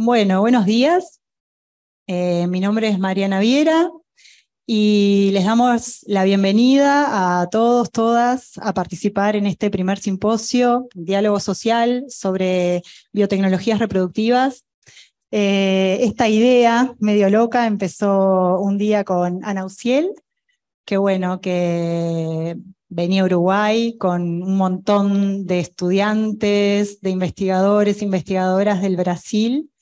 Bueno, buenos días. Eh, mi nombre es Mariana Viera y les damos la bienvenida a todos, todas, a participar en este primer simposio, Diálogo Social sobre Biotecnologías Reproductivas. Eh, esta idea medio loca empezó un día con Ana Uciel, que bueno, que venía a Uruguay con un montón de estudiantes, de investigadores, investigadoras del Brasil,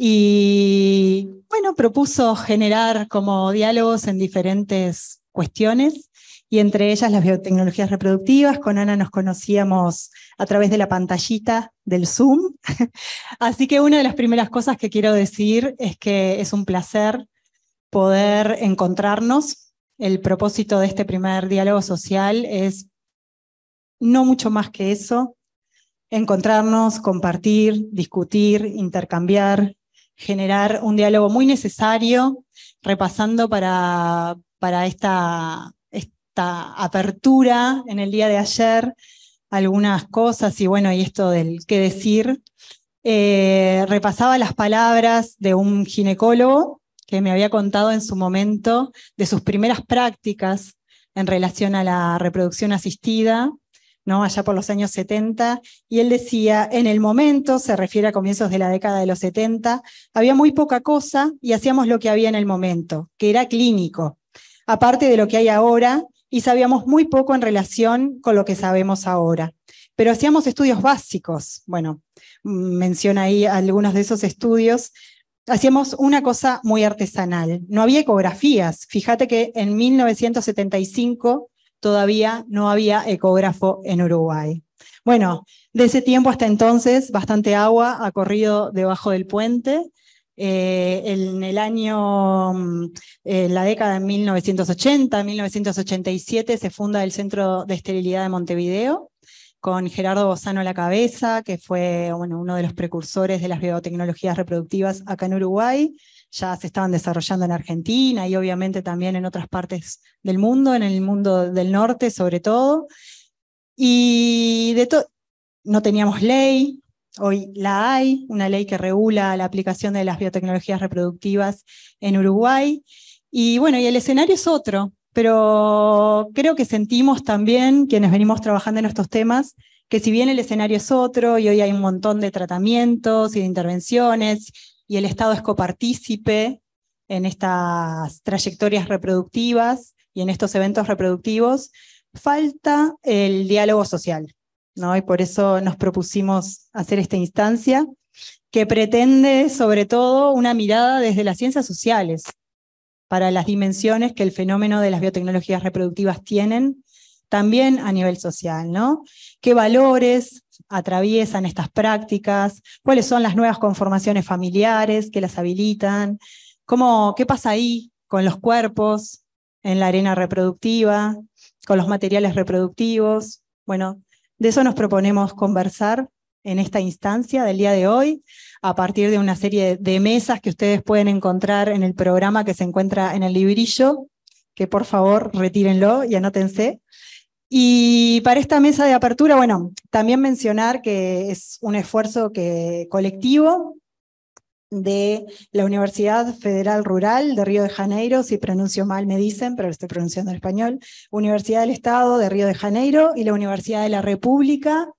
y bueno, propuso generar como diálogos en diferentes cuestiones y entre ellas las biotecnologías reproductivas. Con Ana nos conocíamos a través de la pantallita del Zoom. Así que una de las primeras cosas que quiero decir es que es un placer poder encontrarnos. El propósito de este primer diálogo social es no mucho más que eso, encontrarnos, compartir, discutir, intercambiar, generar un diálogo muy necesario, repasando para, esta, esta apertura en el día de ayer algunas cosas y bueno, y esto del qué decir. Eh, repasaba las palabras de un ginecólogo que me había contado en su momento de sus primeras prácticas en relación a la reproducción asistida allá por los años 70, y él decía, en el momento, se refiere a comienzos de la década de los 70, había muy poca cosa y hacíamos lo que había en el momento, que era clínico, aparte de lo que hay ahora, y sabíamos muy poco en relación con lo que sabemos ahora. Pero hacíamos estudios básicos, bueno, menciona ahí algunos de esos estudios, hacíamos una cosa muy artesanal. No había ecografías. Fíjate que en 1975 todavía no había ecógrafo en Uruguay. Bueno, de ese tiempo hasta entonces, bastante agua ha corrido debajo del puente. Eh, en el año, mm, la década de 1980, 1987, se funda el Centro de Esterilidad de Montevideo con Gerardo Bozano a la cabeza, que fue uno de los precursores de las biotecnologías reproductivas acá en Uruguay ya se estaban desarrollando en Argentina y obviamente también en otras partes del mundo, en el mundo del norte sobre todo. Y de todo no teníamos ley, hoy la hay, una ley que regula la aplicación de las biotecnologías reproductivas en Uruguay. Y bueno, y el escenario es otro, pero creo que sentimos también quienes venimos trabajando en estos temas que si bien el escenario es otro y hoy hay un montón de tratamientos y de intervenciones y el Estado es copartícipe en estas trayectorias reproductivas y en estos eventos reproductivos, falta el diálogo social, ¿no? Y por eso nos propusimos hacer esta instancia que pretende sobre todo una mirada desde las ciencias sociales para las dimensiones que el fenómeno de las biotecnologías reproductivas tienen también a nivel social, ¿no? ¿Qué valores, atraviesan estas prácticas, cuáles son las nuevas conformaciones familiares que las habilitan, cómo, qué pasa ahí con los cuerpos, en la arena reproductiva, con los materiales reproductivos. Bueno, de eso nos proponemos conversar en esta instancia del día de hoy, a partir de una serie de mesas que ustedes pueden encontrar en el programa que se encuentra en el librillo, que por favor retírenlo y anótense. Y para esta mesa de apertura, bueno, también mencionar que es un esfuerzo que, colectivo de la Universidad Federal Rural de Río de Janeiro, si pronuncio mal me dicen, pero lo estoy pronunciando en español, Universidad del Estado de Río de Janeiro y la Universidad de la República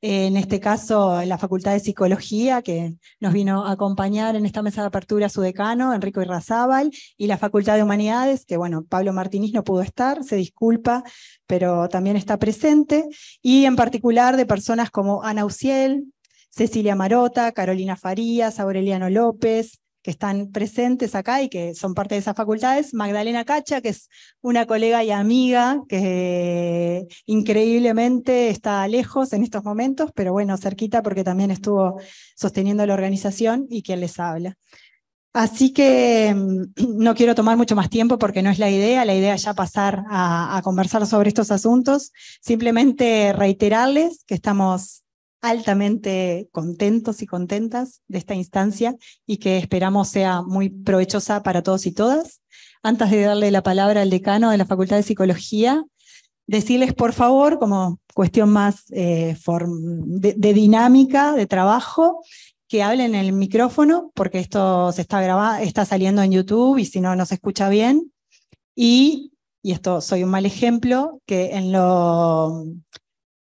en este caso la Facultad de Psicología, que nos vino a acompañar en esta mesa de apertura su decano, Enrico Irrazábal, y la Facultad de Humanidades, que bueno, Pablo Martínez no pudo estar, se disculpa, pero también está presente, y en particular de personas como Ana Uciel, Cecilia Marota, Carolina Farías, Aureliano López, que están presentes acá y que son parte de esas facultades, Magdalena Cacha, que es una colega y amiga que increíblemente está lejos en estos momentos, pero bueno, cerquita porque también estuvo sosteniendo la organización y quien les habla. Así que mm, no quiero tomar mucho más tiempo porque no es la idea, la idea es ya pasar a, a conversar sobre estos asuntos. Simplemente reiterarles que estamos altamente contentos y contentas de esta instancia y que esperamos sea muy provechosa para todos y todas. Antes de darle la palabra al decano de la Facultad de Psicología, decirles por favor, como cuestión más eh, de, dinámica, de trabajo, que hablen en el micrófono, porque esto se está grabando, está saliendo en YouTube y si no, no se escucha bien. Y, y esto soy un mal ejemplo, que en lo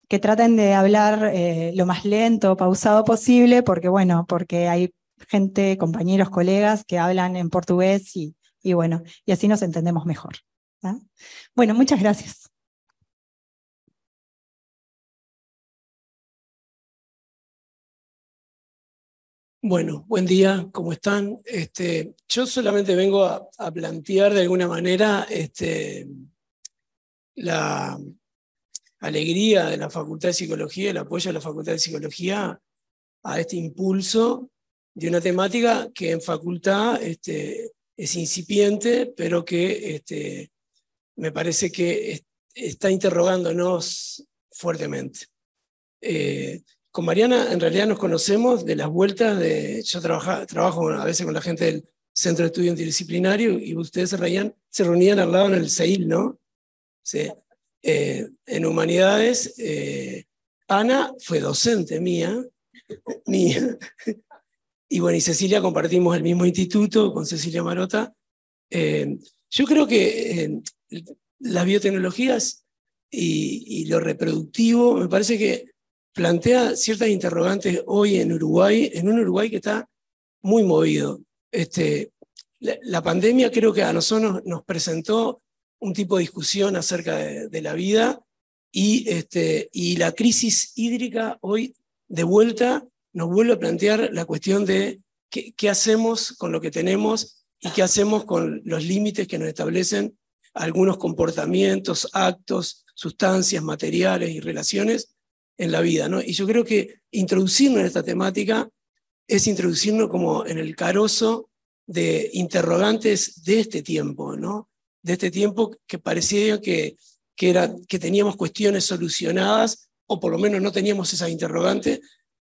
que traten de hablar eh, lo más lento, pausado posible, porque bueno, porque hay gente, compañeros, colegas que hablan en portugués y, bueno, y así nos entendemos mejor. Bueno, muchas gracias. Bueno, buen día, ¿cómo están? Este, yo solamente vengo a, a plantear de alguna manera este, la, alegría de la Facultad de Psicología, el apoyo de la Facultad de Psicología a este impulso de una temática que en facultad este, es incipiente, pero que este, me parece que está interrogándonos fuertemente. Eh, con Mariana en realidad nos conocemos de las vueltas de... Yo trabaja, trabajo a veces con la gente del Centro de Estudio Interdisciplinario y ustedes se, se reunían al lado en el CEIL, ¿no? Sí. Eh, en humanidades, eh, Ana fue docente mía, mía, y bueno, y Cecilia compartimos el mismo instituto con Cecilia Marota. Eh, yo creo que las biotecnologías y, lo reproductivo, me parece que plantea ciertas interrogantes hoy en Uruguay, en un Uruguay que está muy movido. Este, la, la pandemia creo que a nosotros nos presentó un tipo de discusión acerca de, la vida y, este, y la crisis hídrica hoy de vuelta nos vuelve a plantear la cuestión de qué, hacemos con lo que tenemos y qué hacemos con los límites que nos establecen algunos comportamientos, actos, sustancias, materiales y relaciones en la vida. ¿no? Y yo creo que introducirnos en esta temática es introducirnos como en el carozo de interrogantes de este tiempo, ¿no? de este tiempo que parecía que, que, teníamos cuestiones solucionadas o por lo menos no teníamos esas interrogantes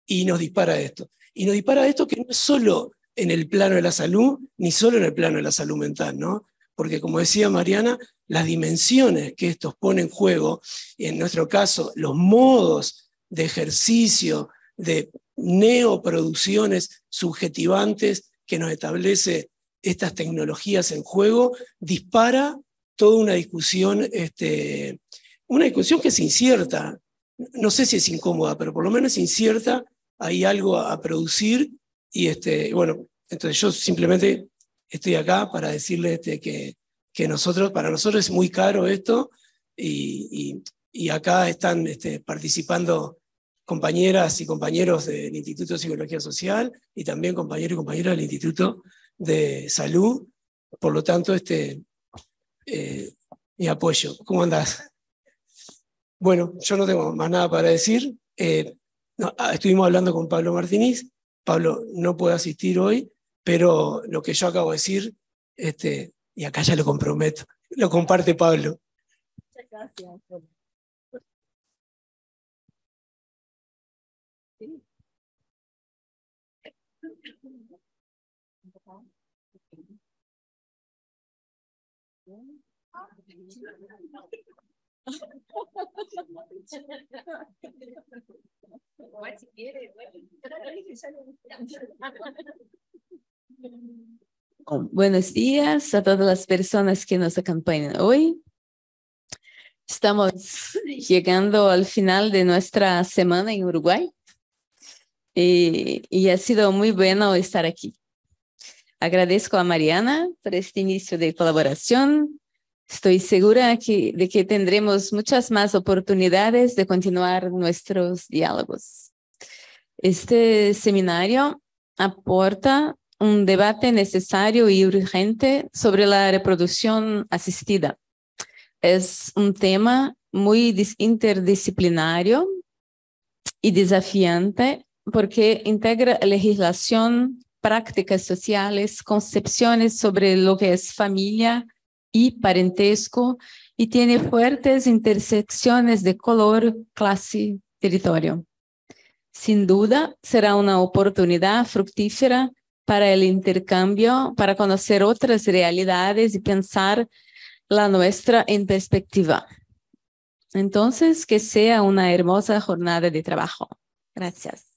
y nos dispara esto. Y nos dispara esto que no es solo en el plano de la salud, ni solo en el plano de la salud mental, ¿no? Porque como decía Mariana, las dimensiones que estos ponen en juego, y en nuestro caso, los modos de ejercicio, de neoproducciones subjetivantes que nos establece estas tecnologías en juego dispara toda una discusión, este, una discusión que es incierta. No sé si es incómoda, pero por lo menos es incierta. Hay algo a, producir y este, bueno, entonces yo simplemente estoy acá para decirle este, que, que nosotros, para nosotros es muy caro esto y, acá están participando compañeras y compañeros del Instituto de Psicología Social y también compañeros y compañeras del Instituto de salud. Por lo tanto, este, eh, mi apoyo. ¿Cómo andás? Bueno, yo no tengo más nada para decir. Eh, ah, estuvimos hablando con Pablo Martínez. Pablo no puede asistir hoy, pero lo que yo acabo de decir, este, y acá ya lo comprometo, lo comparte Pablo. Muchas gracias. Buenos días a todas las personas que nos acompañan hoy. Estamos llegando al final de nuestra semana en Uruguay y, eh, y ha sido muy bueno estar aquí. Agradezco a Mariana por este inicio de colaboración Estoy segura de que tendremos muchas más oportunidades de continuar nuestros diálogos. Este seminario aporta un debate necesario y urgente sobre la reproducción asistida. Es un tema muy interdisciplinario y desafiante porque integra legislación, prácticas sociales, concepciones sobre lo que es familia, y parentesco y tiene fuertes intersecciones de color, clase, territorio. Sin duda, será una oportunidad fructífera para el intercambio, para conocer otras realidades y pensar la nuestra en perspectiva. Entonces, que sea una hermosa jornada de trabajo. Gracias.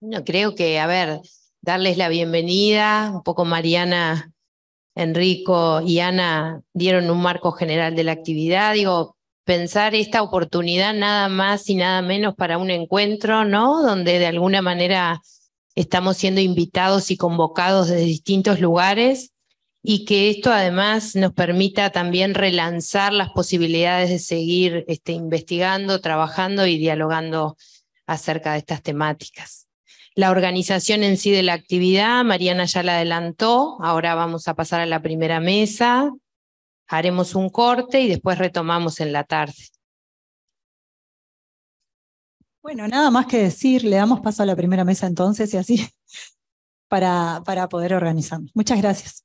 No, creo que, a ver, darles la bienvenida, un poco Mariana, Enrico y Ana dieron un marco general de la actividad, digo, pensar esta oportunidad nada más y nada menos para un encuentro, ¿no? Donde de alguna manera estamos siendo invitados y convocados de distintos lugares y que esto además nos permita también relanzar las posibilidades de seguir este, investigando, trabajando y dialogando acerca de estas temáticas la organización en sí de la actividad. Mariana ya la adelantó, ahora vamos a pasar a la primera mesa, haremos un corte y después retomamos en la tarde. Bueno, nada más que decir, le damos paso a la primera mesa entonces y así para, para poder organizarnos. Muchas gracias.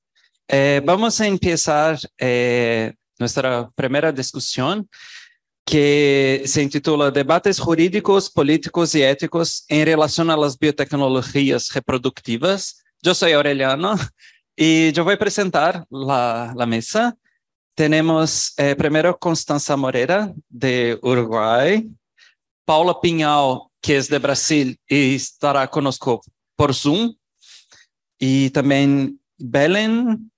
Eh, vamos a empezar eh, nuestra primera discusión que se intitula Debates Jurídicos, Políticos y Éticos en relación a las biotecnologías reproductivas. Yo soy Aureliano y yo voy a presentar la, la mesa. Tenemos eh, primero Constanza Moreira, de Uruguay, Paula Pinhal, que es de Brasil y estará conosco por Zoom, y también Belen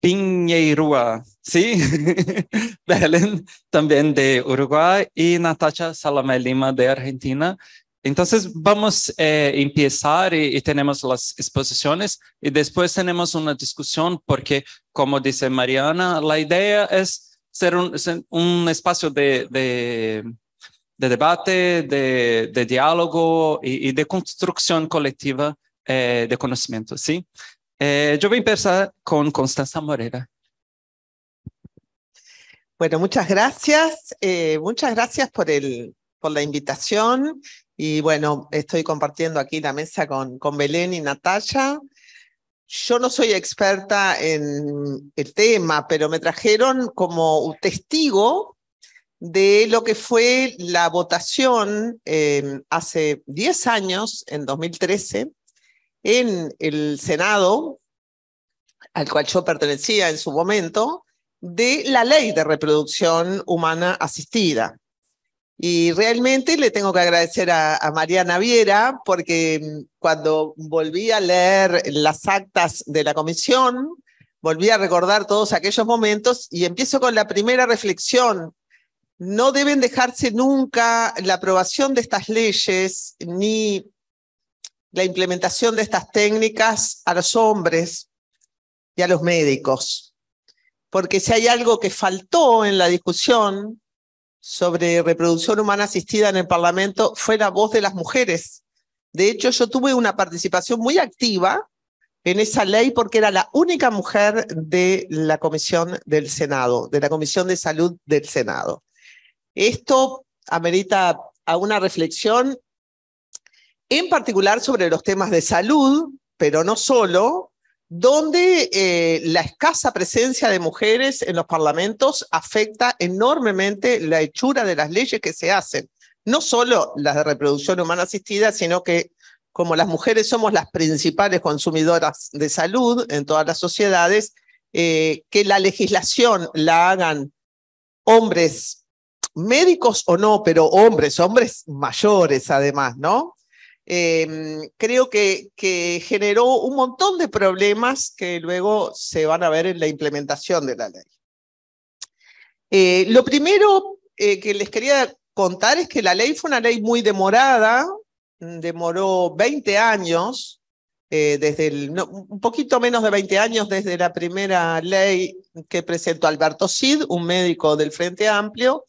Piñeirúa, sí, Belén, también de Uruguay, y Natacha Salame Lima de Argentina. Entonces vamos a eh, empezar y, tenemos las exposiciones y después tenemos una discusión porque, como dice Mariana, la idea es ser un, espacio de, debate, de, diálogo y, de construcción colectiva eh, de conocimiento, ¿sí? Eh, yo voy a empezar con Constanza Morera. Bueno, muchas gracias. Eh, muchas gracias por, la invitación. Y bueno, estoy compartiendo aquí la mesa con, Belén y Natalia. Yo no soy experta en el tema, pero me trajeron como testigo de lo que fue la votación eh, hace 10 años, en 2013, en el Senado, al cual yo pertenecía en su momento, de la ley de reproducción humana asistida. Y realmente le tengo que agradecer a, María Mariana Viera porque mm, cuando volví a leer las actas de la comisión, volví a recordar todos aquellos momentos y empiezo con la primera reflexión. No deben dejarse nunca la aprobación de estas leyes ni la implementación de estas técnicas a los hombres y a los médicos. Porque si hay algo que faltó en la discusión sobre reproducción humana asistida en el Parlamento fue la voz de las mujeres. De hecho, yo tuve una participación muy activa en esa ley porque era la única mujer de la Comisión del Senado, de la Comisión de Salud del Senado. Esto amerita a una reflexión en particular sobre los temas de salud, pero no solo, donde eh, la escasa presencia de mujeres en los parlamentos afecta enormemente la hechura de las leyes que se hacen, no solo las de reproducción humana asistida, sino que como las mujeres somos las principales consumidoras de salud en todas las sociedades, eh, que la legislación la hagan hombres médicos o no, pero hombres, hombres mayores además, ¿no? Em, creo que, generó un montón de problemas que luego se van a ver en la implementación de la ley. Eh, lo primero eh, que les quería contar es que la ley fue una ley muy demorada, mm, demoró 20 años, eh, desde un poquito menos de 20 años desde la primera ley que presentó Alberto Cid, un médico del Frente Amplio,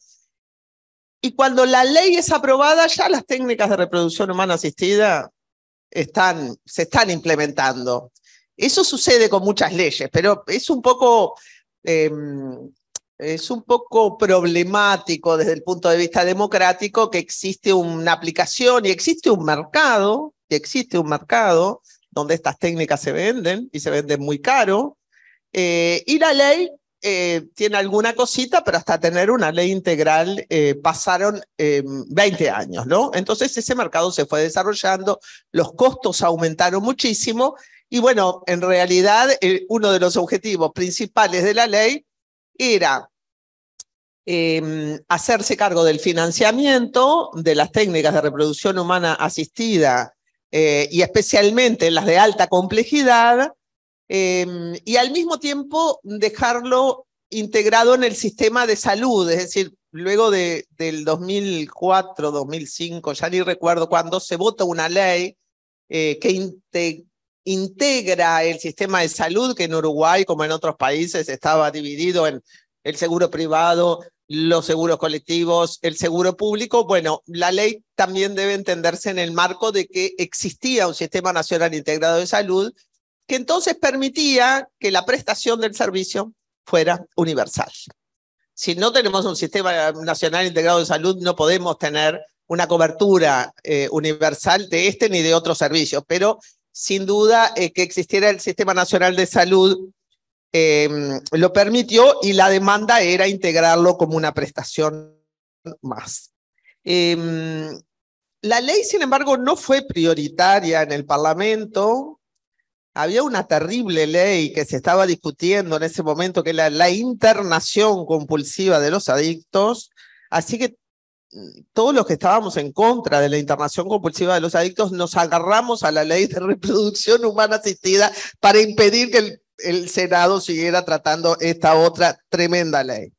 y cuando la ley es aprobada, ya las técnicas de reproducción humana asistida están, se están implementando. Eso sucede con muchas leyes, pero es un poco... Em, es un poco problemático desde el punto de vista democrático que existe una aplicación y existe un mercado, que existe un mercado donde estas técnicas se venden y se venden muy caro, eh, y la ley eh, tiene alguna cosita, pero hasta tener una ley integral eh, pasaron 20 eh, años, ¿no? Entonces ese mercado se fue desarrollando, los costos aumentaron muchísimo y bueno, en realidad uno de los objetivos principales de la ley era em, hacerse cargo del financiamiento de las técnicas de reproducción humana asistida y especialmente las de alta complejidad Em, y al mismo tiempo dejarlo integrado en el sistema de salud, es decir, luego del 2004, 2005, ya ni recuerdo cuándo, se vota una ley eh, que integra el sistema de salud, que en Uruguay, como en otros países, estaba dividido en el seguro privado, los seguros colectivos, el seguro público. Bueno, la ley también debe entenderse en el marco de que existía un sistema nacional integrado de salud que entonces permitía que la prestación del servicio fuera universal. Si no tenemos un sistema nacional integrado de salud, no podemos tener una cobertura eh, universal de este ni de otros servicios, pero sin duda eh, que existiera el Sistema Nacional de Salud em, lo permitió y la demanda era integrarlo como una prestación más. Em, la ley, sin embargo, no fue prioritaria en el Parlamento, había una terrible ley que se estaba discutiendo en ese momento, que era la internación compulsiva de los adictos. Así que mm, todos los que estábamos en contra de la internación compulsiva de los adictos nos agarramos a la ley de reproducción humana asistida para impedir que el, Senado siguiera tratando esta otra tremenda ley.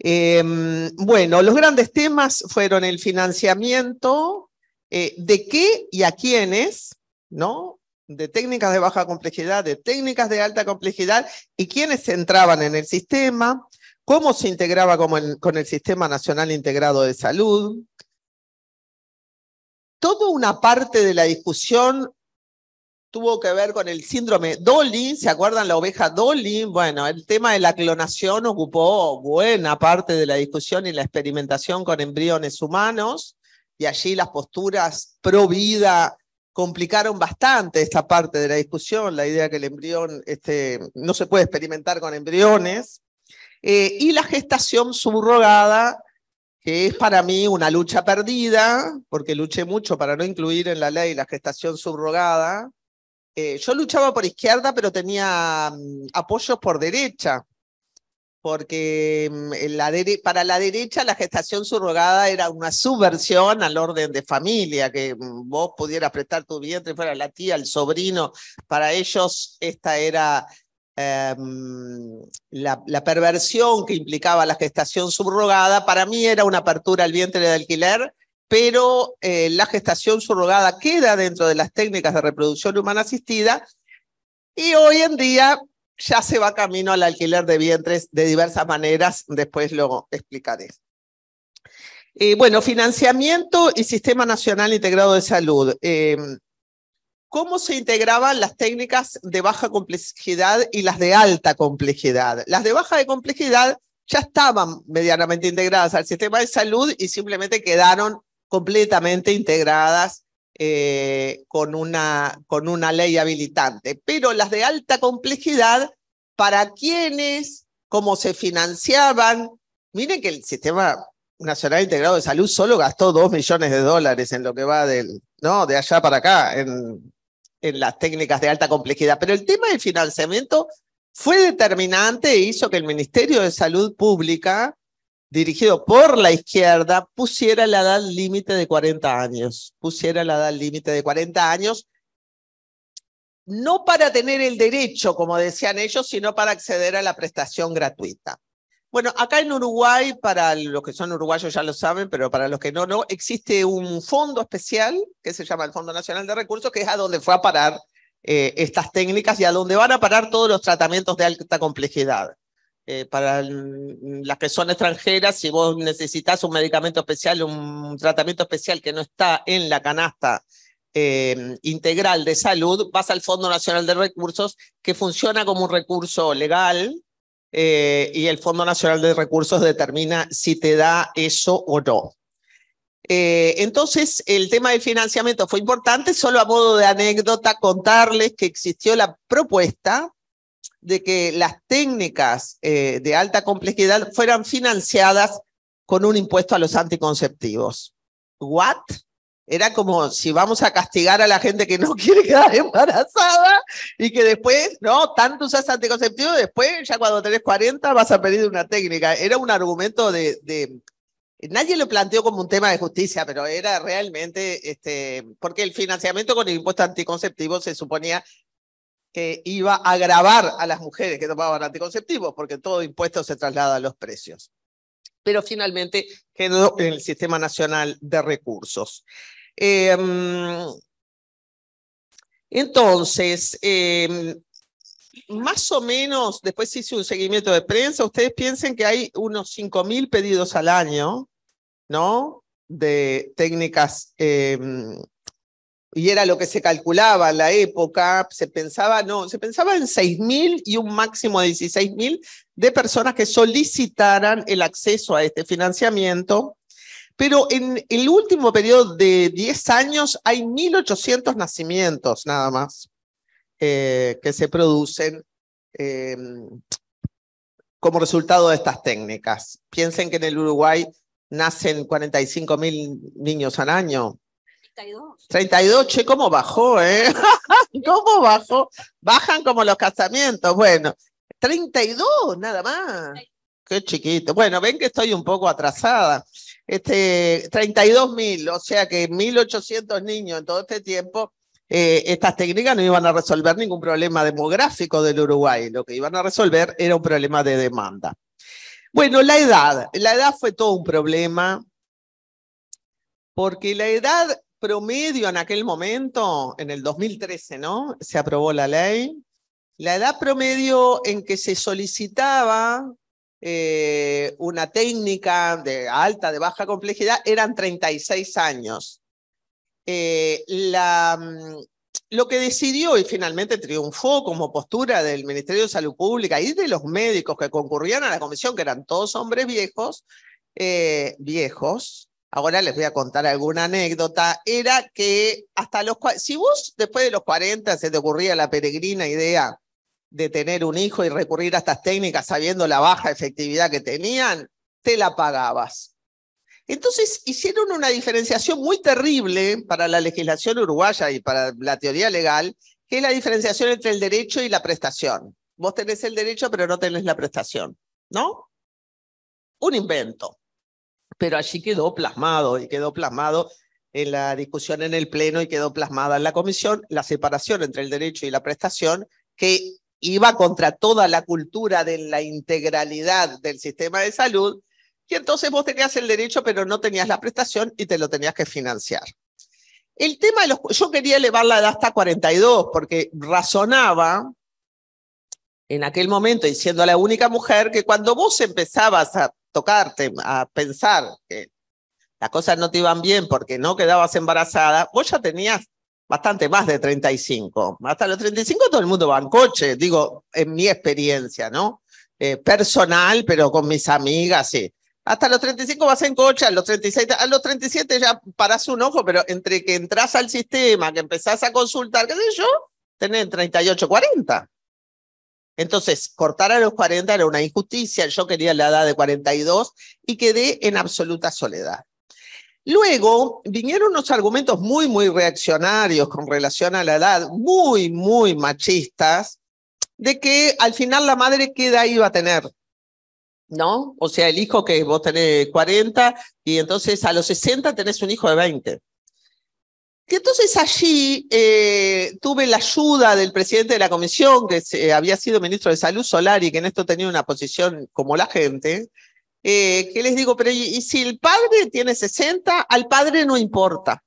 Em, bueno, los grandes temas fueron el financiamiento, eh, de qué y a quiénes, ¿no? de técnicas de baja complejidad, de técnicas de alta complejidad y quiénes entraban en el sistema, cómo se integraba con el, con Sistema Nacional Integrado de Salud. Toda una parte de la discusión tuvo que ver con el síndrome Dolly, ¿se acuerdan la oveja Dolly? Bueno, el tema de la clonación ocupó buena parte de la discusión y la experimentación con embriones humanos, y allí las posturas pro vida complicaron bastante esta parte de la discusión, la idea que el embrión este, no se puede experimentar con embriones, eh, y la gestación subrogada, que es para mí una lucha perdida, porque luché mucho para no incluir en la ley la gestación subrogada. Eh, yo luchaba por izquierda, pero tenía apoyo mm, apoyos por derecha porque mm, para la derecha la gestación subrogada era una subversión al orden de familia, que mm, vos pudieras prestar tu vientre fuera la tía, el sobrino. Para ellos esta era em, la, perversión que implicaba la gestación subrogada. Para mí era una apertura al vientre de alquiler, pero eh, la gestación subrogada queda dentro de las técnicas de reproducción humana asistida y hoy en día ya se va camino al alquiler de vientres de diversas maneras, después lo explicaré. Eh, bueno, financiamiento y Sistema Nacional Integrado de Salud. Em, ¿Cómo se integraban las técnicas de baja complejidad y las de alta complejidad? Las de baja complejidad ya estaban medianamente integradas al sistema de salud y simplemente quedaron completamente integradas eh, con, una, con una ley habilitante, pero las de alta complejidad, para quienes, cómo se financiaban, miren que el sistema Nacional Integrado de Salud solo gastó dos millones de dólares en lo que va del, ¿no? de allá para acá, en, en las técnicas de alta complejidad. Pero el tema del financiamiento fue determinante e hizo que el Ministerio de Salud Pública dirigido por la izquierda, pusiera la edad límite de 40 años. Pusiera la edad límite de 40 años, no para tener el derecho, como decían ellos, sino para acceder a la prestación gratuita. Bueno, acá en Uruguay, para los que son uruguayos ya lo saben, pero para los que no, no, existe un fondo especial que se llama el Fondo Nacional de Recursos, que es a donde fue a parar eh, estas técnicas y a donde van a parar todos los tratamientos de alta complejidad. Eh, para las que son extranjeras, si vos necesitas un medicamento especial, un tratamiento especial que no está en la canasta eh, integral de salud, vas al Fondo Nacional de Recursos, que funciona como un recurso legal, eh, y el Fondo Nacional de Recursos determina si te da eso o no. entonces, el tema del financiamiento fue importante, solo a modo de anécdota contarles que existió la propuesta de que las técnicas eh, de alta complejidad fueran financiadas con un impuesto a los anticonceptivos. ¿What? Era como si vamos a castigar a la gente que no quiere quedar embarazada y que después, no, tanto usas anticonceptivo después ya cuando tenés 40 vas a pedir una técnica. Era un argumento de, Nadie lo planteó como un tema de justicia, pero era realmente, este, porque el financiamiento con el impuesto anticonceptivo se suponía que iba a agravar a las mujeres que tomaban anticonceptivos, porque todo impuesto se traslada a los precios. Pero finalmente quedó en el Sistema Nacional de Recursos. Em, entonces, em, más o menos, después hice un seguimiento de prensa, ustedes piensen que hay unos 5.000 pedidos al año, ¿no? De técnicas em, y era lo que se calculaba en la época, se pensaba, no, se pensaba en 6.000 y un máximo de 16.000 de personas que solicitaran el acceso a este financiamiento, pero en el último periodo de 10 años hay 1.800 nacimientos nada más eh, que se producen em, como resultado de estas técnicas. Piensen que en el Uruguay nacen 45.000 niños al año, 32. 32, che, ¿cómo bajó, eh? ¿Cómo bajó? Bajan como los casamientos, bueno. 32, nada más. Qué chiquito. Bueno, ven que estoy un poco atrasada. Este, 32 o sea que 1.800 niños en todo este tiempo, eh, estas técnicas no iban a resolver ningún problema demográfico del Uruguay. Lo que iban a resolver era un problema de demanda. Bueno, la edad. La edad fue todo un problema, porque la edad promedio en aquel momento, en el 2013, ¿no? Se aprobó la ley. La edad promedio en que se solicitaba eh, una técnica de alta, de baja complejidad, eran 36 años. Eh, la, mm, lo que decidió y finalmente triunfó como postura del Ministerio de Salud Pública y de los médicos que concurrían a la comisión, que eran todos hombres viejos, eh, viejos, ahora les voy a contar alguna anécdota, era que hasta los... Si vos después de los 40 se te ocurría la peregrina idea de tener un hijo y recurrir a estas técnicas sabiendo la baja efectividad que tenían, te la pagabas. Entonces hicieron una diferenciación muy terrible para la legislación uruguaya y para la teoría legal, que es la diferenciación entre el derecho y la prestación. Vos tenés el derecho, pero no tenés la prestación, ¿no? Un invento pero allí quedó plasmado y quedó plasmado en la discusión en el Pleno y quedó plasmada en la Comisión la separación entre el derecho y la prestación que iba contra toda la cultura de la integralidad del sistema de salud y entonces vos tenías el derecho pero no tenías la prestación y te lo tenías que financiar. El tema de los... Yo quería elevar la edad hasta 42 porque razonaba en aquel momento, y siendo la única mujer, que cuando vos empezabas a tocarte, a pensar que las cosas no te iban bien porque no quedabas embarazada, vos ya tenías bastante más de 35. Hasta los 35 todo el mundo va en coche, digo, en mi experiencia, ¿no? Eh, personal, pero con mis amigas, sí. Hasta los 35 vas en coche, a los 36, a los 37 ya paras un ojo, pero entre que entras al sistema, que empezás a consultar, qué sé yo, tenés 38, 40. Entonces, cortar a los 40 era una injusticia, yo quería la edad de 42 y quedé en absoluta soledad. Luego vinieron unos argumentos muy, muy reaccionarios con relación a la edad, muy, muy machistas, de que al final la madre qué edad iba a tener, ¿no? O sea, el hijo que vos tenés 40 y entonces a los 60 tenés un hijo de 20 que entonces allí eh, tuve la ayuda del presidente de la comisión, que eh, había sido ministro de Salud Solari, que en esto tenía una posición como la gente, eh, que les digo, pero y, si el padre tiene 60, al padre no importa.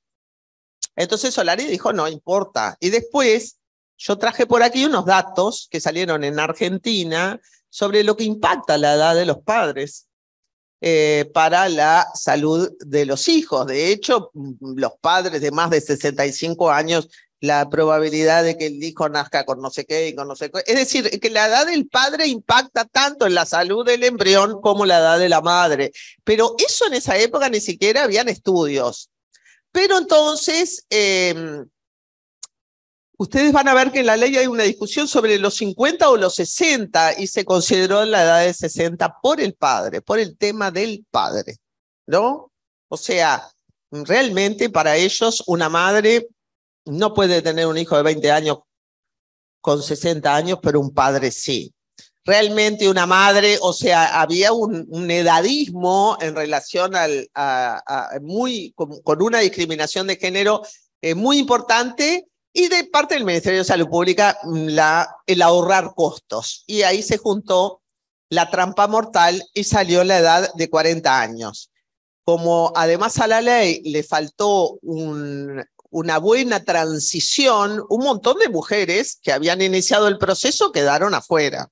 Entonces Solari dijo, no importa. Y después yo traje por aquí unos datos que salieron en Argentina sobre lo que impacta la edad de los padres. Eh, para la salud de los hijos. De hecho, los padres de más de 65 años, la probabilidad de que el hijo nazca con no sé qué con no sé qué. Es decir, que la edad del padre impacta tanto en la salud del embrión como la edad de la madre. Pero eso en esa época ni siquiera habían estudios. Pero entonces... Em, ustedes van a ver que en la ley hay una discusión sobre los 50 o los 60 y se consideró la edad de 60 por el padre, por el tema del padre, ¿no? O sea, realmente para ellos una madre no puede tener un hijo de 20 años con 60 años, pero un padre sí. Realmente una madre, o sea, había un, edadismo en relación al, muy, con, una discriminación de género eh, muy importante y de parte del Ministerio de Salud Pública, mm, el ahorrar costos. Y ahí se juntó la trampa mortal y salió la edad de 40 años. Como además a la ley le faltó una buena transición, un montón de mujeres que habían iniciado el proceso quedaron afuera.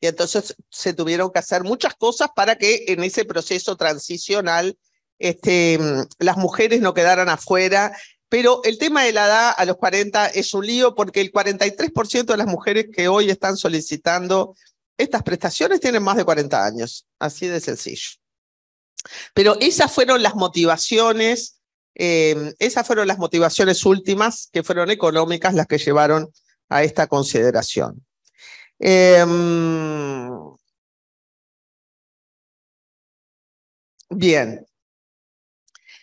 Y entonces se tuvieron que hacer muchas cosas para que en ese proceso transicional este, mm, las mujeres no quedaran afuera pero el tema de la edad a los 40 es un lío porque el 43% de las mujeres que hoy están solicitando estas prestaciones tienen más de 40 años, así de sencillo. Pero esas fueron las motivaciones, eh, esas fueron las motivaciones últimas que fueron económicas las que llevaron a esta consideración. Em, bien,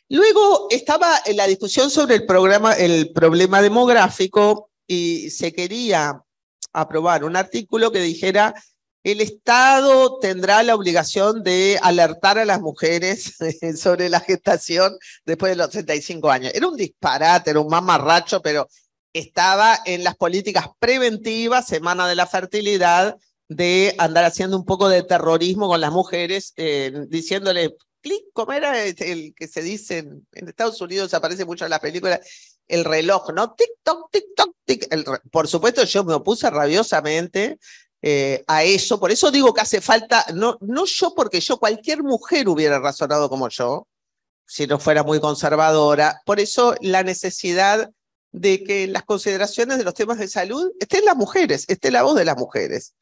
Luego estaba en la discusión sobre el, programa, el problema demográfico y se quería aprobar un artículo que dijera el Estado tendrá la obligación de alertar a las mujeres sobre la gestación después de los 35 años. Era un disparate, era un mamarracho, pero estaba en las políticas preventivas, Semana de la Fertilidad, de andar haciendo un poco de terrorismo con las mujeres, eh, diciéndoles... Como era este, el que se dice en, Estados Unidos? Aparece mucho en las películas, el reloj, ¿no? Tic, toc, tic, toc, tic. por supuesto, yo me opuse rabiosamente eh, a eso. Por eso digo que hace falta, no, no yo porque yo, cualquier mujer hubiera razonado como yo, si no fuera muy conservadora. Por eso la necesidad de que las consideraciones de los temas de salud estén las mujeres, esté la voz de las mujeres.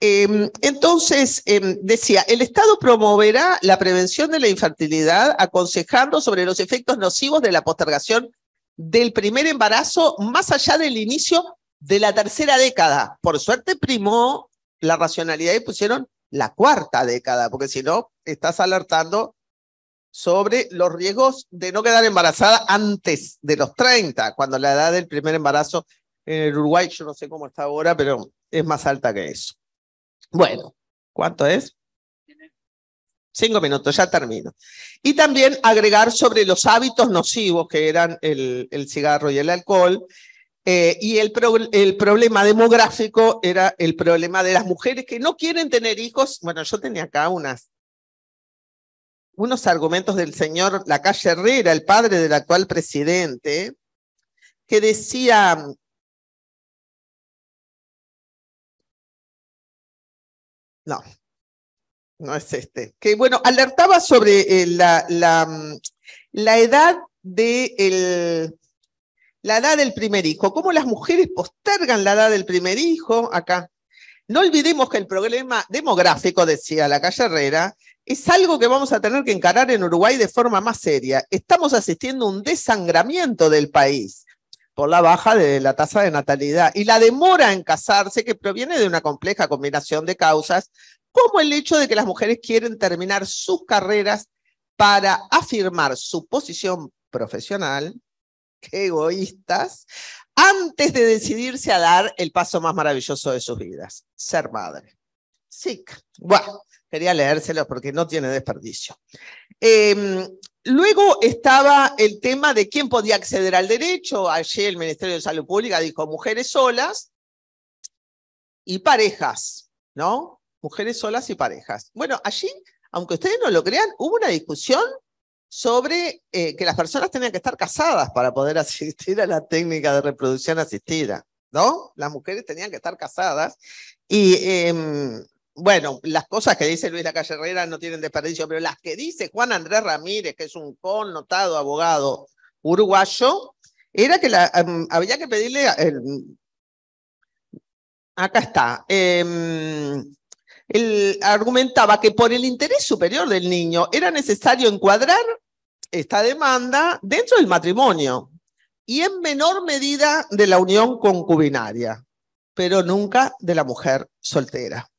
Em, entonces, em, decía, el Estado promoverá la prevención de la infertilidad aconsejando sobre los efectos nocivos de la postergación del primer embarazo más allá del inicio de la tercera década. Por suerte primó la racionalidad y pusieron la cuarta década, porque si no, estás alertando sobre los riesgos de no quedar embarazada antes de los 30, cuando la edad del primer embarazo en el Uruguay, yo no sé cómo está ahora, pero es más alta que eso. Bueno, ¿cuánto es? Cinco minutos, ya termino. Y también agregar sobre los hábitos nocivos que eran el, cigarro y el alcohol. Eh, y el, problema demográfico era el problema de las mujeres que no quieren tener hijos. Bueno, yo tenía acá unos argumentos del señor Lacalle Herrera, el padre del actual presidente, que decía, No, no es este. Que bueno, alertaba sobre eh, mm, la, edad de la edad del primer hijo, cómo las mujeres postergan la edad del primer hijo acá. No olvidemos que el problema demográfico, decía la calle Herrera, es algo que vamos a tener que encarar en Uruguay de forma más seria. Estamos asistiendo a un desangramiento del país por la baja de la tasa de natalidad y la demora en casarse que proviene de una compleja combinación de causas, como el hecho de que las mujeres quieren terminar sus carreras para afirmar su posición profesional, que egoístas, antes de decidirse a dar el paso más maravilloso de sus vidas, ser madre. Sí, bueno, quería leérselo porque no tiene desperdicio. Em, Luego estaba el tema de quién podía acceder al derecho. Allí el Ministerio de Salud Pública dijo mujeres solas y parejas, ¿no? Mujeres solas y parejas. Bueno, allí, aunque ustedes no lo crean, hubo una discusión sobre eh, que las personas tenían que estar casadas para poder asistir a la técnica de reproducción asistida, ¿no? Las mujeres tenían que estar casadas y em, bueno, las cosas que dice Luis Lacalle Herrera no tienen desperdicio, pero las que dice Juan Andrés Ramírez, que es un connotado abogado uruguayo, era que la, em, había que pedirle. Em, acá está. Em, él argumentaba que por el interés superior del niño era necesario encuadrar esta demanda dentro del matrimonio y en menor medida de la unión concubinaria, pero nunca de la mujer soltera.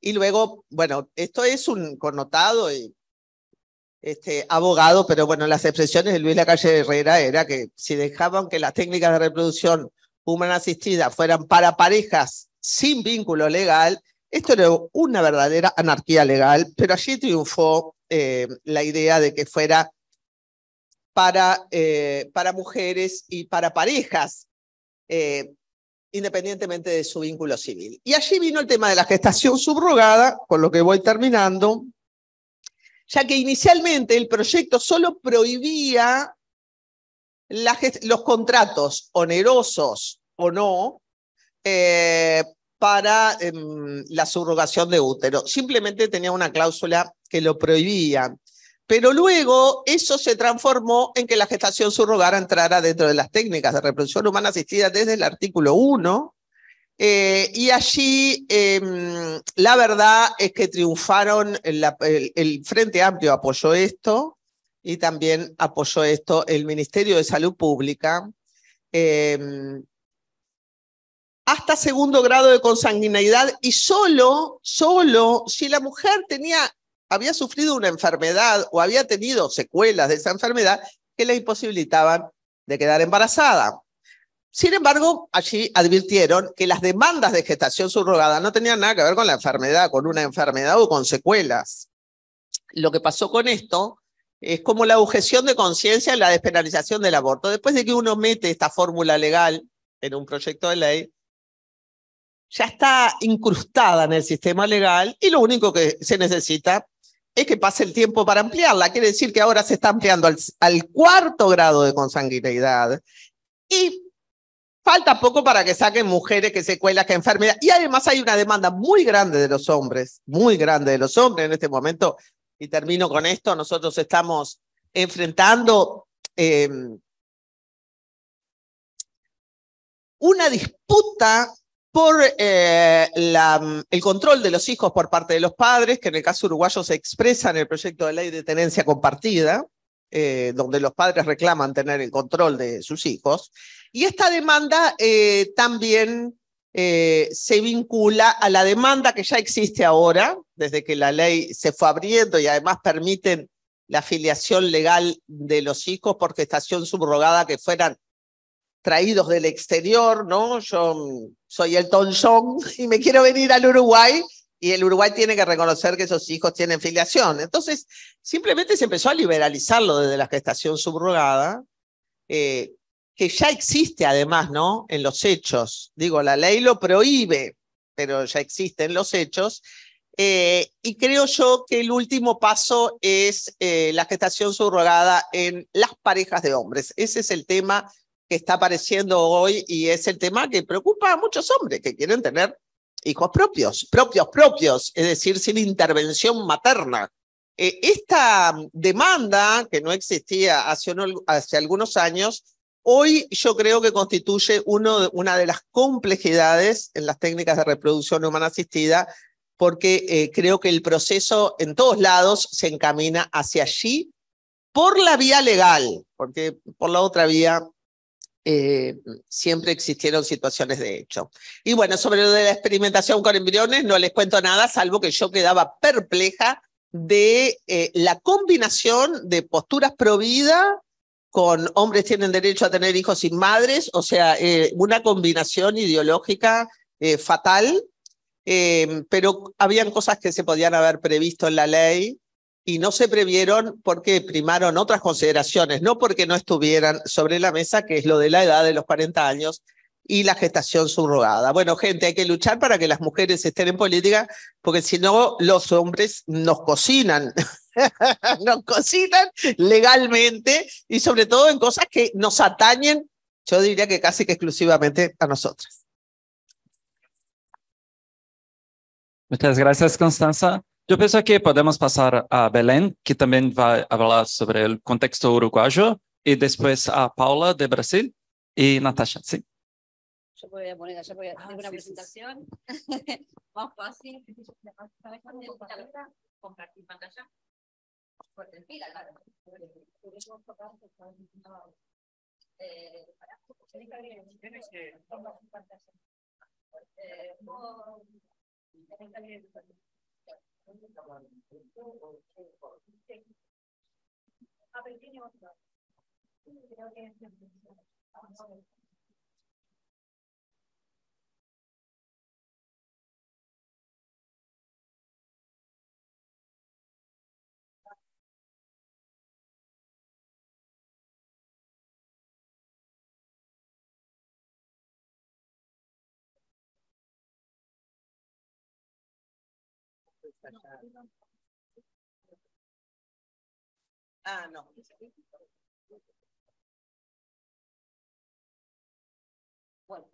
Y luego, bueno, esto es un connotado y, eh, este, abogado, pero bueno, las expresiones de Luis Lacalle Herrera era que si dejaban que las técnicas de reproducción humana asistida fueran para parejas sin vínculo legal, esto era una verdadera anarquía legal, pero allí triunfó eh, la idea de que fuera para, eh, para mujeres y para parejas independientemente de su vínculo civil. Y allí vino el tema de la gestación subrogada, con lo que voy terminando, ya que inicialmente el proyecto solo prohibía los contratos onerosos o no eh, para em, la subrogación de útero. Simplemente tenía una cláusula que lo prohibía. Pero luego eso se transformó en que la gestación subrogada entrara dentro de las técnicas de reproducción humana asistida desde el artículo 1. Eh, y allí em, la verdad es que triunfaron, el, Frente Amplio apoyó esto y también apoyó esto el Ministerio de Salud Pública. Em, hasta segundo grado de consanguinidad y solo, solo si la mujer tenía había sufrido una enfermedad o había tenido secuelas de esa enfermedad que le imposibilitaban de quedar embarazada. Sin embargo, allí advirtieron que las demandas de gestación subrogada no tenían nada que ver con la enfermedad, con una enfermedad o con secuelas. Lo que pasó con esto es como la objeción de conciencia en la despenalización del aborto. Después de que uno mete esta fórmula legal en un proyecto de ley, ya está incrustada en el sistema legal y lo único que se necesita es que pase el tiempo para ampliarla. Quiere decir que ahora se está ampliando al, cuarto grado de consanguineidad y falta poco para que saquen mujeres que se cuelan, que enfermedad. Y además hay una demanda muy grande de los hombres, muy grande de los hombres en este momento. Y termino con esto, nosotros estamos enfrentando eh, una disputa por eh, el control de los hijos por parte de los padres, que en el caso uruguayo se expresa en el proyecto de ley de tenencia compartida, eh, donde los padres reclaman tener el control de sus hijos. Y esta demanda eh, también se vincula a la demanda que ya existe ahora, desde que la ley se fue abriendo y además permiten la filiación legal de los hijos por gestación subrogada que fueran traídos del exterior, ¿no? son soy el Song y me quiero venir al Uruguay y el Uruguay tiene que reconocer que esos hijos tienen filiación. Entonces, simplemente se empezó a liberalizarlo desde la gestación subrogada, eh, que ya existe además, ¿no? En los hechos. Digo, la ley lo prohíbe, pero ya existen los hechos. Eh, y creo yo que el último paso es eh, la gestación subrogada en las parejas de hombres. Ese es el tema que está apareciendo hoy y es el tema que preocupa a muchos hombres que quieren tener hijos propios, propios, propios, es decir, sin intervención materna. Eh, esta demanda, que no existía hace, uno, hace, algunos años, hoy yo creo que constituye uno, una de las complejidades en las técnicas de reproducción humana asistida, porque eh, creo que el proceso en todos lados se encamina hacia allí por la vía legal, porque por la otra vía eh, siempre existieron situaciones de hecho. Y bueno, sobre lo de la experimentación con embriones no les cuento nada, salvo que yo quedaba perpleja de eh, la combinación de posturas pro vida con hombres tienen derecho a tener hijos sin madres, o sea, eh, una combinación ideológica fatal, pero habían cosas que se podían haber previsto en la ley y no se previeron porque primaron otras consideraciones, no porque no estuvieran sobre la mesa, que es lo de la edad de los 40 años y la gestación subrogada. Bueno, gente, hay que luchar para que las mujeres estén en política, porque si no, los hombres nos cocinan, nos cocinan legalmente y sobre todo en cosas que nos atañen, yo diría que casi que exclusivamente a nosotras. Muchas gracias, Constanza. Eu penso que podemos passar a Belém, que também vai falar sobre o contexto uruguaio, e depois a Paula, de Brasil, e Natasha, sim. Yo voy a poner allá porque ah, una sí, presentación. Sí. Más fácil. Compartir pantalla. Fuerte en fila, claro. A ver, ¿qué Ah, no. Bueno.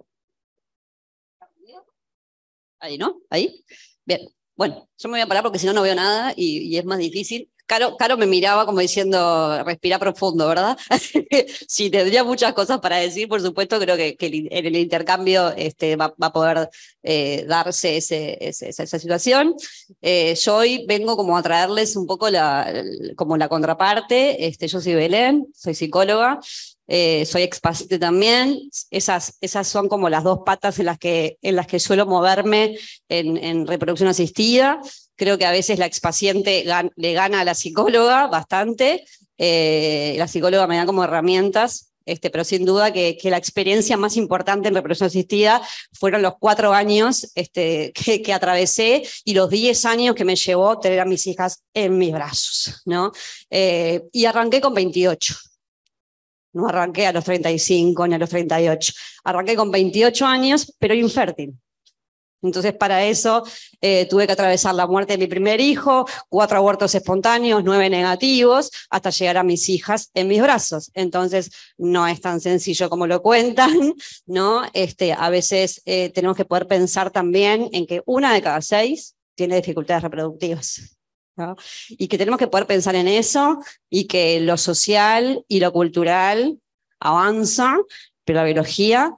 Ahí, ¿no? Ahí. Bien. Bueno, yo me voy a parar porque si no, no veo nada y, y es más difícil. Caro, me miraba como diciendo, respira profundo, ¿verdad? sí, tendría muchas cosas para decir, por supuesto, creo que, en el intercambio este, va, a poder eh, darse esa, situación. Eh, yo hoy vengo como a traerles un poco como la contraparte, este, yo soy Belén, soy psicóloga, eh, soy expaciente también. Esas, esas son como las dos patas en las que, en las que suelo moverme en reproducción asistida. Creo que a veces la expaciente le gana a la psicóloga bastante. Eh, la psicóloga me da como herramientas este, pero sin duda que, que, la experiencia más importante en reproducción asistida fueron los cuatro años este, que, atravesé y los diez años que me llevó tener a mis hijas en mis brazos, ¿no? Eh, y arranqué con 28. No arranqué a los 35 ni a los 38. Arranqué con 28 años, pero infértil. Entonces, para eso eh, tuve que atravesar la muerte de mi primer hijo, cuatro abortos espontáneos, nueve negativos, hasta llegar a mis hijas en mis brazos. Entonces, no es tan sencillo como lo cuentan, ¿no? Este, a veces eh, tenemos que poder pensar también en que una de cada seis tiene dificultades reproductivas. Y que tenemos que poder pensar en eso y que lo social y lo cultural avanza, pero la biología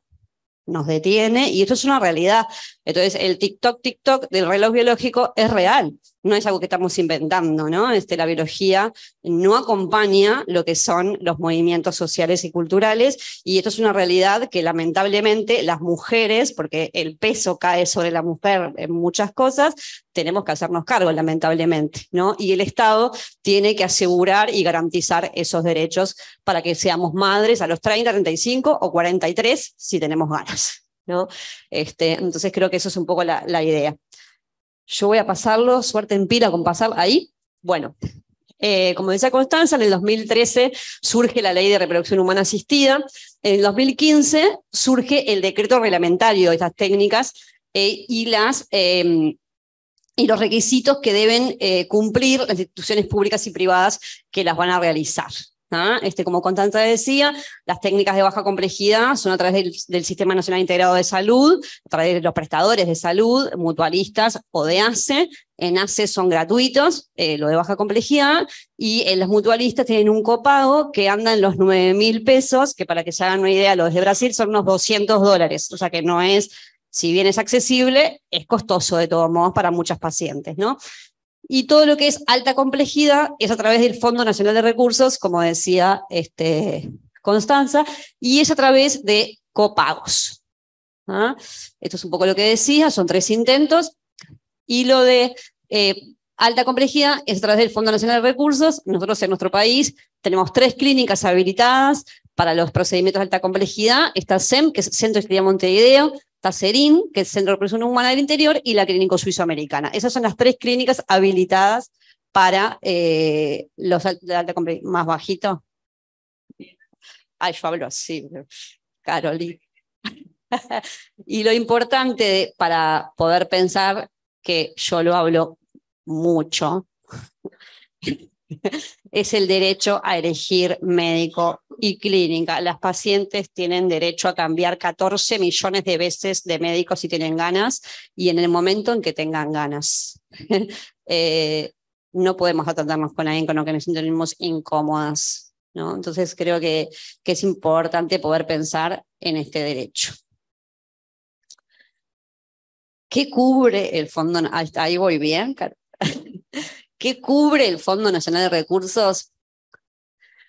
nos detiene y esto es una realidad. Entonces, el TikTok, TikTok del reloj biológico es real no es algo que estamos inventando, ¿no? Este, la biología no acompaña lo que son los movimientos sociales y culturales, y esto es una realidad que lamentablemente las mujeres, porque el peso cae sobre la mujer en muchas cosas, tenemos que hacernos cargo, lamentablemente, ¿no? Y el Estado tiene que asegurar y garantizar esos derechos para que seamos madres a los 30, 35 o 43, si tenemos ganas, ¿no? Este, entonces creo que eso es un poco la idea yo voy a pasarlo, suerte en pila con pasar ahí. Bueno, eh, como decía Constanza, en el 2013 surge la ley de reproducción humana asistida, en el 2015 surge el decreto reglamentario de estas técnicas eh, y, las, em, y los requisitos que deben eh, cumplir las instituciones públicas y privadas que las van a realizar. Este, como Constanza decía, las técnicas de baja complejidad son a través del, Sistema Nacional Integrado de Salud, a través de los prestadores de salud, mutualistas o de ACE. En ACE son gratuitos, eh, lo de baja complejidad, y en eh, los mutualistas tienen un copago que anda en los 9 mil pesos, que para que se hagan una idea, los de Brasil son unos 200 dólares, o sea que no es si bien es accesible, es costoso de todos modos para muchas pacientes, ¿no? Y todo lo que es alta complejidad es a través del Fondo Nacional de Recursos, como decía este, Constanza, y es a través de copagos. ¿ah? Esto es un poco lo que decía, son tres intentos. Y lo de eh, alta complejidad es a través del Fondo Nacional de Recursos. Nosotros en nuestro país tenemos tres clínicas habilitadas, para los procedimientos de alta complejidad, está SEM, que es Centro de de Montevideo, está CERIN, que es Centro de Producción Humana del Interior, y la clínica Suizoamericana. Esas son las tres clínicas habilitadas para eh, los de alta complejidad. ¿Más bajito? Ay, hablo así, Carolina. y lo importante para poder pensar que yo lo hablo mucho, es el derecho a elegir médico y clínica. Las pacientes tienen derecho a cambiar 14 millones de veces de médico si tienen ganas y en el momento en que tengan ganas. Eh, no podemos atendernos con alguien con lo que nos sentimos incómodas. ¿no? Entonces creo que, que es importante poder pensar en este derecho. ¿Qué cubre el fondo? Ahí voy bien, Carlos. ¿Qué cubre el Fondo Nacional de Recursos?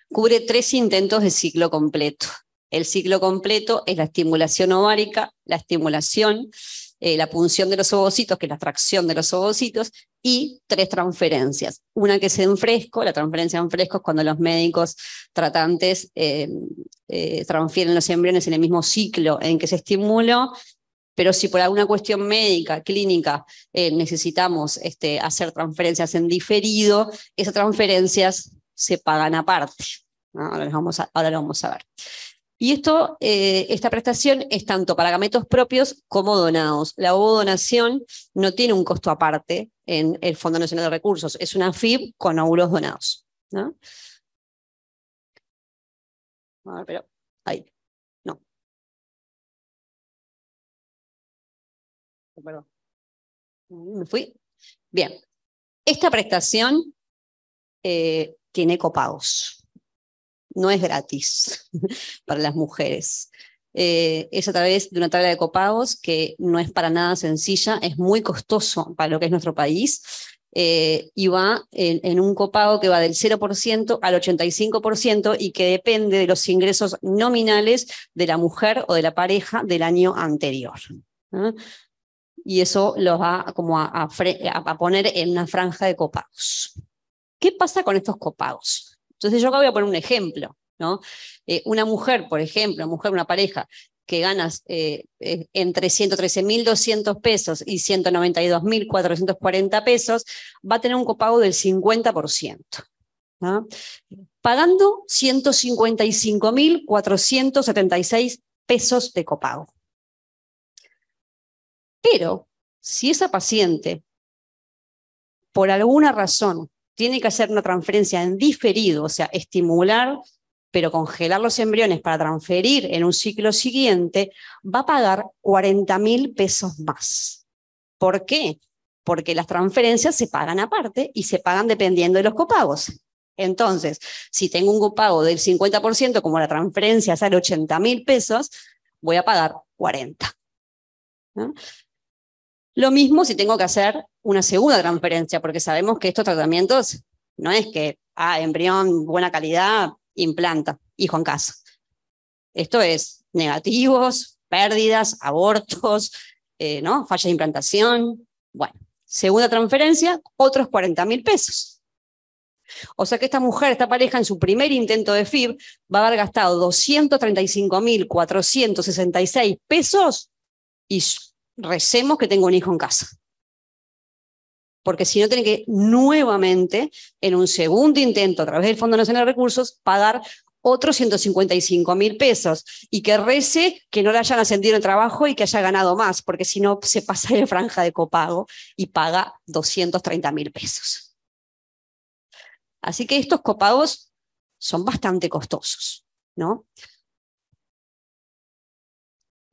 Cubre tres intentos de ciclo completo. El ciclo completo es la estimulación ovárica, la estimulación, eh, la punción de los ovocitos, que es la tracción de los ovocitos, y tres transferencias. Una que es en fresco, la transferencia en fresco es cuando los médicos tratantes eh, eh, transfieren los embriones en el mismo ciclo en que se estimuló pero si por alguna cuestión médica, clínica, eh, necesitamos este, hacer transferencias en diferido, esas transferencias se pagan aparte. Ahora, vamos lo vamos a ver. Y esto, eh, esta prestación es tanto para gametos propios como donados. La donación no tiene un costo aparte en el Fondo Nacional de Recursos, es una FIB con óvulos donados. A ver, pero ahí. perdón. Mm, ¿Me fui? Bien. Esta prestación eh, tiene copagos. No es gratis para las mujeres. Eh, es a través de una tabla de copagos que no es para nada sencilla, es muy costoso para lo que es nuestro país. Eh, y va en, un copago que va del 0% al 85% y que depende de los ingresos nominales de la mujer o de la pareja del año anterior y eso los va como a, poner en una franja de copagos. ¿Qué pasa con estos copagos? Entonces yo acá voy a poner un ejemplo. ¿no? Eh, una mujer, por ejemplo, una mujer, una pareja que gana eh, eh, entre 113.200 pesos y 192.440 pesos, va a tener un copago del 50%. Pagando 155.476 pesos de copago. Pero si esa paciente, por alguna razón, tiene que hacer una transferencia en diferido, o sea, estimular, pero congelar los embriones para transferir en un ciclo siguiente, va a pagar 40 mil pesos más. ¿Por qué? Porque las transferencias se pagan aparte y se pagan dependiendo de los copagos. Entonces, si tengo un copago del 50%, como la transferencia sale 80 mil pesos, voy a pagar 40. Lo mismo si tengo que hacer una segunda transferencia, porque sabemos que estos tratamientos no es que, ah, embrión, buena calidad, implanta, hijo en casa. Esto es negativos, pérdidas, abortos, eh, ¿no? falla de implantación. Bueno, segunda transferencia, otros 40 mil pesos. O sea que esta mujer, esta pareja, en su primer intento de FIB va a haber gastado 235.466 pesos y recemos que tengo un hijo en casa. Porque si no, tiene que nuevamente, en un segundo intento, a través del Fondo Nacional de Recursos, pagar otros 155 mil pesos y que rece que no le hayan ascendido el trabajo y que haya ganado más, porque si no se pasa la franja de copago y paga 230 mil pesos. Así que estos copagos son bastante costosos, ¿no?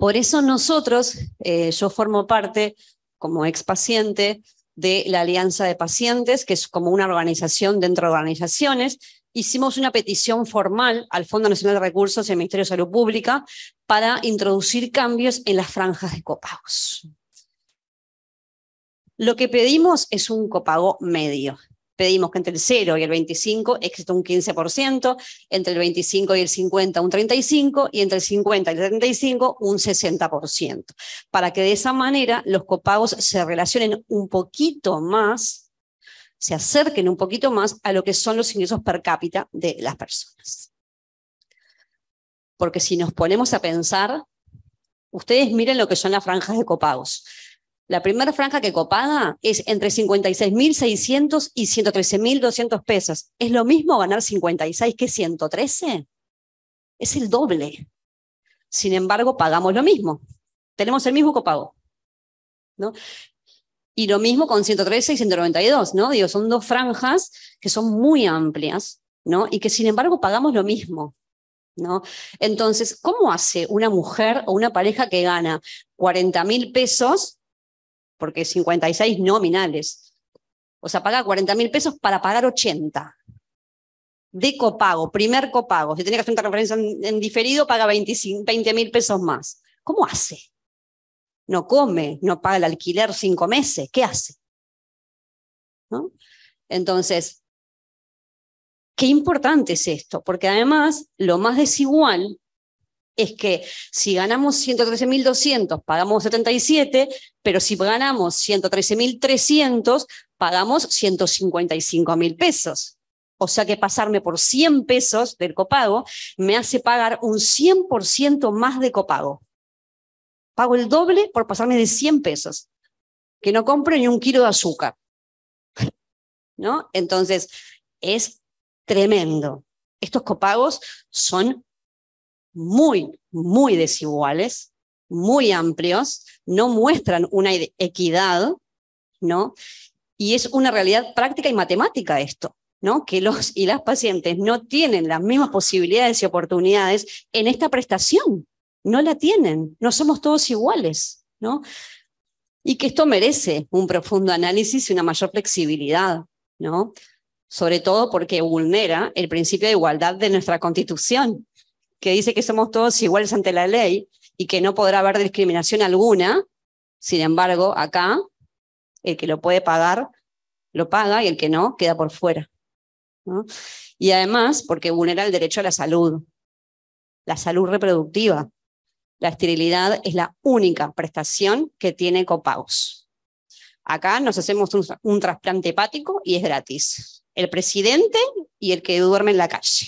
Por eso nosotros, eh, yo formo parte como ex paciente de la Alianza de Pacientes, que es como una organización dentro de organizaciones, hicimos una petición formal al Fondo Nacional de Recursos y al Ministerio de Salud Pública para introducir cambios en las franjas de copagos. Lo que pedimos es un copago medio, pedimos que entre el 0 y el 25 exista un 15%, entre el 25 y el 50 un 35% y entre el 50 y el 35 un 60%, para que de esa manera los copagos se relacionen un poquito más, se acerquen un poquito más a lo que son los ingresos per cápita de las personas. Porque si nos ponemos a pensar, ustedes miren lo que son las franjas de copagos la primera franja que copaga es entre 56.600 y 113.200 pesos. ¿Es lo mismo ganar 56 que 113? Es el doble. Sin embargo, pagamos lo mismo. Tenemos el mismo copago. ¿no? Y lo mismo con 113 y 192, ¿no? Digo, son dos franjas que son muy amplias, ¿no? Y que sin embargo pagamos lo mismo. ¿No? Entonces, ¿cómo hace una mujer o una pareja que gana 40 mil pesos porque 56 nominales. O sea, paga 40 mil pesos para pagar 80. De copago, primer copago. Si tiene que hacer una transferencia en, diferido, paga 20.000 20 mil pesos más. ¿Cómo hace? No come, no paga el alquiler cinco meses. ¿Qué hace? Entonces, qué importante es esto, porque además lo más desigual es que si ganamos 113.200, pagamos 77, pero si ganamos 113.300, pagamos 155.000 pesos. O sea que pasarme por 100 pesos del copago me hace pagar un 100% más de copago. Pago el doble por pasarme de 100 pesos, que no compro ni un kilo de azúcar. ¿No? Entonces, es tremendo. Estos copagos son muy, muy desiguales, muy amplios, no muestran una equidad, ¿no? Y es una realidad práctica y matemática esto, ¿no? Que los y las pacientes no tienen las mismas posibilidades y oportunidades en esta prestación, no la tienen, no somos todos iguales, ¿no? Y que esto merece un profundo análisis y una mayor flexibilidad, ¿no? Sobre todo porque vulnera el principio de igualdad de nuestra Constitución, que dice que somos todos iguales ante la ley y que no podrá haber discriminación alguna. Sin embargo, acá, el que lo puede pagar, lo paga y el que no, queda por fuera. Y además, porque vulnera el derecho a la salud, la salud reproductiva. La esterilidad es la única prestación que tiene copagos. Acá nos hacemos un trasplante hepático y es gratis. El presidente y el que duerme en la calle.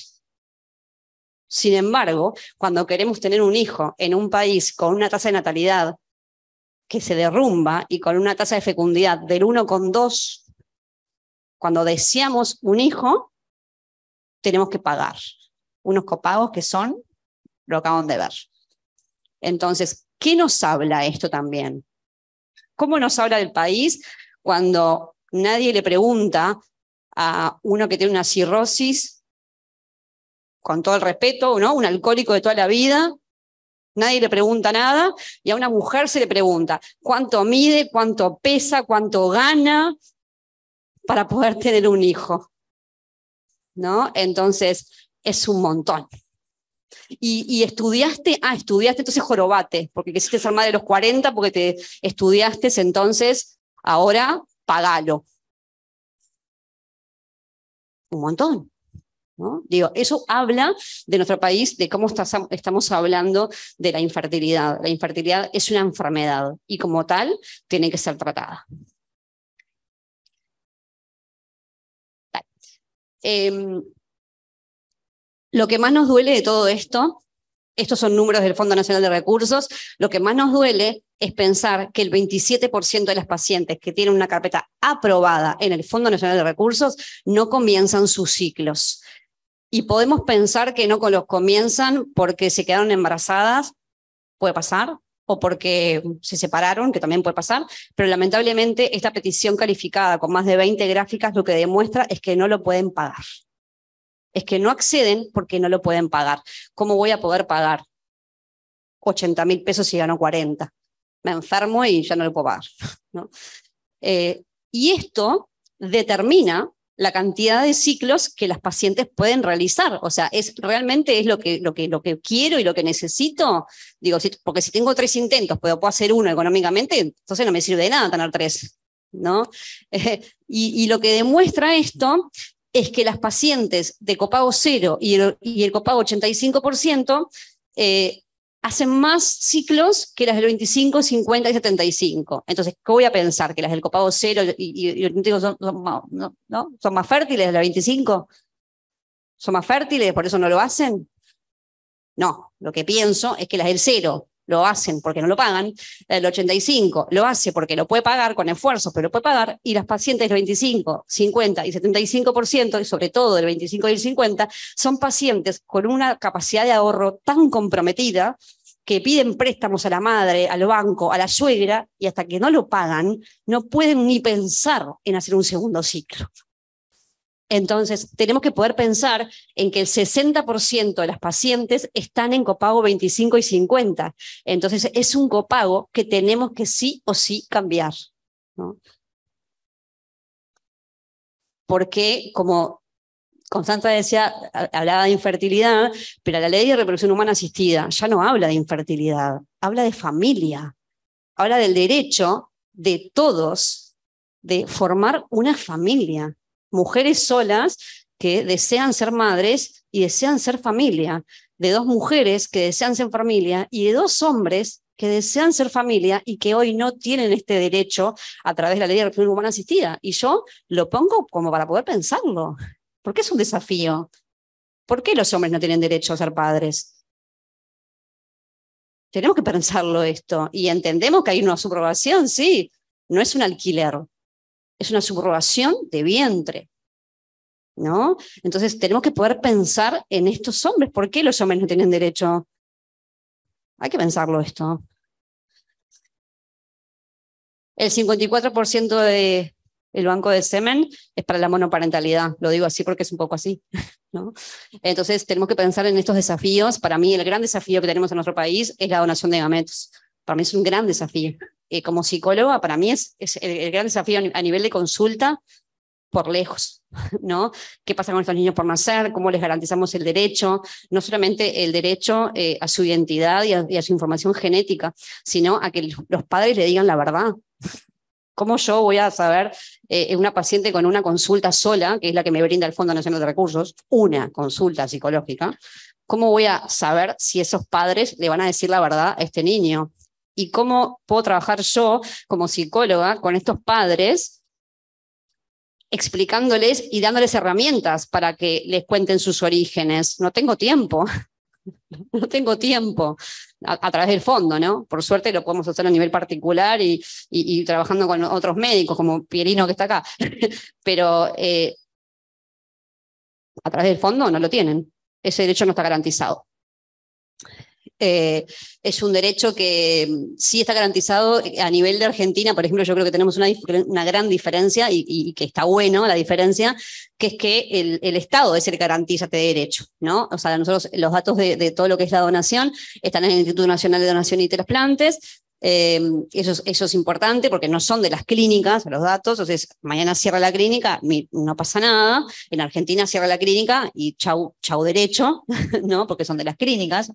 Sin embargo, cuando queremos tener un hijo en un país con una tasa de natalidad que se derrumba y con una tasa de fecundidad del 1,2, cuando deseamos un hijo, tenemos que pagar unos copagos que son, lo acaban de ver. Entonces, ¿qué nos habla esto también? ¿Cómo nos habla el país cuando nadie le pregunta a uno que tiene una cirrosis con todo el respeto, ¿no? Un alcohólico de toda la vida, nadie le pregunta nada, y a una mujer se le pregunta cuánto mide, cuánto pesa, cuánto gana para poder tener un hijo. ¿No? Entonces, es un montón. Y, estudiaste, ah, estudiaste, entonces jorobate, porque quisiste ser madre de los 40, porque te estudiaste, entonces ahora pagalo. Un montón. Digo, eso habla de nuestro país, de cómo estamos hablando de la infertilidad. La infertilidad es una enfermedad y como tal tiene que ser tratada. Em, lo que más nos duele de todo esto, estos son números del Fondo Nacional de Recursos, lo que más nos duele es pensar que el 27% de las pacientes que tienen una carpeta aprobada en el Fondo Nacional de Recursos no comienzan sus ciclos y podemos pensar que no con los comienzan porque se quedaron embarazadas, puede pasar, o porque se separaron, que también puede pasar, pero lamentablemente esta petición calificada con más de 20 gráficas lo que demuestra es que no lo pueden pagar. Es que no acceden porque no lo pueden pagar. ¿Cómo voy a poder pagar 80 mil pesos si gano 40? Me enfermo y ya no lo puedo pagar. ¿no? Eh, y esto determina la cantidad de ciclos que las pacientes pueden realizar. O sea, es realmente es lo que, lo que, lo que quiero y lo que necesito. Digo, porque si tengo tres intentos, puedo puedo hacer uno económicamente, entonces no me sirve de nada tener tres. ¿no? Eh, y, lo que demuestra esto es que las pacientes de copago cero y el, copago 85% eh, hacen más ciclos que las del 25, 50 y 75. Entonces, ¿qué voy a pensar? ¿Que las del copado cero y, y, son, más, son más fértiles de las 25? ¿Son más fértiles? ¿Por eso no lo hacen? No, lo que pienso es que las del cero lo hacen porque no lo pagan, el 85 lo hace porque lo puede pagar con esfuerzos, pero lo puede pagar, y las pacientes del 25, 50 y 75%, y sobre todo del 25 y el 50, son pacientes con una capacidad de ahorro tan comprometida que piden préstamos a la madre, al banco, a la suegra, y hasta que no lo pagan, no pueden ni pensar en hacer un segundo ciclo. Entonces, tenemos que poder pensar en que el 60% de las pacientes están en copago 25 y 50. Entonces, es un copago que tenemos que sí o sí cambiar. Porque, como Constanza decía, hablaba de infertilidad, pero la ley de reproducción humana asistida ya no habla de infertilidad, habla de familia, habla del derecho de todos de formar una familia mujeres solas que desean ser madres y desean ser familia, de dos mujeres que desean ser familia y de dos hombres que desean ser familia y que hoy no tienen este derecho a través de la ley de reproducción humana asistida. Y yo lo pongo como para poder pensarlo, porque es un desafío. ¿Por qué los hombres no tienen derecho a ser padres? Tenemos que pensarlo esto y entendemos que hay una subrogación, sí, no es un alquiler, es una subrogación de vientre. ¿No? Entonces tenemos que poder pensar en estos hombres. ¿Por qué los hombres no tienen derecho? Hay que pensarlo esto. El 54% del banco de semen es para la monoparentalidad. Lo digo así porque es un poco así. ¿no? Entonces tenemos que pensar en estos desafíos. Para mí el gran desafío que tenemos en nuestro país es la donación de gametos. Para mí es un gran desafío. Eh, como psicóloga, para mí es, el, gran desafío a nivel de consulta por lejos, ¿no? ¿Qué pasa con estos niños por nacer? ¿Cómo les garantizamos el derecho? No solamente el derecho eh, a su identidad y a, su información genética, sino a que los padres le digan la verdad. ¿Cómo yo voy a saber eh, una paciente con una consulta sola, que es la que me brinda el Fondo Nacional de Recursos, una consulta psicológica? ¿Cómo voy a saber si esos padres le van a decir la verdad a este niño? y cómo puedo trabajar yo como psicóloga con estos padres explicándoles y dándoles herramientas para que les cuenten sus orígenes. No tengo tiempo, no tengo tiempo a, través del fondo, ¿no? Por suerte lo podemos hacer a nivel particular y, trabajando con otros médicos, como Pierino que está acá, pero eh, a través del fondo no lo tienen. Ese derecho no está garantizado. Eh, es un derecho que mm, sí está garantizado eh, a nivel de Argentina, por ejemplo, yo creo que tenemos una, gran diferencia y, que está bueno la diferencia, que es que el, Estado es el que garantiza este derecho, ¿no? O sea, nosotros los datos de, de, todo lo que es la donación están en el Instituto Nacional de Donación y Trasplantes, eh, eso, es, importante porque no son de las clínicas los datos, entonces mañana cierra la clínica, no pasa nada, en Argentina cierra la clínica y chau, chau derecho, ¿no? porque son de las clínicas.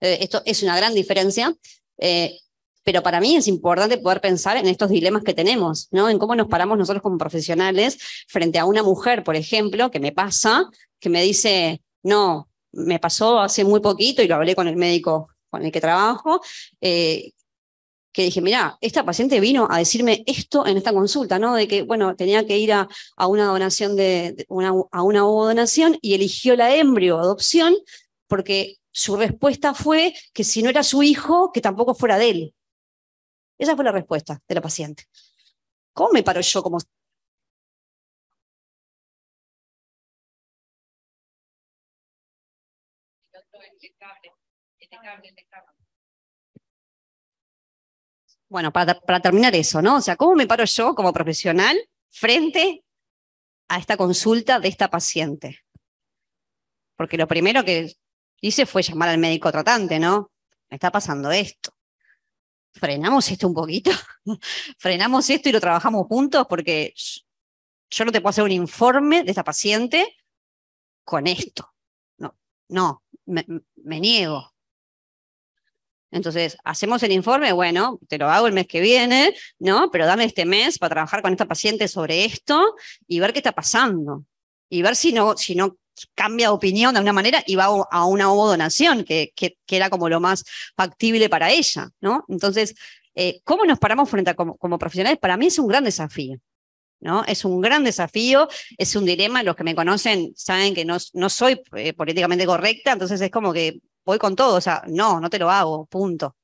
Eh, esto es una gran diferencia. Eh, pero para mí es importante poder pensar en estos dilemas que tenemos, ¿no? En cómo nos paramos nosotros como profesionales frente a una mujer, por ejemplo, que me pasa, que me dice, no, me pasó hace muy poquito y lo hablé con el médico con el que trabajo, que dije, mira, esta paciente vino a decirme esto en esta consulta, ¿no? De que, bueno, tenía que ir a, una donación de, una, a una donación y eligió la embrio adopción porque su respuesta fue que si no era su hijo, que tampoco fuera de él. Esa fue la respuesta de la paciente. ¿Cómo me paro yo como bueno, para, terminar eso, ¿no? O sea, ¿cómo me paro yo como profesional frente a esta consulta de esta paciente? Porque lo primero que hice fue llamar al médico tratante, ¿no? Me está pasando esto. Frenamos esto un poquito. Frenamos esto y lo trabajamos juntos porque yo no te puedo hacer un informe de esta paciente con esto. No, no, me niego. Entonces, hacemos el informe, bueno, te lo hago el mes que viene, ¿no? Pero dame este mes para trabajar con esta paciente sobre esto y ver qué está pasando. Y ver si no, si no cambia de opinión de alguna manera y va a una donación, que, era como lo más factible para ella, ¿no? Entonces, eh, ¿cómo nos paramos frente a como, como profesionales? Para mí es un gran desafío. Es un gran desafío, es un dilema, los que me conocen saben que no, soy eh, políticamente correcta, entonces es como que voy con todo, o sea, no, no te lo hago, punto.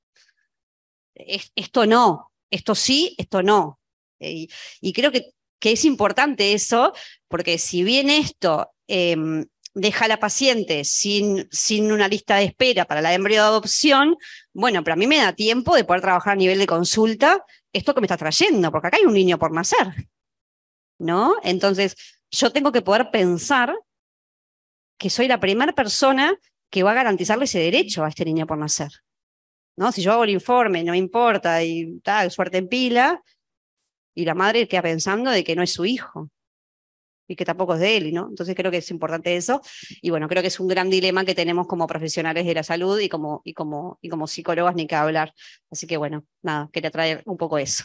esto no, esto sí, esto no. Y, creo que, es importante eso, porque si bien esto em, deja a la paciente sin, una lista de espera para la embrión de adopción, bueno, pero a mí me da tiempo de poder trabajar a nivel de consulta esto que me está trayendo, porque acá hay un niño por nacer. ¿no? Entonces, yo tengo que poder pensar que soy la primera persona que va a garantizarle ese derecho a este niño por nacer. ¿No? Si yo hago el informe, no importa, y tal, suerte en pila, y la madre queda pensando de que no es su hijo y que tampoco es de él, ¿no? Entonces creo que es importante eso. Y bueno, creo que es un gran dilema que tenemos como profesionales de la salud y como, y como, y como psicólogas ni que hablar. Así que bueno, nada, quería traer un poco eso.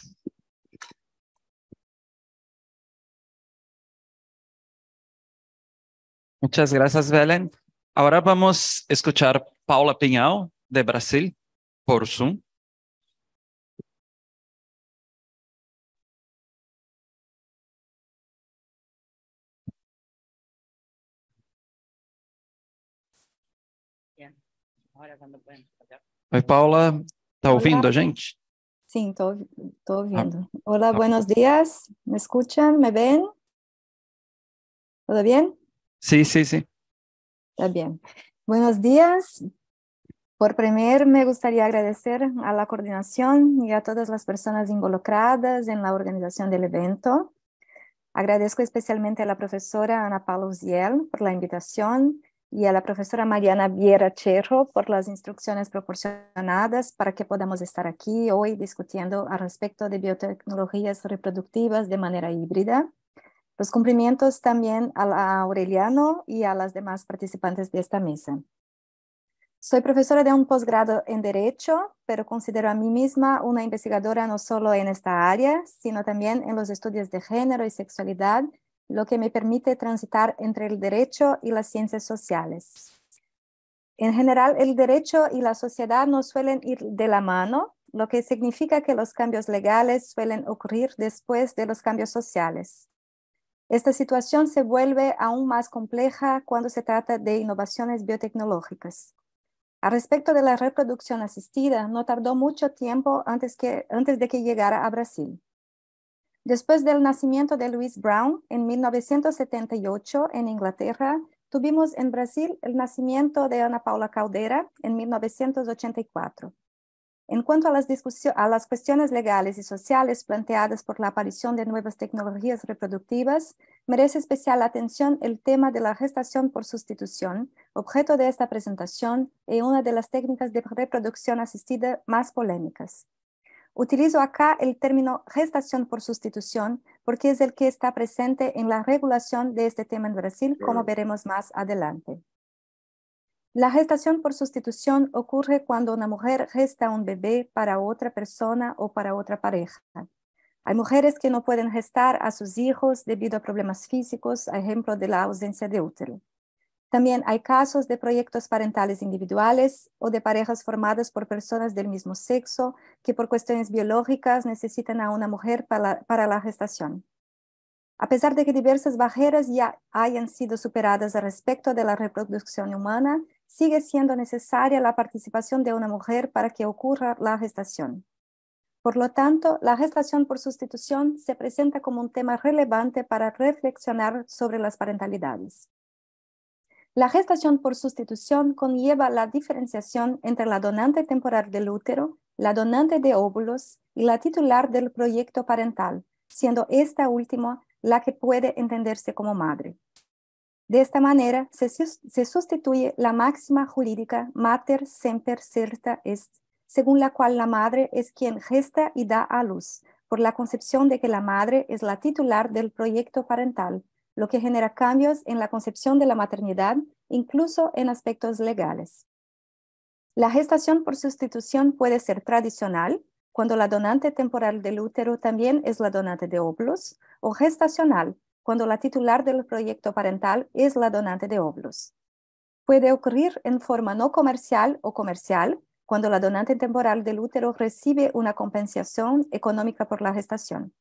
Muchas gracias, Belen. Ahora vamos a escuchar Paula Pinhal de Brasil por Zoom. Oi, Paula. Está ouvindo a gente? Sim, estou ouvindo. Ah, Olá, tá buenos dias. Me escutam? Me veem? Tudo bem? Sí, sí, sí. Está bien. Buenos días. Por primer, me gustaría agradecer a la coordinación y a todas las personas involucradas en la organización del evento. Agradezco especialmente a la profesora Ana Paula Uziel por la invitación y a la profesora Mariana Viera Cherro por las instrucciones proporcionadas para que podamos estar aquí hoy discutiendo al respecto de biotecnologías reproductivas de manera híbrida. Los cumplimientos también a Aureliano y a las demás participantes de esta mesa. Soy profesora de un posgrado en Derecho, pero considero a mí misma una investigadora no solo en esta área, sino también en los estudios de género y sexualidad, lo que me permite transitar entre el derecho y las ciencias sociales. En general, el derecho y la sociedad no suelen ir de la mano, lo que significa que los cambios legales suelen ocurrir después de los cambios sociales. Esta situación se vuelve aún más compleja cuando se trata de innovaciones biotecnológicas. A respecto de la reproducción asistida, no tardó mucho tiempo antes, de que llegara a Brasil. Después del nacimiento de Louis Brown en 1978 en Inglaterra, tuvimos en Brasil el nacimiento de Ana Paula Caldera en 1984. En cuanto a las, cuestiones legales y sociales planteadas por la aparición de nuevas tecnologías reproductivas, merece especial atención el tema de la gestación por sustitución, objeto de esta presentación y e una de las técnicas de reproducción asistida más polémicas. Utilizo acá el término gestación por sustitución porque es el que está presente en la regulación de este tema en Brasil, como veremos más adelante. La gestación por sustitución ocurre cuando una mujer gesta un bebé para otra persona o para otra pareja. Hay mujeres que no pueden gestar a sus hijos debido a problemas físicos, a ejemplo de la ausencia de útero. También hay casos de proyectos parentales individuales o de parejas formadas por personas del mismo sexo que por cuestiones biológicas necesitan a una mujer para, la gestación. A pesar de que diversas barreras ya hayan sido superadas respecto de la reproducción humana, sigue siendo necesaria la participación de una mujer para que ocurra la gestación. Por lo tanto, la gestación por sustitución se presenta como un tema relevante para reflexionar sobre las parentalidades. La gestación por sustitución conlleva la diferenciación entre la donante temporal del útero, la donante de óvulos y la titular del proyecto parental, siendo esta última la que puede entenderse como madre. De esta manera se, sustituye la máxima jurídica mater semper certa est, según la cual la madre es quien gesta y da a luz, por la concepción de que la madre es la titular del proyecto parental, lo que genera cambios en la concepción de la maternidad, incluso en aspectos legales. La gestación por sustitución puede ser tradicional, cuando la donante temporal del útero también es la donante de óvulos, o gestacional, cuando la titular del proyecto parental es la donante de óvulos. Puede ocurrir en forma no comercial o comercial cuando la donante temporal del útero recibe una compensación económica por la gestación.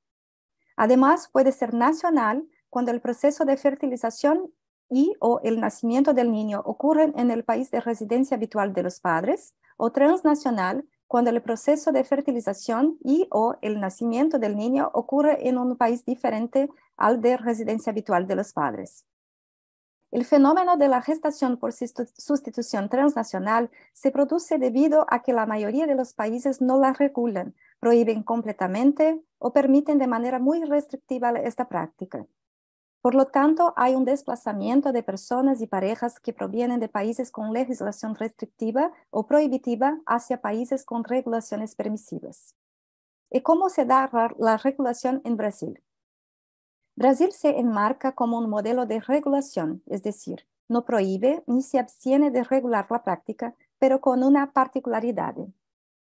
Además, puede ser nacional cuando el proceso de fertilización y o el nacimiento del niño ocurren en el país de residencia habitual de los padres o transnacional cuando el proceso de fertilización y o el nacimiento del niño ocurre en un país diferente al de residencia habitual de los padres. El fenómeno de la gestación por sustitución transnacional se produce debido a que la mayoría de los países no la regulan, prohíben completamente o permiten de manera muy restrictiva esta práctica. Por lo tanto, hay un desplazamiento de personas y parejas que provienen de países con legislación restrictiva o prohibitiva hacia países con regulaciones permisivas. ¿Y cómo se da la regulación en Brasil? Brasil se enmarca como un modelo de regulación, es decir, no prohíbe ni se abstiene de regular la práctica, pero con una particularidad.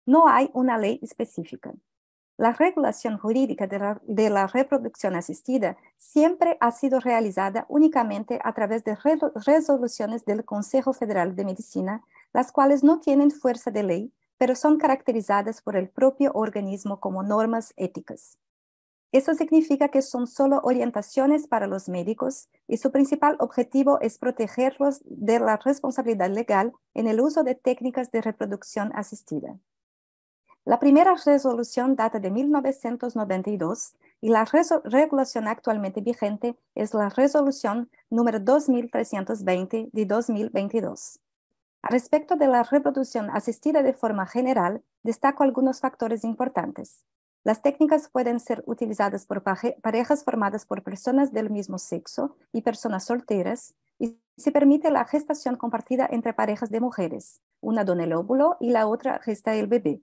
No hay una ley específica. La regulación jurídica de la, reproducción asistida siempre ha sido realizada únicamente a través de resoluciones del Consejo Federal de Medicina, las cuales no tienen fuerza de ley, pero son caracterizadas por el propio organismo como normas éticas. Eso significa que son solo orientaciones para los médicos y su principal objetivo es protegerlos de la responsabilidad legal en el uso de técnicas de reproducción asistida. La primera resolución data de 1992 y la regulación actualmente vigente es la resolución número 2320 de 2022. Respecto de la reproducción asistida de forma general, destaco algunos factores importantes. Las técnicas pueden ser utilizadas por parejas formadas por personas del mismo sexo y personas solteras, y se permite la gestación compartida entre parejas de mujeres. Una dona el óvulo y la otra gesta el bebé.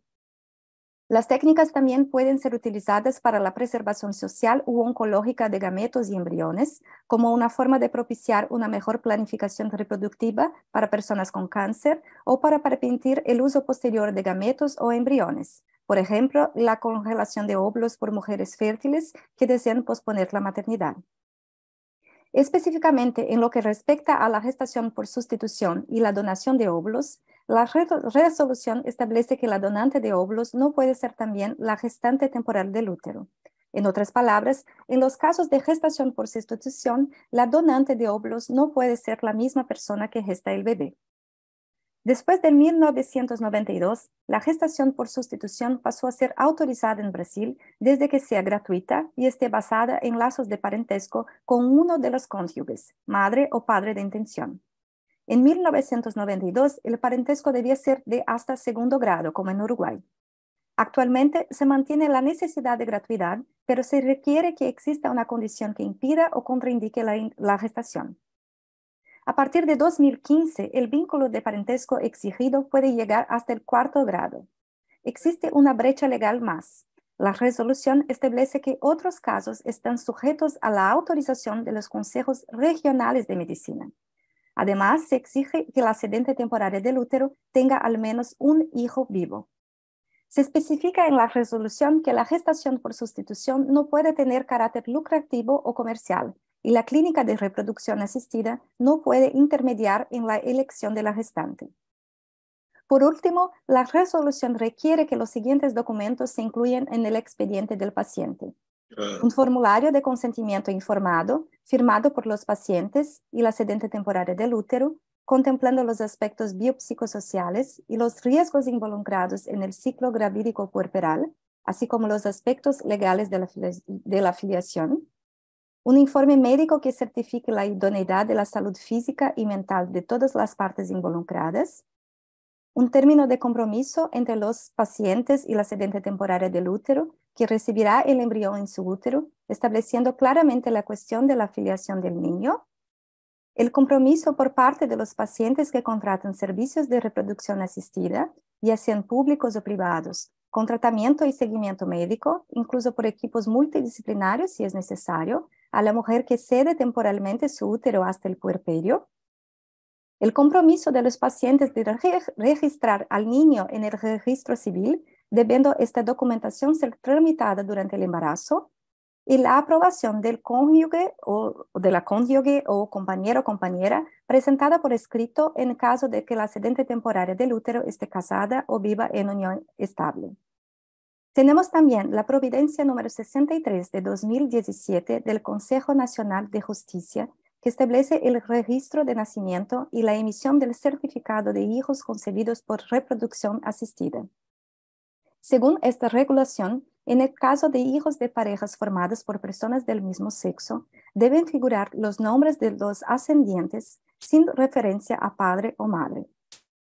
Las técnicas también pueden ser utilizadas para la preservación social u oncológica de gametos y embriones, como una forma de propiciar una mejor planificación reproductiva para personas con cáncer o para permitir el uso posterior de gametos o embriones. Por ejemplo, la congelación de óvulos por mujeres fértiles que desean posponer la maternidad. Específicamente en lo que respecta a la gestación por sustitución y la donación de óvulos, la resolución establece que la donante de óvulos no puede ser también la gestante temporal del útero. En otras palabras, en los casos de gestación por sustitución, la donante de óvulos no puede ser la misma persona que gesta el bebé. Después de 1992, la gestación por sustitución pasó a ser autorizada en Brasil desde que sea gratuita y esté basada en lazos de parentesco con uno de los cónyuges, madre o padre de intención. En 1992, el parentesco debía ser de hasta segundo grado, como en Uruguay. Actualmente se mantiene la necesidad de gratuidad, pero se requiere que exista una condición que impida o contraindique la, gestación. A partir de 2015, el vínculo de parentesco exigido puede llegar hasta el cuarto grado. Existe una brecha legal más. La resolución establece que otros casos están sujetos a la autorización de los consejos regionales de medicina. Además, se exige que la sedente temporaria del útero tenga al menos un hijo vivo. Se especifica en la resolución que la gestación por sustitución no puede tener carácter lucrativo o comercial y la clínica de reproducción asistida no puede intermediar en la elección de la gestante. Por último, la resolución requiere que los siguientes documentos se incluyan en el expediente del paciente un ah. formulario de consentimiento informado firmado por los pacientes y la sedente temporaria del útero, contemplando los aspectos biopsicosociales y los riesgos involucrados en el ciclo gravídico corporal, así como los aspectos legales de la, de la filiación. Un informe médico que certifique la idoneidad de la salud física y mental de todas las partes involucradas. Un término de compromiso entre los pacientes y la sedente temporaria del útero que recibirá el embrión en su útero, estableciendo claramente la cuestión de la afiliación del niño, el compromiso por parte de los pacientes que contratan servicios de reproducción asistida, ya sean públicos o privados, con tratamiento y seguimiento médico, incluso por equipos multidisciplinarios si es necesario, a la mujer que cede temporalmente su útero hasta el puerperio, el compromiso de los pacientes de registrar al niño en el registro civil debiendo esta documentación ser tramitada durante el embarazo y la aprobación del cónyuge o de la cónyuge o compañero o compañera presentada por escrito en caso de que la sedente temporaria del útero esté casada o viva en unión estable. Tenemos también la Providencia número 63 de 2017 del Consejo Nacional de Justicia, que establece el registro de nacimiento y la emisión del certificado de hijos concebidos por reproducción asistida. Según esta regulación, en el caso de hijos de parejas formadas por personas del mismo sexo, deben figurar los nombres de los ascendientes sin referencia a padre o madre.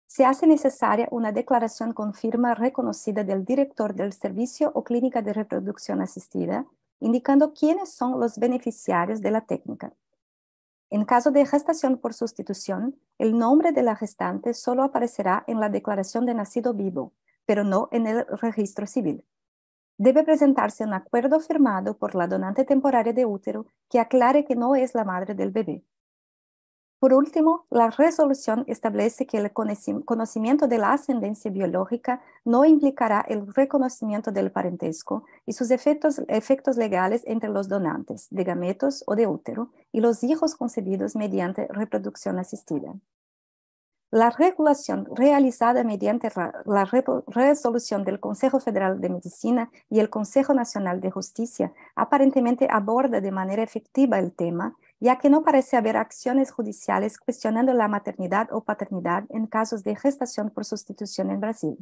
Se hace necesaria una declaración con firma reconocida del director del servicio o clínica de reproducción asistida, indicando quiénes son los beneficiarios de la técnica. En caso de gestación por sustitución, el nombre de la gestante solo aparecerá en la declaración de nacido vivo, pero no en el registro civil. Debe presentarse un acuerdo firmado por la donante temporaria de útero que aclare que no es la madre del bebé. Por último, la resolución establece que el conocimiento de la ascendencia biológica no implicará el reconocimiento del parentesco y sus efectos, legales entre los donantes de gametos o de útero y los hijos concebidos mediante reproducción asistida. La regulación realizada mediante la resolución del Consejo Federal de Medicina y el Consejo Nacional de Justicia aparentemente aborda de manera efectiva el tema, ya que no parece haber acciones judiciales cuestionando la maternidad o paternidad en casos de gestación por sustitución en Brasil.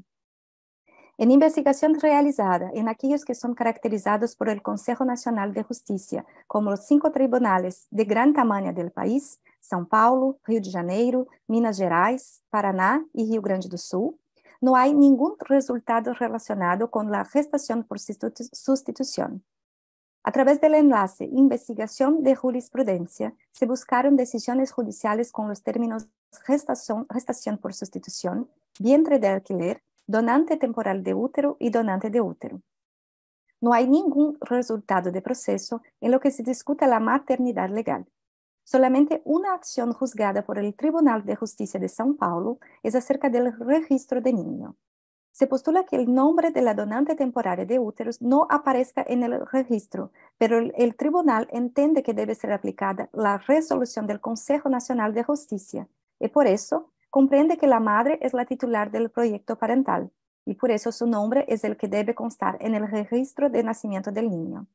En investigación realizada en aquellos que son caracterizados por el Consejo Nacional de Justicia como los cinco tribunales de gran tamaño del país, São Paulo, Rio de Janeiro, Minas Gerais, Paraná e Rio Grande do Sul, no hay ningún resultado relacionado con la gestación por sustitución. A través del enlace Investigación de Jurisprudencia, se buscaron decisiones judiciales con los términos gestación por sustitución, vientre de alquiler, donante temporal de útero y e donante de útero. No hay ningún resultado de proceso en em lo que se discuta la maternidad legal. Solamente una acción juzgada por el Tribunal de Justicia de São Paulo es acerca del registro de niño. Se postula que el nombre de la donante temporaria de úteros no aparezca en el registro, pero el, el tribunal entiende que debe ser aplicada la resolución del Consejo Nacional de Justicia y por eso comprende que la madre es la titular del proyecto parental y por eso su nombre es el que debe constar en el registro de nacimiento del niño.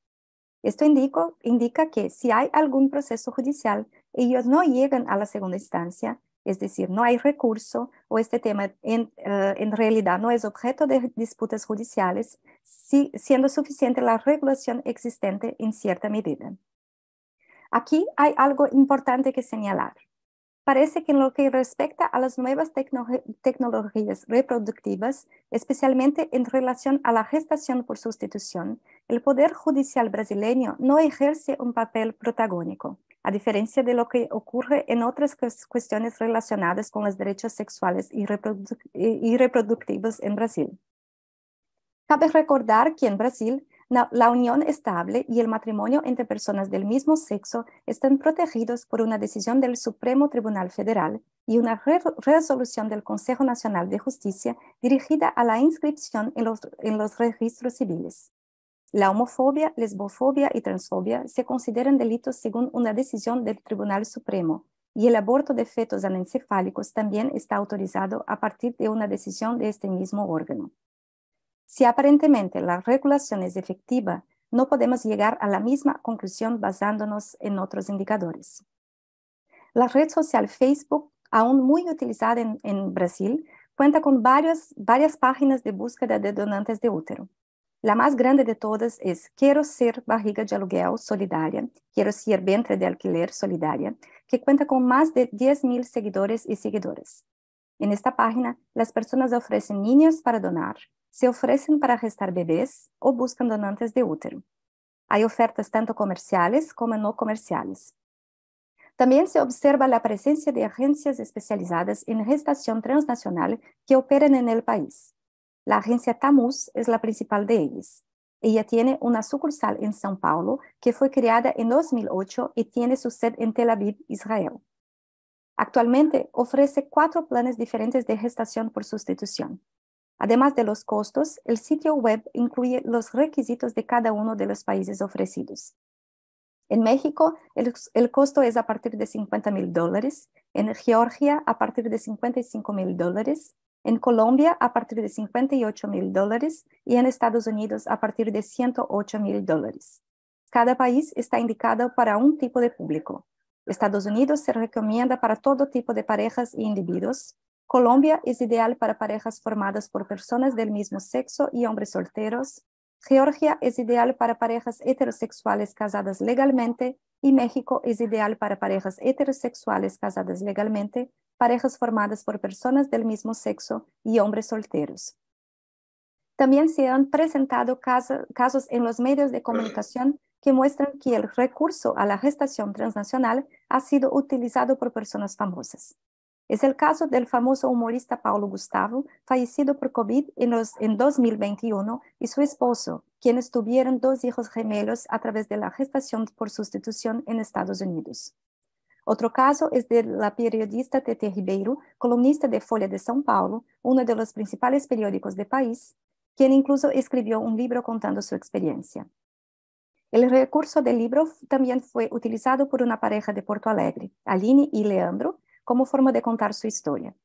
Esto indica que si hay algún proceso judicial, ellos no llegan a la segunda instancia, es decir, no hay recurso o este tema en, eh, realidad no es objeto de disputas judiciales, siendo suficiente la regulación existente en cierta medida. Aquí hay algo importante que señalar parece que en lo que respecta a las nuevas tecnologías reproductivas, especialmente en relación a la gestación por sustitución, el Poder Judicial brasileño no ejerce un papel protagónico, a diferencia de lo que ocurre en otras cuestiones relacionadas con los derechos sexuales y reproductivos en Brasil. Cabe recordar que en Brasil la unión estable y el matrimonio entre personas del mismo sexo están protegidos por una decisión del Supremo Tribunal Federal y una resolución del Consejo Nacional de Justicia dirigida a la inscripción en los registros civiles. La homofobia, lesbofobia y transfobia se consideran delitos según una decisión del Tribunal Supremo y el aborto de fetos anencefálicos también está autorizado a partir de una decisión de este mismo órgano. Si aparentemente la regulación es efectiva, no podemos llegar a la misma conclusión basándonos en otros indicadores. La red social Facebook, aún muy utilizada en, Brasil, cuenta con varias varias páginas de búsqueda de donantes de útero. La más grande de todas es Quiero ser barriga de aluguel solidaria, Quiero ser Ventre de alquiler solidaria, que cuenta con más de 10.000 seguidores y seguidores. En esta página, las personas ofrecen niños para donar, se ofrecen para gestar bebés o buscan donantes de útero. Hay ofertas tanto comerciales como no comerciales. También se observa la presencia de agencias especializadas en gestación transnacional que operan en el país. La agencia TAMUS es la principal de ellas. Ella tiene una sucursal en São Paulo que fue creada en 2008 y tiene su sede en Tel Aviv, Israel. Actualmente ofrece cuatro planes diferentes de gestación por sustitución. Además de los costos, el sitio web incluye los requisitos de cada uno de los países ofrecidos. En México, el, costo es a partir de 50 mil dólares, en Georgia a partir de 55 mil dólares, en Colombia a partir de 58 mil dólares y en Estados Unidos a partir de 108 mil dólares. Cada país está indicado para un tipo de público. Estados Unidos se recomienda para todo tipo de parejas e individuos, Colombia es ideal para parejas formadas por personas del mismo sexo y hombres solteros. Georgia es ideal para parejas heterosexuales casadas legalmente y México es ideal para parejas heterosexuales casadas legalmente, parejas formadas por personas del mismo sexo y hombres solteros. También se han presentado casos en los medios de comunicación que muestran que el recurso a la gestación transnacional ha sido utilizado por personas famosas. Es el caso del famoso humorista Paulo Gustavo, fallecido por COVID en, 2021, y su esposo, quienes tuvieron dos hijos gemelos a través de la gestación por sustitución en Estados Unidos. Otro caso es de la periodista Tete Ribeiro, columnista de Folha de São Paulo, uno de los principales periódicos del país, quien incluso escribió un libro contando su experiencia. El recurso del libro también fue utilizado por una pareja de Porto Alegre, Aline y Leandro, como forma de contar su historia.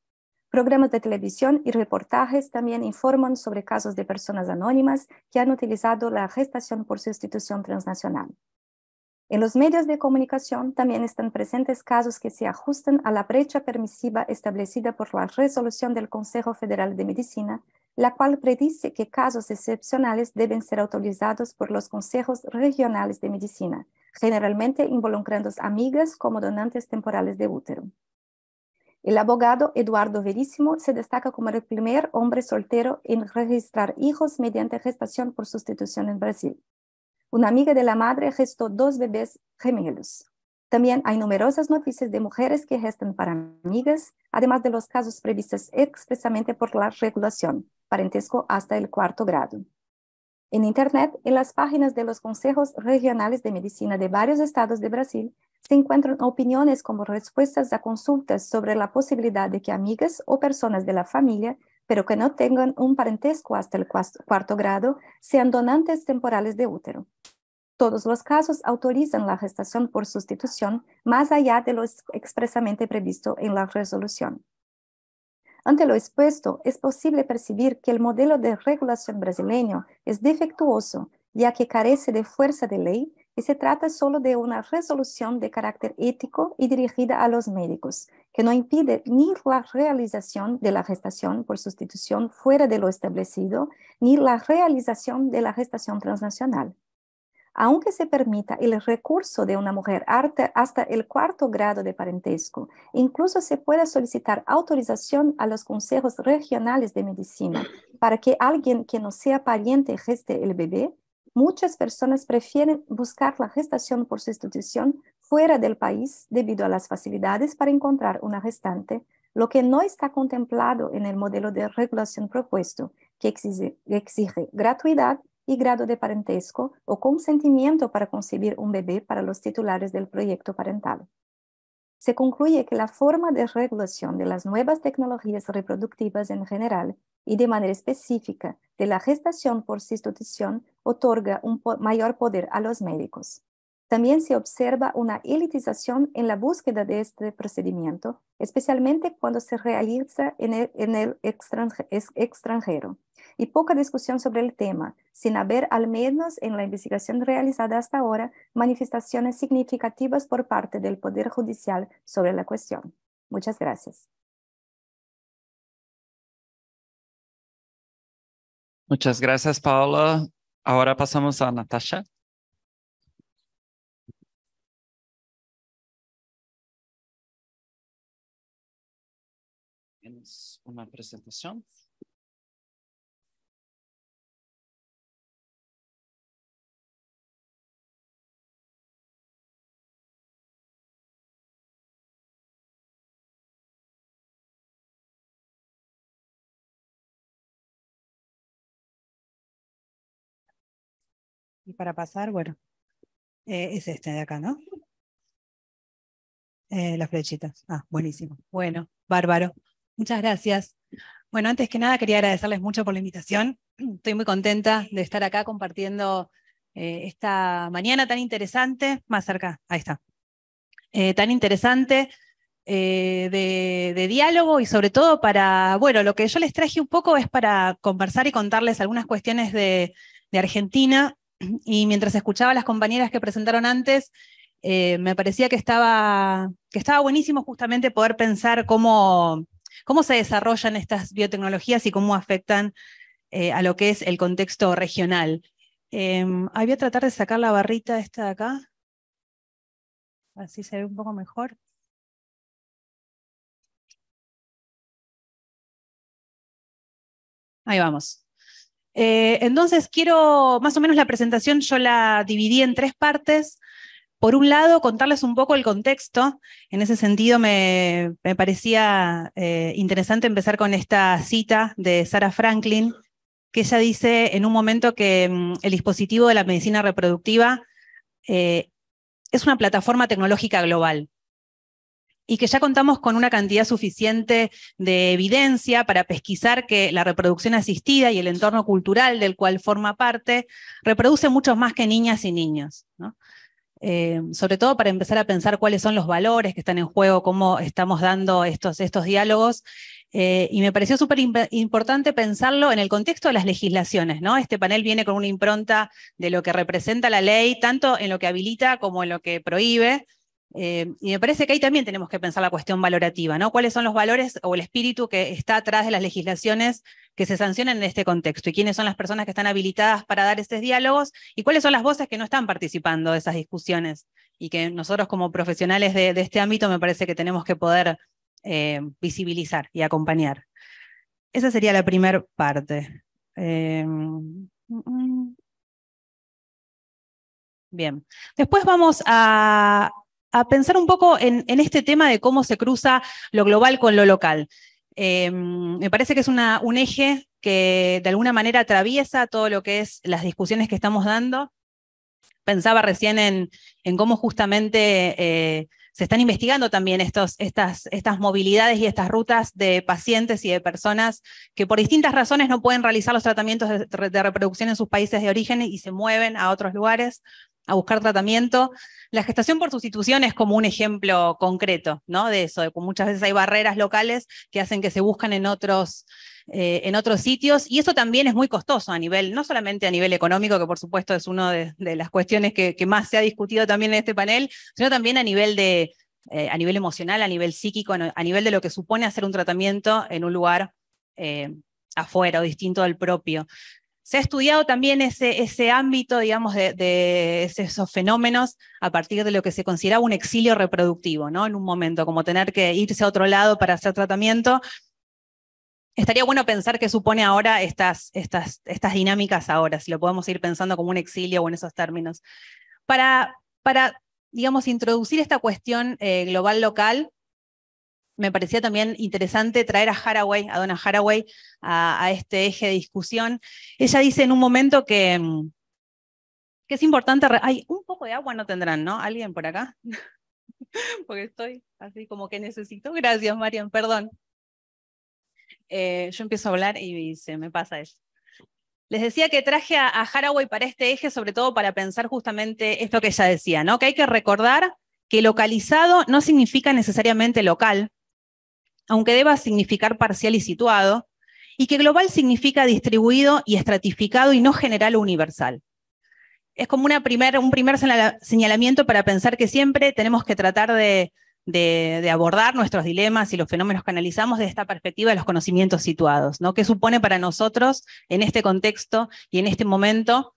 Programas de televisión y reportajes también informan sobre casos de personas anónimas que han utilizado la gestación por sustitución transnacional. En los medios de comunicación también están presentes casos que se ajustan a la brecha permisiva establecida por la resolución del Consejo Federal de Medicina, la cual predice que casos excepcionales deben ser autorizados por los consejos regionales de medicina, generalmente involucrando a amigas como donantes temporales de útero. El abogado Eduardo Verísimo se destaca como el primer hombre soltero en registrar hijos mediante gestación por sustitución en Brasil. Una amiga de la madre gestó dos bebés gemelos. También hay numerosas noticias de mujeres que gestan para amigas, además de los casos previstos expresamente por la regulación, parentesco hasta el cuarto grado. En Internet, en las páginas de los consejos regionales de medicina de varios estados de Brasil, se encuentran opiniones como respuestas a consultas sobre la posibilidad de que amigas o personas de la familia, pero que no tengan un parentesco hasta el cuarto grado, sean donantes temporales de útero. Todos los casos autorizan la gestación por sustitución más allá de lo expresamente previsto en la resolución. Ante lo expuesto, es posible percibir que el modelo de regulación brasileño es defectuoso, ya que carece de fuerza de ley y se trata solo de una resolución de carácter ético y dirigida a los médicos, que no impide ni la realización de la gestación por sustitución fuera de lo establecido, ni la realización de la gestación transnacional. Aunque se permita el recurso de una mujer hasta el cuarto grado de parentesco, incluso se pueda solicitar autorización a los consejos regionales de medicina para que alguien que no sea pariente geste el bebé muchas personas prefieren buscar la gestación por sustitución fuera del país debido a las facilidades para encontrar una gestante, lo que no está contemplado en el modelo de regulación propuesto, que exige, gratuidad y grado de parentesco o consentimiento para concebir un bebé para los titulares del proyecto parental se concluye que la forma de regulación de las nuevas tecnologías reproductivas en general y de manera específica de la gestación por sustitución otorga un mayor poder a los médicos. También se observa una elitización en la búsqueda de este procedimiento, especialmente cuando se realiza en el extranjero y poca discusión sobre el tema, sin haber, al menos en la investigación realizada hasta ahora, manifestaciones significativas por parte del Poder Judicial sobre la cuestión. Muchas gracias. Muchas gracias, Paula. Ahora pasamos a Natasha. Tenemos una presentación. Y para pasar, bueno, eh, es este de acá, ¿no? Eh, las flechitas. Ah, buenísimo. Bueno, bárbaro. Muchas gracias. Bueno, antes que nada quería agradecerles mucho por la invitación. Estoy muy contenta de estar acá compartiendo eh, esta mañana tan interesante, más cerca, ahí está, tan interesante de, diálogo y sobre todo para, bueno, lo que yo les traje un poco es para conversar y contarles algunas cuestiones de Argentina y mientras escuchaba a las compañeras que presentaron antes, eh, me parecía que estaba, que estaba buenísimo justamente poder pensar cómo, se desarrollan estas biotecnologías y cómo afectan eh, a lo que es el contexto regional. Eh, voy a tratar de sacar la barrita esta de acá. Así se ve un poco mejor. Ahí vamos. Eh, entonces, quiero, más o menos la presentación yo la dividí en tres partes. Por un lado, contarles un poco el contexto. En ese sentido, me, parecía eh, interesante empezar con esta cita de Sarah Franklin, que ella dice en un momento que mm, el dispositivo de la medicina reproductiva eh, es una plataforma tecnológica global y que ya contamos con una cantidad suficiente de evidencia para pesquisar que la reproducción asistida y el entorno cultural del cual forma parte reproduce mucho más que niñas y niños. Eh, sobre todo para empezar a pensar cuáles son los valores que están en juego, cómo estamos dando estos, estos diálogos. Eh, y me pareció súper importante pensarlo en el contexto de las legislaciones, ¿no? Este panel viene con una impronta de lo que representa la ley, tanto en lo que habilita como en lo que prohíbe, eh, y me parece que ahí también tenemos que pensar la cuestión valorativa, ¿no? ¿Cuáles son los valores o el espíritu que está atrás de las legislaciones que se sancionan en este contexto? ¿Y quiénes son las personas que están habilitadas para dar estos diálogos? ¿Y cuáles son las voces que no están participando de esas discusiones? Y que nosotros como profesionales de, este ámbito me parece que tenemos que poder eh, visibilizar y acompañar. Esa sería la primera parte. Eh, mm, mm. bien. Después vamos a a pensar un poco en, este tema de cómo se cruza lo global con lo local. Em, me parece que es un eje que de alguna manera atraviesa todo lo que es las discusiones que estamos dando. Pensaba recién en, cómo justamente eh, se están investigando también estos, estas, estas movilidades y estas rutas de pacientes y de personas que por distintas razones no pueden realizar los tratamientos de, reproducción en sus países de origen y se mueven a otros lugares a buscar tratamiento. La gestación por sustitución es como un ejemplo concreto, ¿no? De eso, muchas veces hay barreras locales que hacen que se buscan en otros eh, en otros sitios y eso también es muy costoso a nivel, no solamente a nivel económico, que por supuesto es una de, las cuestiones que, más se ha discutido también en este panel, sino también a nivel de... Eh, a nivel emocional, a nivel psíquico, a nivel de lo que supone hacer un tratamiento en un lugar eh, afuera o distinto al propio. Se ha estudiado también ese, ese ámbito, digamos, de, de, esos fenómenos a partir de lo que se consideraba un exilio reproductivo, ¿no? En un momento, como tener que irse a otro lado para hacer tratamiento, Estaría bueno pensar qué supone ahora estas, estas, estas dinámicas ahora, si lo podemos ir pensando como un exilio o en esos términos. Para, para digamos, introducir esta cuestión eh, global-local, me parecía también interesante traer a Haraway, a Donna Haraway, a, este eje de discusión. Ella dice en un momento que, mm, que es importante. hay un poco de agua no tendrán, ¿no? ¿Alguien por acá? Porque estoy así como que necesito. Gracias, Marian, perdón. Eh, yo empiezo a hablar y se me pasa eso. Les decía que traje a, Haraway para este eje, sobre todo para pensar justamente esto que ella decía, ¿no? Que hay que recordar que localizado no significa necesariamente local, aunque deba significar parcial y situado, y que global significa distribuido y estratificado y no general o universal. Es como un primer señalamiento para pensar que siempre tenemos que tratar de de, abordar nuestros dilemas y los fenómenos que analizamos desde esta perspectiva de los conocimientos situados, ¿no? ¿Qué supone para nosotros en este contexto y en este momento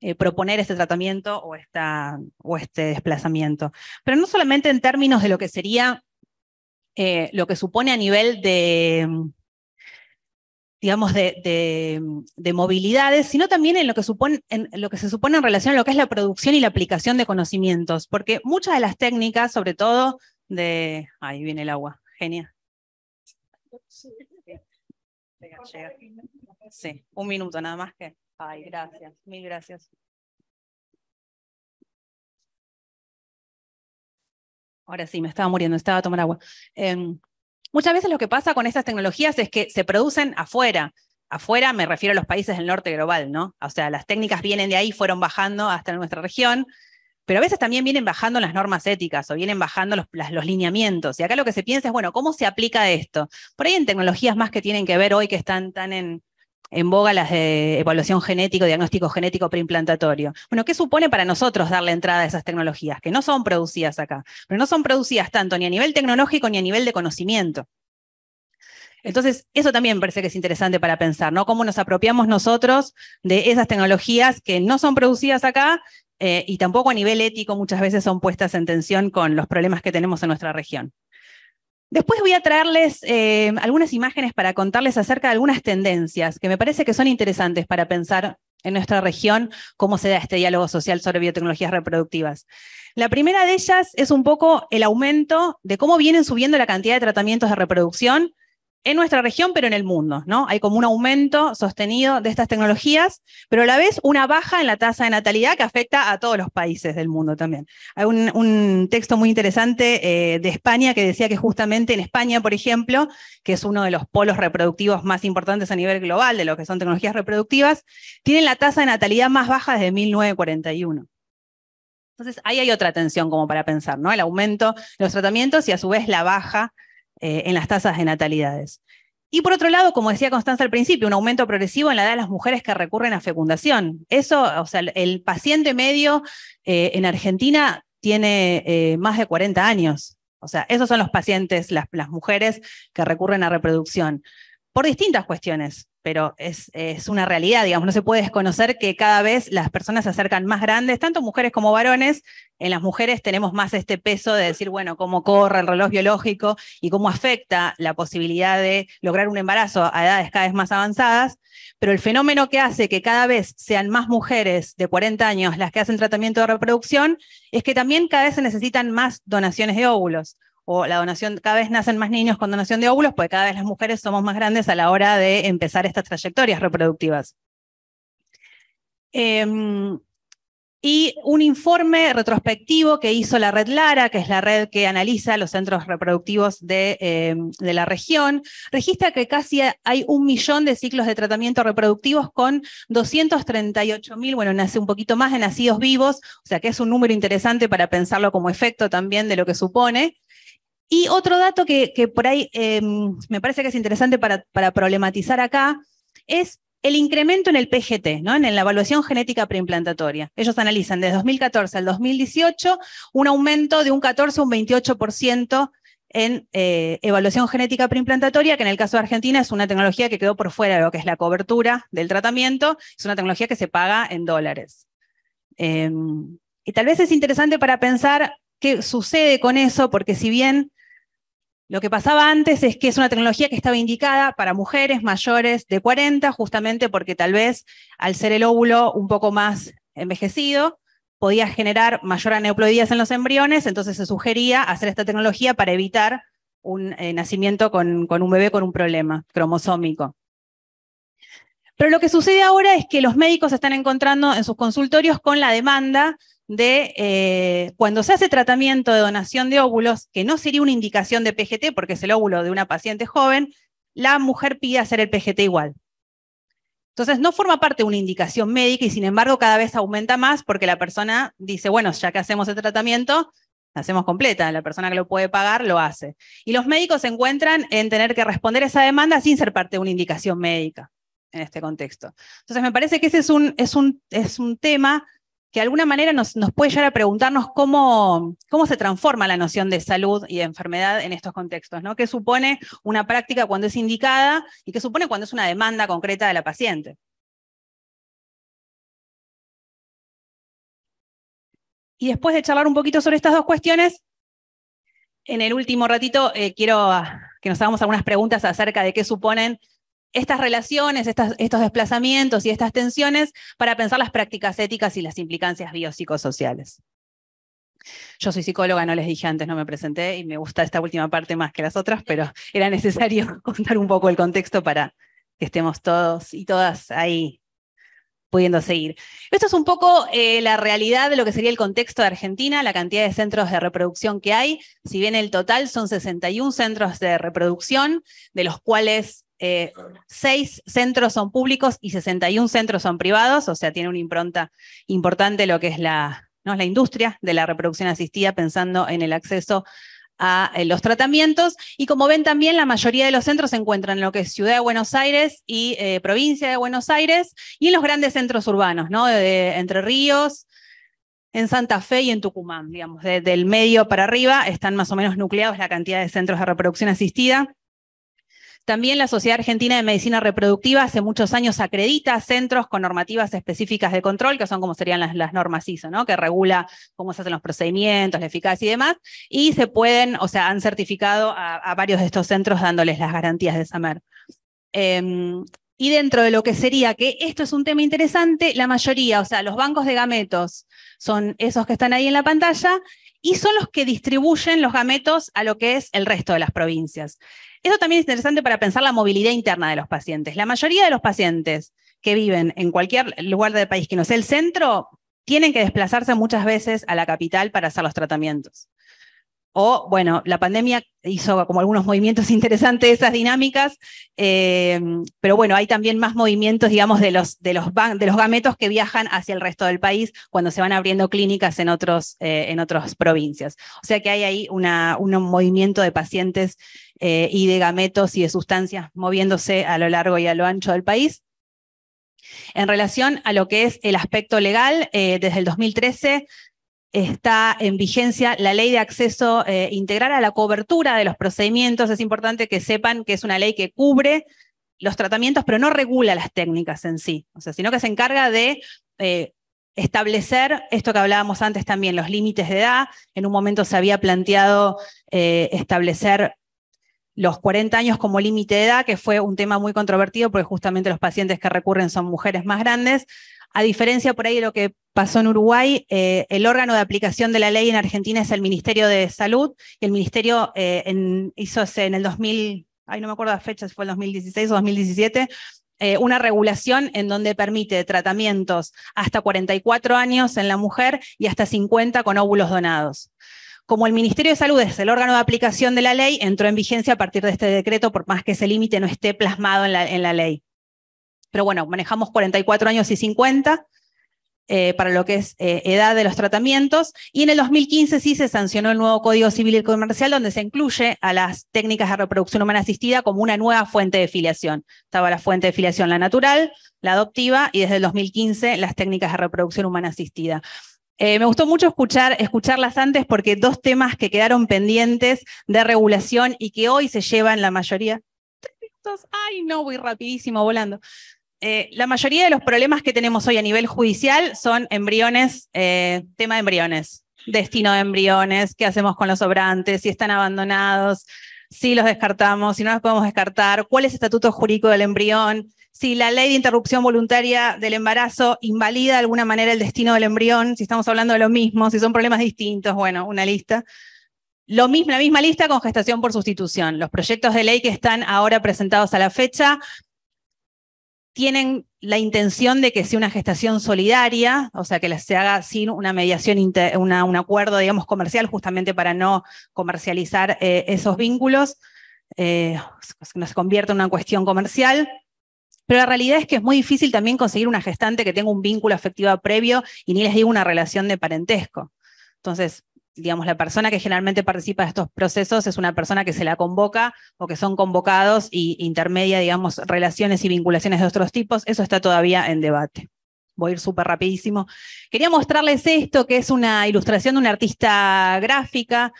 eh, proponer este tratamiento o, esta, o este desplazamiento? Pero no solamente en términos de lo que sería eh, lo que supone a nivel de digamos, de, de, movilidades, sino también en lo, que supone, en lo que se supone en relación a lo que es la producción y la aplicación de conocimientos, porque muchas de las técnicas, sobre todo de... Ahí viene el agua, genia. Sí, un minuto nada más que... Ay, gracias, mil gracias. Ahora sí, me estaba muriendo, estaba a tomar agua. Em, muchas veces lo que pasa con estas tecnologías es que se producen afuera. Afuera me refiero a los países del norte global, ¿no? O sea, las técnicas vienen de ahí, fueron bajando hasta nuestra región pero a veces también vienen bajando las normas éticas o vienen bajando los, lineamientos. Y acá lo que se piensa es, bueno, ¿cómo se aplica esto? Por ahí en tecnologías más que tienen que ver hoy que están tan en, boga las de evaluación genética, diagnóstico genético preimplantatorio. Bueno, ¿qué supone para nosotros darle entrada a esas tecnologías que no son producidas acá? Pero no son producidas tanto ni a nivel tecnológico ni a nivel de conocimiento. Entonces, eso también parece que es interesante para pensar, ¿no? Cómo nos apropiamos nosotros de esas tecnologías que no son producidas acá eh, y tampoco a nivel ético muchas veces son puestas en tensión con los problemas que tenemos en nuestra región. Después voy a traerles eh, algunas imágenes para contarles acerca de algunas tendencias que me parece que son interesantes para pensar en nuestra región cómo se da este diálogo social sobre biotecnologías reproductivas. La primera de ellas es un poco el aumento de cómo vienen subiendo la cantidad de tratamientos de reproducción en nuestra región, pero en el mundo, ¿no? Hay como un aumento sostenido de estas tecnologías, pero a la vez una baja en la tasa de natalidad que afecta a todos los países del mundo también. Hay un, texto muy interesante eh, de España que decía que justamente en España, por ejemplo, que es uno de los polos reproductivos más importantes a nivel global de lo que son tecnologías reproductivas, tienen la tasa de natalidad más baja desde 1941. Entonces, ahí hay otra tensión como para pensar, ¿no? El aumento de los tratamientos y a su vez la baja eh, en las tasas de natalidades. Y por otro lado, como decía Constanza al principio, un aumento progresivo en la edad de las mujeres que recurren a fecundación. Eso, o sea, el paciente medio eh, en Argentina tiene eh, más de 40 años. O sea, esos son los pacientes, las mujeres que recurren a reproducción, por distintas cuestiones pero es, una realidad, digamos, no se puede desconocer que cada vez las personas se acercan más grandes, tanto mujeres como varones. En las mujeres tenemos más este peso de decir, bueno, cómo corre el reloj biológico y cómo afecta la posibilidad de lograr un embarazo a edades cada vez más avanzadas, pero el fenómeno que hace que cada vez sean más mujeres de 40 años las que hacen tratamiento de reproducción es que también cada vez se necesitan más donaciones de óvulos o la donación, cada vez nacen más niños con donación de óvulos, porque cada vez las mujeres somos más grandes a la hora de empezar estas trayectorias reproductivas. Em, y un informe retrospectivo que hizo la red Lara, que es la red que analiza los centros reproductivos de, em, la región, registra que casi hay un millón de ciclos de tratamiento reproductivos con 238 mil, bueno, nace un poquito más de nacidos vivos, o sea que es un número interesante para pensarlo como efecto también de lo que supone. Y otro dato que, por ahí em, me parece que es interesante para, problematizar acá es el incremento en el PGT, ¿no? en la evaluación genética preimplantatoria. Ellos analizan desde 2014 al 2018 un aumento de un 14 a un 28% en eh, evaluación genética preimplantatoria, que en el caso de Argentina es una tecnología que quedó por fuera de lo que es la cobertura del tratamiento, es una tecnología que se paga en dólares. Em, y tal vez es interesante para pensar qué sucede con eso, porque si bien lo que pasaba antes es que es una tecnología que estaba indicada para mujeres mayores de 40, justamente porque tal vez al ser el óvulo un poco más envejecido, podía generar mayor aneuploidías en los embriones, entonces se sugería hacer esta tecnología para evitar un eh, nacimiento con, con un bebé con un problema cromosómico. Pero lo que sucede ahora es que los médicos están encontrando en sus consultorios con la demanda de eh, cuando se hace tratamiento de donación de óvulos, que no sería una indicación de PGT porque es el óvulo de una paciente joven, la mujer pide hacer el PGT igual. Entonces, no forma parte de una indicación médica y sin embargo cada vez aumenta más porque la persona dice, bueno, ya que hacemos el tratamiento, hacemos completa, la persona que lo puede pagar lo hace. Y los médicos se encuentran en tener que responder esa demanda sin ser parte de una indicación médica en este contexto. Entonces, me parece que ese es un, es un, es un tema que de alguna manera nos, puede llegar a preguntarnos cómo, se transforma la noción de salud y de enfermedad en estos contextos, ¿Qué supone una práctica cuando es indicada y qué supone cuando es una demanda concreta de la paciente? Y después de charlar un poquito sobre estas dos cuestiones, en el último ratito eh, quiero ah, que nos hagamos algunas preguntas acerca de qué suponen estas relaciones, estos desplazamientos y estas tensiones para pensar las prácticas éticas y las implicancias biopsicosociales. Yo soy psicóloga, no les dije antes, no me presenté y me gusta esta última parte más que las otras, pero era necesario contar un poco el contexto para que estemos todos y todas ahí pudiendo seguir. Esto es un poco eh, la realidad de lo que sería el contexto de Argentina, la cantidad de centros de reproducción que hay, si bien el total son 61 centros de reproducción, de los cuales eh, seis centros son públicos y 61 centros son privados, o sea, tiene una impronta importante lo que es la, la industria de la reproducción asistida, pensando en el acceso a eh, los tratamientos. Y como ven también, la mayoría de los centros se encuentran en lo que es Ciudad de Buenos Aires y eh, provincia de Buenos Aires, y en los grandes centros urbanos, ¿no? de, Entre Ríos, en Santa Fe y en Tucumán, digamos, Desde del medio para arriba están más o menos nucleados la cantidad de centros de reproducción asistida también la Sociedad Argentina de Medicina Reproductiva hace muchos años acredita centros con normativas específicas de control, que son como serían las, normas ISO, ¿no? que regula cómo se hacen los procedimientos, la eficacia y demás, y se pueden, o sea, han certificado a, varios de estos centros dándoles las garantías de SAMER. Em, y dentro de lo que sería, que esto es un tema interesante, la mayoría, o sea, los bancos de gametos son esos que están ahí en la pantalla y son los que distribuyen los gametos a lo que es el resto de las provincias. Eso también es interesante para pensar la movilidad interna de los pacientes. La mayoría de los pacientes que viven en cualquier lugar del país que no sea el centro, tienen que desplazarse muchas veces a la capital para hacer los tratamientos. O, bueno, la pandemia hizo como algunos movimientos interesantes esas dinámicas, eh, pero bueno, hay también más movimientos, digamos, de los, gametos que viajan hacia el resto del país cuando se van abriendo clínicas en, otros, eh, otras provincias. O sea que hay ahí un movimiento de pacientes eh, y de gametos y de sustancias moviéndose a lo largo y a lo ancho del país. En relación a lo que es el aspecto legal, eh, desde el 2013 está en vigencia la ley de acceso eh, integral a la cobertura de los procedimientos. Es importante que sepan que es una ley que cubre los tratamientos, pero no regula las técnicas en sí, o sea, sino que se encarga de establecer esto que hablábamos antes también, los límites de edad. En un momento se había planteado establecer los 40 años como límite de edad, que fue un tema muy controvertido porque justamente los pacientes que recurren son mujeres más grandes. A diferencia por ahí de lo que pasó en Uruguay, eh, el órgano de aplicación de la ley en Argentina es el Ministerio de Salud y el Ministerio eh, en, hizo en el 2000, ay, no me acuerdo la fecha, si fue el 2016 o 2017, eh, una regulación en donde permite tratamientos hasta 44 años en la mujer y hasta 50 con óvulos donados. Como el Ministerio de Salud es el órgano de aplicación de la ley, entró en vigencia a partir de este decreto, por más que ese límite no esté plasmado en la, ley. Pero bueno, manejamos 44 años y 50 eh, para lo que es eh, edad de los tratamientos. Y en el 2015 sí se sancionó el nuevo Código Civil y Comercial, donde se incluye a las técnicas de reproducción humana asistida como una nueva fuente de filiación. Estaba la fuente de filiación la natural, la adoptiva y desde el 2015 las técnicas de reproducción humana asistida. Eh, me gustó mucho escucharlas antes porque dos temas que quedaron pendientes de regulación y que hoy se llevan la mayoría. Ay, no, voy rapidísimo volando. Eh, la mayoría de los problemas que tenemos hoy a nivel judicial son embriones, eh, tema de embriones, destino de embriones, qué hacemos con los sobrantes, si están abandonados, si los descartamos, si no los podemos descartar, cuál es el estatuto jurídico del embrión, si la ley de interrupción voluntaria del embarazo invalida de alguna manera el destino del embrión, si estamos hablando de lo mismo, si son problemas distintos, bueno, una lista. Lo mismo, la misma lista con gestación por sustitución. Los proyectos de ley que están ahora presentados a la fecha tienen la intención de que sea una gestación solidaria, o sea, que se haga sin una mediación, un acuerdo, digamos, comercial, justamente para no comercializar eh, esos vínculos, eh, no se convierta en una cuestión comercial. Pero la realidad es que es muy difícil también conseguir una gestante que tenga un vínculo afectivo previo y ni les digo una relación de parentesco. Entonces, digamos, la persona que generalmente participa de estos procesos es una persona que se la convoca o que son convocados y intermedia, digamos, relaciones y vinculaciones de otros tipos. Eso está todavía en debate. Voy a ir súper rapidísimo. Quería mostrarles esto, que es una ilustración de una artista gráfica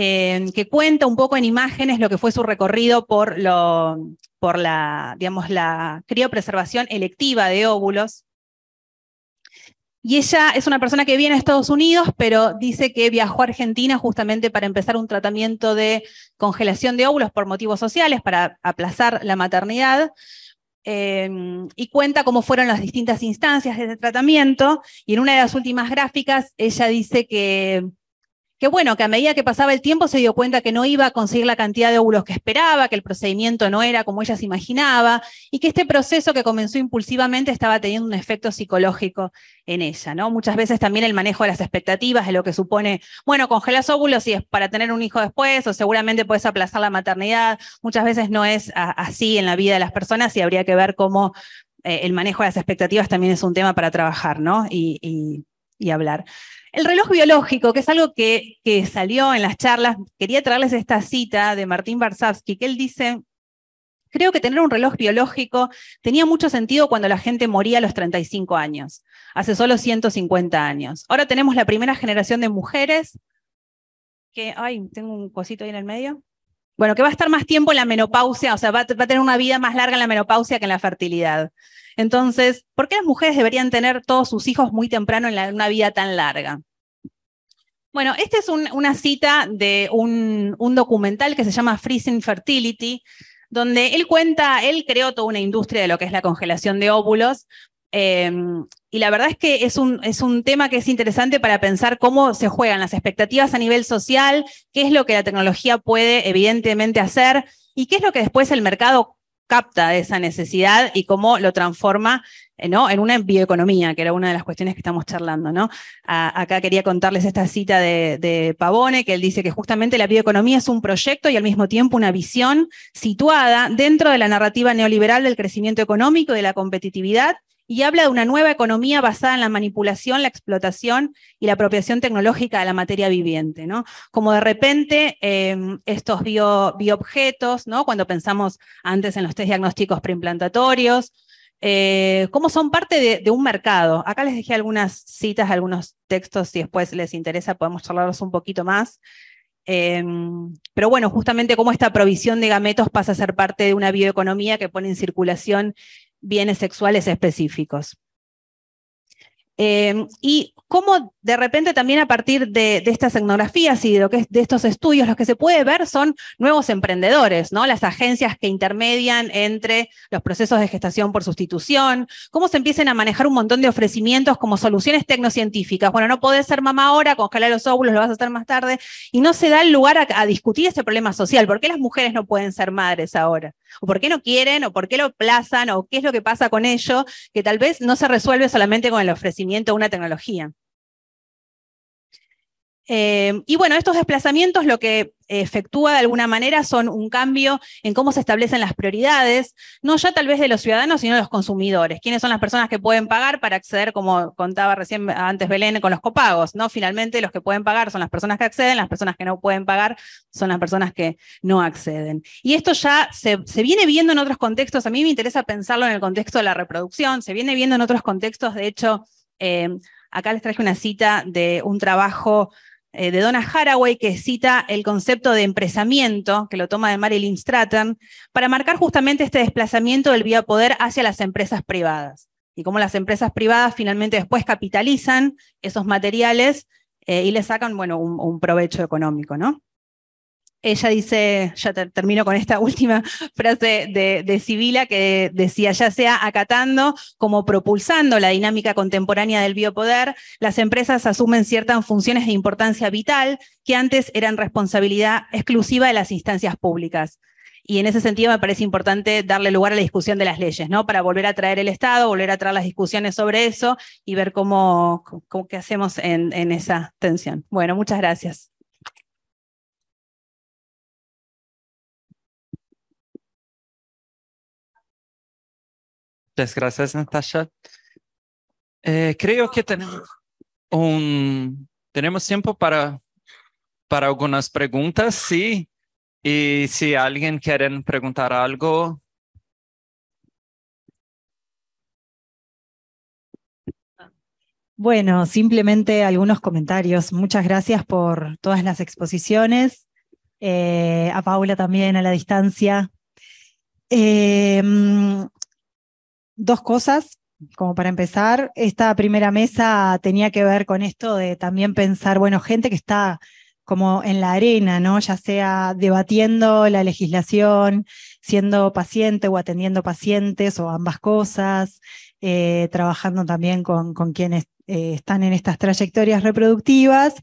Em, que cuenta un poco en imágenes lo que fue su recorrido por, la, criopreservación electiva de óvulos. Y ella es una persona que viene a Estados Unidos, pero dice que viajó a Argentina justamente para empezar un tratamiento de congelación de óvulos por motivos sociales, para aplazar la maternidad. Em, y cuenta cómo fueron las distintas instancias de ese tratamiento. Y en una de las últimas gráficas, ella dice que que bueno, que a medida que pasaba el tiempo se dio cuenta que no iba a conseguir la cantidad de óvulos que esperaba, que el procedimiento no era como ella se imaginaba y que este proceso que comenzó impulsivamente estaba teniendo un efecto psicológico en ella, ¿no? Muchas veces también el manejo de las expectativas de lo que supone, bueno, congelas óvulos y es para tener un hijo después o seguramente puedes aplazar la maternidad, muchas veces no es así en la vida de las personas y habría que ver cómo eh, el manejo de las expectativas también es un tema para trabajar, ¿no? y hablar. El reloj biológico, que es algo que, salió en las charlas, quería traerles esta cita de Martín Barsavsky, que él dice, Creo que tener un reloj biológico tenía mucho sentido cuando la gente moría a los 35 años, hace solo 150 años. Ahora tenemos la primera generación de mujeres que, ay, tengo un cosito ahí en el medio bueno, que va a estar más tiempo en la menopausia, o sea, va, a tener una vida más larga en la menopausia que en la fertilidad. Entonces, ¿por qué las mujeres deberían tener todos sus hijos muy temprano en, una vida tan larga? Bueno, esta es una cita de un, un documental que se llama Freezing Fertility, donde él cuenta, él creó toda una industria de lo que es la congelación de óvulos, Em, y la verdad es que es un, es un tema que es interesante para pensar cómo se juegan las expectativas a nivel social, qué es lo que la tecnología puede evidentemente hacer y qué es lo que después el mercado capta de esa necesidad y cómo lo transforma eh, en una bioeconomía, que era una de las cuestiones que estamos charlando. ¿no? acá quería contarles esta cita de, de, Pavone, que él dice que justamente la bioeconomía es un proyecto y al mismo tiempo una visión situada dentro de la narrativa neoliberal del crecimiento económico y de la competitividad y habla de una nueva economía basada en la manipulación, la explotación y la apropiación tecnológica de la materia viviente, ¿no? Como de repente em, estos bioobjetos, ¿no? Cuando pensamos antes en los test diagnósticos preimplantatorios, eh, como cómo son parte de, un mercado. Acá les dejé algunas citas, algunos textos, si después les interesa podemos charlarlos un poquito más. Em, pero bueno, justamente cómo esta provisión de gametos pasa a ser parte de una bioeconomía que pone en circulación bienes sexuales específicos. Em, y cómo de repente también a partir de, estas etnografías y de, estos estudios, los que se puede ver son nuevos emprendedores, ¿no? Las agencias que intermedian entre los procesos de gestación por sustitución, cómo se empiezan a manejar un montón de ofrecimientos como soluciones tecnocientíficas. Bueno, no podés ser mamá ahora, con congelar los óvulos, lo vas a hacer más tarde, y no se da el lugar a, discutir ese problema social. ¿Por qué las mujeres no pueden ser madres ahora? ¿O por qué no quieren? ¿O por qué lo plazan? ¿O qué es lo que pasa con ello? Que tal vez no se resuelve solamente con el ofrecimiento una tecnología. Eh, y bueno, estos desplazamientos lo que efectúa de alguna manera son un cambio en cómo se establecen las prioridades, no ya tal vez de los ciudadanos, sino de los consumidores. ¿Quiénes son las personas que pueden pagar para acceder, como contaba recién antes Belén, con los copagos? ¿no? Finalmente, los que pueden pagar son las personas que acceden, las personas que no pueden pagar son las personas que no acceden. Y esto ya se viene viendo en otros contextos. A mí me interesa pensarlo en el contexto de la reproducción, se viene viendo en otros contextos, de hecho Em, acá les traje una cita de un trabajo eh, de Donna Haraway que cita el concepto de empresamiento, que lo toma de Marilyn Stratton, para marcar justamente este desplazamiento del biopoder hacia las empresas privadas y cómo las empresas privadas finalmente después capitalizan esos materiales eh, y le sacan, bueno, un, un provecho económico, ¿no? ella dice, ya termino con esta última frase de, Sibila que decía, ya sea acatando como propulsando la dinámica contemporánea del biopoder, las empresas asumen ciertas funciones de importancia vital que antes eran responsabilidad exclusiva de las instancias públicas. Y en ese sentido me parece importante darle lugar a la discusión de las leyes, ¿no? Para volver a traer el Estado, volver a traer las discusiones sobre eso y ver cómo, cómo qué hacemos en esa tensión. Bueno, muchas gracias. Muchas gracias, Natasha. Eh, creo que tenemos, un, tenemos tiempo para, para algunas preguntas, sí. Y si alguien quiere preguntar algo. Bueno, simplemente algunos comentarios. Muchas gracias por todas las exposiciones. Eh, a Paula también a la distancia. Eh, dos cosas, como para empezar. Esta primera mesa tenía que ver con esto de también pensar, bueno, gente que está como en la arena, ¿no? Ya sea debatiendo la legislación, siendo paciente o atendiendo pacientes o ambas cosas, eh, trabajando también con, quienes eh, están en estas trayectorias reproductivas,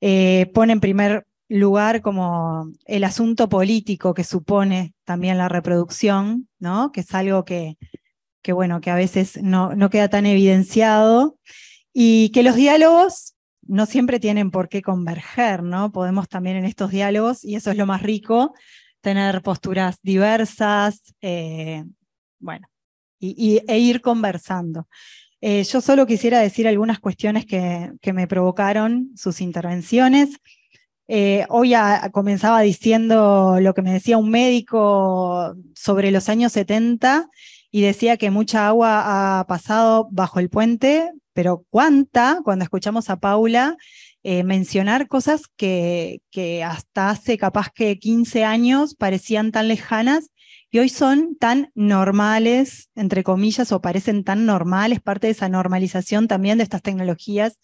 eh, pone en primer lugar como el asunto político que supone también la reproducción, ¿no? Que es algo que, que bueno, que a veces no, queda tan evidenciado, y que los diálogos no siempre tienen por qué converger, ¿no? Podemos también en estos diálogos, y eso es lo más rico, tener posturas diversas, eh, bueno, y, e ir conversando. Eh, yo solo quisiera decir algunas cuestiones que, me provocaron sus intervenciones. Eh, hoy comenzaba diciendo lo que me decía un médico sobre los años 70 y decía que mucha agua ha pasado bajo el puente, pero cuánta cuando escuchamos a Paula eh, mencionar cosas que, que hasta hace capaz que 15 años parecían tan lejanas y hoy son tan normales, entre comillas, o parecen tan normales, parte de esa normalización también de estas tecnologías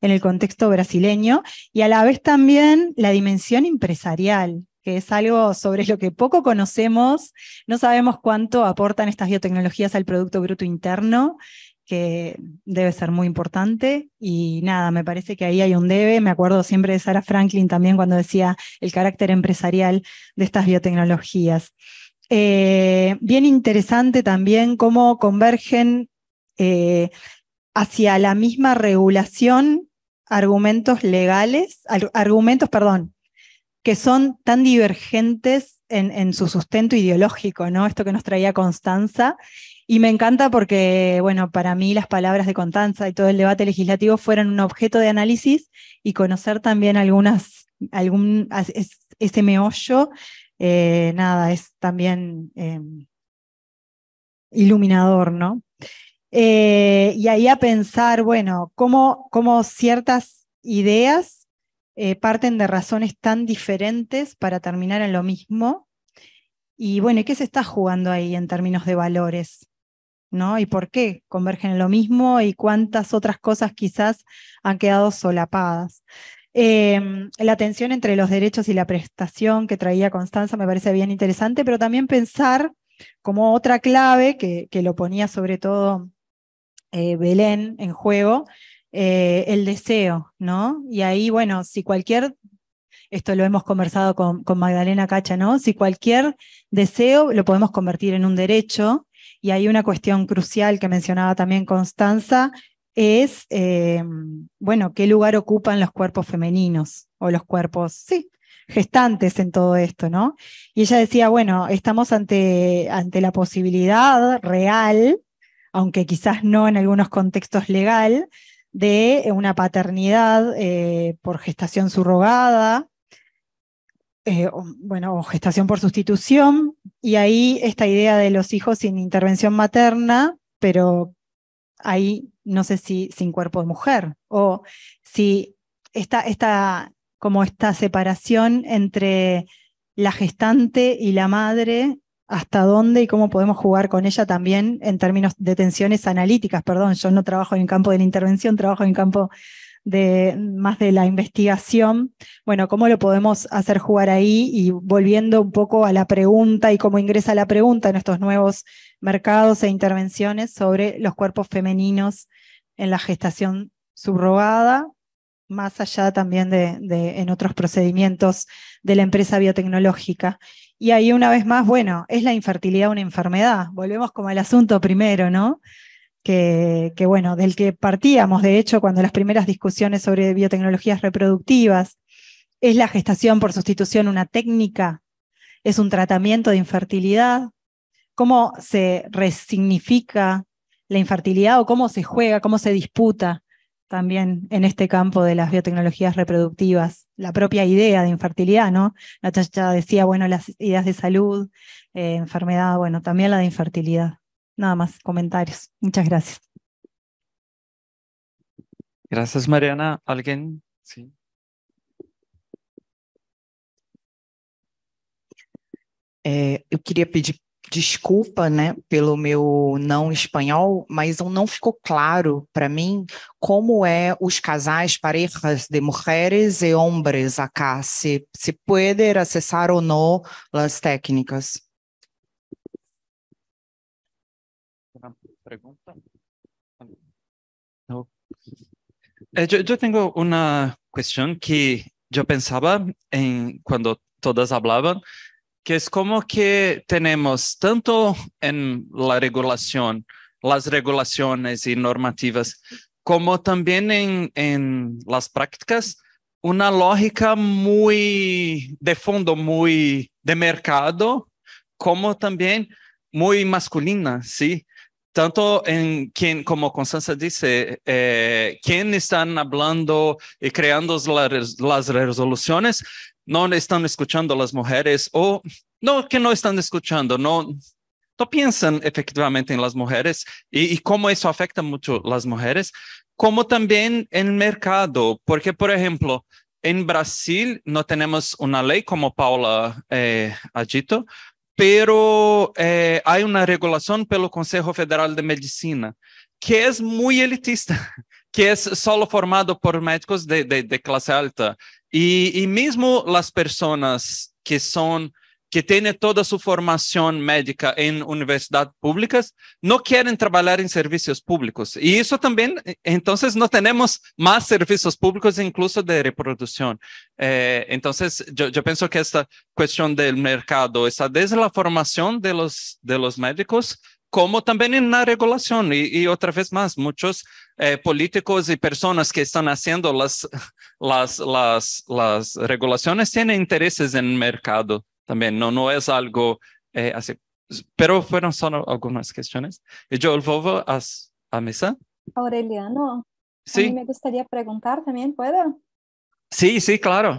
en el contexto brasileño, y a la vez también la dimensión empresarial, que es algo sobre lo que poco conocemos, no sabemos cuánto aportan estas biotecnologías al Producto Bruto Interno, que debe ser muy importante. Y nada, me parece que ahí hay un debe. Me acuerdo siempre de Sarah Franklin también cuando decía el carácter empresarial de estas biotecnologías. Eh, bien interesante también cómo convergen eh, hacia la misma regulación argumentos legales, argumentos, perdón, que son tan divergentes en, su sustento ideológico, ¿no? Esto que nos traía Constanza. Y me encanta porque, bueno, para mí las palabras de Constanza y todo el debate legislativo fueron un objeto de análisis y conocer también algunas, algún, ese meollo, eh, nada, es también eh, iluminador, ¿no? Eh, y ahí a pensar, bueno, cómo, cómo ciertas ideas eh, parten de razones tan diferentes para terminar en lo mismo. Y bueno, qué se está jugando ahí en términos de valores? ¿No? ¿Y por qué convergen en lo mismo? ¿Y cuántas otras cosas quizás han quedado solapadas? Em, la tensión entre los derechos y la prestación que traía Constanza me parece bien interesante, pero también pensar como otra clave que, lo ponía sobre todo eh, Belén en juego, eh, el deseo, ¿no? Y ahí, bueno, si cualquier, esto lo hemos conversado con, Magdalena Cacha, ¿no? Si cualquier deseo lo podemos convertir en un derecho, y hay una cuestión crucial que mencionaba también Constanza, es, eh, bueno, qué lugar ocupan los cuerpos femeninos o los cuerpos, sí, gestantes en todo esto, ¿no? Y ella decía, bueno, estamos ante, ante la posibilidad real, aunque quizás no en algunos contextos legal, de eh, una paternidad eh, por gestación surrogada, eh, o, bueno, gestación por sustitución, y ahí esta idea de los hijos sin intervención materna, pero ahí no sé si sin cuerpo de mujer, o si esta, esta, como esta separación entre la gestante y la madre hasta dónde y cómo podemos jugar con ella también en términos de tensiones analíticas. Perdón, yo no trabajo en el campo de la intervención, trabajo en el campo de más de la investigación. Bueno, ¿cómo lo podemos hacer jugar ahí? Y volviendo un poco a la pregunta y cómo ingresa la pregunta en estos nuevos mercados e intervenciones sobre los cuerpos femeninos en la gestación subrogada, más allá también de, de en otros procedimientos de la empresa biotecnológica. Y ahí una vez más, bueno, es la infertilidad una enfermedad. Volvemos como al asunto primero, ¿no? Que, bueno, del que partíamos, de hecho, cuando las primeras discusiones sobre biotecnologías reproductivas, es la gestación por sustitución una técnica, es un tratamiento de infertilidad, cómo se resignifica la infertilidad o cómo se juega, cómo se disputa también en este campo de las biotecnologías reproductivas, la propia idea de infertilidad, ¿no? La chacha decía, bueno, las ideas de salud, eh, enfermedad, bueno, también la de infertilidad. Nada más, comentarios. Muchas gracias. Gracias, Mariana. ¿Alguien? Sí. Yo eh, quería pedir desculpa, né, pelo meu não espanhol, mas não ficou claro para mim como é os casais, parejas de mulheres e homens acá, se se pode acessar ou não as técnicas. Pregunta. No. Eu, eh, yo, tengo una que eu pensava em quando todas falavam. que es como que tenemos tanto en la regulación, las regulaciones y normativas, como también en, las prácticas, una lógica muy de fondo, muy de mercado, como también muy masculina, ¿sí? tanto en quien, como Constanza dice, eh, quien están hablando y creando las, las resoluciones, não estão escutando as mulheres ou não que não estão escutando não não pensam efetivamente em las mulheres e y cómo eso afecta mucho a como também no mercado, porque por exemplo em Brasil não temos uma lei como Paula eh, ha dicho, pero eh, hay una pelo Conselho Federal de Medicina que é muito elitista, que é só formado por médicos de, de, de alta Y, mismo las personas que son que tienen toda su formación médica en universidades públicas, no quieren trabajar en servicios públicos. Y eso también, entonces no tenemos más servicios públicos, incluso de reproducción. Eh, entonces, yo, pienso que esta cuestión del mercado está desde la formación de los, de los médicos como también en la regulación. Y, otra vez más, muchos eh, políticos y personas que están haciendo las, las, las, las, regulaciones tienen intereses en el mercado también, no, no es algo eh, así. Pero fueron solo algunas cuestiones. Y yo vuelvo a, a mesa. Aureliano, sí. me gustaría preguntar también, ¿puedo? Sí, sí, claro.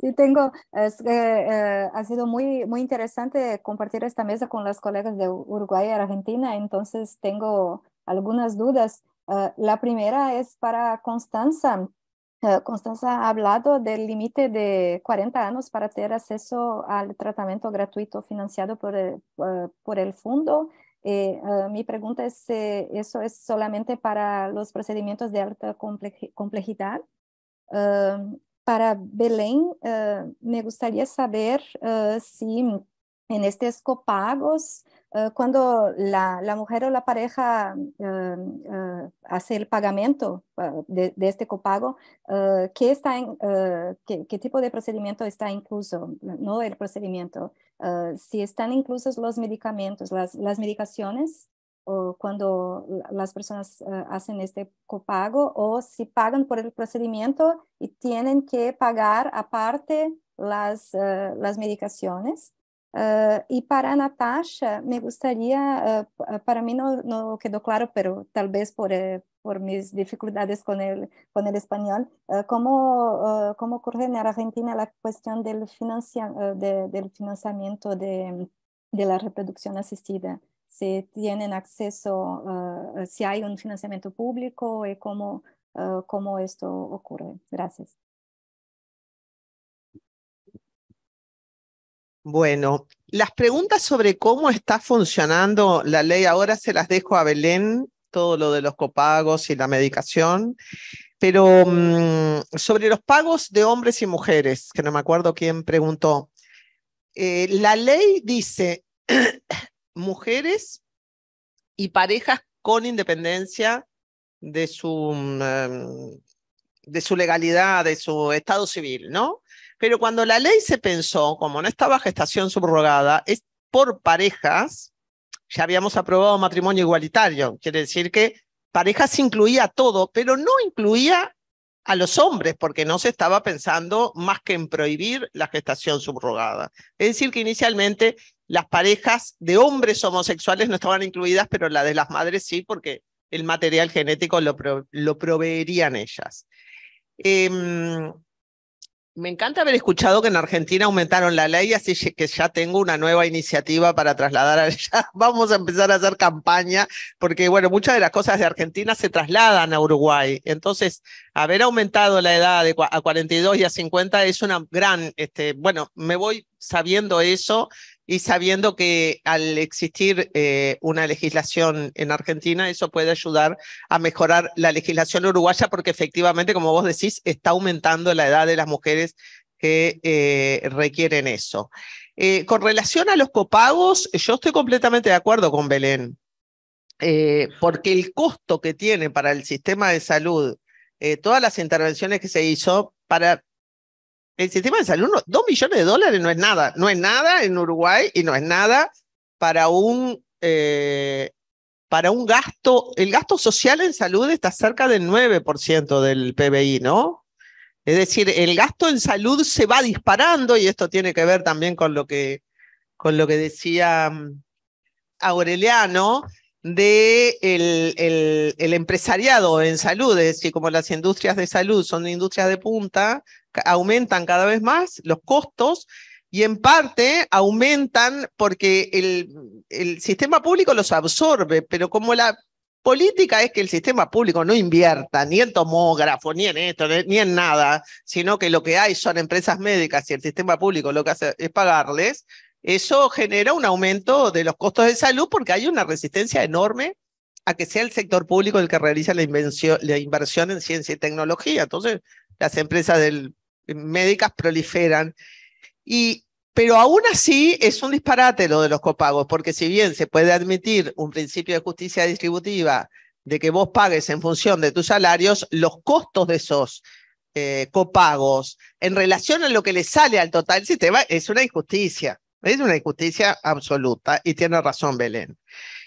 Sí, tengo, eh, ha sido muy, muy interesante compartir esta mesa con las colegas de Uruguay y Argentina, entonces tengo algunas dudas. Eh, la primera es para Constanza. Eh, Constanza ha hablado del límite de 40 años para tener acceso al tratamiento gratuito financiado por el, por el fondo. mi pregunta es si eso es solamente para los procedimientos de alta complejidad para Belén, eh, me gustaría saber eh, si en estos copagos, eh, cuando la, mujer o la pareja hace el pagamento de, este copago, ¿qué, está qué, tipo de procedimiento está incluso? No el procedimiento, si están incluso los medicamentos, las medicaciones o cuando las personas eh, hacen este copago o si pagan por el procedimiento y tienen que pagar aparte las, eh, las medicaciones. Eh, y para Natasha, me gustaría, para mí no, quedó claro, pero tal vez por, por mis dificultades con el, con el español, ¿cómo, ¿cómo, ocurre en Argentina la cuestión del, del financiamiento de, de la reproducción asistida? tienen acceso, ah, ah, si hay un financiamiento público y eh, cómo, ah, cómo esto ocurre. Gracias. Bueno, las preguntas sobre cómo está funcionando la ley ahora se las dejo a Belén, todo lo de los copagos y la medicación, pero mm, sobre los pagos de hombres y mujeres, que no me acuerdo quién preguntó, eh, la ley dice mujeres y parejas con independencia de su, em, de su legalidad, de su estado civil, ¿no? Pero cuando la ley se pensó, como no estaba gestación subrogada, es por parejas, ya habíamos aprobado matrimonio igualitario, quiere decir que parejas incluía todo, pero no incluía a los hombres, porque no se estaba pensando más que en prohibir la gestación subrogada. Es decir, que inicialmente las parejas de hombres homosexuales no estaban incluidas, pero la de las madres sí, porque el material genético lo, proveerían ellas. Em, me encanta haber escuchado que en Argentina aumentaron la ley, así que ya tengo una nueva iniciativa para trasladar a ella. Vamos a empezar a hacer campaña, porque bueno, muchas de las cosas de Argentina se trasladan a Uruguay. Entonces, haber aumentado la edad a 42 y a 50 es una gran, este, bueno, me voy sabiendo eso y sabiendo que al existir eh, una legislación en Argentina, eso puede ayudar a mejorar la legislación uruguaya, porque efectivamente, como vos decís, está aumentando la edad de las mujeres que eh, requieren eso. Eh, con relación a los copagos, yo estoy completamente de acuerdo con Belén, porque el costo que tiene para el sistema de salud todas las intervenciones que se hizo para el eh, sistema de salud, dos millones de dólares no es nada, no es nada en Uruguay y no es nada para un, eh, para un gasto. El gasto social en salud está cerca del 9% del PBI, ¿no? Es decir, el gasto en salud se va disparando y esto tiene que ver también con lo que, con lo que decía mm, Aureliano, de empresariado en salud, es decir, como las industrias de salud son industrias de punta, aumentan cada vez más los costos y en parte aumentan porque el, sistema público los absorbe, pero como la política es que el sistema público no invierta ni en tomógrafo, ni en esto, ni en nada, sino que lo que hay son empresas médicas y el sistema público lo que hace es pagarles, eso genera un aumento de los costos de salud porque hay una resistencia enorme a que sea el sector público el que realiza la inversión en ciencia y tecnología. Entonces, las empresas del médicas proliferan. Y, pero aún así es un disparate lo de los copagos, porque si bien se puede admitir un principio de justicia distributiva de que vos pagues en función de tus salarios, los costos de esos eh, copagos en relación a lo que le sale al total sistema es una injusticia. Es una injusticia absoluta y tiene razón Belén.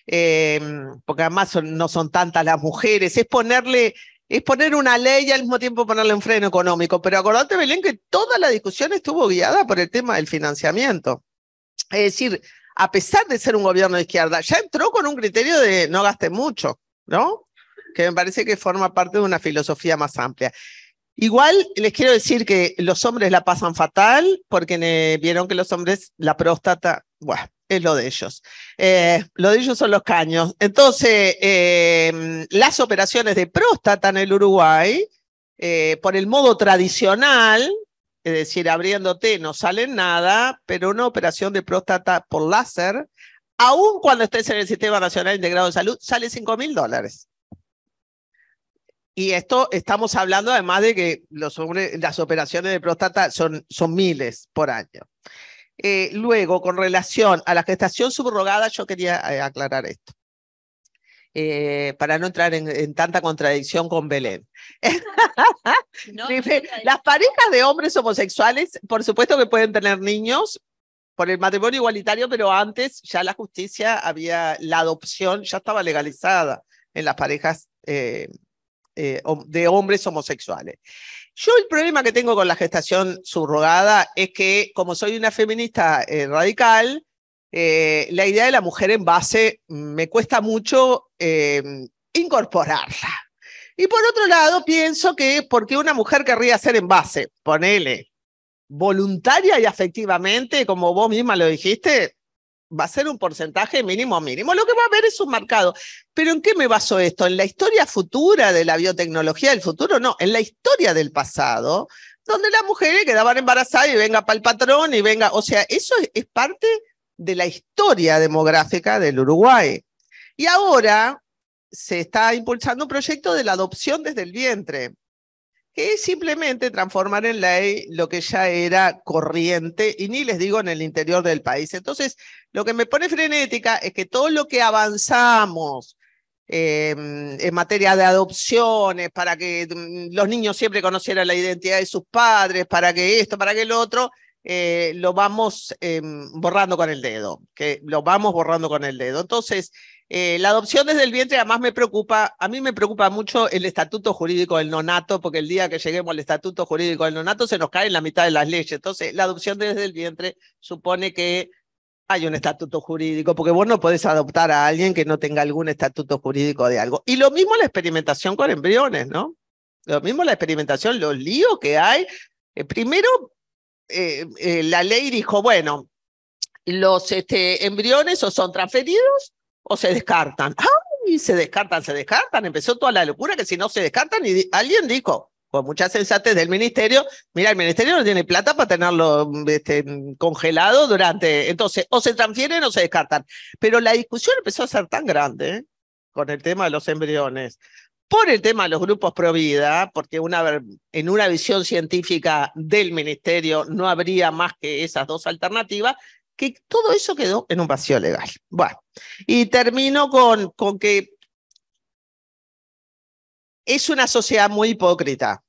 Eh, porque además no son tantas las mujeres, es ponerle es poner una ley y al mismo tiempo ponerle un freno económico. Pero acordate, Belén, que toda la discusión estuvo guiada por el tema del financiamiento. Es decir, a pesar de ser un gobierno de izquierda, ya entró con un criterio de no gaste mucho, ¿no? Que me parece que forma parte de una filosofía más amplia. Igual les quiero decir que los hombres la pasan fatal porque vieron que los hombres la próstata, bueno, es lo de ellos. Eh, lo de ellos son los caños. Entonces, em, las operaciones de próstata en el Uruguay, eh, por el modo tradicional, es decir, abriéndote no sale nada, pero una operación de próstata por láser, aun cuando estés en el Sistema Nacional Integrado de Salud, sale 5 mil dólares. Y esto estamos hablando además de que las operaciones de próstata son miles por año. Eh, luego, con relación a la gestación subrogada, yo quería eh, aclarar esto. Eh, para no entrar en, tanta contradicción con Belén. Las parejas de hombres homosexuales, por supuesto que pueden tener niños por el matrimonio igualitario, pero antes ya la justicia había, la adopción ya estaba legalizada en las parejas de hombres homosexuales. Yo el problema que tengo con la gestación subrogada es que, como soy una feminista eh, radical, eh, la idea de la mujer en base me cuesta mucho em, incorporarla. Y por otro lado, pienso que porque una mujer querría ser en base, ponele, voluntaria y afectivamente, como vos misma lo dijiste, va a ser un porcentaje mínimo mínimo. Lo que va a haber es un mercado. Pero ¿en qué me baso esto? ¿En la historia futura de la biotecnología del futuro? No, en la historia del pasado, donde las mujeres quedaban embarazadas y venga para el patrón y venga, o sea, eso es, es parte de la historia demográfica del Uruguay. Y ahora se está impulsando un proyecto de la adopción desde el vientre que es simplemente transformar en ley lo que ya era corriente, y ni les digo en el interior del país. Entonces, lo que me pone frenética es que todo lo que avanzamos em, en materia de adopciones, para que mm, los niños siempre conocieran la identidad de sus padres, para que esto, para que el otro, eh, lo vamos em, borrando con el dedo, que lo vamos borrando con el dedo. Entonces, eh, la adopción desde el vientre además me preocupa, a mí me preocupa mucho el estatuto jurídico del nonato, porque el día que lleguemos al estatuto jurídico del nonato se nos cae en la mitad de las leyes. Entonces, la adopción desde el vientre supone que hay un estatuto jurídico, porque vos no podés adoptar a alguien que no tenga algún estatuto jurídico de algo. Y lo mismo la experimentación con embriones, ¿no? Lo mismo la experimentación, los líos que hay. Eh, primero, eh, eh, la ley dijo, bueno, los este, embriones o son transferidos o se descartan. ¡Ay! Se descartan, se descartan. Empezó toda la locura que si no se descartan y alguien dijo, con muchas sensatez del ministerio, mira, el ministerio no tiene plata para tenerlo mm, este, mm, congelado durante, entonces, o se transfieren o se descartan. Pero la discusión empezó a ser tan grande ¿eh? con el tema de los embriones, por el tema de los grupos pro vida, porque en una visión científica del ministerio no habría más que esas dos alternativas, que todo eso quedó en un vacío legal. Bueno, y termino con, con que es una sociedad muy hipócrita,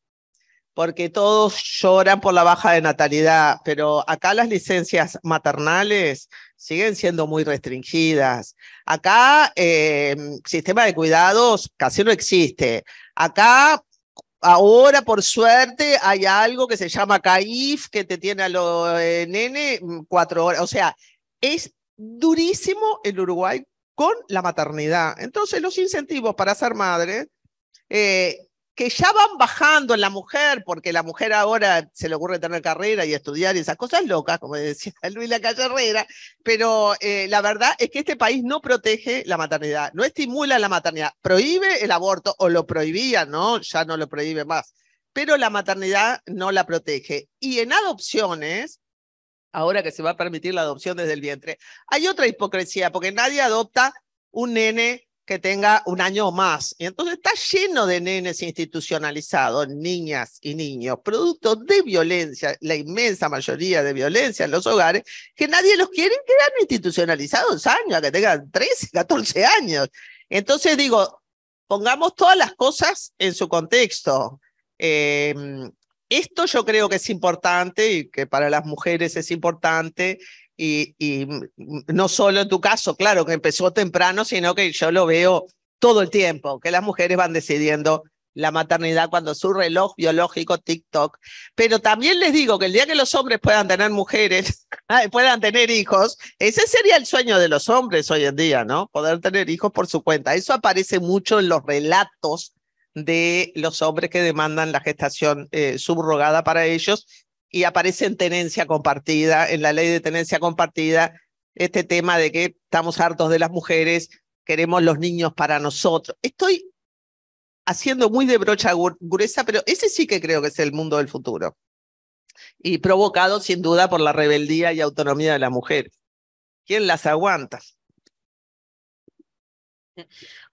porque todos lloran por la baja de natalidad, pero acá las licencias maternales siguen siendo muy restringidas. Acá em, sistema de cuidados casi no existe. Acá ahora, por suerte, hay algo que se llama CAIF, que te tiene a los eh, nene mm, cuatro horas. O sea, es durísimo el Uruguay con la maternidad. Entonces, los incentivos para ser madre eh, que ya van bajando en la mujer, porque la mujer ahora se le ocurre tener carrera y estudiar y esas cosas locas, como decía Luis La Calle Herrera, pero eh, la verdad es que este país no protege la maternidad, no estimula la maternidad, prohíbe el aborto o lo prohibía, ¿no? Ya no lo prohíbe más, pero la maternidad no la protege. Y en adopciones, ahora que se va a permitir la adopción desde el vientre, hay otra hipocresía, porque nadie adopta un nene que tenga un año más. Y entonces está lleno de nenes institucionalizados, niñas y niños, producto de violencia, la inmensa mayoría de violencia en los hogares, que nadie los quiere quedar institucionalizados años, que tengan 13, 14 años. Entonces digo, pongamos todas las cosas en su contexto. Em, esto yo creo que es importante y que para las mujeres es importante y, no solo en tu caso, claro, que empezó temprano, sino que yo lo veo todo el tiempo, que las mujeres van decidiendo la maternidad cuando su reloj biológico TikTok. Pero también les digo que el día que los hombres puedan tener mujeres, puedan tener hijos, ese sería el sueño de los hombres hoy en día, ¿no? Poder tener hijos por su cuenta. Eso aparece mucho en los relatos de los hombres que demandan la gestación eh, subrogada para ellos y aparece en tenencia compartida, en la ley de tenencia compartida, este tema de que estamos hartos de las mujeres, queremos los niños para nosotros. Estoy haciendo muy de brocha gruesa, pero ese sí que creo que es el mundo del futuro. Y provocado sin duda por la rebeldía y autonomía de la mujer. ¿Quién las aguanta?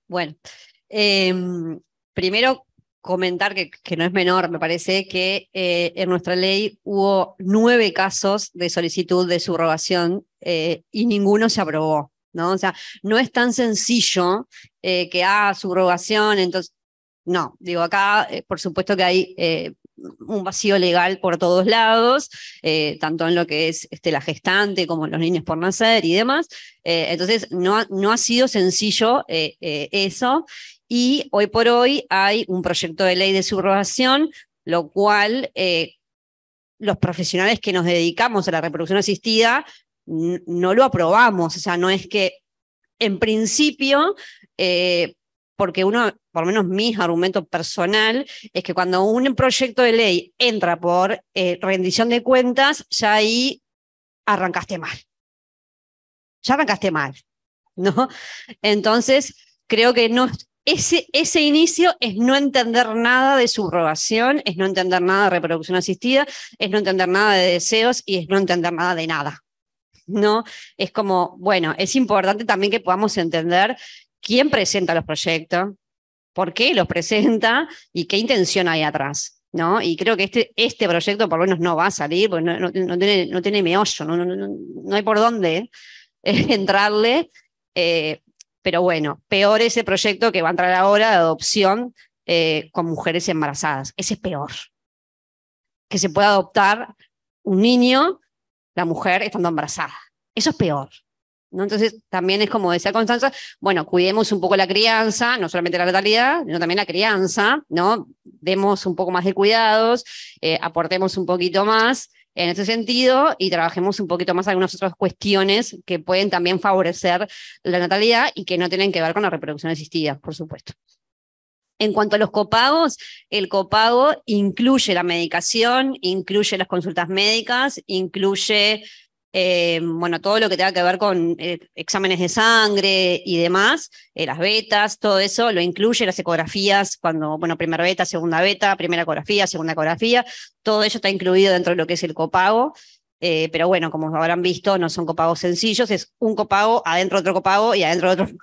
Bueno, em, primero comentar, que, que, no es menor, me parece, que eh, en nuestra ley hubo nueve casos de solicitud de subrogación eh, y ninguno se aprobó. ¿no? O sea, no es tan sencillo eh, que, haga ah, subrogación, entonces, no, digo, acá por supuesto que hay un vacío legal por todos lados, tanto en lo que es este, la gestante como los niños por nacer y demás. entonces, no ha, no ha sido sencillo eso. Y hoy por hoy hay un proyecto de ley de subrogación, lo cual eh, los profesionales que nos dedicamos a la reproducción asistida no lo aprobamos. O sea, no es que en principio... Eh, porque uno, por lo menos mi argumento personal, es que cuando un proyecto de ley entra por eh, rendición de cuentas, ya ahí arrancaste mal. Ya arrancaste mal, ¿no? Entonces, creo que no, ese, inicio es no entender nada de subrogación, es no entender nada de reproducción asistida, es no entender nada de deseos y es no entender nada de nada. ¿No? Es como, bueno, es importante también que podamos entender quién presenta los proyectos, por qué los presenta y qué intención hay atrás. ¿No? Y creo que este, este proyecto por lo menos no va a salir, porque no, tiene, no tiene meollo, no, no, hay por dónde eh, entrarle, eh, pero bueno, peor ese proyecto que va a entrar ahora de adopción eh, con mujeres embarazadas. Ese es peor. Que se pueda adoptar un niño, la mujer estando embarazada. Eso es peor. ¿no? Entonces, también es como decía Constanza, bueno, cuidemos un poco la crianza, no solamente la natalidad, sino también la crianza, ¿no? Demos un poco más de cuidados, eh, aportemos un poquito más, en ese sentido y trabajemos un poquito más algunas otras cuestiones que pueden también favorecer la natalidad y que no tienen que ver con la reproducción asistida, por supuesto. En cuanto a los copagos, el copago incluye la medicación, incluye las consultas médicas, incluye eh, bueno, todo lo que tenga que ver con eh, exámenes de sangre y demás, eh, las betas, todo eso lo incluye, las ecografías, cuando, bueno, primera beta, segunda beta, primera ecografía, segunda ecografía, todo eso está incluido dentro de lo que es el copago. pero bueno, como habrán visto, no son copagos sencillos, es un copago adentro de otro copago y adentro de otro,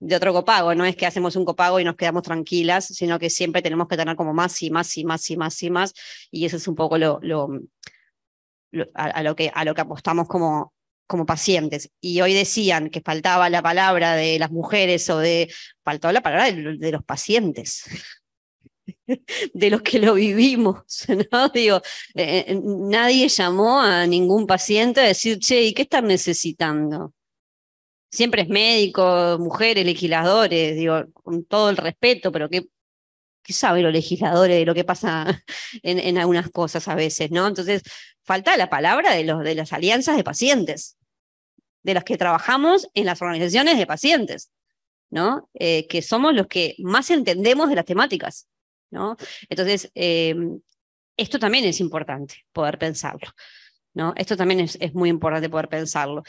de otro copago. No es que hacemos un copago y nos quedamos tranquilas, sino que siempre tenemos que tener como más y más y más y más y más. Y eso es un poco lo a, lo, que, a lo que apostamos como, como pacientes. Y hoy decían que faltaba la palabra de las mujeres o de. faltaba la palabra de, los pacientes. de los que lo vivimos, Digo, eh, eh, nadie llamó a ningún paciente a decir, che, ¿y qué están necesitando? Siempre es médico, mujeres, legisladores, digo, con todo el respeto, pero qué ¿Qué saben los legisladores de lo que pasa en, algunas cosas a veces, ¿no? Entonces, falta la palabra de, los, de las alianzas de pacientes, de las que trabajamos en las organizaciones de pacientes, ¿no? Eh, que somos los que más entendemos de las temáticas, ¿no? Entonces, em, esto también es importante poder pensarlo. ¿No? Esto también es, es, muy importante poder pensarlo.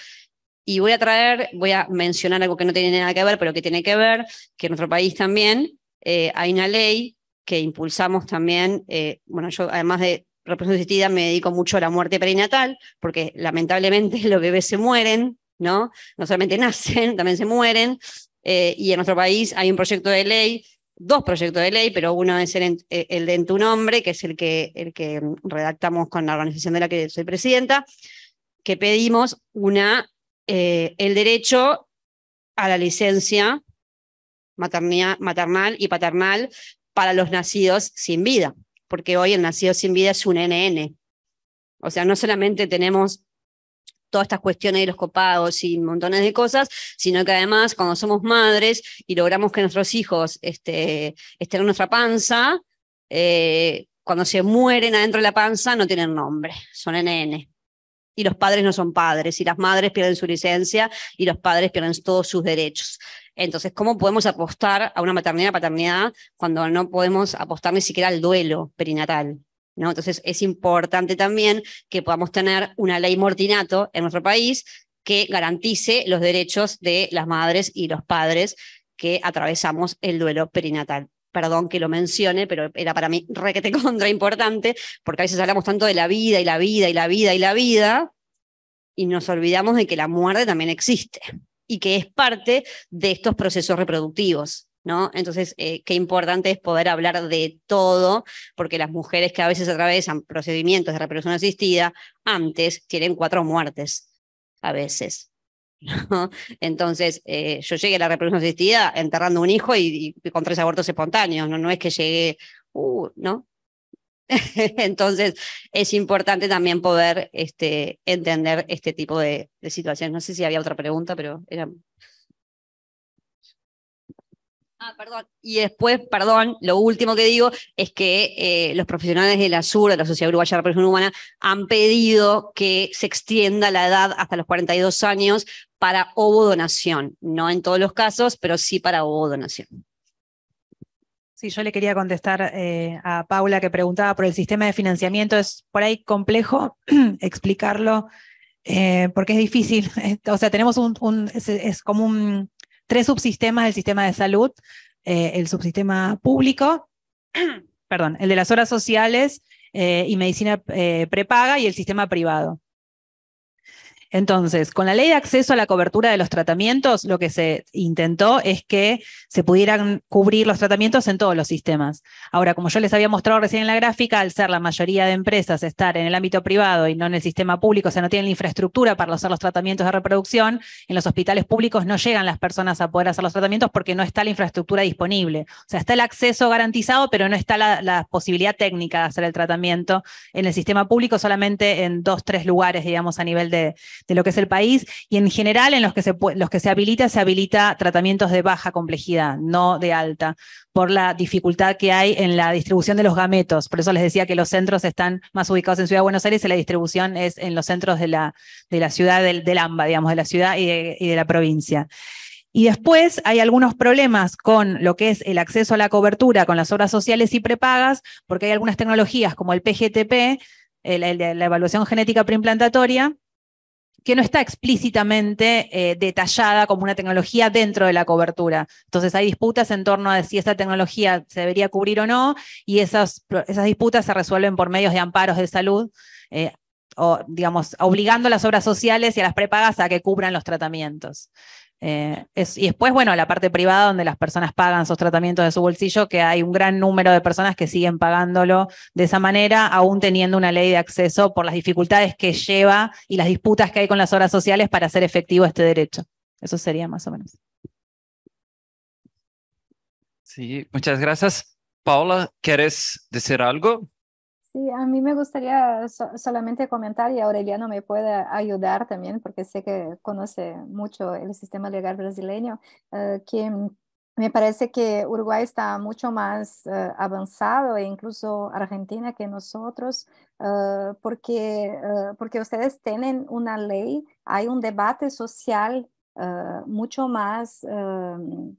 Y voy a traer, voy a mencionar algo que no tiene nada que ver, pero que tiene que ver, que en nuestro país también eh, hay una ley que impulsamos también, eh, bueno, yo además de reproducción asistida me dedico mucho a la muerte perinatal, porque lamentablemente los bebés se mueren, ¿no? No solamente nacen, también se mueren, eh, y en nuestro país hay un proyecto de ley, dos proyectos de ley, pero uno es el, el de En tu nombre, que es el que, el que mm, redactamos con la organización de la que soy presidenta, que pedimos una, el derecho a la licencia maternal y paternal para los nacidos sin vida, porque hoy el nacido sin vida es un NN. O sea, no solamente tenemos todas estas cuestiones de los copados y montones de cosas, sino que además cuando somos madres y logramos que nuestros hijos este, estén en nuestra panza, eh, cuando se mueren adentro de la panza no tienen nombre, son NN y los padres no son padres, y las madres pierden su licencia y los padres pierden todos sus derechos. Entonces, ¿cómo podemos apostar a una maternidad, paternidad, cuando no podemos apostar ni siquiera al duelo perinatal? ¿no? Entonces, es importante también que podamos tener una ley mortinato en nuestro país que garantice los derechos de las madres y los padres que atravesamos el duelo perinatal perdón que lo mencione, pero era para mí requete contra importante, porque a veces hablamos tanto de la vida y la vida y la vida y la vida, y nos olvidamos de que la muerte también existe y que es parte de estos procesos reproductivos. ¿No? Entonces, eh, qué importante es poder hablar de todo, porque las mujeres que a veces atravesan procedimientos de reproducción asistida antes tienen cuatro muertes a veces. Entonces, eh, yo llegué a la reproducción asistida enterrando un hijo y, con tres abortos espontáneos, no, es que llegué, uh, ¿no? Entonces, es importante también poder este, entender este tipo de, situaciones. No sé si había otra pregunta, pero era... Ah, perdón. Y después, perdón, lo último que digo es que eh, los profesionales de la SUR, de la Sociedad Uruguaya de Reproducción Humana, han pedido que se extienda la edad hasta los 42 años para ovodonación. No en todos los casos, pero sí para ovodonación. Sí, yo le quería contestar eh, a Paula que preguntaba por el sistema de financiamiento. Es por ahí complejo explicarlo eh, porque es difícil. Eh, o sea, tenemos un, es, como un, tres subsistemas del sistema de salud. el subsistema público, perdón, el de las horas sociales y medicina prepaga y el sistema privado. Entonces, con la ley de acceso a la cobertura de los tratamientos, lo que se intentó es que se pudieran cubrir los tratamientos en todos los sistemas. Ahora, como yo les había mostrado recién en la gráfica, al ser la mayoría de empresas estar en el ámbito privado y no en el sistema público, o sea, no tienen la infraestructura para hacer los tratamientos de reproducción, en los hospitales públicos no llegan las personas a poder hacer los tratamientos porque no está la infraestructura disponible. O sea, está el acceso garantizado, pero no está la, la posibilidad técnica de hacer el tratamiento en el sistema público, solamente en dos, tres lugares, digamos, a nivel de de lo que es el país y en general en los que se, los que se habilita, se habilita tratamientos de baja complejidad, no de alta, por la dificultad que hay en la distribución de los gametos. Por eso les decía que los centros están más ubicados en Ciudad de Buenos Aires y la distribución es en los centros de la, de la ciudad del, AMBA, digamos, de la ciudad y de, la provincia. Y después hay algunos problemas con lo que es el acceso a la cobertura con las obras sociales y prepagas, porque hay algunas tecnologías como el PGTP, la evaluación genética preimplantatoria, que no está explícitamente eh, detallada como una tecnología dentro de la cobertura. Entonces hay disputas en torno a si esa tecnología se debería cubrir o no, y esas, esas disputas se resuelven por medios de amparos de salud. Eh, o, digamos, obligando a las obras sociales y a las prepagas a que cubran los tratamientos. Eh, y después, bueno, la parte privada donde las personas pagan sus tratamientos de su bolsillo, que hay un gran número de personas que siguen pagándolo de esa manera, aún teniendo una ley de acceso por las dificultades que lleva y las disputas que hay con las obras sociales para hacer efectivo este derecho. Eso sería más o menos. Sí, muchas gracias. Paula, ¿quieres decir algo? Sí, a mí me gustaría solamente comentar y Aureliano me puede ayudar también porque sé que conoce mucho el sistema legal brasileño, eh, que me parece que Uruguay está mucho más eh, avanzado e incluso Argentina que nosotros, eh, porque, porque ustedes tienen una ley, hay un debate social mucho, más, em,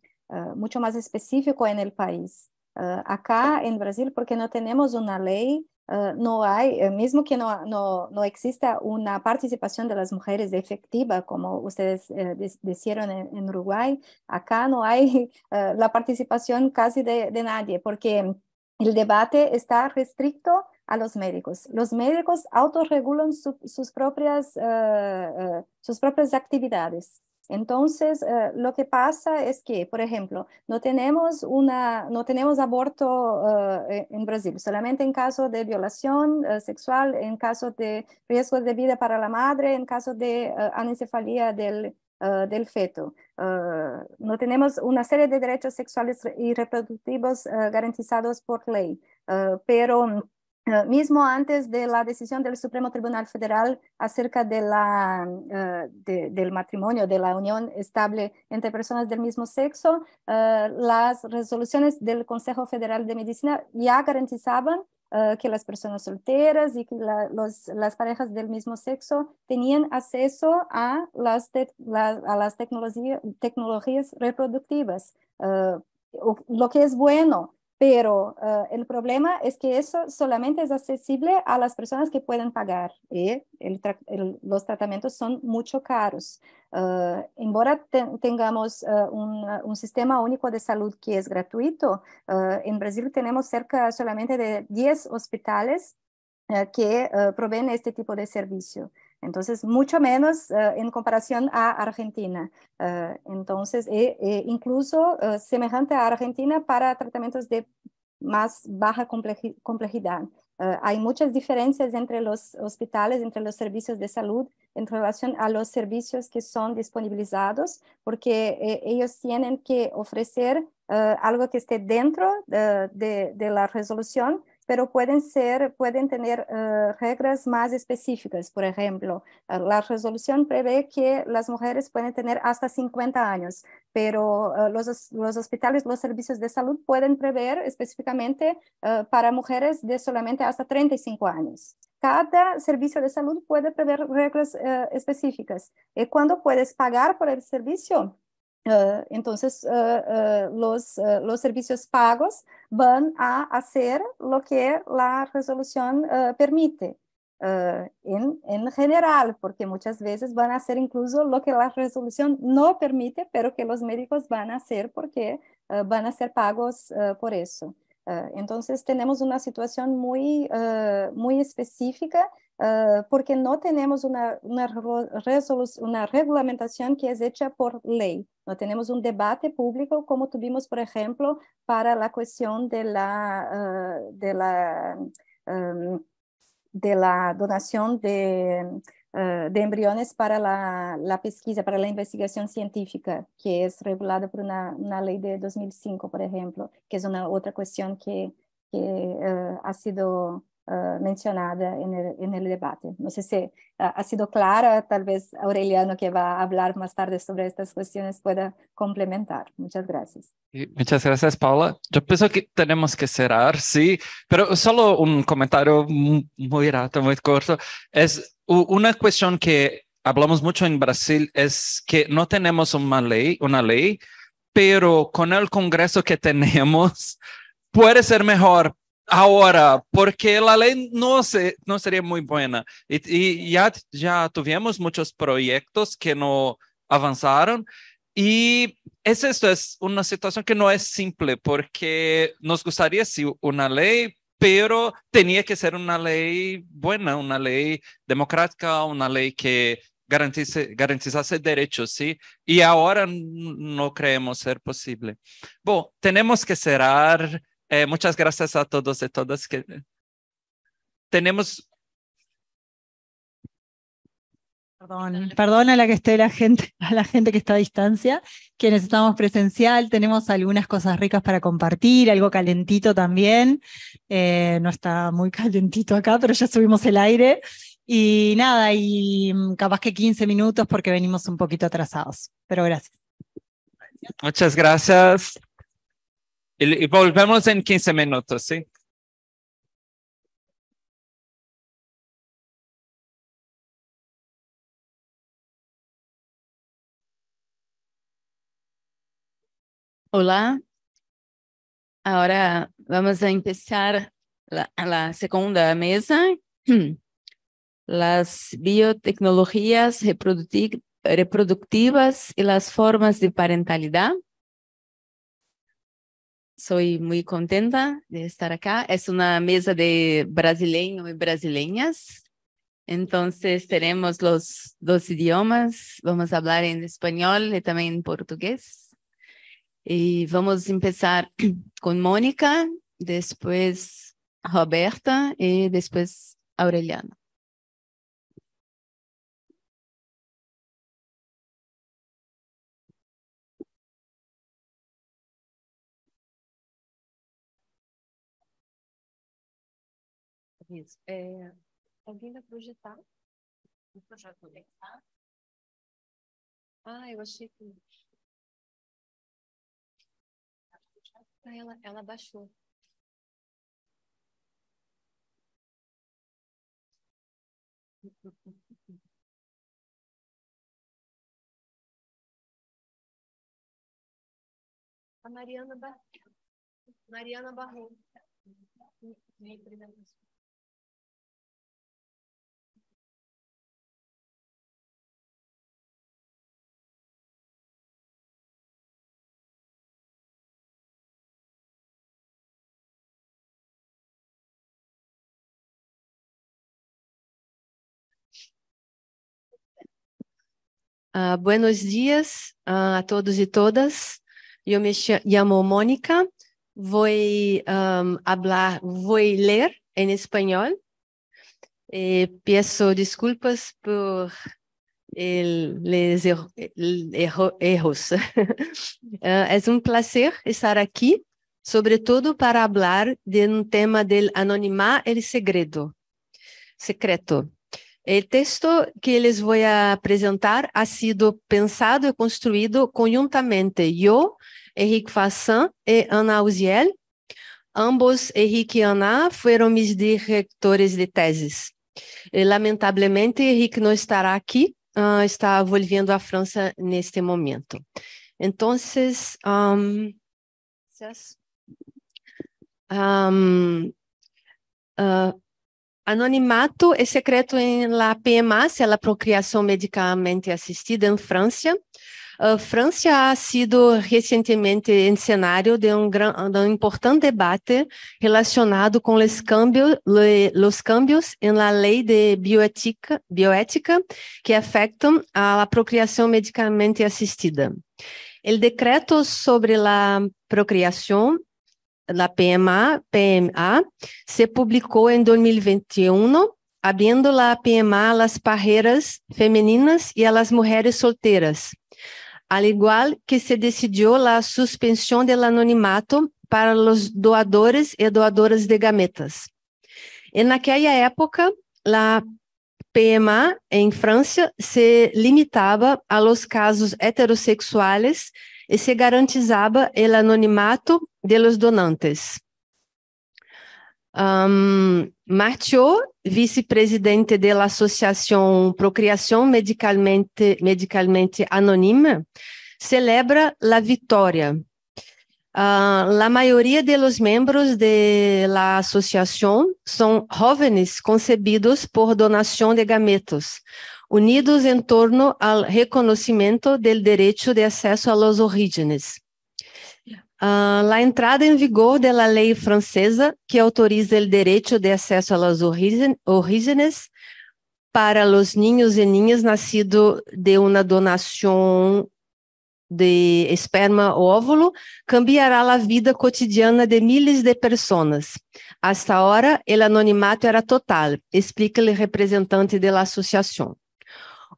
mucho más específico en el país. acá en Brasil, porque no tenemos una ley, Ah, no hay, eh, mismo que no, exista una participación de las mujeres efectiva, como ustedes uh en, Uruguay, acá no hay eh, la participación casi de, nadie, porque el debate está restricto a los médicos. Los médicos autorregulan sus, propias, sus propias actividades. Entonces, eh, lo que pasa es que, por ejemplo, no tenemos, una, no tenemos aborto eh, en Brasil, solamente en caso de violación eh, sexual, en caso de riesgo de vida para la madre, en caso de anencefalia del, del feto. no tenemos una serie de derechos sexuales y reproductivos garantizados por ley, pero eh, mismo antes de la decisión del Supremo Tribunal Federal acerca de la, eh, del matrimonio, de la unión estable entre personas del mismo sexo, eh, las resoluciones del Consejo Federal de Medicina ya garantizaban que las personas solteras y que las parejas del mismo sexo tenían acceso a las, las tecnologías reproductivas, lo que es bueno pero eh, el problema es que eso solamente es accesible a las personas que pueden pagar y ¿eh? los tratamientos son mucho caros. Eh, embora tengamos un, un, sistema único de salud que es gratuito, en Brasil tenemos cerca solamente de 10 hospitales que proveen este tipo de servicio. Entonces, mucho menos eh, en comparación a Argentina. Eh, entonces, eh, incluso semejante a Argentina para tratamientos de más baja complejidad. hay muchas diferencias entre los hospitales, entre los servicios de salud, en relación a los servicios que son disponibilizados, porque ellos tienen que ofrecer algo que esté dentro de la resolución pero pueden, ser, pueden tener eh, reglas más específicas. Por ejemplo, eh, la resolución prevé que las mujeres pueden tener hasta 50 años, pero eh, los, hospitales, los servicios de salud pueden prever específicamente para mujeres de solamente hasta 35 años cada servicio de salud puede prever reglas específicas. ¿Y cuándo puedes pagar por el servicio? Ah, entonces, ah, ah, los, los, servicios pagos van a hacer lo que la resolución permite en, en, general, porque muchas veces van a hacer incluso lo que la resolución no permite, pero que los médicos van a hacer porque van a ser pagos por eso. entonces, tenemos una situación muy, muy específica Ah, porque no tenemos una, una, una reglamentación que es hecha por ley. No tenemos un debate público como tuvimos, por ejemplo, para la cuestión de la, ah, de la, de la donación de, ah, de embriones para la, la, pesquisa, para la investigación científica, que es regulada por una, ley de 2005, por ejemplo, que es una otra cuestión que, ha sido eh, mencionada en el, en el, debate. No sé si eh, ha sido clara, tal vez Aureliano, que va a hablar más tarde sobre estas cuestiones, pueda complementar. Muchas gracias. Muchas gracias, Paula. Yo pienso que tenemos que cerrar, sí, pero solo un comentario muy rato, muy corto. Es una cuestión que hablamos mucho en Brasil, es que no tenemos una ley, una ley, pero con el Congreso que tenemos puede ser mejor ahora, porque la ley no, se, no sería muy buena. Y, ya, ya tuvimos muchos proyectos que no avanzaron. Y es esto, es una situación que no es simple, porque nos gustaría sí, una ley, pero tenía que ser una ley buena, una ley democrática, una ley que garantice, garantizase derechos, ¿sí? Y ahora no creemos ser posible. Bueno, tenemos que cerrar eh, muchas gracias a todos y todas que tenemos. Perdón, perdón a la que esté la gente, a la gente que está a distancia, que necesitamos presencial, tenemos algunas cosas ricas para compartir, algo calentito también. Eh, no está muy calentito acá, pero ya subimos el aire. Y nada, y mm, capaz que 15 minutos porque venimos un poquito atrasados. Pero gracias. Muchas gracias. E volvemos em 15 minutos, sim? Olá. Agora vamos a iniciar a segunda mesa, as biotecnologias reproductivas e as formas de parentalidade. Soy muy contenta de estar acá. Es una mesa de brasileiros y brasileñas. Entonces tenemos los dos idiomas. Vamos a hablar en español y también en portugués. Y vamos a empezar con Mónica, después Roberta y después Aureliano. Isso. É, alguém vindo a projetar. O projeto conectar. Ah, eu achei que. Ah, ela, ela baixou. A Mariana, Bar... Mariana Barreto. Uh, buenos dias uh, a todos e todas. Eu me chamo Mônica. Vou um, ah, vou ler em espanhol. E eh, peço desculpas por el, les er, erros. é um prazer estar aqui, sobretudo para falar de um tema del anonimar, e segredo, secreto. O texto que eles vou apresentar ha sido pensado e construído conjuntamente eu, Henrique Fassan e Ana Uziel. Ambos, Henrique e Ana, foram meus diretores de teses. E, lamentavelmente, Henrique não estará aqui, uh, está voltando à França neste momento. Então, um, um, uh, Anonimato é secreto em la PMA, é la procriação medicamente assistida em França. A eh, França ha sido recentemente em cenário de um, gran, de um importante debate relacionado com os cambios, os cambios em la lei de bioética, bioética que afetam a procriação medicamente assistida. O decreto sobre a procriação la PMA, PMA se publicou em 2021, abrindo la PMA às las femininas e às mulheres solteiras, al igual que se decidiu la suspensão del anonimato para los doadores e doadoras de gametas. En época, la PMA em França se limitaba a los casos heterosexuales e se garantizava o anonimato de donantes. Um, vice-presidente da Associação Procriação Medicalmente, Medicalmente Anônima, celebra a vitória. Uh, a maioria dos membros da associação são jovens concebidos por donação de gametos, unidos em torno ao reconhecimento do direito de acesso aos orígenes. Uh, ah, a entrada em vigor da lei francesa que autoriza o direito de acesso aos orígenes para os ninhos e ninhas nascidos de uma donação de esperma ou óvulo cambiará a vida cotidiana de milhares de pessoas. Hasta agora, o anonimato era total, explica o representante da associação.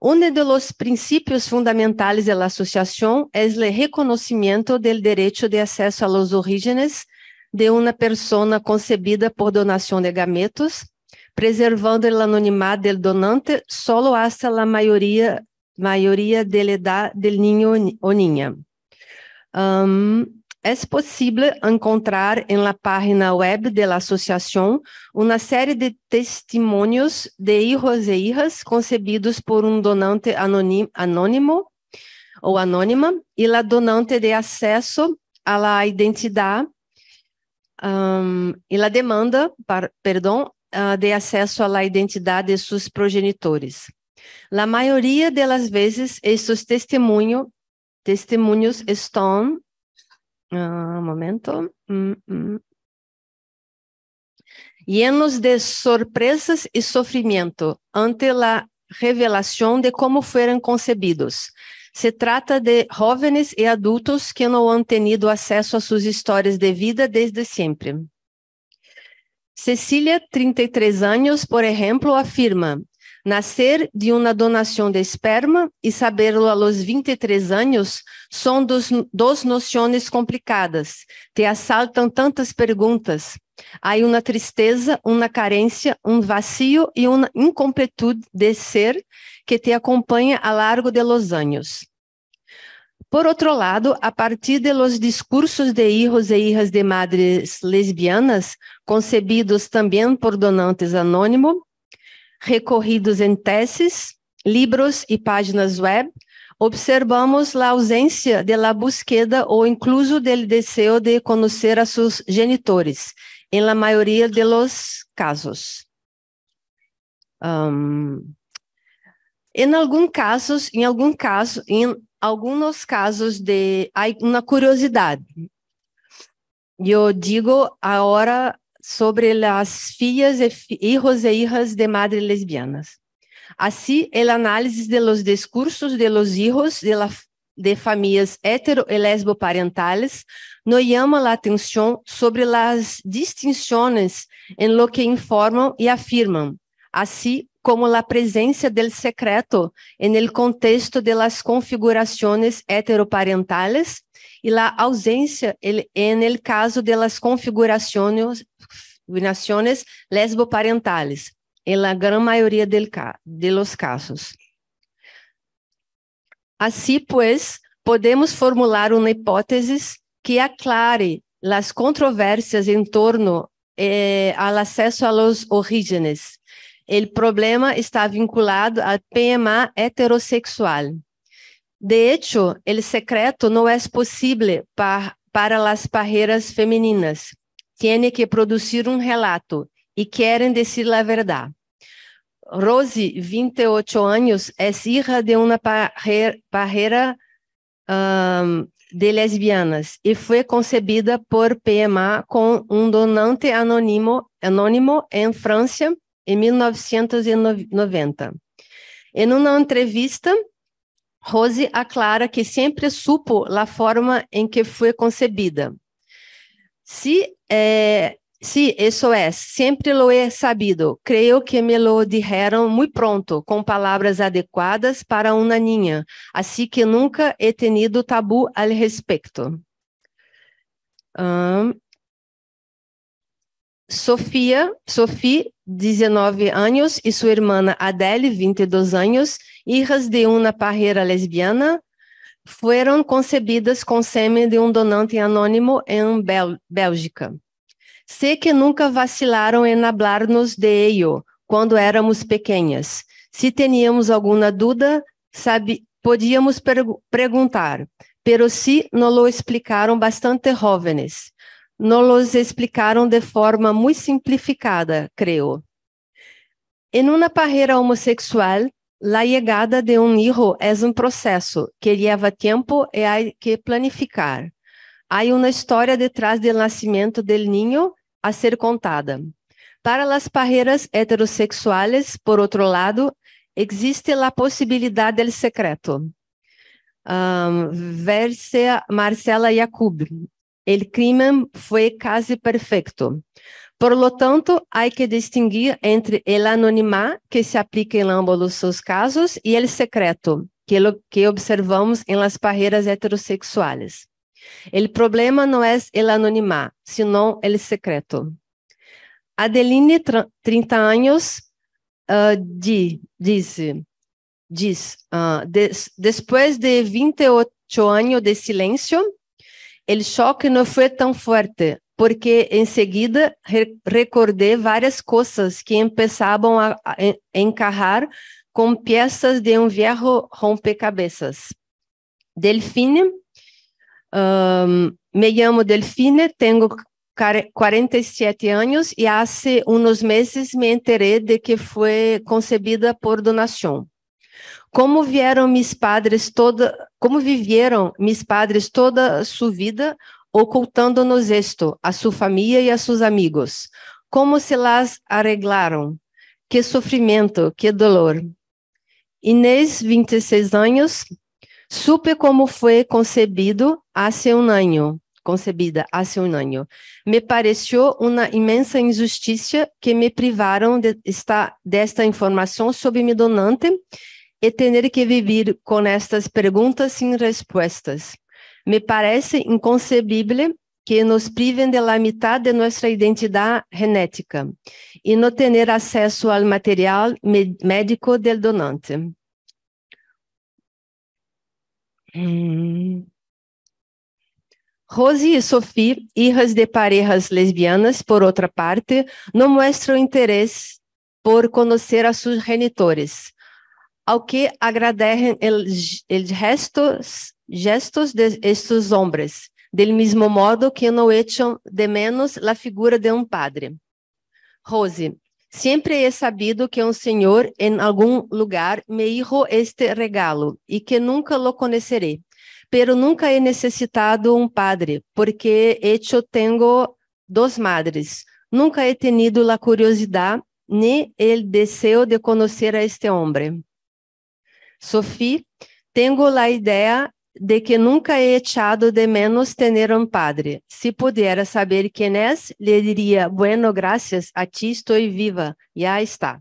Um dos princípios fundamentais da associação é o reconhecimento do direito de acesso aos orígenes de uma pessoa concebida por donação de gametos, preservando o anonimato do donante solo até a maioria maioria de la edad del niña. Um, é possível encontrar em la página web de la asociación una serie de testimonios de hijos e hijas concebidos por un donante anónimo ou anônima e la donante de acesso a la identidade um, e la demanda, par, perdão, uh, de acesso à la identidade de seus progenitores. La maioria das vezes, esses testemunho, testemunhos estão ah, um momento. Mm -mm. Llenos de sorpresas e sofrimento ante la revelação de como foram concebidos. Se trata de jovens e adultos que não han tenido acesso a suas histórias de vida desde sempre. Cecília, 33 anos, por exemplo, afirma: Nascer de uma donação de esperma e saberlo aos 23 anos são dos, dos noções complicadas. Te assaltam tantas perguntas. Há uma tristeza, uma carência, um vazio e uma incompletude de ser que te acompanha a largo de los anos. Por outro lado, a partir de los discursos de hijos e hijas de madres lesbianas, concebidos também por donantes anônimos, recorridos em teses, livros e páginas web, observamos a ausência de la busqueda ou incluso del deseo de conhecer a seus genitores, em la maioria de los casos. Um, em alguns casos, em algum caso, em alguns casos de há uma curiosidade. Eu digo agora sobre as filhas e hijos e hijas de madres lesbianas. Así, el análisis de los discursos de los hijos de, la, de familias hetero y lesboparentales nos llama la atención sobre las distinciones en lo que informan y afirman, así como la presencia del secreto en el contexto de las configuraciones heteroparentales e a ausência en el é caso de las configuraciones lesboparentales, en la gran mayoría del de los casos. Assim, pois, podemos formular uma hipótese que aclare as controvérsias em torno eh, ao acesso aos orígenes. O problema está vinculado ao PMA heterossexual. De hecho, el secreto no es posible para, para las pajeras femeninas. Tiene que producir un relato y quieren decir la verdad. Rose, 28 años, es hija de una pajera um, de lesbianas e foi concebida por PMA com um donante anônimo em França em 1990. Em uma entrevista, Rose aclara que sempre é supo a forma em que foi concebida. Se é, se isso é, sempre lo he é sabido. Creio que me lo dijeron muito pronto, com palavras adequadas para uma ninha, assim que nunca he tenido tabu al respecto. Um, Sofia, Sophie, 19 anos, e sua irmã Adele, 22 anos, filhas de uma parreira lesbiana, foram concebidas com sêmen de um donante anônimo em Bel Bélgica. Sei que nunca vacilaram em hablar-nos de ello quando éramos pequenas. Se teníamos alguma dúvida, sabe, podíamos perguntar, pero si não lo explicaram bastante jóvenes nos explicaram de forma muito simplificada, creio. Em uma parreira homossexual, a chegada de um hijo é um processo que leva tempo e há que planificar. Há uma história detrás do nascimento do niño a ser contada. Para as carreiras heterossexuais, por outro lado, existe a possibilidade do secreto. Um, verse Marcela Jacob, El crimen foi quase perfeito. Por lo tanto, há que distinguir entre el anonimato, que se aplica em ambos os casos, e el secreto, que lo que observamos em las barreiras heterossexuais. El problema não é el anonimato, sino el secreto. Adeline, 30 anos, uh, di, diz, uh, des, depois de 28 anos de silêncio, o choque não foi tão forte, porque em seguida recordei várias coisas que começavam a, a encarrar com peças de um viejo rompe-cabeças. Delfine, um, me chamo Delfine, tenho 47 anos e há uns meses me enterei de que foi concebida por donação. Como vieram mis padres toda, como vivieram mis padres toda sua vida, ocultando-nos isto, a sua família e a seus amigos. Como se las arreglaram? Que sofrimento, que dolor. Inês, 26 anos, supe como foi concebido há um ano concebida há um ano. Me pareceu uma imensa injustiça que me privaram de esta, desta informação sobre mi donante e ter que viver com estas perguntas sem respostas. Me parece inconcebível que nos privem de la mitad de nossa identidade genética e não ter acesso ao material médico do donante. Rose e Sophie, hijas de parejas lesbianas, por outra parte, não mostram interesse por conhecer a seus genitores, ao que agradecem os gestos, de estes homens, del mesmo modo que não echam de menos a figura de um padre. Rose, sempre he é sabido que um senhor em algum lugar me hizo este regalo e que nunca lo conheceré, pero nunca he necessitado um padre, porque hecho tengo dos madres. Nunca he tenido la curiosidade nem o desejo de conhecer a este homem. Sophie, tenho a ideia de que nunca he é echado de menos tener um padre. Se pudiera saber quem é, lhe diria: Bueno, graças a ti estou viva, já está.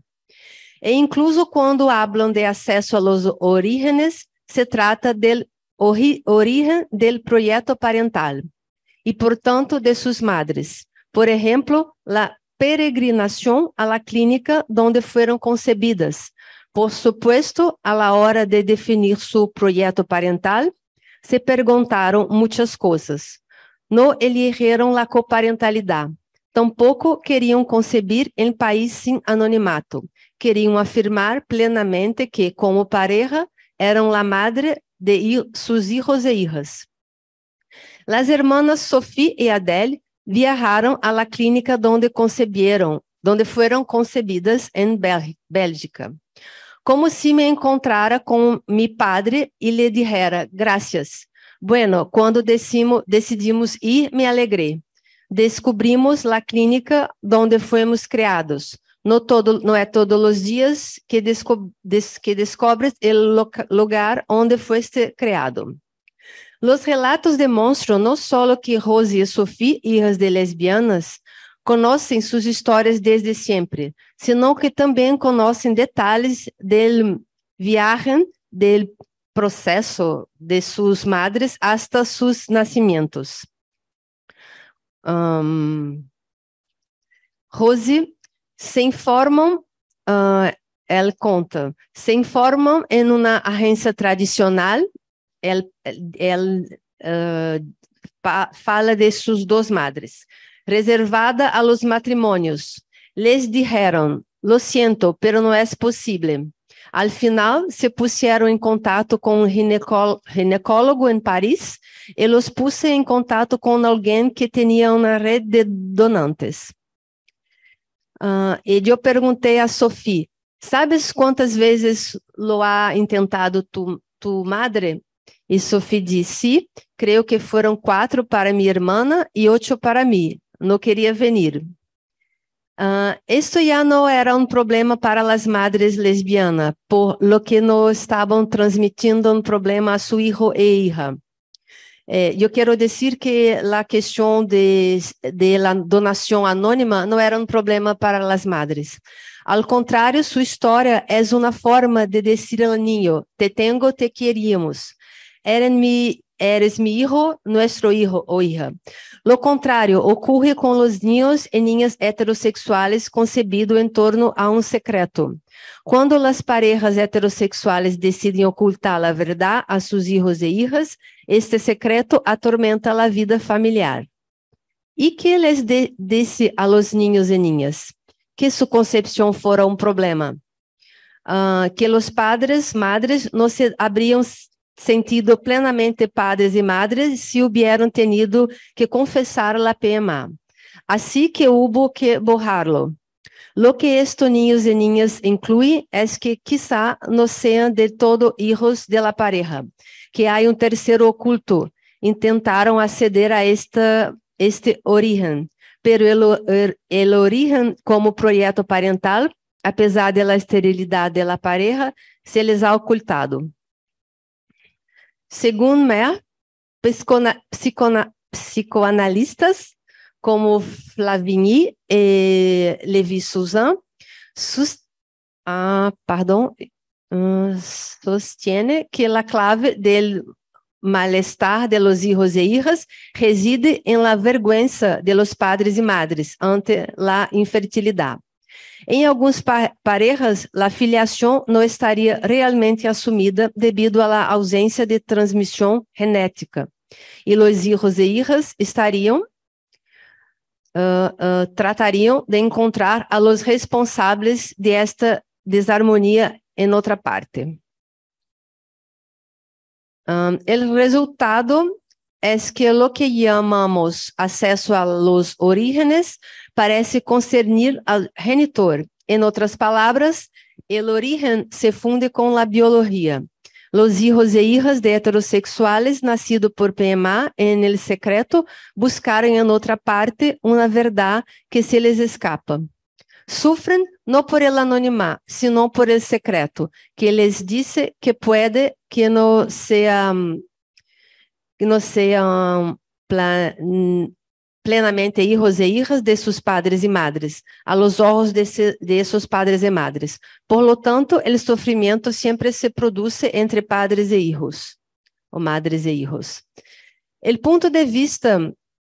E incluso quando hablam de acesso a los orígenes, se trata del ori origen del proyecto parental e, portanto, de suas madres. Por exemplo, la peregrinação à la clínica donde foram concebidas, por supuesto, a la hora de definir su proyecto parental, se perguntaram muitas coisas. Não eligieron la coparentalidade. Tampouco queriam concebir el país sem anonimato. Queriam afirmar plenamente que, como pareja, eram la madre de seus hijos e hijas. Las hermanas Sophie e Adele viajaram à la clínica donde concebieron, onde foram concebidas em Bélgica como se me encontrara com mi padre e lhe dijera, gracias. Bueno, quando decidimos ir, me alegrei. Descobrimos la clínica donde fuimos criados. No, todo, é todos os dias que, desco, des, que descobres lugar onde foste criado. Os relatos demonstram não só que Rose e Sophie, hijas de lesbianas, conhecem suas histórias desde sempre, senão que também conhecem detalhes do viagem, do processo de suas madres até seus nascimentos. Um, Rose se informam, uh, ela conta, se informam em uma agência tradicional, ela, ela uh, fala de suas duas madres reservada a los matrimonios. Les dijeron, lo siento, pero no es posible. Al final, se pusieron en contacto con un ginecólogo en París y los puse en contacto con alguien que tenía una red de donantes. Uh, ah, e eu perguntei a Sophie, sabes quantas vezes lo ha intentado tu, tu madre? E Sophie disse, sí, creio que foram quatro para minha irmã e oito para mim. Não queria venir. Uh, esto ya era um problema para as madres lesbianas, por lo que não estavam transmitiendo um problema a seu hijo e hija. Eh, é, eu quero dizer que a questão de, de la donación anónima não era um problema para as madres. Al contrário, sua história é uma forma de dizer ao niño, te tengo, te queríamos. Eres mi, eres mi hijo, nuestro hijo irmã. hija. Lo contrário, ocorre com os niños e niñas heterossexuais concebido em torno a um secreto. Quando as parejas heterossexuais decidem ocultar a verdade a seus filhos e hijas, este secreto atormenta a vida familiar. E que les de, disse a los niños e niñas? Que sua concepção fora um problema. Uh, que os padres, madres, não se abriam sentido plenamente padres e madres se hubieran tenido que confessar la PMA. Assim que hubo que borrarlo. Lo que estes niños e niñas inclui es que quizá no sean de todo hijos de la pareja, que hay un tercero oculto. Intentaron acceder a esta, este origen, pero el, er, el origen como proyecto parental, apesar de la esterilidad de la pareja, se les ha ocultado. Segundo Mer, psicona, psicona, psicoanalistas como Flavigny e Levi Souzan sust, ah, hum, sostiene que a clave do malestar de los hijos e hijas reside em la vergüenza de los padres e madres ante la infertilidade. Em alguns parejas, a filiação não estaria realmente assumida devido à ausência de transmissão genética. E os hijos e hijas estariam Uh, uh, tratariam de encontrar a los responsáveis de esta desarmonia em outra parte. Um, resultado é es que o que chamamos acesso a los orígenes parece concernir ao genitor. Em outras palavras, el origen se funde com la biologia. Los hijos e hijas de heterossexuales nacidos por PMA en el secreto buscaram em outra parte uma verdade que se les escapa. Sufren não por el anonimato, sino por el secreto, que les dice que puede que não seja que no sean plan, plenamente hijos e hijas de seus padres e madres, a los ojos de, se, de seus padres e madres. Por lo tanto, el sofrimento sempre se produz entre padres e hijos, ou madres e hijos. El ponto de vista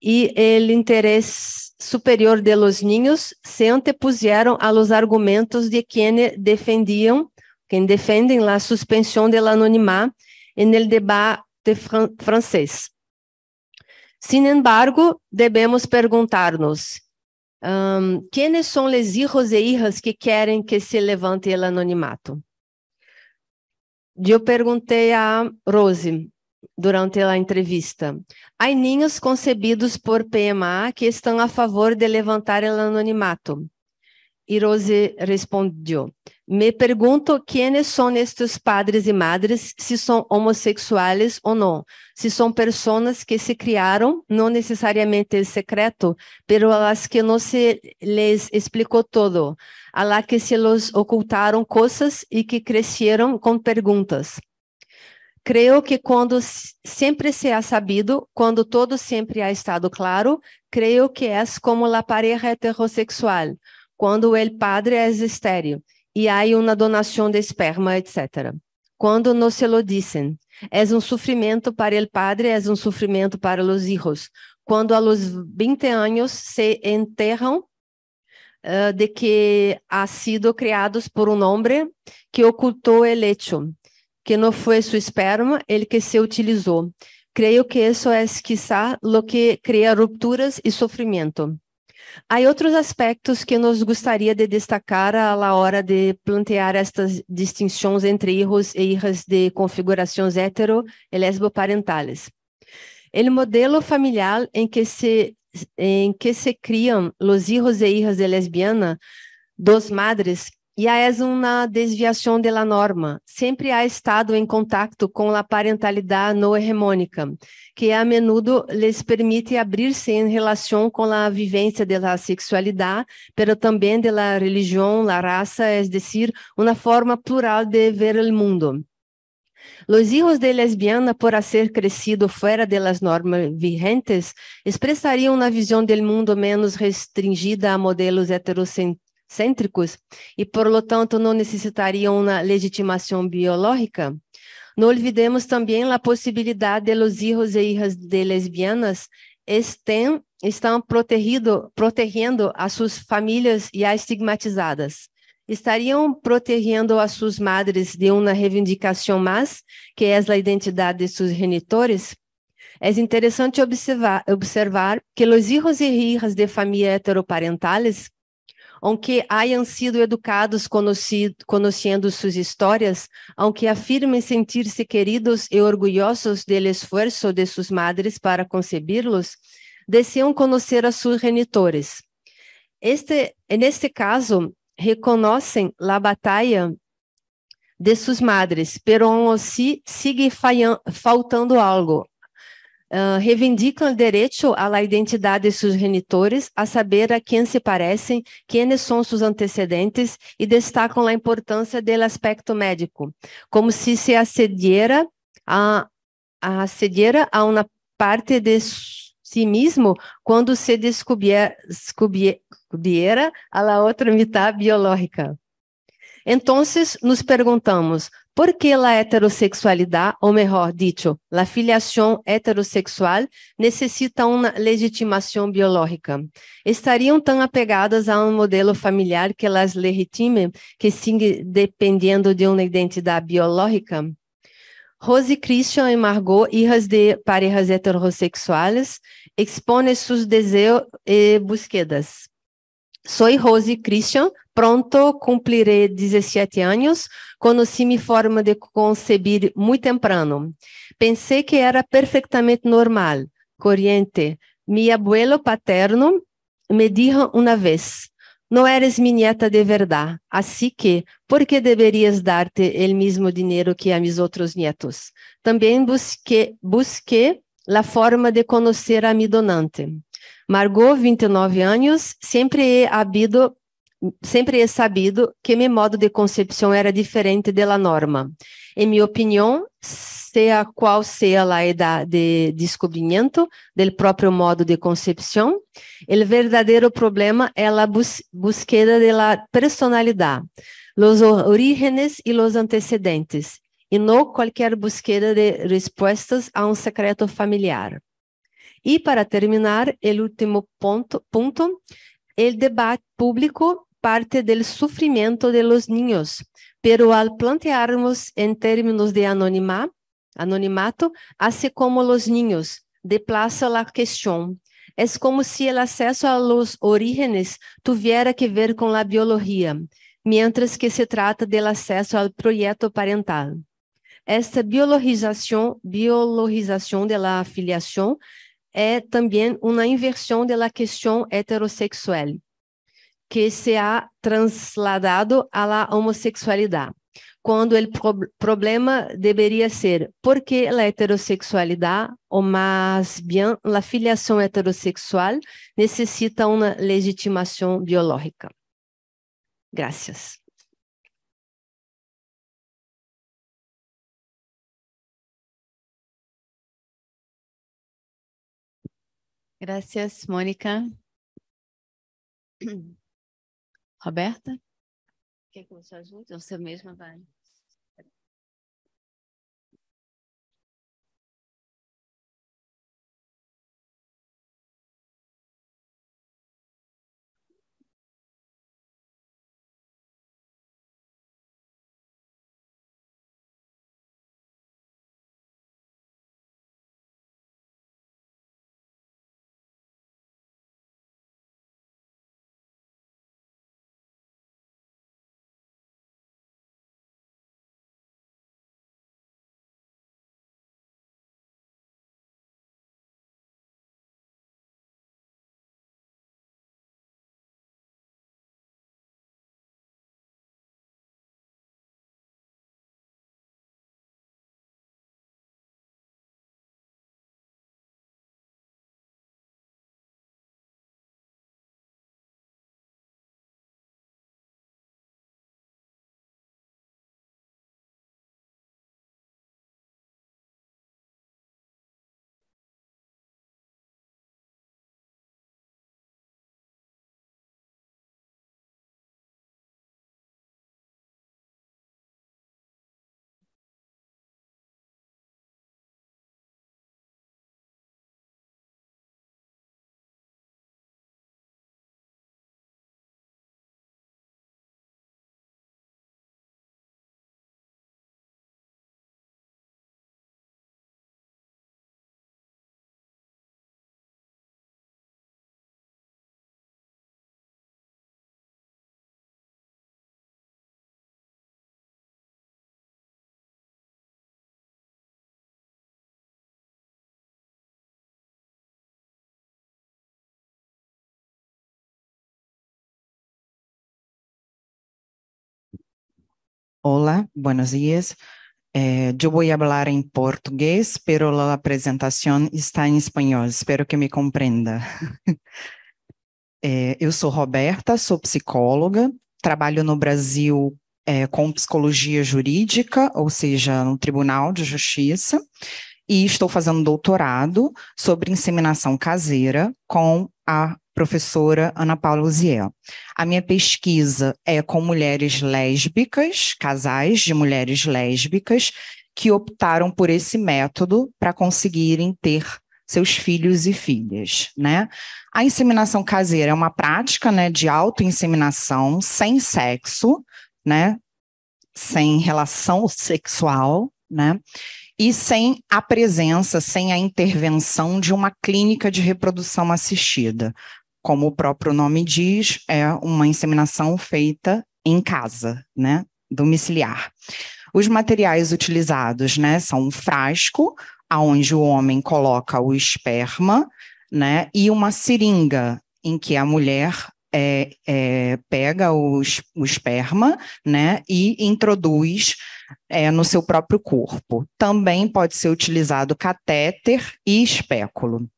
e el interés superior de los niños se antepusieron a los argumentos de quienes defendiam, quem defendem la suspensão del anonimato en el debate francês. Sin embargo, devemos perguntar-nos: um, quem são les hijos e hijas que querem que se levante o anonimato? Eu perguntei a Rose durante a entrevista. Há ninhos concebidos por PMA que estão a favor de levantar o anonimato. E Rose respondeu: Me pergunto quem são estes padres e madres, se são homossexuais ou não se são pessoas que se criaram, não necessariamente em é secreto, pero a las que não se les explicou todo, a las que se los ocultaram coisas e que cresceram com perguntas. Creio que quando sempre se ha sabido, quando todo sempre ha estado claro, creio que é como la pareja heterossexual, quando o padre é estéreo e há uma donação de esperma, etc. Quando nos lo dizem. es um sufrimiento para o padre, é um sofrimento para os filhos. Quando a 20 anos se enterram uh, eh, de que ha sido criados por um homem que ocultou o hecho, que não foi seu esperma ele que se utilizou. Creio que isso é, quizá, lo que cria rupturas e sofrimento. Há outros aspectos que nos gostaria de destacar à hora de plantear estas distinções entre erros e erras de configurações hetero e lesboparentais. O modelo familiar em que se em que se criam os erros e erras de lesbiana dos madres e es uma desviação da norma. Sempre há estado em contato com a parentalidade não hegemônica, que a menudo les permite abrir-se em relação com a vivência da sexualidade, pero também da religião, da raça, es é decir, uma forma plural de ver o mundo. Los hijos de lesbiana, por ser crescido fora das normas vigentes, expressariam uma visão del mundo menos restringida a modelos heterocent cêntricos e, por lo tanto, não necessitariam uma legitimação biológica? Não olvidemos também a possibilidade de los hijos e hijas de lesbianas estén, estão protegido, protegendo as suas famílias e as estigmatizadas. Estariam protegendo as suas madres de uma reivindicação mais, que é a identidade de seus genitores? É interessante observar, observar que os hijos e hijas de famílias heteroparentais aunque hayan sido educados conhecendo suas histórias, aunque afirmem sentir-se queridos e orgulhosos do esforço de suas madres para concebê-los, desejam conhecer a seus genitores. Este, neste caso, reconhecem a batalha de suas madres, pero aún assim sigue faltando algo, ah, reivindicam o direito à identidade de seus genitores, a saber a quem se parecem, quem são seus antecedentes e destacam a importância do aspecto médico, como se se acediera a, a, a uma parte de si mesmo quando se descobriera, a la outra metade biológica. Então, nos perguntamos, ¿Por que a heterosexualidad, ou melhor dicho, filiação heterossexual, necessita necesita uma legitimação biológica? Estariam tão apegadas a um modelo familiar que elas legitime, que sigue dependendo de uma identidade biológica? Rose Christian e Margot, hijas de parejas heterossexuais, expõem seus desejos e busquedas. Soy Rose Christian, pronto cumpriré 17 anos, conheci minha forma de conceber muito temprano. Pensei que era perfeitamente normal, corriente. Meu abuelo paterno me disse uma vez, não eres minha nieta de verdade, assim que, por que deverias dar-te o mesmo dinheiro que a mis outros nietos? Também busquei, busquei a forma de conhecer a minha donante. Margot, 29 anos, sempre he é habido sempre é sabido que meu modo de concepção era diferente da norma. Em minha opinião, seja qual seja a idade de descobrimento do próprio modo de concepção, o verdadeiro problema é a bus busqueda da personalidade, os orígenes e os antecedentes, e não qualquer busca de respostas a um secreto familiar. E para terminar, o último ponto, ponto, o debate público parte do sofrimento de los niños, pero al plantearmos em términos de anonimá, anonimato, hace como los niños, deplaza la questão. É como se o acesso a los orígenes tuviera que ver com a biologia, mientras que se trata del acesso ao projeto parental. Esta biologização, biologização de la afiliação é também uma inversão da questão heterossexual que se ha trasladado à homossexualidade, quando o pro problema deveria ser por que a heterossexualidade, ou mais bem, a filiação heterossexual necessita uma legitimação biológica. Gracias. Gracias, Mônica. Roberta? Quer começar junto? Você mesma vai. Olá, buenos dias. Eh, vou voy falar em português, pero a apresentação está em espanhol. Espero que me compreenda. eh, eu sou Roberta, sou psicóloga, trabalho no Brasil eh, com psicologia jurídica, ou seja, no Tribunal de Justiça, e estou fazendo doutorado sobre inseminação caseira com a professora Ana Paula Uziel. A minha pesquisa é com mulheres lésbicas, casais de mulheres lésbicas, que optaram por esse método para conseguirem ter seus filhos e filhas, né? A inseminação caseira é uma prática, né, de autoinseminação sem sexo, né? Sem relação sexual, né? E sem a presença, sem a intervenção de uma clínica de reprodução assistida, como o próprio nome diz, é uma inseminação feita em casa, né, domiciliar. Os materiais utilizados, né, são um frasco, aonde o homem coloca o esperma, né, e uma seringa em que a mulher é, é, pega o, o esperma, né, e introduz é, no seu próprio corpo. Também pode ser utilizado catéter e espéculo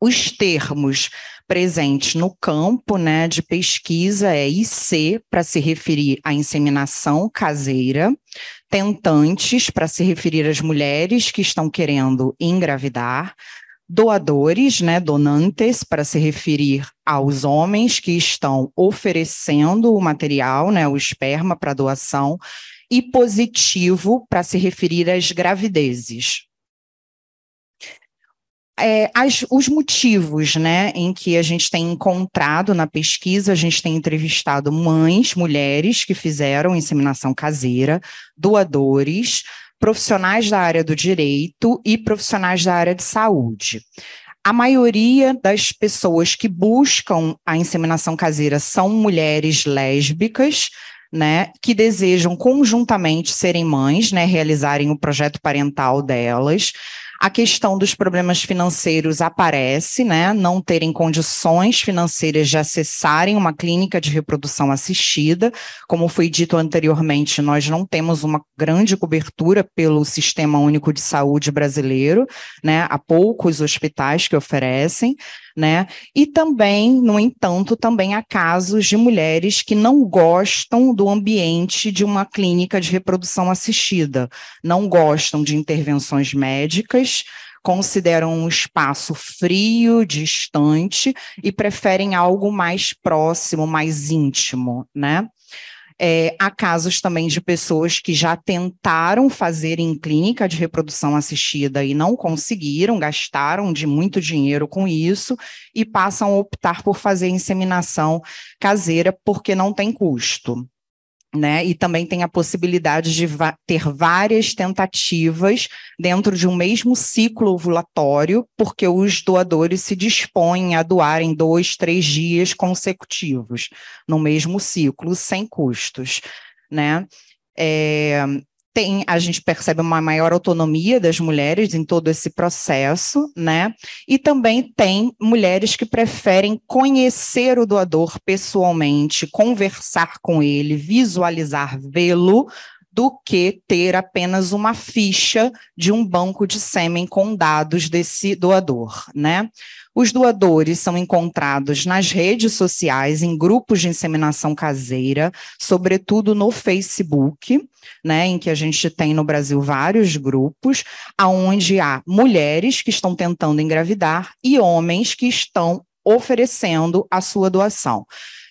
os termos presentes no campo né, de pesquisa é IC, para se referir à inseminação caseira, tentantes, para se referir às mulheres que estão querendo engravidar, doadores, né, donantes, para se referir aos homens que estão oferecendo o material, né, o esperma para doação, e positivo, para se referir às gravidezes é, as, os motivos né, em que a gente tem encontrado na pesquisa, a gente tem entrevistado mães, mulheres que fizeram inseminação caseira, doadores, profissionais da área do direito e profissionais da área de saúde. A maioria das pessoas que buscam a inseminação caseira são mulheres lésbicas, né, que desejam conjuntamente serem mães, né, realizarem o projeto parental delas. A questão dos problemas financeiros aparece, né? Não terem condições financeiras de acessarem uma clínica de reprodução assistida. Como foi dito anteriormente, nós não temos uma grande cobertura pelo Sistema Único de Saúde brasileiro, né? Há poucos hospitais que oferecem né? E também, no entanto, também há casos de mulheres que não gostam do ambiente de uma clínica de reprodução assistida, não gostam de intervenções médicas, consideram um espaço frio, distante e preferem algo mais próximo, mais íntimo, né? É, há casos também de pessoas que já tentaram fazer em clínica de reprodução assistida e não conseguiram, gastaram de muito dinheiro com isso e passam a optar por fazer inseminação caseira porque não tem custo né? E também tem a possibilidade de ter várias tentativas dentro de um mesmo ciclo ovulatório, porque os doadores se dispõem a doar em dois, três dias consecutivos, no mesmo ciclo, sem custos, né? É, tem, a gente percebe uma maior autonomia das mulheres em todo esse processo, né? E também tem mulheres que preferem conhecer o doador pessoalmente, conversar com ele, visualizar, vê-lo, do que ter apenas uma ficha de um banco de sêmen com dados desse doador, né? Os doadores são encontrados nas redes sociais, em grupos de inseminação caseira, sobretudo no Facebook, né, em que a gente tem no Brasil vários grupos, aonde há mulheres que estão tentando engravidar e homens que estão oferecendo a sua doação.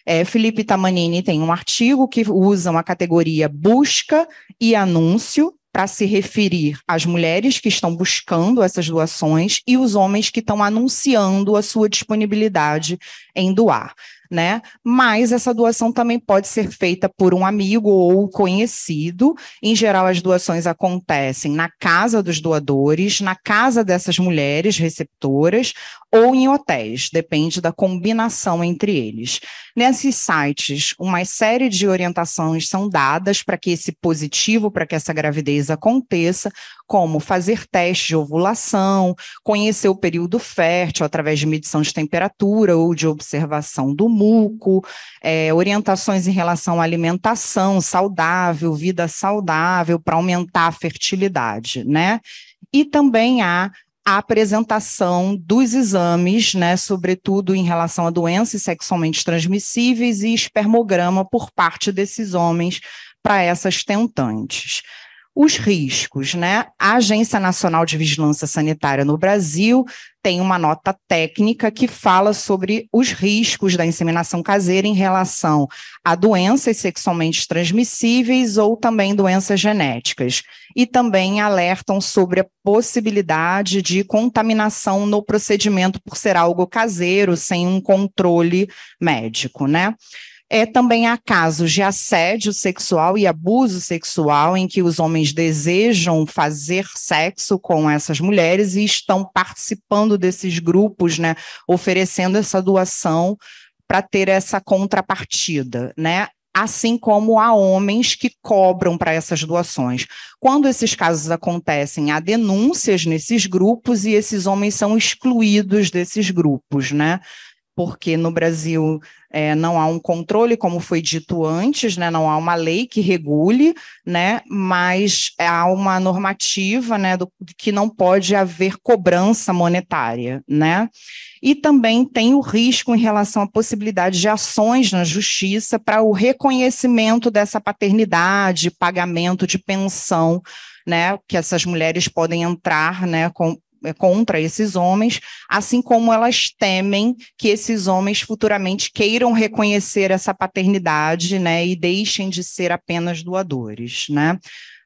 É, Felipe Tamanini tem um artigo que usa uma categoria busca e anúncio, para se referir às mulheres que estão buscando essas doações e os homens que estão anunciando a sua disponibilidade em doar né? Mas essa doação também pode ser feita por um amigo ou conhecido. Em geral, as doações acontecem na casa dos doadores, na casa dessas mulheres receptoras ou em hotéis, depende da combinação entre eles. Nesses sites, uma série de orientações são dadas para que esse positivo, para que essa gravidez aconteça, como fazer teste de ovulação, conhecer o período fértil através de medição de temperatura ou de observação do muco, é, orientações em relação à alimentação saudável, vida saudável, para aumentar a fertilidade, né? E também há a apresentação dos exames, né, sobretudo em relação a doenças sexualmente transmissíveis e espermograma por parte desses homens para essas tentantes os riscos, né? A Agência Nacional de Vigilância Sanitária no Brasil tem uma nota técnica que fala sobre os riscos da inseminação caseira em relação a doenças sexualmente transmissíveis ou também doenças genéticas. E também alertam sobre a possibilidade de contaminação no procedimento por ser algo caseiro, sem um controle médico, né? É, também há casos de assédio sexual e abuso sexual em que os homens desejam fazer sexo com essas mulheres e estão participando desses grupos, né, oferecendo essa doação para ter essa contrapartida, né? assim como há homens que cobram para essas doações. Quando esses casos acontecem, há denúncias nesses grupos e esses homens são excluídos desses grupos, né? porque no Brasil é, não há um controle, como foi dito antes, né, não há uma lei que regule, né, mas há uma normativa né, do, que não pode haver cobrança monetária. Né? E também tem o risco em relação à possibilidade de ações na justiça para o reconhecimento dessa paternidade, pagamento de pensão né, que essas mulheres podem entrar né, com, é, contra esses homens, assim como elas temem que esses homens futuramente queiram reconhecer essa paternidade, né, e deixem de ser apenas doadores, né?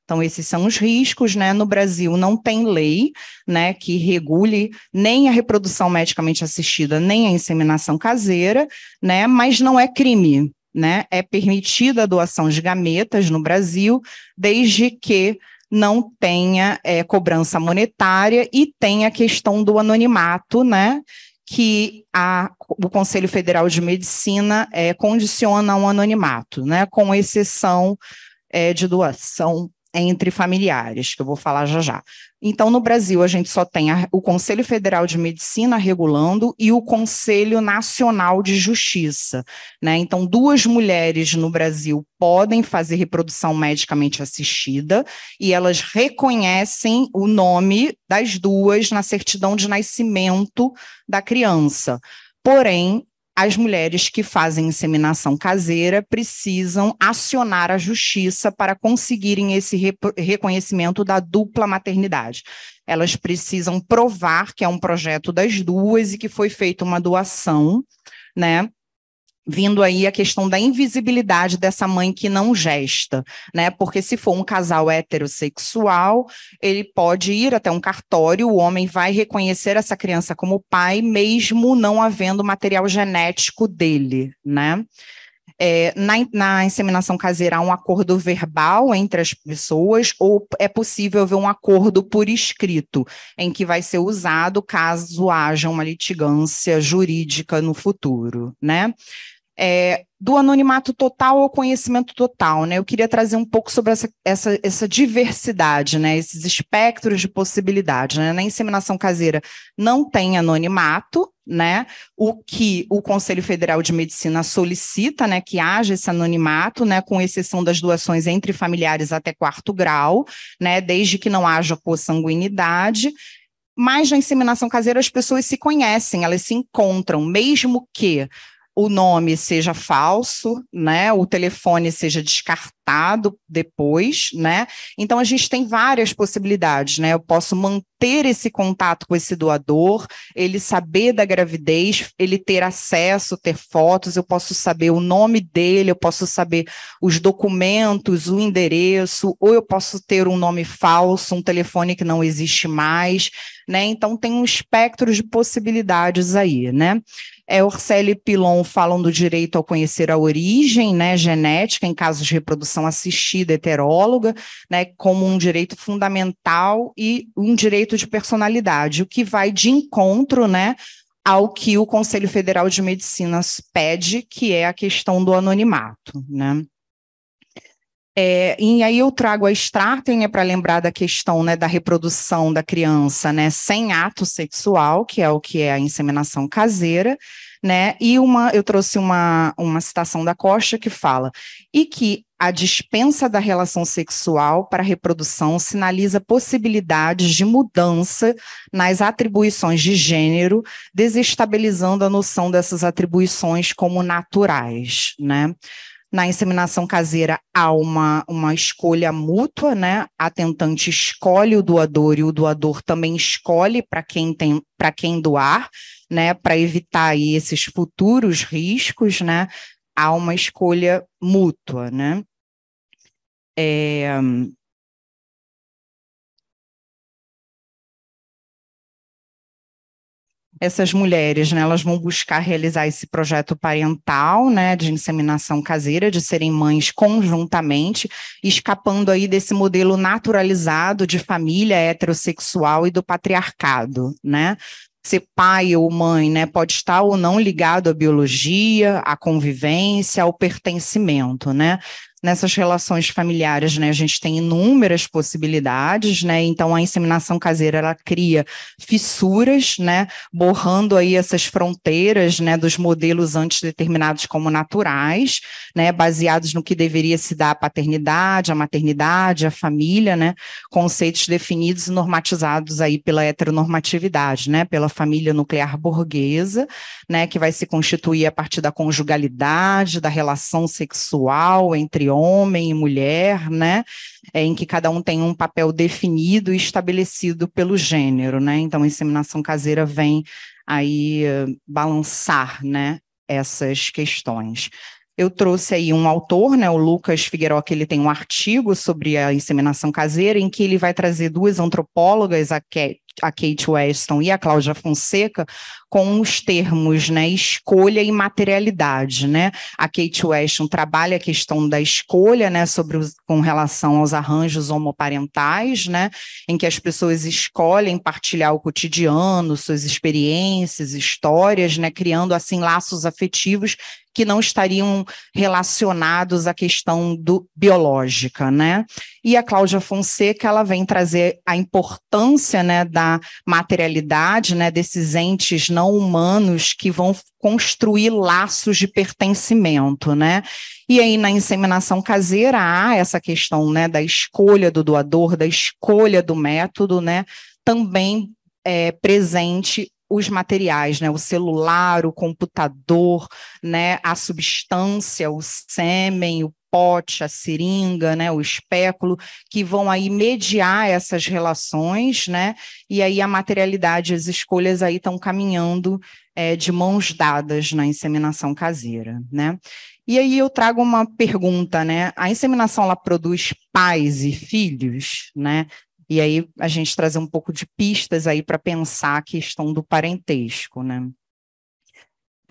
Então, esses são os riscos, né? No Brasil não tem lei né, que regule nem a reprodução medicamente assistida, nem a inseminação caseira, né? Mas não é crime, né? É permitida a doação de gametas no Brasil, desde que não tenha é, cobrança monetária e tem a questão do anonimato, né? Que a, o Conselho Federal de Medicina é, condiciona um anonimato, né? Com exceção é, de doação entre familiares, que eu vou falar já já. Então, no Brasil, a gente só tem a, o Conselho Federal de Medicina regulando e o Conselho Nacional de Justiça. Né? Então, duas mulheres no Brasil podem fazer reprodução medicamente assistida e elas reconhecem o nome das duas na certidão de nascimento da criança. Porém, as mulheres que fazem inseminação caseira precisam acionar a justiça para conseguirem esse reconhecimento da dupla maternidade. Elas precisam provar que é um projeto das duas e que foi feita uma doação, né? vindo aí a questão da invisibilidade dessa mãe que não gesta, né? Porque se for um casal heterossexual, ele pode ir até um cartório, o homem vai reconhecer essa criança como pai, mesmo não havendo material genético dele, né? É, na, na, inseminação caseira há um acordo verbal entre as pessoas, ou é possível haver um acordo por escrito, em que vai ser usado caso haja uma litigância jurídica no futuro, né? é, do anonimato total ao conhecimento total, né? Eu queria trazer um pouco sobre essa, essa, essa diversidade, né? Esses espectros de possibilidade, né? Na inseminação caseira não tem anonimato, né? O que o Conselho Federal de Medicina solicita, né? Que haja esse anonimato, né? Com exceção das doações entre familiares até quarto grau, né? Desde que não haja consanguinidade mas na inseminação caseira as pessoas se conhecem, elas se encontram, mesmo que o nome seja falso, né? O telefone seja descartado depois, né? Então a gente tem várias possibilidades, né? Eu posso manter esse contato com esse doador, ele saber da gravidez, ele ter acesso, ter fotos, eu posso saber o nome dele, eu posso saber os documentos, o endereço, ou eu posso ter um nome falso, um telefone que não existe mais, né? Então tem um espectro de possibilidades aí, né? É, Orcelle e Pilon falam do direito ao conhecer a origem, né, genética em casos de reprodução gestação assistida heteróloga, né, como um direito fundamental e um direito de personalidade, o que vai de encontro, né, ao que o Conselho Federal de Medicina pede, que é a questão do anonimato, né. É, e aí eu trago a Strarten né, para lembrar da questão né, da reprodução da criança né, sem ato sexual, que é o que é a inseminação caseira, né? E uma, eu trouxe uma, uma citação da Costa que fala e que a dispensa da relação sexual para a reprodução sinaliza possibilidades de mudança nas atribuições de gênero, desestabilizando a noção dessas atribuições como naturais, né? Na inseminação caseira há uma, uma escolha mútua, né? A tentante escolhe o doador e o doador também escolhe para quem tem para quem doar, né? Para evitar aí esses futuros riscos, né? Há uma escolha mútua, né? É, essas mulheres, né, elas vão buscar realizar esse projeto parental, né, de inseminação caseira, de serem mães conjuntamente, escapando aí desse modelo naturalizado de família heterossexual e do patriarcado, né? ser pai ou mãe, né, pode estar ou não ligado à biologia, à convivência, ao pertencimento, né? nessas relações familiares, né? A gente tem inúmeras possibilidades, né? Então a inseminação caseira ela cria fissuras, né? Borrando aí essas fronteiras, né? Dos modelos antes determinados como naturais, né? Baseados no que deveria se dar a paternidade, a maternidade, a família, né? Conceitos definidos e normatizados aí pela heteronormatividade, né? Pela família nuclear burguesa, né? Que vai se constituir a partir da conjugalidade, da relação sexual entre homem e mulher, né? É, em que cada um tem um papel definido e estabelecido pelo gênero, né? Então, a inseminação caseira vem aí uh, balançar, né? Essas questões. Eu trouxe aí um autor, né, o Lucas Figueiró, que ele tem um artigo sobre a inseminação caseira, em que ele vai trazer duas antropólogas, a a Kate Weston e a Cláudia Fonseca com os termos, né, escolha e materialidade, né? A Kate Weston trabalha a questão da escolha, né, sobre os, com relação aos arranjos homoparentais, né, em que as pessoas escolhem partilhar o cotidiano, suas experiências, histórias, né, criando assim laços afetivos que não estariam relacionados à questão do biológica, né? E a Cláudia Fonseca, ela vem trazer a importância né, da materialidade, né, desses entes não humanos que vão construir laços de pertencimento, né? E aí na inseminação caseira há essa questão, né, da escolha do doador, da escolha do método, né? Também é, presente os materiais, né? O celular, o computador, né? A substância, o sêmen, o pote, a seringa, né, o espéculo, que vão aí mediar essas relações, né? E aí a materialidade, as escolhas aí estão caminhando é, de mãos dadas na inseminação caseira, né? E aí eu trago uma pergunta, né? A inseminação ela produz pais e filhos, né? E aí a gente trazer um pouco de pistas aí para pensar a questão do parentesco, né?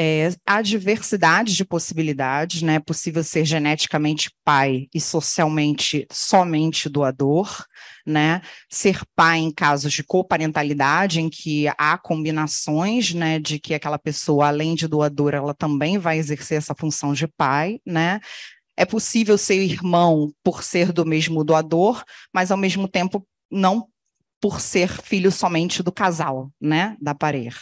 é, a diversidade de possibilidades, né? É possível ser geneticamente pai e socialmente somente doador, né? Ser pai em casos de coparentalidade, em que há combinações, né? De que aquela pessoa, além de doadora, ela também vai exercer essa função de pai, né? É possível ser irmão por ser do mesmo doador, mas ao mesmo tempo não por ser filho somente do casal, né, da pareja,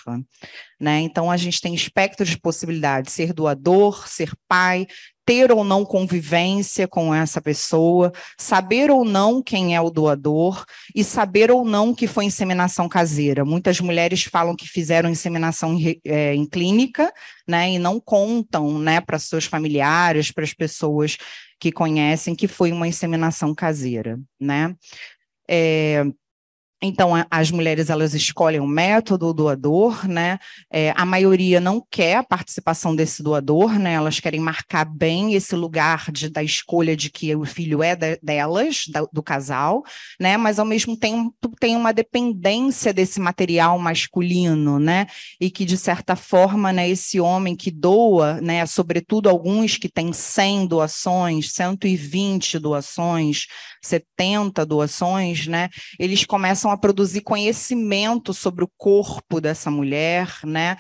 né? Então a gente tem espectro de possibilidades, ser doador, ser pai, ter ou não convivência com essa pessoa, saber ou não quem é o doador e saber ou não que foi inseminação caseira. Muitas mulheres falam que fizeram inseminação em, é, em clínica, né, e não contam, né, para seus familiares, para as pessoas que conhecem que foi uma inseminação caseira, né? É, então, as mulheres elas escolhem o método, doador, né? É, a maioria não quer a participação desse doador, né? Elas querem marcar bem esse lugar de, da escolha de que o filho é de, delas, da, do casal, né? Mas ao mesmo tempo tem uma dependência desse material masculino, né? E que, de certa forma, né, esse homem que doa, né? Sobretudo alguns que têm 100 doações, 120 doações, 70 doações, né? Eles começam a produzir conhecimento sobre o corpo dessa mulher, né?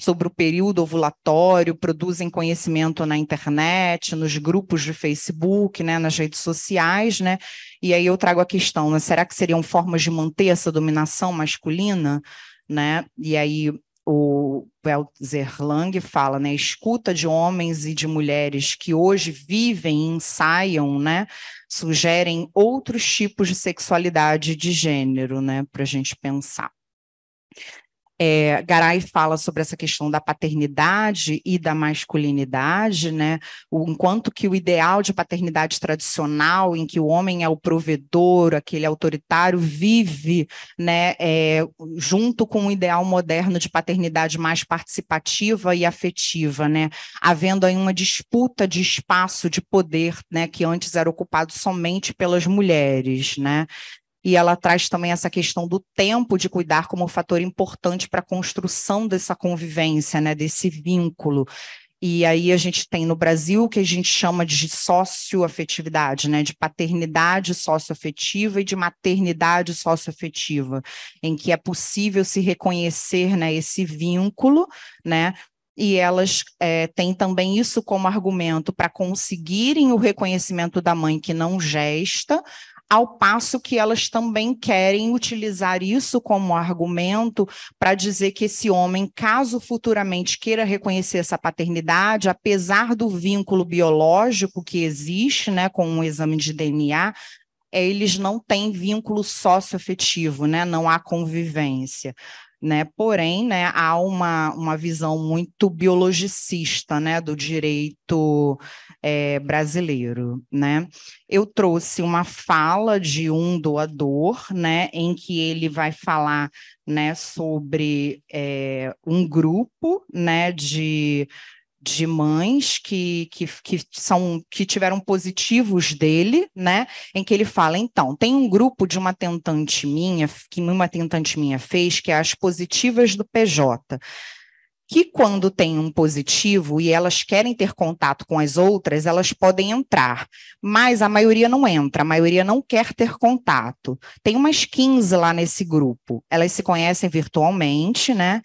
sobre o período ovulatório, produzem conhecimento na internet, nos grupos de Facebook, né, nas redes sociais, né? E aí eu trago a questão, né, será que seriam formas de manter essa dominação masculina, né? E aí o Weltzer Lang fala, né, escuta de homens e de mulheres que hoje vivem e ensaiam, né, sugerem outros tipos de sexualidade de gênero, né, para a gente pensar. É, Garay fala sobre essa questão da paternidade e da masculinidade, né? O, enquanto que o ideal de paternidade tradicional, em que o homem é o provedor, aquele autoritário, vive, né, é, junto com o ideal moderno de paternidade mais participativa e afetiva, né? Havendo aí uma disputa de espaço de poder, né, que antes era ocupado somente pelas mulheres, né? e ela traz também essa questão do tempo de cuidar como um fator importante para a construção dessa convivência, né, desse vínculo. E aí a gente tem no Brasil o que a gente chama de socioafetividade, né? De paternidade socioafetiva e de maternidade socioafetiva, em que é possível se reconhecer né, esse vínculo, né? E elas é, têm também isso como argumento para conseguirem o reconhecimento da mãe que não gesta, ao passo que elas também querem utilizar isso como argumento para dizer que esse homem, caso futuramente queira reconhecer essa paternidade, apesar do vínculo biológico que existe, né, com um exame de DNA, eles não têm vínculo socioafetivo, né? Não há convivência né? Porém, né, há uma, uma visão muito biologicista, né, do direito é, brasileiro, né? Eu trouxe uma fala de um doador, né, em que ele vai falar, né, sobre é, um grupo, né, de de mães que, que, que, são que tiveram positivos dele, né? Em que ele fala, então, tem um grupo de uma tentante minha, que uma tentante minha fez, que é as positivas do PJ que quando tem um positivo e elas querem ter contato com as outras, elas podem entrar, mas a maioria não entra, a maioria não quer ter contato. Tem umas 15 lá nesse grupo. Elas se conhecem virtualmente, né?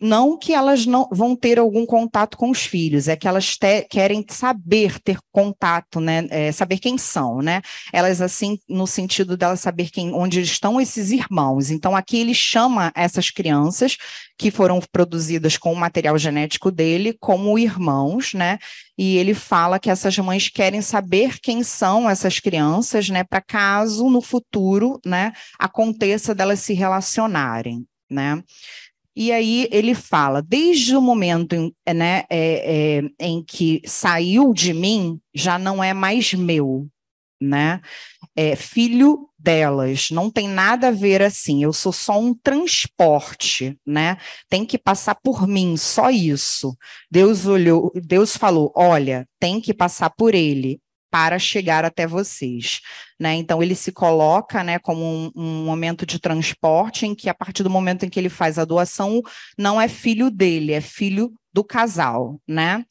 Não que elas não vão ter algum contato com os filhos, é que elas te, querem saber ter contato, né? É, saber quem são, né? Elas assim, no sentido delas saber quem, onde estão esses irmãos. Então aqui ele chama essas crianças que foram produzidas com o material genético dele como irmãos, né? E ele fala que essas mães querem saber quem são essas crianças, né? Para caso no futuro, né, aconteça delas se relacionarem, né? E aí ele fala: desde o momento em, né, é, é, em que saiu de mim, já não é mais meu, né? É filho delas, não tem nada a ver assim, eu sou só um transporte, né? Tem que passar por mim, só isso. Deus olhou, Deus falou: "Olha, tem que passar por ele para chegar até vocês. Né? Então, ele se coloca né, como um, um, momento de transporte em que, a partir do momento em que ele faz a doação, não é filho dele, é filho do casal. Né?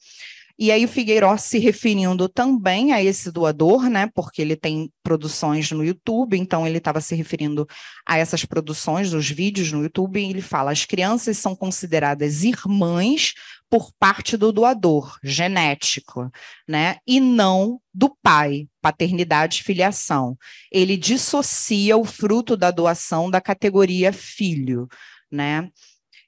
E aí o Figueiró se referindo também a esse doador, né? Porque ele tem produções no YouTube, então ele estava se referindo a essas produções, os vídeos no YouTube, e ele fala: as crianças são consideradas irmãs por parte do doador genético, né? E não do pai, paternidade e filiação. Ele dissocia o fruto da doação da categoria filho, né?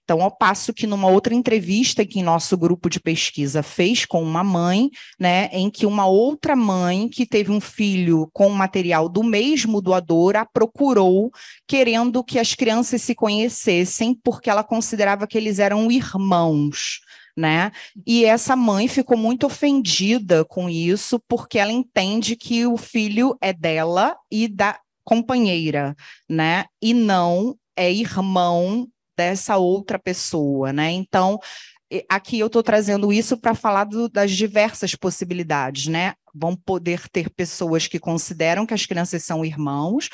Então, ao passo que numa outra entrevista que nosso grupo de pesquisa fez com uma mãe, né, em que uma outra mãe que teve um filho com material do mesmo doador a procurou, querendo que as crianças se conhecessem, porque ela considerava que eles eram irmãos. Né? E essa mãe ficou muito ofendida com isso, porque ela entende que o filho é dela e da companheira, né? E não é irmão dessa outra pessoa, né? Então, aqui eu estou trazendo isso para falar do, das diversas possibilidades, né? Vão poder ter pessoas que consideram que as crianças são irmãos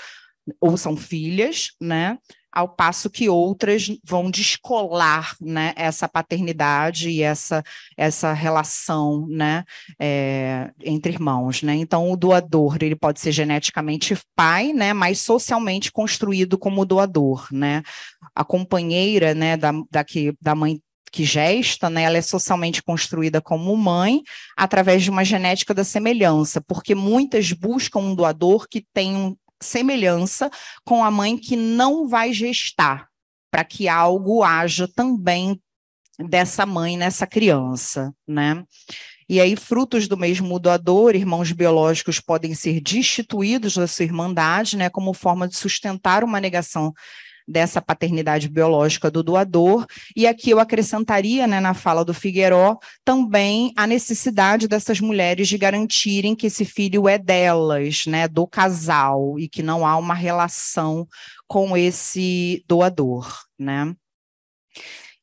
ou são filhas, né? ao passo que outras vão descolar né, essa paternidade e essa, essa relação né, é, entre irmãos. Né? Então, o doador ele pode ser geneticamente pai, né, mas socialmente construído como doador. Né? A companheira né, da, da, que, da mãe que gesta, né, ela é socialmente construída como mãe através de uma genética da semelhança, porque muitas buscam um doador que tem um, semelhança com a mãe que não vai gestar, para que algo haja também dessa mãe nessa criança, né? E aí, frutos do mesmo doador, irmãos biológicos podem ser destituídos da sua irmandade, né, como forma de sustentar uma negação dessa paternidade biológica do doador. E aqui eu acrescentaria, né, na fala do Figueiró, também a necessidade dessas mulheres de garantirem que esse filho é delas, né, do casal, e que não há uma relação com esse doador, né?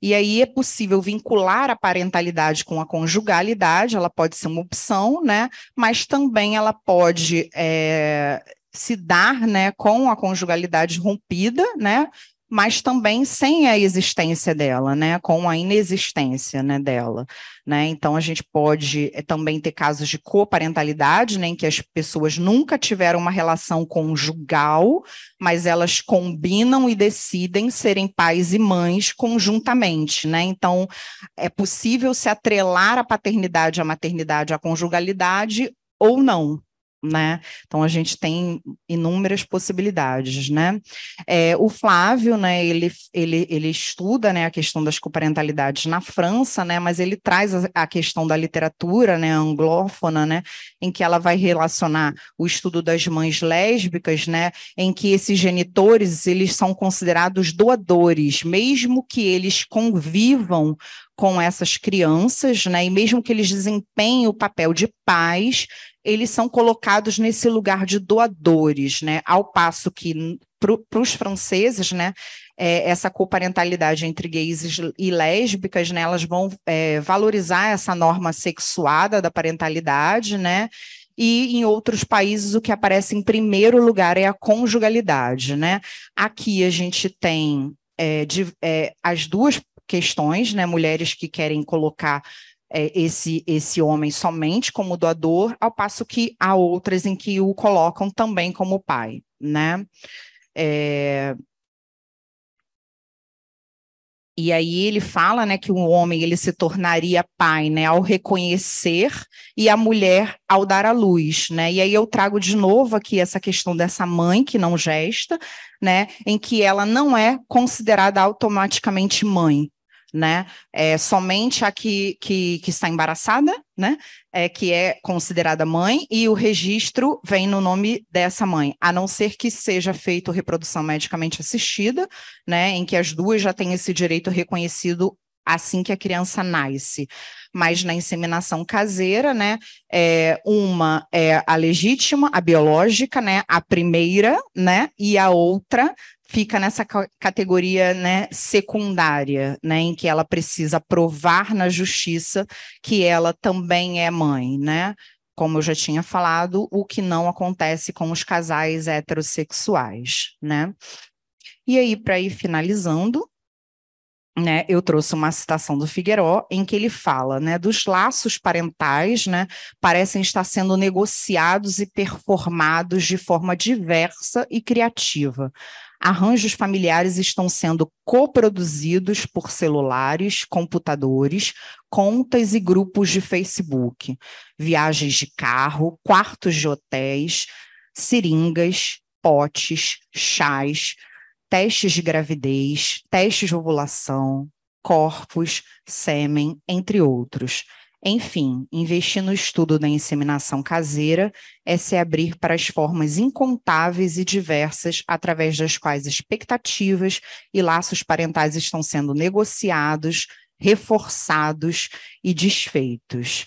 E aí é possível vincular a parentalidade com a conjugalidade, ela pode ser uma opção, né? Mas também ela pode é, se dar né, com a conjugalidade rompida, né, mas também sem a existência dela, né, com a inexistência né, dela. Né? Então, a gente pode eh, também ter casos de coparentalidade, né, em que as pessoas nunca tiveram uma relação conjugal, mas elas combinam e decidem serem pais e mães conjuntamente. Né? Então, é possível se atrelar a paternidade, a maternidade, a conjugalidade ou não, né? Então a gente tem inúmeras possibilidades, né? É, o Flávio, né? Ele, ele, ele estuda, né? A questão das coparentalidades na França, né? Mas ele traz a, a, questão da literatura, né? Anglófona, né? Em que ela vai relacionar o estudo das mães lésbicas, né? Em que esses genitores eles são considerados doadores, mesmo que eles convivam com essas crianças, né? E mesmo que eles desempenhem o papel de pais, eles são colocados nesse lugar de doadores, né? Ao passo que para os franceses, né, é, essa coparentalidade entre gays e lésbicas, né, elas vão é, valorizar essa norma sexuada da parentalidade, né, e em outros países o que aparece em primeiro lugar é a conjugalidade, né. Aqui a gente tem é, de, é, as duas questões, né, mulheres que querem colocar é, esse, esse homem somente como doador, ao passo que há outras em que o colocam também como pai, né? É... E aí ele fala, né, que o homem ele se tornaria pai, né, ao reconhecer e a mulher ao dar à luz, né? E aí eu trago de novo aqui essa questão dessa mãe que não gesta, né, em que ela não é considerada automaticamente mãe, né? É somente a que, que, que está embaraçada, né? É, que é considerada mãe, e o registro vem no nome dessa mãe, a não ser que seja feito reprodução medicamente assistida, né? Em que as duas já têm esse direito reconhecido assim que a criança nasce. Mas na inseminação caseira, né, é, uma é a legítima, a biológica, né, a primeira, né, e a outra fica nessa categoria né, secundária, né, em que ela precisa provar na justiça que ela também é mãe, né? Como eu já tinha falado, o que não acontece com os casais heterossexuais, né? E aí, para ir finalizando, né, eu trouxe uma citação do Figueiró em que ele fala, né, dos laços parentais, né, parecem estar sendo negociados e performados de forma diversa e criativa, Arranjos familiares estão sendo coproduzidos por celulares, computadores, contas e grupos de Facebook, viagens de carro, quartos de hotéis, seringas, potes, chás, testes de gravidez, testes de ovulação, corpos, sêmen, entre outros enfim, investir no estudo da inseminação caseira é se abrir para as formas incontáveis e diversas através das quais expectativas e laços parentais estão sendo negociados, reforçados e desfeitos.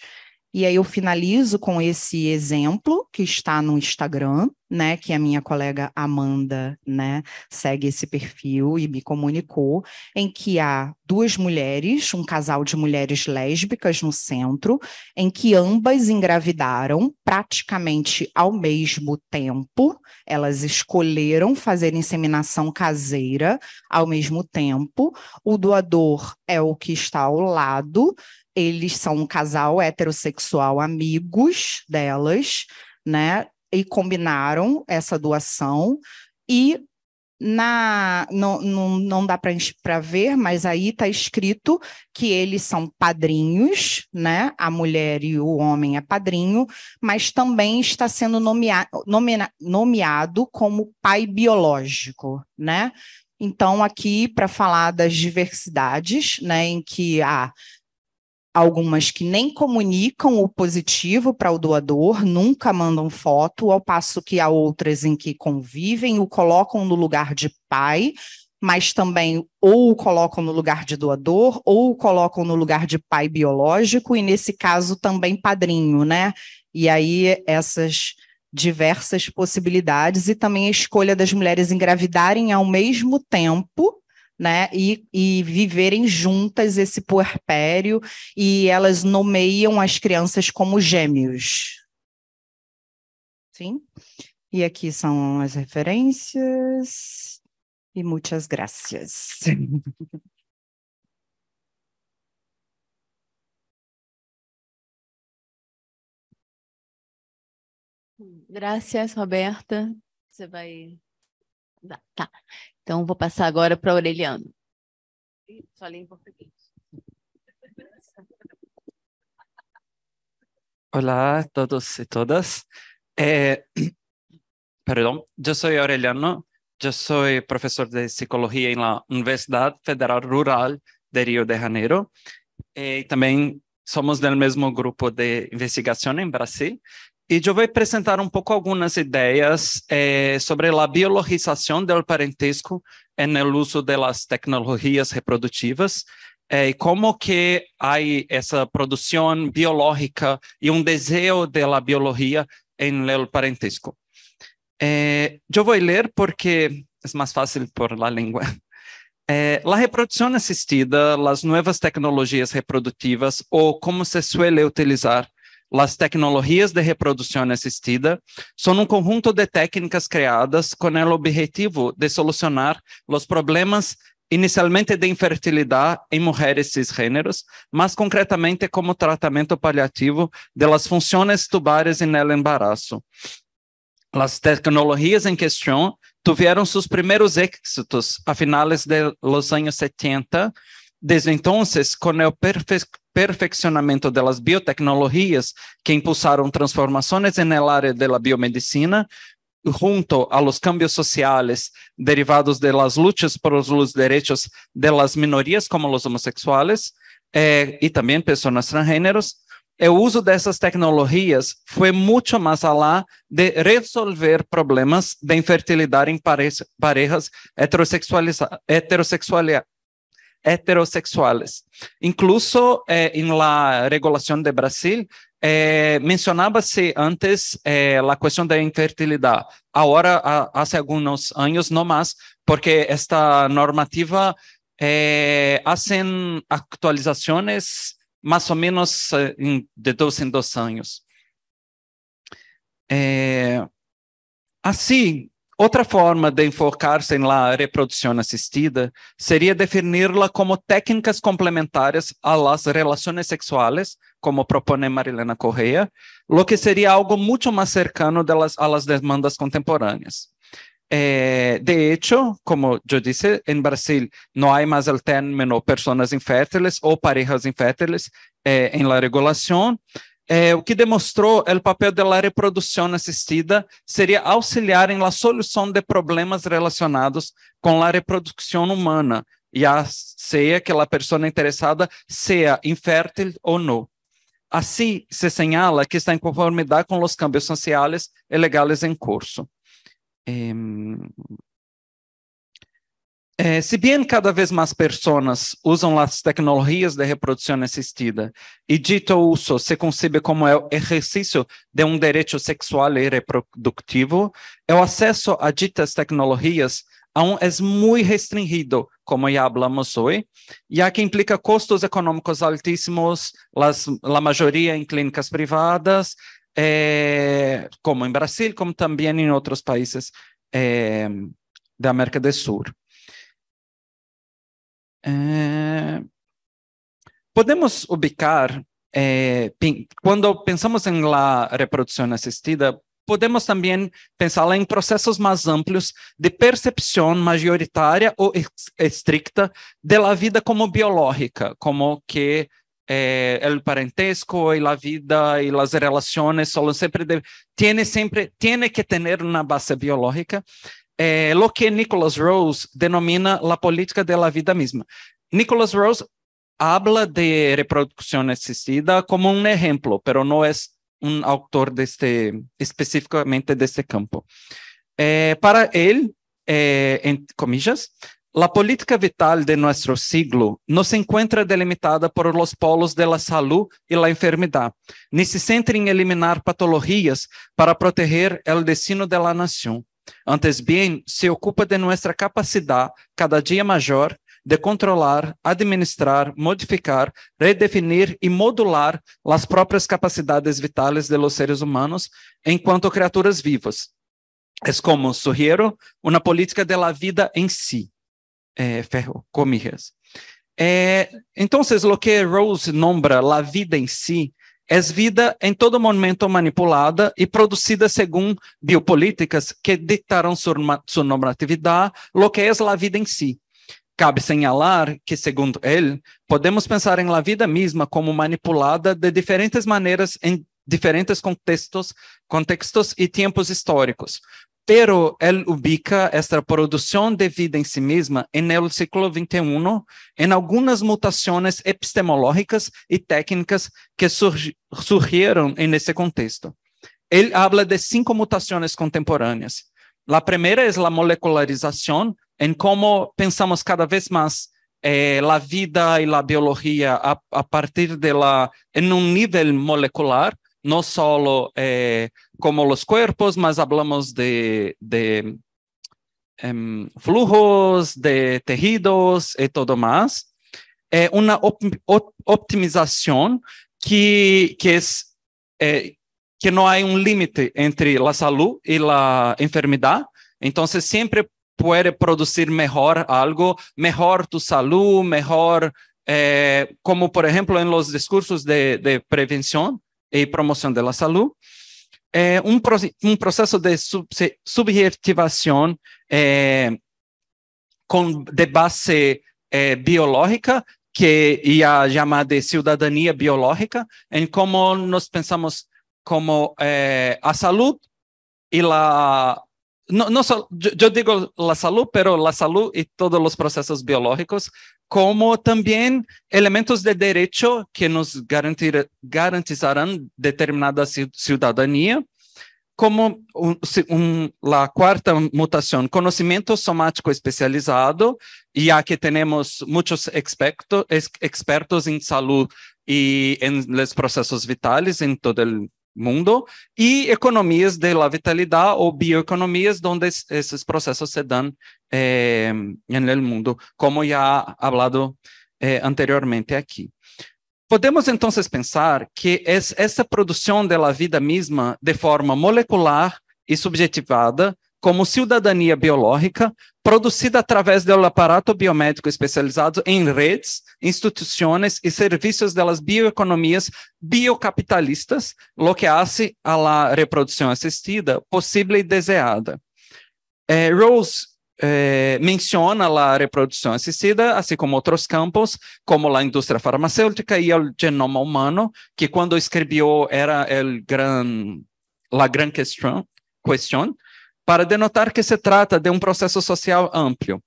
E aí eu finalizo com esse exemplo que está no Instagram, né, que a minha colega Amanda, né, segue esse perfil e me comunicou, em que há duas mulheres, um casal de mulheres lésbicas no centro, em que ambas engravidaram praticamente ao mesmo tempo, elas escolheram fazer inseminação caseira ao mesmo tempo, o doador é o que está ao lado, eles são um casal heterossexual, amigos delas, né? E combinaram essa doação e na não, não, não dá para ver, mas aí está escrito que eles são padrinhos, né? A mulher e o homem é padrinho, mas também está sendo nomea, nomea, nomeado como pai biológico, né? Então, aqui para falar das diversidades, né? Em que a ah, algumas que nem comunicam o positivo para o doador, nunca mandam foto, ao passo que há outras em que convivem, o colocam no lugar de pai, mas também ou o colocam no lugar de doador, ou o colocam no lugar de pai biológico, e nesse caso também padrinho, né? E aí essas diversas possibilidades e também a escolha das mulheres engravidarem ao mesmo tempo né? E, e viverem juntas esse puerpério e elas nomeiam as crianças como gêmeos. Sim? E aqui são as referências. E muitas graças. Graças, Roberta. Você vai. Tá. Então, vou passar agora para Aureliano. Falei em português. Olá a todos e todas. É, perdão. Eu sou Aureliano, Eu sou professor de psicologia na Universidade Federal Rural de Rio de Janeiro. E também somos do mesmo grupo de investigação em Brasil e eu vou apresentar um pouco algumas ideias eh, sobre a biologização do parentesco no uso das tecnologias reprodutivas eh, e eh, como que há essa produção biológica e um desejo da biologia em el parentesco. Eh, eu vou ler porque é mais fácil por la língua. Eh, reprodução assistida, as novas tecnologias reprodutivas ou como se suele utilizar las tecnologías de reproducción asistida son un conjunto de técnicas creadas con el objetivo de solucionar los problemas inicialmente de infertilidad en mujeres cisgêneros, más concretamente como tratamiento paliativo de las funciones tubares en el embarazo. Las tecnologías en cuestión tuvieron sus primeros éxitos a finales de los años 70. Desde entonces, con el perfeccionamiento perfeccionamento das biotecnologias que impulsaram transformações na área da biomedicina, junto a los cambios sociales derivados das lutas luchas por los derechos das minorias, minorías como los homosexuales eh, também pessoas transgêneros o uso dessas tecnologias foi muito mais além de resolver problemas de infertilidade em parejas heterossexualiza, heterosexuales. Incluso eh, en la regulación de Brasil eh, mencionábase antes eh, la cuestión de infertilidad. Ahora, a, hace algunos años no más, porque esta normativa eh, hacen actualizaciones más o menos eh, en, de dos en dos años. assim, Outra forma de enfocar-se na reprodução assistida seria definirla como técnicas complementares às relações sexuais, como propõe Marilena Correia, o que seria algo muito mais cercano delas, a las demandas contemporâneas. Eh, de hecho, como yo disse, em Brasil não há mais o término pessoas infértiles ou parejas infértiles é, em la regulação. Eh, o que demonstró o papel da reprodução assistida seria auxiliar em la solução de problemas relacionados com a reprodução humana, ya seja que a pessoa interessada seja infértil ou não. Assim, se señala que está em conformidade com os cambios sociais e legais em curso. Eh, é, se bem cada vez mais pessoas usam as tecnologias de reprodução assistida e dito uso se concebe como é o exercício de um direito sexual e reprodutivo, é o acesso a ditas tecnologias aún é muito restringido, como já hablamos hoje, já que implica custos econômicos altíssimos, las, a maioria em clínicas privadas, é, como em Brasil, como também em outros países da América do Sul. É... Podemos ubicar, é, eh, quando pensamos em la reprodução assistida, podemos também pensar em processos mais amplos de percepção majoritária ou estricta da vida como biológica, como que eh, el parentesco e a vida e as relações solo sempre tiene sempre tiene que ter uma base biológica Eh, lo que Nicholas Rose denomina la política de la vida misma. Nicholas Rose habla de reproducción asistida como un ejemplo, pero no es un autor de este, específicamente de este campo. Eh, para él, eh, en comillas, la política vital de nuestro siglo no se encuentra delimitada por los polos de la salud y la enfermedad, ni se centra en eliminar patologías para proteger el destino de la nación. Antes bien, se ocupa de nuestra capacidad cada día mayor de controlar, administrar, modificar, redefinir e modular as próprias capacidades vitais de los seres humanos enquanto criaturas vivas. É como surgiu uma política de la vida em si. Eh, ferro, comillas. Eh, entonces, lo que Rose nombra la vida em si é vida em todo momento manipulada e produzida segundo biopolíticas que ditaram sua, normatividade, lo que é a vida em si. Cabe señalar que, segundo ele, podemos pensar em la vida mesma como manipulada de diferentes maneiras em diferentes contextos, contextos e tempos históricos, pero él ubica esta producción de vida en sí misma en el siglo XXI en algunas mutaciones epistemológicas y técnicas que surgieron en ese contexto. Él habla de cinco mutaciones contemporáneas. La primera es la molecularización, en cómo pensamos cada vez más eh, la vida y la biología a, a partir de la, en un nivel molecular, no solo eh, como los cuerpos, más hablamos de, em, flujos, de tejidos y eh, todo más. Eh, una optimización que, es... que no hay un límite entre la salud y la enfermedad, entonces siempre puede producir mejor algo, mejor tu salud, mejor, como por ejemplo en los discursos de prevención, y promoción de la salud, eh, un un de sub, eh, de base eh, biológica que ya llama de ciudadanía biológica, en cómo nos pensamos como la a y y la no, no, yo digo la salud, pero la salud y todos los procesos biológicos como também elementos de direito que nos garantir, garantizarão determinada cidadania, como um, um, a quarta mutação, conhecimento somático especializado, e aqui temos muitos expertos, em saúde e em processos vitais em todo o mundo e economias de la vitalidade ou bioeconomias onde esses processos se dão eh, en mundo, como já hablado eh, anteriormente aqui. Podemos então pensar que es essa produção da vida mesma de forma molecular e subjetivada como cidadania biológica, produzida através do aparato biomédico especializado em redes, instituições e serviços das bioeconomias biocapitalistas, lo que hace a la reprodução assistida possível e desejada. Eh, Rose eh, menciona a reprodução assistida, assim como outros campos, como a indústria farmacêutica e o genoma humano, que quando escreveu era el gran, la gran question, question para denotar que se trata de um processo social amplo.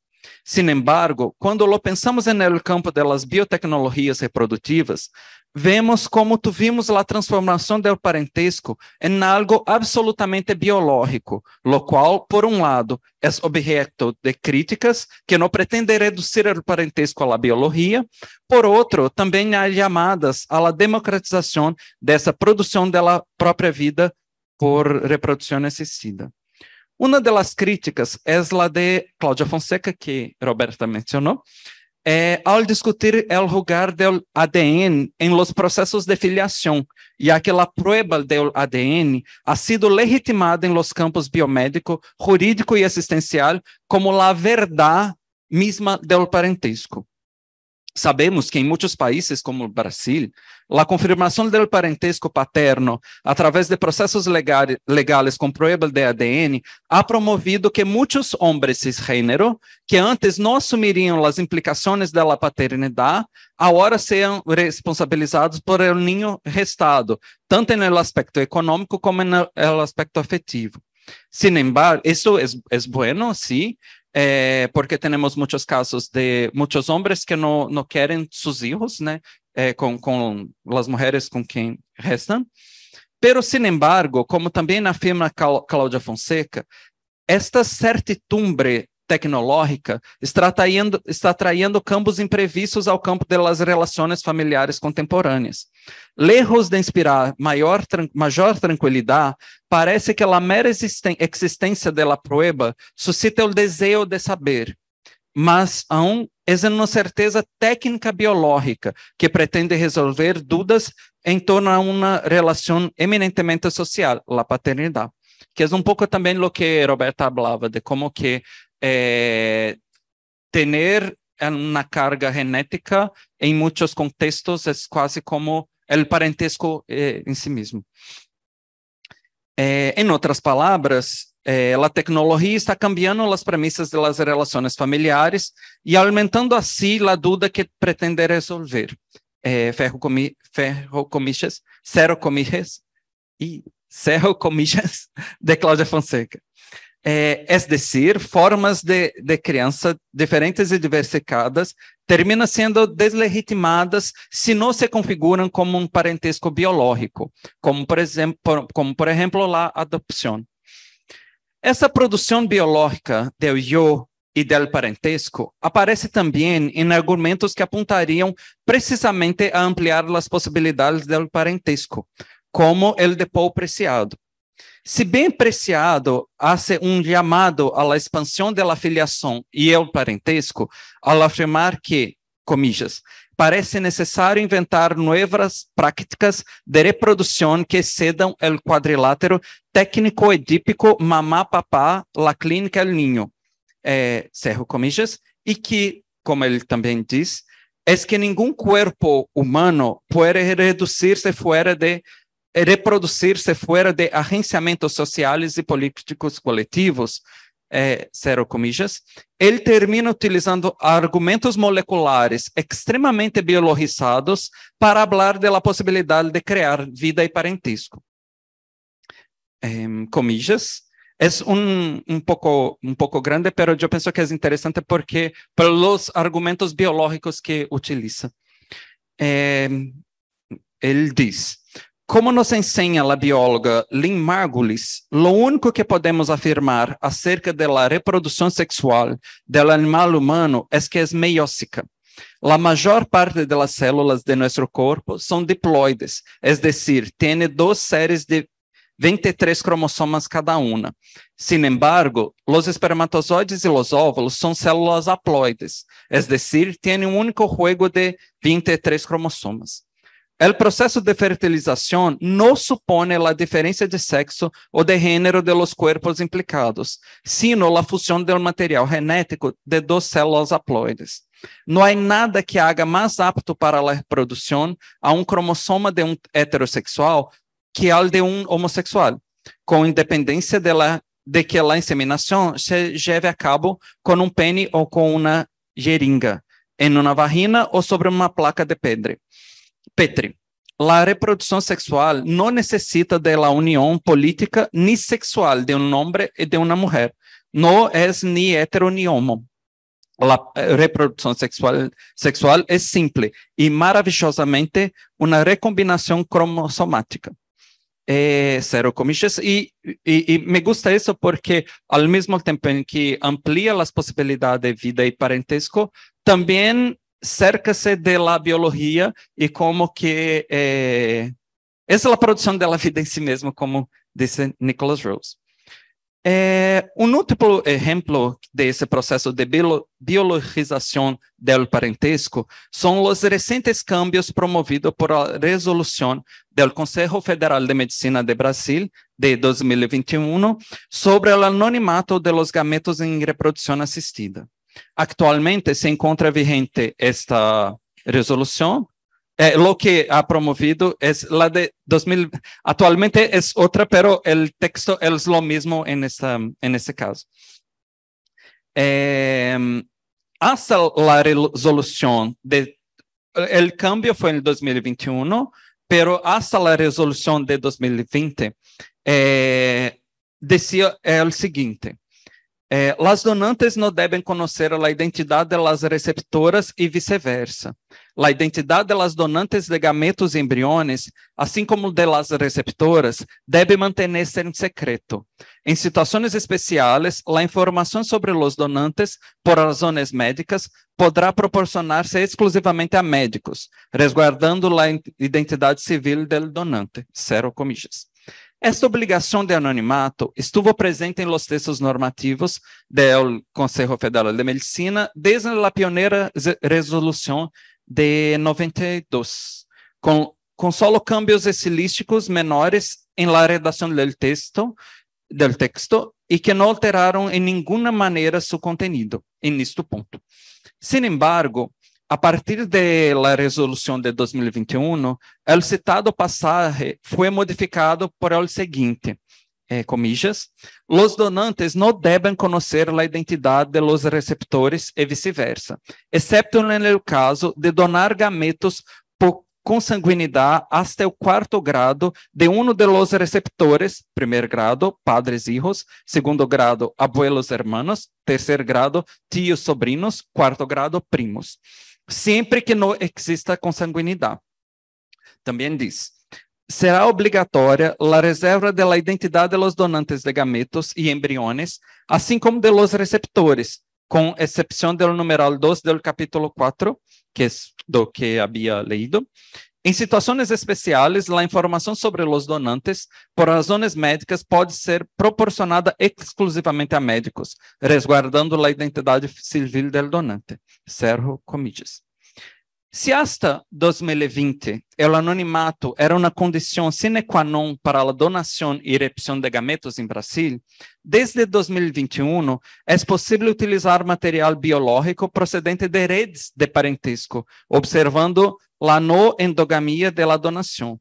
Sin embargo, quando lo pensamos no campo das biotecnologias reprodutivas, vemos como tuvimos a transformação do parentesco em algo absolutamente biológico, lo qual, por um lado, é objeto de críticas que não pretende reduzir o parentesco à biologia, por outro, também há chamadas à democratização dessa produção da própria vida por reprodução assistida. Uma das críticas é a de Cláudia Fonseca, que Roberta mencionou, eh, ao discutir o lugar do ADN em los processos de filiação, e aquela prueba do ADN ha sido legitimada em los campos biomédico, jurídico e existencial como a verdade mesma do parentesco. Sabemos que em muitos países, como o Brasil, a confirmação do parentesco paterno através de processos legais com prueba de ADN ha promovido que muitos homens cisgênero, que antes não assumiriam as implicações da paternidade, agora sejam responsabilizados por o ninho restado, tanto no aspecto econômico como no aspecto afetivo. Sin embargo, isso é, é es bueno, Sim eh, porque temos muitos casos de muitos homens que não querem quieren sus com ¿no? Né? Eh, é, com com las mujeres Pero, sin embargo, como também afirma Cláudia Fonseca, esta certidumbre tecnológica está trazendo está campos imprevistos ao campo das relações familiares contemporâneas. Lejos de inspirar maior, maior tranquilidade, parece que a mera existência da prueba suscita o desejo de saber, mas aún es uma certeza técnica biológica que pretende resolver dúvidas em torno a uma relação eminentemente social, a paternidade que é um pouco também o que Roberta falava, de como que eh, tener una carga genética en muchos contextos es é casi como el parentesco eh, é, en sí mismo. Eh, en otras palabras, a tecnologia está cambiando as premissas das relações familiares e aumentando assim a dúvida que pretende resolver. Eh, ferro, comi, ferro comixas, zero comixas e cero comixas de Cláudia Fonseca eh, é, es decir, formas de, de criança diferentes e diversificadas, terminam sendo deslegitimadas se não se configuram como um parentesco biológico, como por exemplo, como por exemplo a adopção. Essa produção biológica do eu e del parentesco aparece também em argumentos que apontariam precisamente a ampliar as possibilidades del parentesco, como el de Paul Preciado. Se bem apreciado, há um chamado à expansão da filiação e ao é parentesco, ao afirmar que, comillas, parece necessário inventar novas práticas de reprodução que cedam o quadrilátero técnico-edípico mamá-papá, la clínica El Niño, eh, cerro comillas, e que, como ele também diz, é que nenhum corpo humano pode reduzir-se fora de é reproduzir-se fora de agenciamentos sociais e políticos coletivos, é, zero comillas, ele termina utilizando argumentos moleculares extremamente biologizados para falar da possibilidade de criar vida e parentesco. É, é um, um, pouco, um pouco grande, pero eu penso que é interessante porque pelos argumentos biológicos que utiliza. É, ele diz: como nos enseña a bióloga Lynn Margulis, o único que podemos afirmar acerca da reprodução sexual do animal humano es que é meiósica. A maior parte das células de nosso corpo são diploides, es decir, tem duas séries de 23 cromossomas cada uma. Sin embargo, los espermatozoides e los óvulos são células haploides, es decir, tem um único juego de 23 cromossomas. O processo de fertilização não supõe a diferença de sexo ou de género de los cuerpos implicados, sino a fusão do material genético de duas células haploides. Não há nada que haga mais apto para a reprodução a um cromossoma de um heterosexual que ao de um homossexual, com independência de, de que a inseminação se lleve a cabo com um pene ou com uma jeringa, em uma vagina ou sobre uma placa de pedre. Petri. La reprodução sexual não necessita de la união política ni sexual de um homem e de uma mulher. Não é ni hetero ni homo. La eh, reprodução sexual, sexual é simples e maravilhosamente uma recombinação cromossomática. Eh, zero comillas. Y, y, y, me gusta eso porque al mismo tiempo en que amplía las posibilidades de vida y parentesco, también cerca-se de la e como que eh, é, es la é producción vida em si mesmo, como disse Nicholas Rose. Eh, é, múltiplo exemplo ejemplo de ese de biologização do parentesco são os recentes cambios promovidos por a resolução do Conselho Federal de Medicina de Brasil de 2021 sobre o anonimato de los gametos em reprodução assistida. Atualmente se encontra vigente esta resolução, É, lo que ha promovido es la de 2000, actualmente es otra, pero el texto es lo mismo en, esta, en este caso. Eh, hasta la resolución de, el cambio fue en el 2021, pero hasta la resolución de 2020 eh, decía el siguiente. É, las donantes não devem conhecer a identidade das receptoras e vice-versa. A identidade das donantes de gametos e embriones, assim como de las receptoras, deve manter-se em secreto. Em situações especiais, a informação sobre os donantes, por razões médicas, poderá proporcionar-se exclusivamente a médicos, resguardando a identidade civil do donante, zero comijas. Esta obrigação de anonimato estuvo presente em los textos normativos do Conselho Federal de Medicina desde a pioneira resolução de 92, com, com solo cambios estilísticos menores em la redação do texto, del texto e que não alteraram em nenhuma maneira seu contenido em este ponto. Sin embargo, a partir da resolução de 2021, o citado passagem foi modificado por o seguinte, eh, comillas, os donantes não devem conhecer a identidade dos receptores e vice-versa, exceto no caso de donar gametos por consanguinidade até o quarto grado de um de los receptores, primeiro grado, padres hijos, segundo grado, abuelos hermanos, terceiro grado, tios sobrinos, quarto grado, primos sempre que não exista consanguinidade. Também diz: será obrigatória a reserva da identidade dos donantes de gametos e embriones, assim como de los receptores, com exceção do numeral 2 do capítulo 4, que é do que havia leído, em situações especiais, a informação sobre os donantes, por razões médicas, pode ser proporcionada exclusivamente a médicos, resguardando a identidade civil do donante. Cerro comillas. Se até 2020 o anonimato era uma condição sine qua non para a donação e recepção de gametos em Brasil, desde 2021 é possível utilizar material biológico procedente de redes de parentesco, observando la no endogamia de la donación.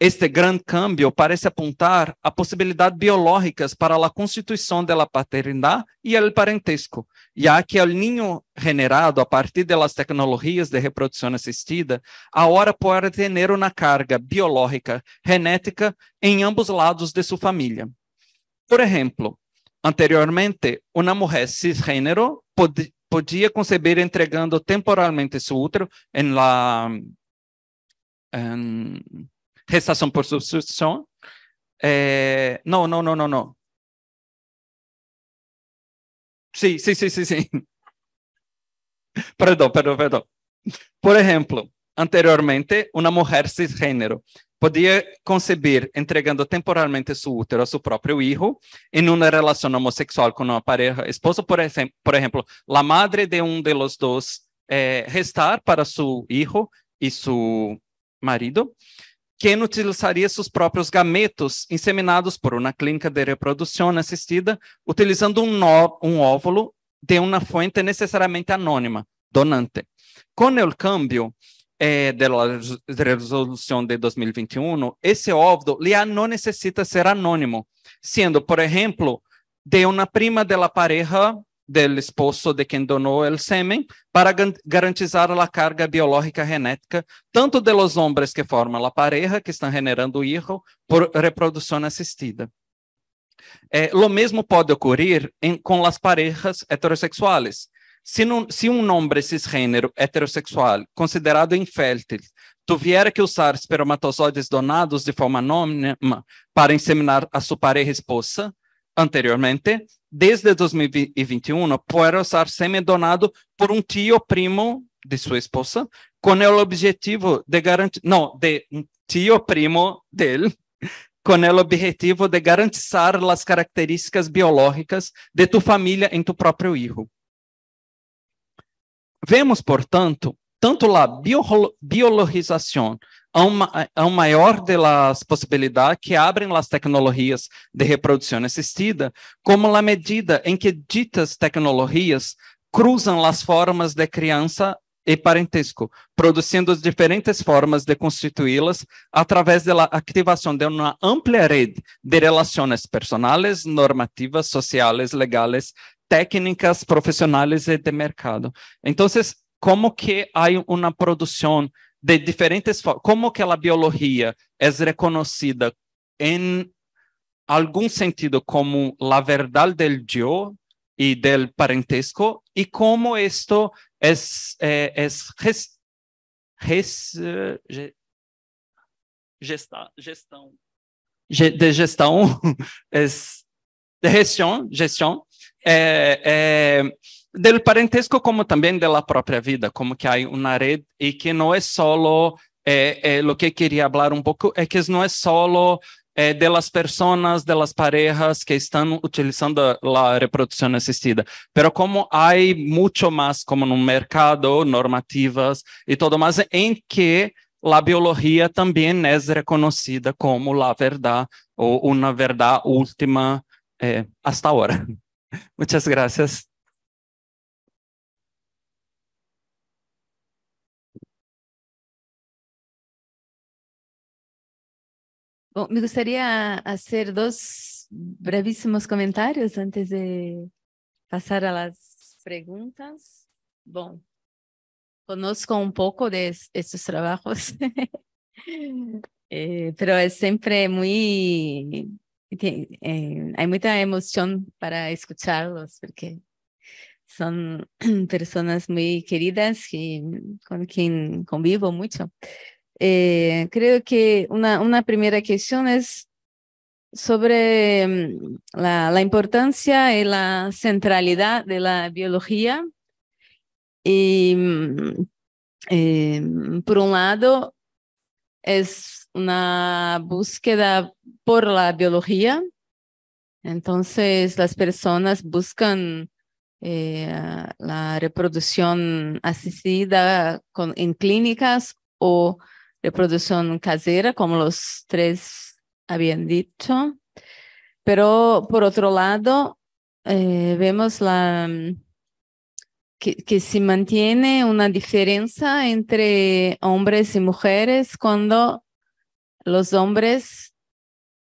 Este grande cambio parece apontar a possibilidades biológicas para a constituição da paternidade e o parentesco, já que o ninho generado a partir das tecnologias de reprodução assistida, agora pode ter uma carga biológica genética em ambos lados de sua família. Por exemplo, anteriormente, uma mulher cisgênero pod podia conceber entregando temporalmente seu útero em la um, por substituição? Não, não, não, não, não. Sim, sim, sim, sim, sim. Perdo, Perdón, perdón, Por exemplo, anteriormente, uma mulher cisgênero podia conceber entregando temporalmente seu útero a seu próprio filho em uma relação homossexual com uma pareja esposa, por, exemplo, por exemplo, a madre de um de los dos eh, é, restar para seu filho e seu marido, quem utilizaria seus próprios gametos inseminados por uma clínica de reprodução assistida, utilizando um, um óvulo de uma fonte necessariamente anônima, donante. Com o câmbio, eh, de la resolución de 2021, ese óvulo ya no necesita ser anónimo, siendo, por ejemplo, de una prima de la pareja del esposo de quem donou o sêmen para garantizar a carga biológica genética tanto de los hombres que formam a pareja que estão generando hijo por reprodução assistida. Eh, lo mesmo pode ocorrer com as parejas heterossexuais, se, não, se um homem cisgênero heterossexual, considerado infértil, tuviera que usar espermatozoides donados de forma anônima para inseminar a sua pareja esposa, anteriormente, desde 2021, pode usar sêmen donado por um tio primo de sua esposa, com o objetivo de garantir, não, de um tio primo dele, com o objetivo de garantir as características biológicas de tua família em tu próprio filho. Vemos, portanto, tanto a biologização a maior das possibilidades que abrem as tecnologias de reprodução assistida, como na medida em que ditas tecnologias cruzam as formas de criança e parentesco, produzindo diferentes formas de constituí-las através da ativação de uma ampla rede de relações personais, normativas, sociais, legais, técnicas profissionais de mercado. Então, como que há uma produção de diferentes formas, como que a biologia é reconhecida em algum sentido como a verdade del Dio e del parentesco, e como isto é, é, é res, res, gestão gestão, de gestão, gestão é, é del parentesco como também da própria vida, como que há uma rede e que não é solo, é, é, o que queria falar um pouco é que não é solo é, delas pessoas, delas parejas que estão utilizando a reprodução assistida, pero como há muito mais como no mercado, normativas e tudo mais em que a biologia também é reconhecida como a verdade ou uma verdade última é, hasta agora. Muchas gracias. Oh, me gustaría hacer dos brevísimos comentarios antes de pasar a las preguntas. Bueno, conozco un poco de estos trabajos, eh, pero es siempre muy eh, hay mucha emoción para escucharlos porque son personas muy queridas y con quien convivo mucho. Eh, creo que una, primera cuestión es sobre mm, la, importancia y la centralidad de la biología. Y mm, eh, por un lado, es una búsqueda por la biología. Entonces las personas buscan eh, la reproducción asistida con, en clínicas o reproducción casera, como los tres habían dicho. Pero por otro lado, eh, vemos la, mm, que, se mantiene una diferencia entre hombres y mujeres cuando los hombres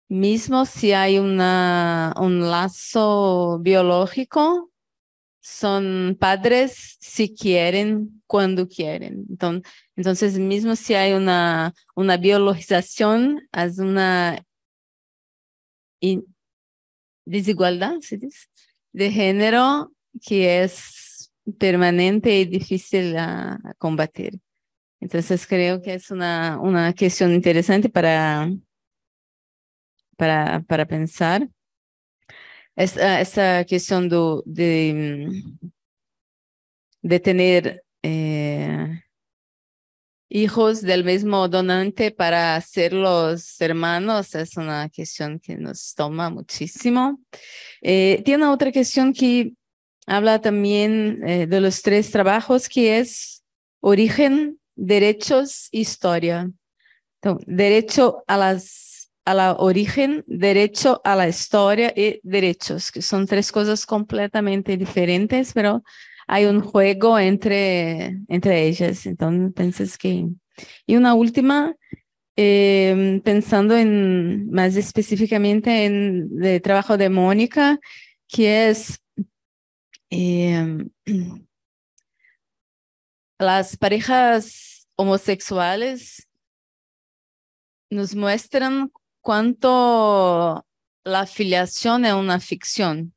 mismo si hay una, un lazo biológico, son padres si quieren, cuando quieren. Entonces, mismo si hay una, una biologización, es una desigualdad, De género que es permanente y difícil a combatir. Entonces creo que es una, una cuestión interesante para, para, para pensar. Ah, esta, cuestión de, mm, de tener eh, hijos del mismo donante para ser los hermanos es una cuestión que nos toma muchísimo. Eh, tiene otra cuestión que habla también eh, de los tres trabajos, que es origen, derechos, historia. derecho a las a la origen, derecho a la historia y derechos, que son tres cosas completamente diferentes, pero hay un juego entre, entre ellas. Entonces, que... Y una última, em, pensando en más específicamente en el trabajo de Mónica, que es em, las parejas homosexuales nos muestran cuánto la filiación es una ficción.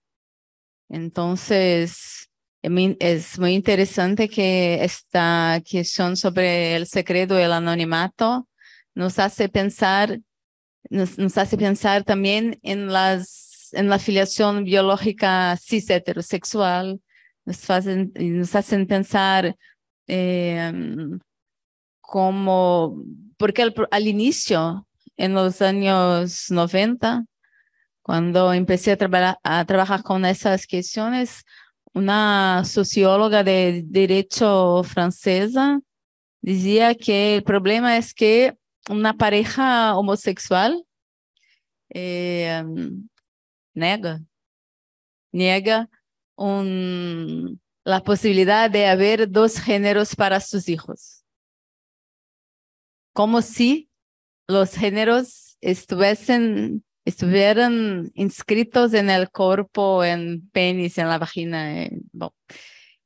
Entonces, es muy interesante que esta cuestión sobre el secreto y el anonimato nos hace pensar, nos, hace pensar también en, la filiación biológica cis heterosexual, nos, nos hacen pensar Em, como, porque al, inicio, en los años 90, cuando empecé a, trabajar con esas cuestiones, una socióloga de derecho francesa decía que el problema es que una pareja homosexual eh, em, niega, niega un, la posibilidad de haber dos géneros para sus hijos, como si los géneros estuviesen, estuvieran inscritos en el cuerpo, en penis, en la vagina.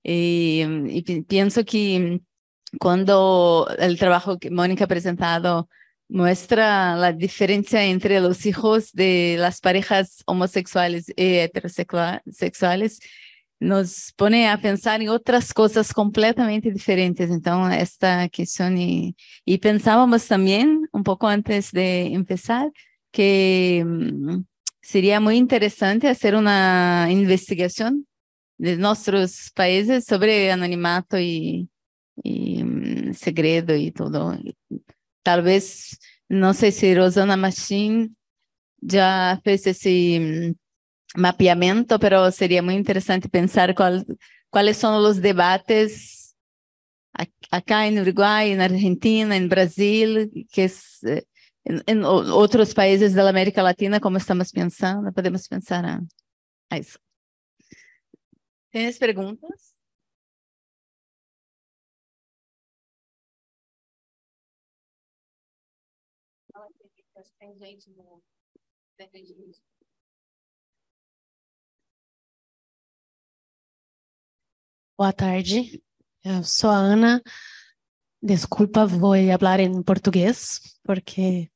y, y, pienso que cuando el trabajo que Mónica ha presentado muestra la diferencia entre los hijos de las parejas homosexuales y heterosexuales, nos põe a pensar em outras coisas completamente diferentes. Então, esta questão. E, e pensávamos também, um pouco antes de começar, que hum, seria muito interessante fazer uma investigação de nossos países sobre anonimato e, e hum, segredo e tudo. Talvez, não sei se Rosana Machin já fez esse hum, mapeamento, pero sería muy interesante pensar cuál, cuáles son los debates acá en Uruguay, en Argentina, en Brasil, que es eh, en, en otros países de la América Latina, como estamos pensando, podemos pensar a, a eso. ¿Tienes preguntas? Tem gente no. Tem gente Boa tarde, eu sou a Ana. Desculpa, vou falar em português, porque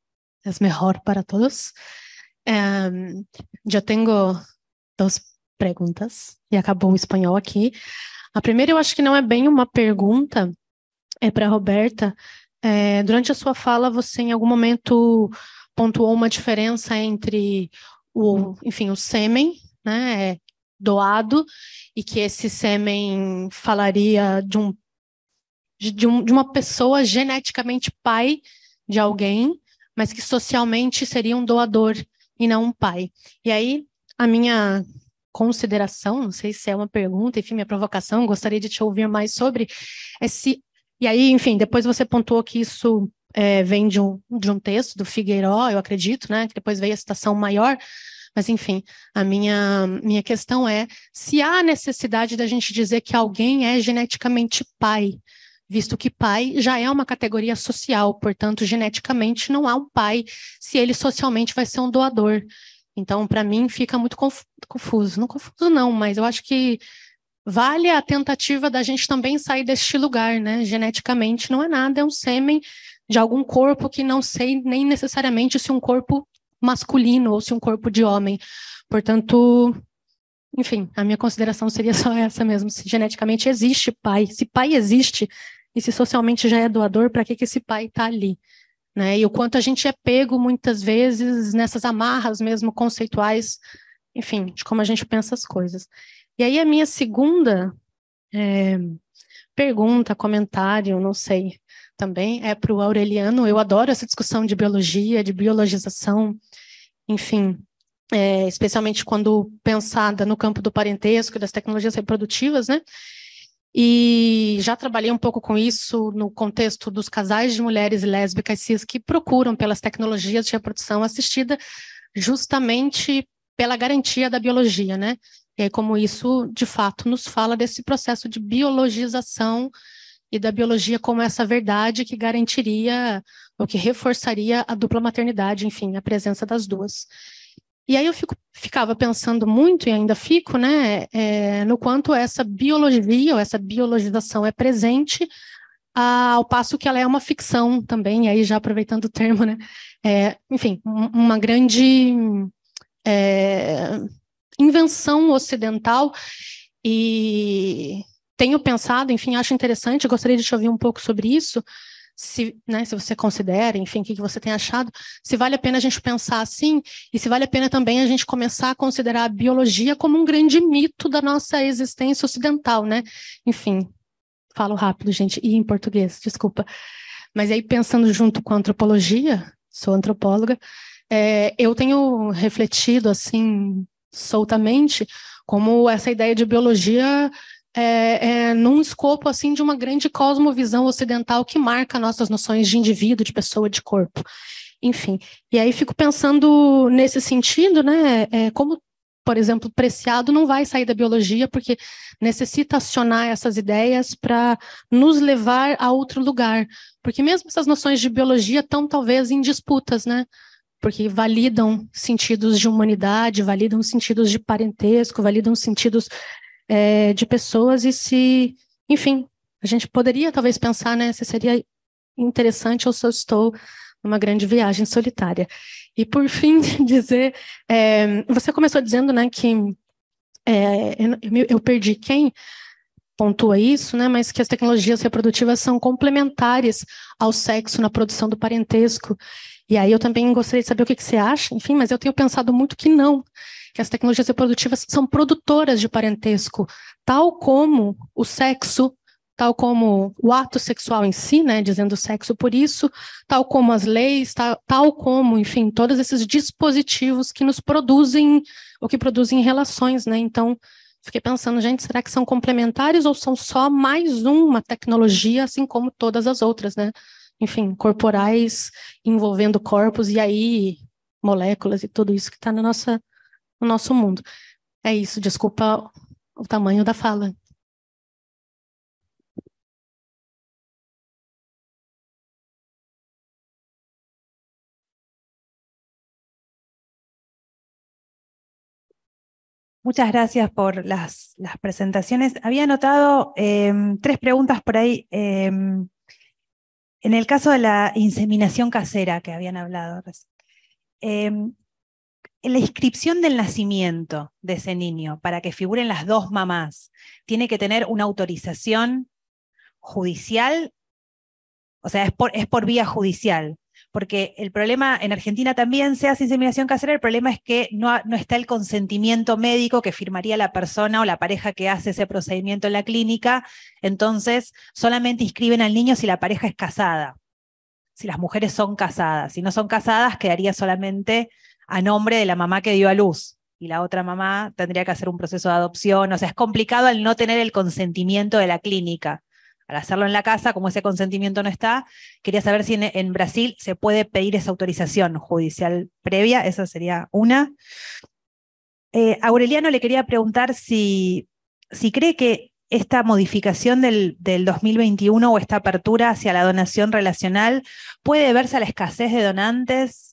é melhor para todos. Um, ehm, eu tenho duas perguntas, e acabou o espanhol aqui. A primeira, eu acho que não é bem uma pergunta, é para a Roberta. É, durante a sua fala, você em algum momento pontuou uma diferença entre o, enfim, o sêmen, né, doado e que esse sêmen falaria de, um, de, um, de uma pessoa geneticamente pai de alguém, mas que socialmente seria um doador e não um pai. E aí, a minha consideração, não sei se é uma pergunta, enfim, minha provocação, gostaria de te ouvir mais sobre, é se, e aí, enfim, depois você pontuou que isso é, vem de um, de um texto do Figueiró, eu acredito, né, que depois veio a citação maior, mas, enfim, a minha, minha questão é se há necessidade da gente dizer que alguém é geneticamente pai, visto que pai já é uma categoria social, portanto, geneticamente não há um pai se ele socialmente vai ser um doador. Então, para mim, fica muito confuso. Não confuso, não, mas eu acho que vale a tentativa da gente também sair deste lugar, né? Geneticamente não é nada, é um sêmen de algum corpo que não sei nem necessariamente se um corpo masculino ou se um corpo de homem. Portanto, enfim, a minha consideração seria só essa mesmo. Se geneticamente existe pai, se pai existe e se socialmente já é doador, para que, que esse pai está ali? Né? E o quanto a gente é pego muitas vezes nessas amarras mesmo conceituais, enfim, de como a gente pensa as coisas. E aí a minha segunda é, pergunta, comentário, não sei, também é para o Aureliano. Eu adoro essa discussão de biologia, de biologização, enfim, é, especialmente quando pensada no campo do parentesco e das tecnologias reprodutivas, né? E já trabalhei um pouco com isso no contexto dos casais de mulheres lésbicas cis que procuram pelas tecnologias de reprodução assistida justamente pela garantia da biologia, né? E aí, como isso, de fato, nos fala desse processo de biologização e da biologia como essa verdade que garantiria, ou que reforçaria a dupla maternidade, enfim, a presença das duas. E aí eu fico, ficava pensando muito, e ainda fico, né, é, no quanto essa biologia ou essa biologização é presente, ao passo que ela é uma ficção também, e aí já aproveitando o termo, né, é, enfim, uma grande é, invenção ocidental e tenho pensado, enfim, acho interessante, gostaria de te ouvir um pouco sobre isso, se, né, se você considera, enfim, o que, que você tem achado, se vale a pena a gente pensar assim, e se vale a pena também a gente começar a considerar a biologia como um grande mito da nossa existência ocidental, né? Enfim, falo rápido, gente, e em português, desculpa. Mas aí, pensando junto com a antropologia, sou antropóloga, é, eu tenho refletido, assim, soltamente, como essa ideia de biologia é, é, num escopo assim de uma grande cosmovisão ocidental que marca nossas noções de indivíduo, de pessoa, de corpo. Enfim, e aí fico pensando nesse sentido, né? É, como por exemplo, Preciado não vai sair da biologia porque necessita acionar essas ideias para nos levar a outro lugar, porque mesmo essas noções de biologia estão talvez em disputas, né? Porque validam sentidos de humanidade, validam sentidos de parentesco, validam sentidos é, de pessoas e se, enfim, a gente poderia talvez pensar, né, se seria interessante ou se eu estou numa grande viagem solitária. E por fim, dizer, é, você começou dizendo, né, que é, eu, eu perdi quem pontua isso, né, mas que as tecnologias reprodutivas são complementares ao sexo na produção do parentesco. E aí eu também gostaria de saber o que, que você acha, enfim, mas eu tenho pensado muito que não, que as tecnologias reprodutivas são produtoras de parentesco, tal como o sexo, tal como o ato sexual em si, né, dizendo sexo por isso, tal como as leis, tal, tal como, enfim, todos esses dispositivos que nos produzem, ou que produzem relações, né, então fiquei pensando, gente, será que são complementares ou são só mais uma tecnologia, assim como todas as outras, né, enfim, corporais envolvendo corpos e aí moléculas e tudo isso que está na nossa o nosso mundo. É isso, desculpa o tamanho da fala. Muchas gracias por las, presentaciones. Había notado eh, tres preguntas por ahí. Eh, en el caso de la inseminación casera que habían hablado, la inscripción del nacimiento de ese niño para que figuren las dos mamás tiene que tener una autorización judicial, o sea, es por, vía judicial, porque el problema en Argentina también se hace inseminación casera, el problema es que no, está el consentimiento médico que firmaría la persona o la pareja que hace ese procedimiento en la clínica, entonces solamente inscriben al niño si la pareja es casada, si las mujeres son casadas, si no son casadas quedaría solamente a nombre de la mamá que dio a luz y la otra mamá tendría que hacer un proceso de adopción. O sea, es complicado al no tener el consentimiento de la clínica. Al hacerlo en la casa, como ese consentimiento no está, quería saber si en, Brasil se puede pedir esa autorización judicial previa, esa sería una. Eh, Aureliano le quería preguntar si, si cree que esta modificación del, del, 2021 o esta apertura hacia la donación relacional puede verse a la escasez de donantes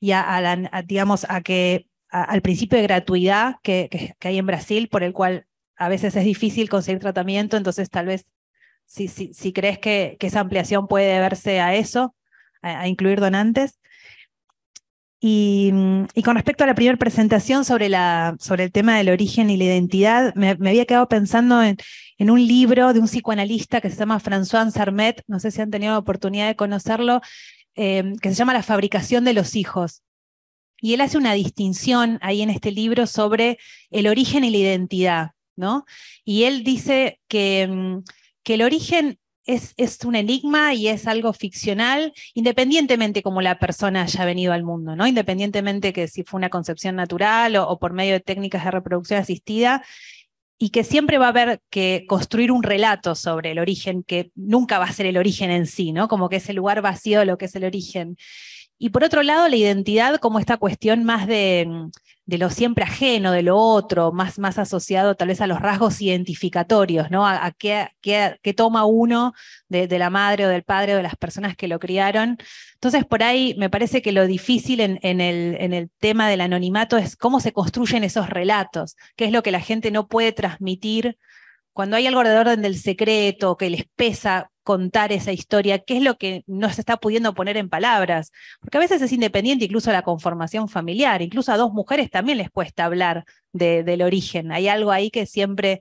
y a, digamos, a que, al principio de gratuidad que, que, hay en Brasil, por el cual a veces es difícil conseguir tratamiento, entonces tal vez si, si, si crees que, que, esa ampliación puede deberse a eso, a, incluir donantes. Y, y, con respecto a la primera presentación sobre, la, sobre el tema del origen y la identidad, me, había quedado pensando en, en, un libro de un psicoanalista que se llama François Sarmet, no sé si han tenido oportunidad de conocerlo, Em, que se llama La fabricación de los hijos. Y él hace una distinción ahí en este libro sobre el origen y la identidad, ¿no? Y él dice que, em, que el origen es, es, un enigma y es algo ficcional, independientemente como la persona haya venido al mundo, ¿no? Independientemente que si fue una concepción natural o por medio de técnicas de reproducción asistida, y que siempre va a haber que construir un relato sobre el origen que nunca va a ser el origen en sí, ¿no? Como que es el lugar vacío lo que es el origen. Y por otro lado, la identidad como esta cuestión más de, mm, de lo siempre ajeno, de lo otro, más, más asociado tal vez a los rasgos identificatorios, ¿no? A, qué, toma uno de, la madre o del padre o de las personas que lo criaron. Entonces, por ahí me parece que lo difícil el, en el tema del anonimato es cómo se construyen esos relatos, qué es lo que la gente no puede transmitir cuando hay algo de orden del secreto que les pesa contar esa historia, qué es lo que no se está pudiendo poner en palabras, porque a veces es independiente incluso la conformación familiar, incluso a dos mujeres también les cuesta hablar del origen, hay algo ahí que siempre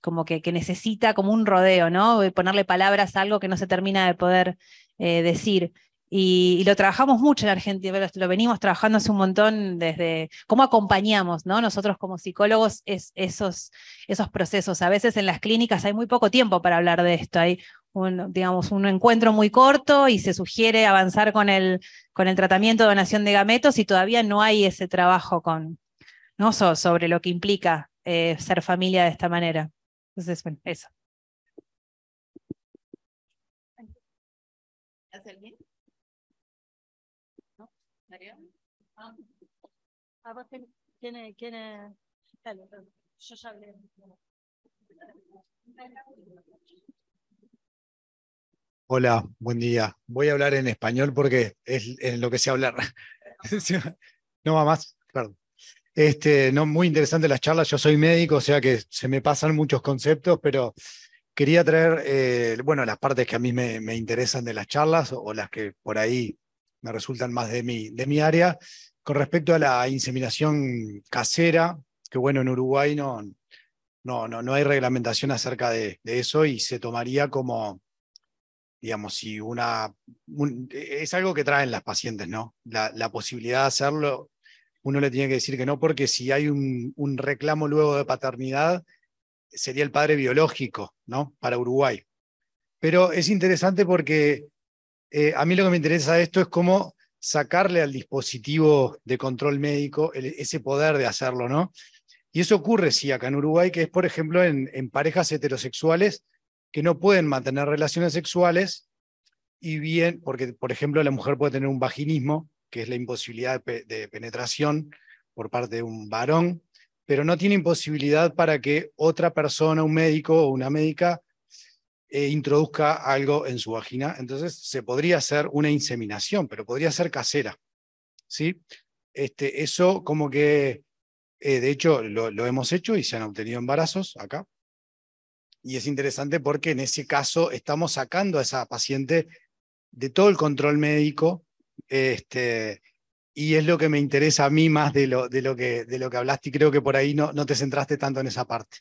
como que, necesita como un rodeo, ¿no? Ponerle palabras a algo que no se termina de poder eh, decir. Y, lo trabajamos mucho en Argentina, lo, venimos trabajando hace un montón desde cómo acompañamos, ¿no? Nosotros como psicólogos es, esos, esos procesos. A veces en las clínicas hay muy poco tiempo para hablar de esto. Hay un, digamos, un encuentro muy corto y se sugiere avanzar con el, con el tratamiento de donación de gametos y todavía no hay ese trabajo con, ¿no? sobre lo que implica eh, ser familia de esta manera. Entonces, bueno, eso. Hola, buen día. Voy a hablar en español porque es en lo que sé hablar. no va más, Este, no, muy interesante las charlas. Yo soy médico, o sea que se me pasan muchos conceptos, pero quería traer, eh, bueno, las partes que a mí me, interesan de las charlas o, las que por ahí me resultan más de mi, de mi área. Con respecto a la inseminación casera, que bueno, en Uruguay no, no, no, hay reglamentación acerca de, eso y se tomaría como, digamos, si una... es algo que traen las pacientes, ¿no? La, posibilidad de hacerlo, uno le tiene que decir que no, porque si hay un, reclamo luego de paternidad, sería el padre biológico, ¿no? Para Uruguay. Pero es interesante porque eh, a mí lo que me interesa de esto es cómo sacarle al dispositivo de control médico ese poder de hacerlo, ¿no? Y eso ocurre, sí, acá en Uruguay, que es, por ejemplo, en, parejas heterosexuales que no pueden mantener relaciones sexuales y bien, porque, por ejemplo, la mujer puede tener un vaginismo, que es la imposibilidad de penetración por parte de un varón, pero no tiene imposibilidad para que otra persona, un médico o una médica, e introduzca algo en su vagina. Entonces se podría hacer una inseminación, pero podría ser casera. ¿sí? Este, eso como que, eh, de hecho, lo, hemos hecho y se han obtenido embarazos acá. Y es interesante porque en ese caso estamos sacando a esa paciente de todo el control médico. Este, y es lo que me interesa a mí más de lo, de lo, que, de lo que hablaste y creo que por ahí no, no te centraste tanto en esa parte.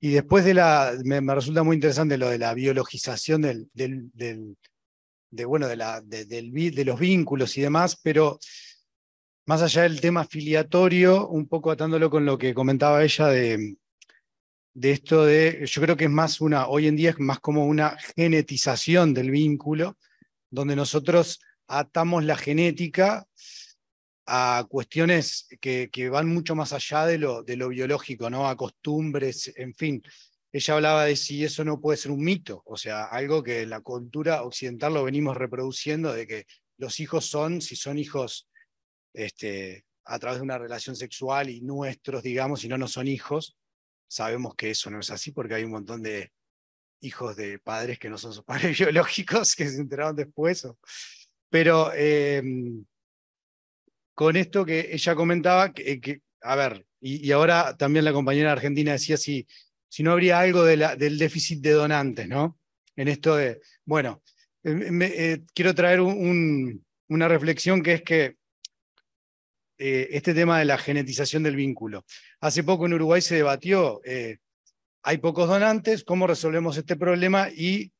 Y después de la, me, resulta muy interesante lo de la biologización del, de, bueno, de, la, de, los vínculos y demás, pero más allá del tema filiatorio, un poco atándolo con lo que comentaba ella de, de esto de, yo creo que es más una, hoy en día es más como una genetización del vínculo, donde nosotros atamos la genética a cuestiones que, van mucho más allá de lo, de lo biológico, ¿no? a costumbres, en fin. Ella hablaba de si eso no puede ser un mito, o sea, algo que en la cultura occidental lo venimos reproduciendo, de que los hijos son, si son hijos este, a través de una relación sexual y nuestros, digamos, si no, no son hijos, sabemos que eso no es así porque hay un montón de hijos de padres que no son sus padres biológicos que se enteraron después. Pero em, con esto que ella comentaba, que, eh, a ver, y, ahora también la compañera argentina decía si, si no habría algo del déficit de donantes, ¿no? En esto de, bueno, eh, eh, quiero traer una reflexión que es que este tema de la genetización del vínculo. Hace poco en Uruguay se debatió, hay pocos donantes, ¿cómo resolvemos este problema? Y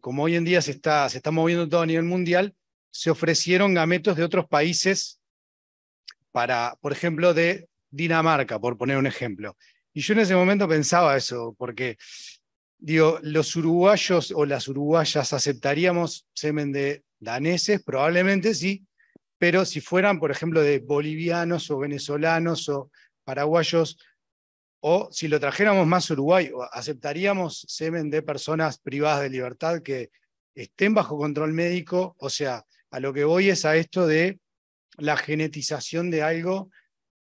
como hoy en día se está, se está moviendo todo a nivel mundial, se ofrecieron gametos de otros países para, por ejemplo, de Dinamarca, por poner un ejemplo. Y yo en ese momento pensaba eso, porque digo, los uruguayos o las uruguayas aceptaríamos semen de daneses, probablemente sí, pero si fueran, por ejemplo, de bolivianos o venezolanos o paraguayos, o si lo trajéramos más a Uruguay, aceptaríamos semen de personas privadas de libertad que estén bajo control médico, o sea, a lo que voy es a esto de la genetización de algo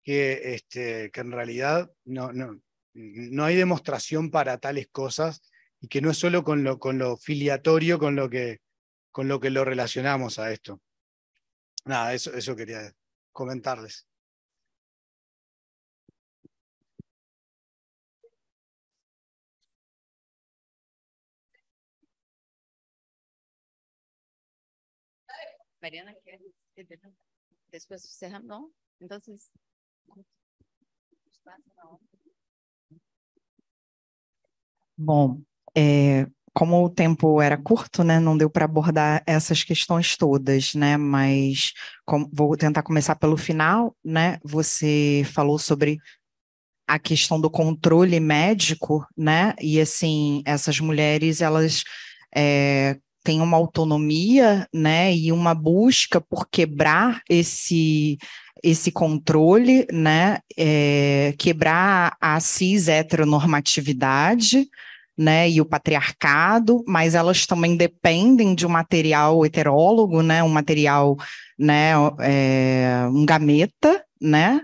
que, este, que en realidad no, no, no, hay demostración para tales cosas y que no es solo con lo, con lo filiatorio, con lo, que, con lo que lo relacionamos a esto. Nada, eso, eso quería comentarles. Mariana quer não. Então Entonces, Bom, é, como o tempo era curto, né, não deu para abordar essas questões todas, né, mas com, vou tentar começar pelo final, né, você falou sobre a questão do controle médico, né, e assim, essas mulheres, elas é, tem uma autonomia, né, e uma busca por quebrar esse esse controle, né, é, quebrar a cis heteronormatividade, né, e o patriarcado, mas elas também dependem de um material heterólogo, né, um material, né, é, um gameta, né,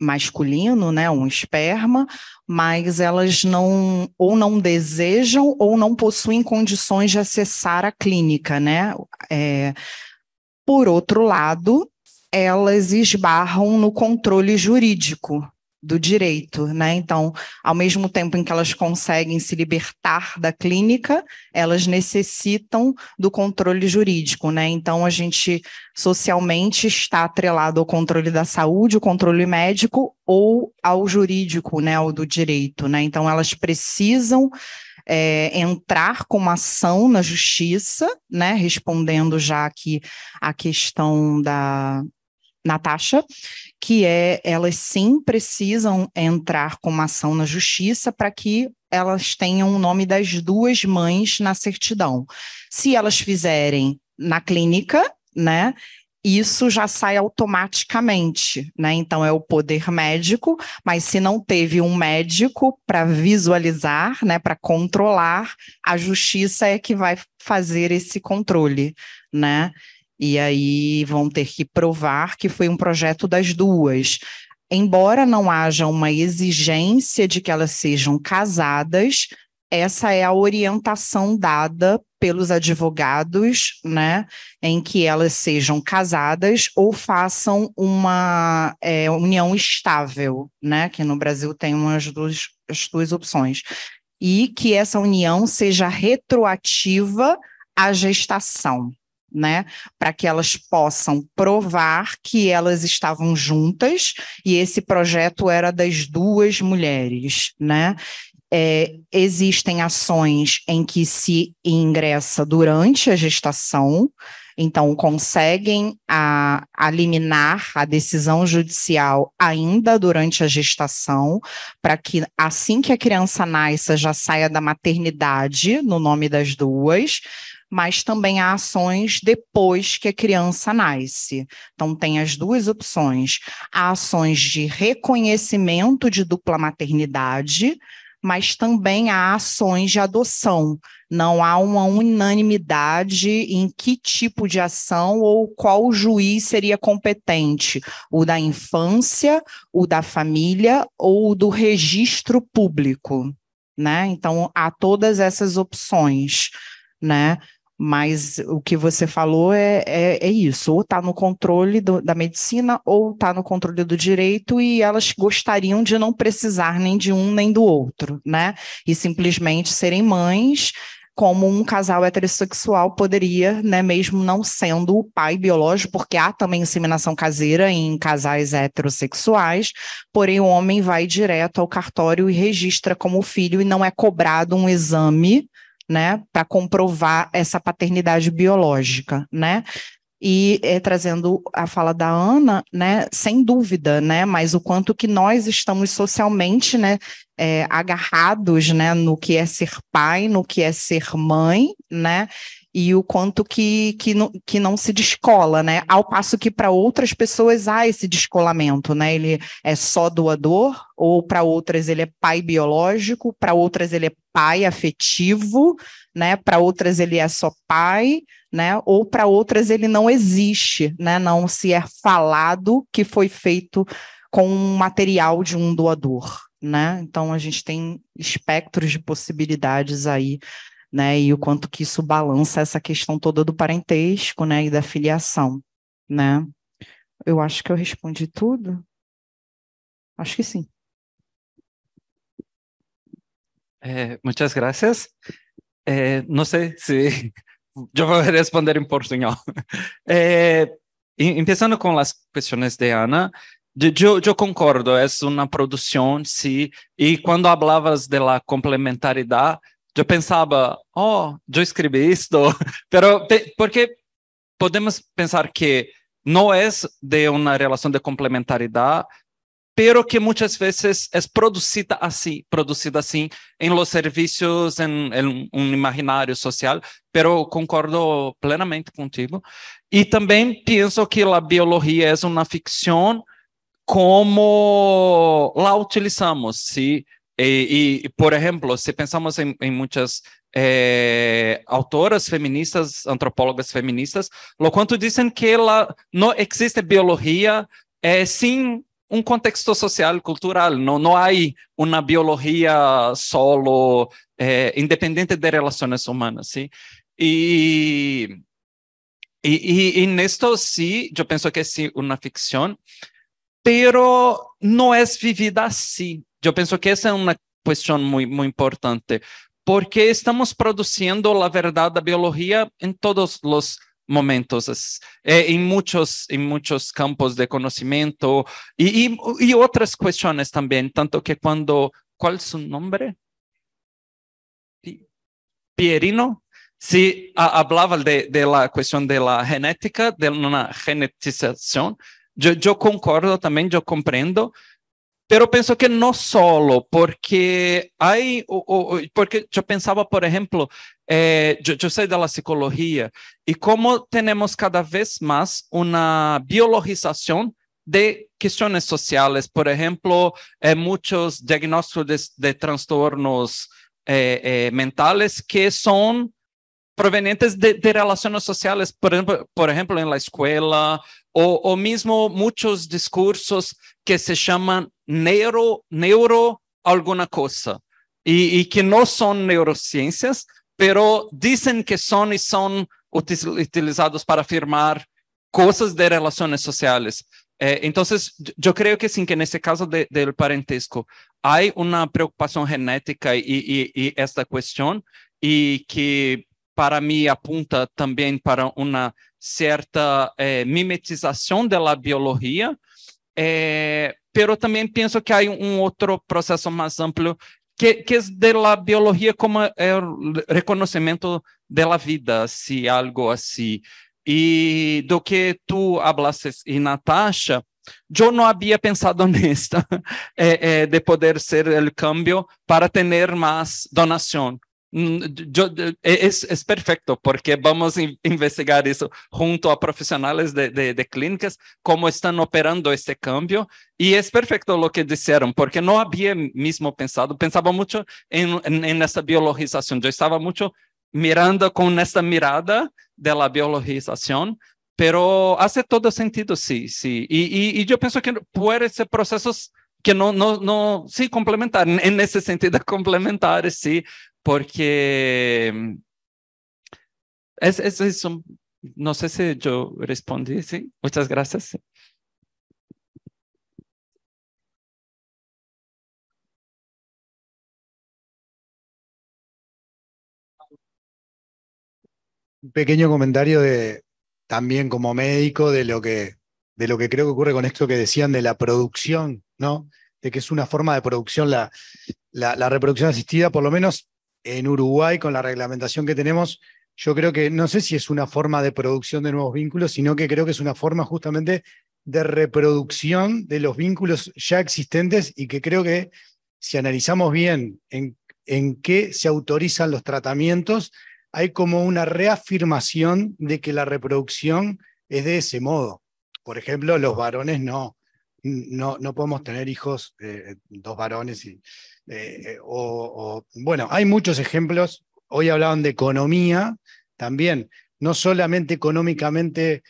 masculino, né, um esperma, mas elas não ou não desejam ou não possuem condições de acessar a clínica, né? É, por outro lado, elas esbarram no controle jurídico, do direito, né? Então, ao mesmo tempo em que elas conseguem se libertar da clínica, elas necessitam do controle jurídico, né? Então, a gente socialmente está atrelado ao controle da saúde, o controle médico ou ao jurídico, né? Ao do direito, né? Então, elas precisam é, entrar com uma ação na justiça, né, respondendo já aqui a questão da, Natasha, que é elas sim precisam entrar com uma ação na justiça para que elas tenham o nome das duas mães na certidão. Se elas fizerem na clínica, né, isso já sai automaticamente, né? Então é o poder médico, mas se não teve um médico para visualizar, né, para controlar, a justiça é que vai fazer esse controle, né? E aí vão ter que provar que foi um projeto das duas. Embora não haja uma exigência de que elas sejam casadas, essa é a orientação dada pelos advogados, né, em que elas sejam casadas ou façam uma é, união estável, né, que no Brasil tem umas duas, as duas opções, e que essa união seja retroativa à gestação né, para que elas possam provar que elas estavam juntas e esse projeto era das duas mulheres, né? É, existem ações em que se ingressa durante a gestação, então conseguem a, a a decisão judicial ainda durante a gestação, para que assim que a criança nasça já saia da maternidade, no nome das duas, mas também há ações depois que a criança nasce. Então, tem as duas opções: há ações de reconhecimento de dupla maternidade, mas também há ações de adoção. Não há uma unanimidade em que tipo de ação ou qual juiz seria competente, o da infância, o da família ou o do registro público. Né? Então, há todas essas opções. Né? Mas o que você falou é, é, é isso: ou está no controle do, da medicina, ou está no controle do direito, e elas gostariam de não precisar nem de um nem do outro, né? E simplesmente serem mães, como um casal heterossexual poderia, né, mesmo não sendo o pai biológico, porque há também inseminação caseira em casais heterossexuais, porém o homem vai direto ao cartório e registra como filho e não é cobrado um exame né, para comprovar essa paternidade biológica, né? E é, trazendo a fala da Ana, né, sem dúvida, né, mas o quanto que nós estamos socialmente, né, é, agarrados, né, no que é ser pai, no que é ser mãe, né, e o quanto que, que, não, que não se descola, né? Ao passo que para outras pessoas há esse descolamento, né? Ele é só doador, ou para outras ele é pai biológico, para outras ele é pai afetivo, né? Para outras ele é só pai, né? Ou para outras ele não existe, né? Não se é falado que foi feito com um material de um doador, né? Então a gente tem espectros de possibilidades aí né? E o quanto que isso balança essa questão toda do parentesco, né? E da filiação, né? Eu acho que eu respondi tudo. Acho que sim. Eh, é, muchas é, Não sei se eu vou responder em português. Eh, com as las de Ana, eu concordo, é uma produção. E quando falavas hablabas complementaridade eu pensava, oh, eu escrevi isto, pero porque podemos pensar que não é de uma relação de complementaridade, pero que muitas vezes é produzida assim, produzida assim em los serviços, em, em um imaginário social, pero concordo plenamente contigo. E também penso que a biologia é uma ficção como la utilizamos, se ¿sí? E, eh, e, por exemplo, se pensamos em, em muitas eh, autoras feministas, antropólogas feministas, o quanto dizem que ela não existe biologia é eh, sem um contexto social cultural. Não, não há uma biologia solo, independente de relações humanas. sim E, e, e, e nisto, sim, eu penso que é sí, uma ficção, pero não é vivida assim. Yo pienso que esa es una cuestión muy muy importante, porque estamos la verdad de la biología en todos los momentos, eh, en, muchos, en muchos campos de conocimiento y, y, otras cuestiones también, tanto que cuando, ¿cuál es su nombre? Pierino, si hablaba de, de, la cuestión de la genética, de una genetización, yo, yo concordo también, yo comprendo, pero penso que no solo, porque hay, o, o, porque yo pensaba, por ejemplo, eh, yo, yo, soy de la psicología y cómo tenemos cada vez más una biologización de cuestiones sociales, por ejemplo, eh, muchos diagnósticos de, de trastornos eh, eh mentales que son provenientes de, de relaciones sociales, por ejemplo, por ejemplo, en la escuela o, mismo muchos discursos que se llaman neuro, neuro alguna cosa y, que no son neurociencias, pero dicen que son y son utilizados para afirmar cosas de relaciones sociales. Eh, entonces, yo creo que sin que en este caso del parentesco hay una preocupación genética y, esta cuestión y que para mim aponta também para uma certa eh, mimetização da biologia, eh, pero também penso que há um outro processo mais amplo que, que é da biologia como é o reconhecimento da vida, se algo assim. E do que tu hablaste e Natasha, eu não havia pensado nesta, eh, eh, de poder ser o câmbio para ter mais donação Yo, hum, es, es, é, é, é perfecto porque vamos a investigar eso junto a profesionales de, de, de, clínicas, cómo están operando este cambio. Y es perfecto lo que dijeron, porque no había mismo pensado, pensaba mucho en, en, en esta biologización. Yo estaba mucho mirando con esta mirada de la biologización, pero hace todo sentido, sí, sí. Y, y, y yo pienso que puede ser procesos que no, no, no, sí, complementar, en ese sentido, complementar, sí, porque mm, no sé si yo respondí, sí, muchas gracias. Un pequeño comentario de también como médico de lo que de lo que creo que ocurre con esto que decían de la producción, ¿no? De que es una forma de producción la, la reproducción asistida, por lo menos en Uruguay con la reglamentación que tenemos, yo creo que no sé si es una forma de producción de nuevos vínculos, sino que creo que es una forma justamente de reproducción de los vínculos ya existentes y que creo que si analizamos bien en, en qué se autorizan los tratamientos, hay como una reafirmación de que la reproducción es de ese modo. Por ejemplo, los varones no, no, no podemos tener hijos, eh, dos varones y, eh, eh, o, bueno, hay muchos ejemplos. Hoy hablaban de economía también. No solamente económicamente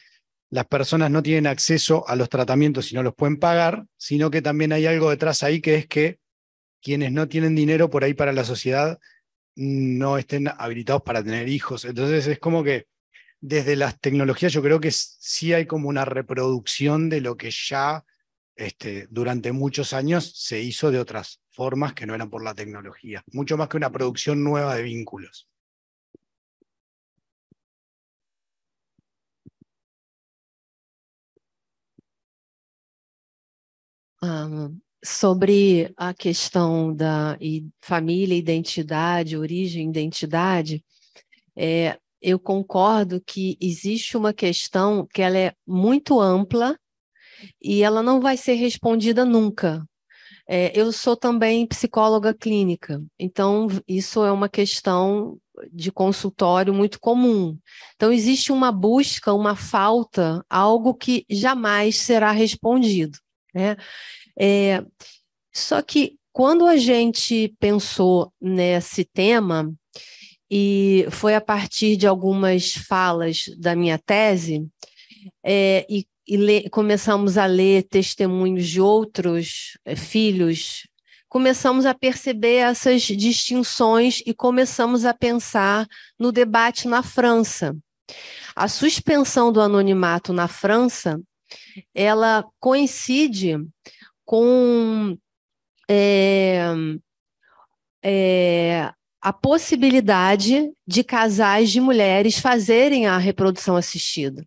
las personas no tienen acceso a los tratamientos y no los pueden pagar, sino que también hay algo detrás ahí que es que quienes no tienen dinero por ahí para la sociedad no estén habilitados para tener hijos. Entonces es como que desde las tecnologías yo creo que sí hay como una reproducción de lo que ya este, durante muchos años se hizo de otras formas que no eran por la tecnología, mucho más que una producción nueva de vínculos. Um, sobre a questão da e, família, identidade, origem, identidade, é, eu concordo que existe uma questão que ela é muito ampla e ela não vai ser respondida nunca, é, eu sou também psicóloga clínica, então isso é uma questão de consultório muito comum. Então, existe uma busca, uma falta, algo que jamais será respondido. Né? É, só que quando a gente pensou nesse tema, e foi a partir de algumas falas da minha tese, é, e e le, começamos a ler testemunhos de outros é, filhos, começamos a perceber essas distinções e começamos a pensar no debate na França. A suspensão do anonimato na França, ela coincide com é, é, a possibilidade de casais de mulheres fazerem a reprodução assistida.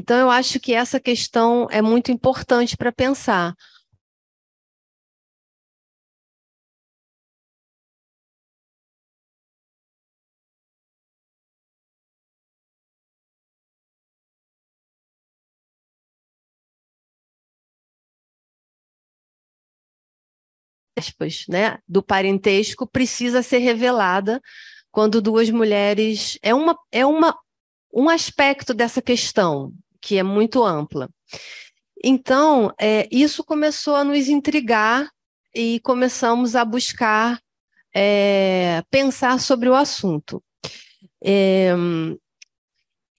Então, eu acho que essa questão é muito importante para pensar. né, do parentesco precisa ser revelada quando duas mulheres é uma é uma um aspecto dessa questão que é muito ampla. Então, é, isso começou a nos intrigar e começamos a buscar é, pensar sobre o assunto. É,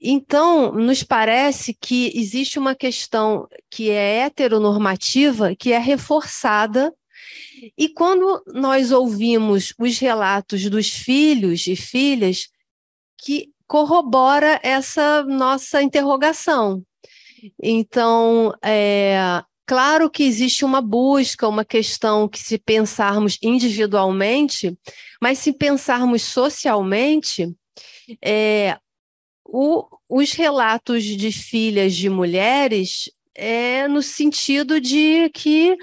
então, nos parece que existe uma questão que é heteronormativa, que é reforçada, e quando nós ouvimos os relatos dos filhos e filhas, que corrobora essa nossa interrogação. Então, é, claro que existe uma busca, uma questão que, se pensarmos individualmente, mas se pensarmos socialmente, é, o, os relatos de filhas de mulheres é no sentido de que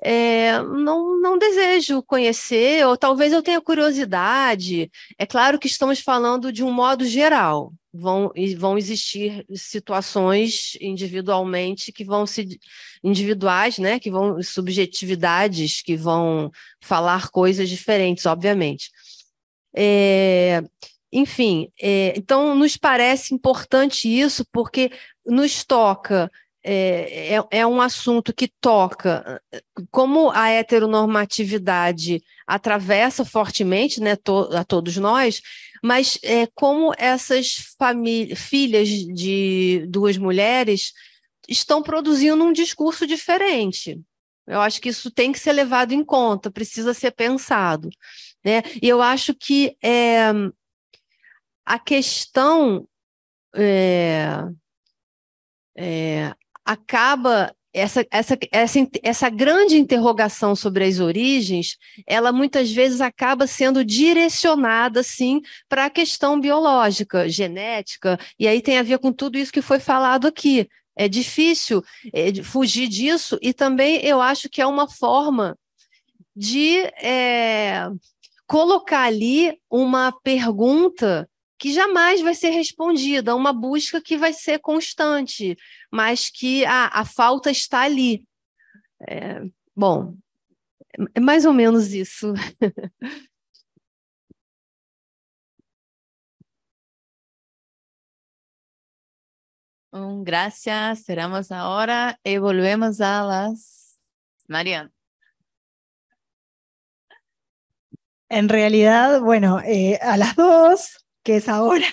é, não, não desejo conhecer, ou talvez eu tenha curiosidade. É claro que estamos falando de um modo geral. Vão, vão existir situações individualmente que vão se individuais, né? Que vão subjetividades que vão falar coisas diferentes, obviamente. É, enfim, é, então nos parece importante isso porque nos toca é, é, é, um assunto que toca como a heteronormatividade atravessa fortemente né, to, a todos nós, mas é, como essas filhas de duas mulheres estão produzindo um discurso diferente. Eu acho que isso tem que ser levado em conta, precisa ser pensado. Né? E eu acho que é, a questão é, é, acaba essa, essa, essa, essa grande interrogação sobre as origens, ela muitas vezes acaba sendo direcionada, sim, para a questão biológica, genética, e aí tem a ver com tudo isso que foi falado aqui. É difícil é, fugir disso, e também eu acho que é uma forma de é, colocar ali uma pergunta que jamais vai ser respondida, uma busca que vai ser constante, mas que a, a falta está ali. É, bom, é mais ou menos isso. Um, gracias. Cerramos ahora e volvemos a las Mariana. En realidad, bueno, eh, a las dos, que es ahora.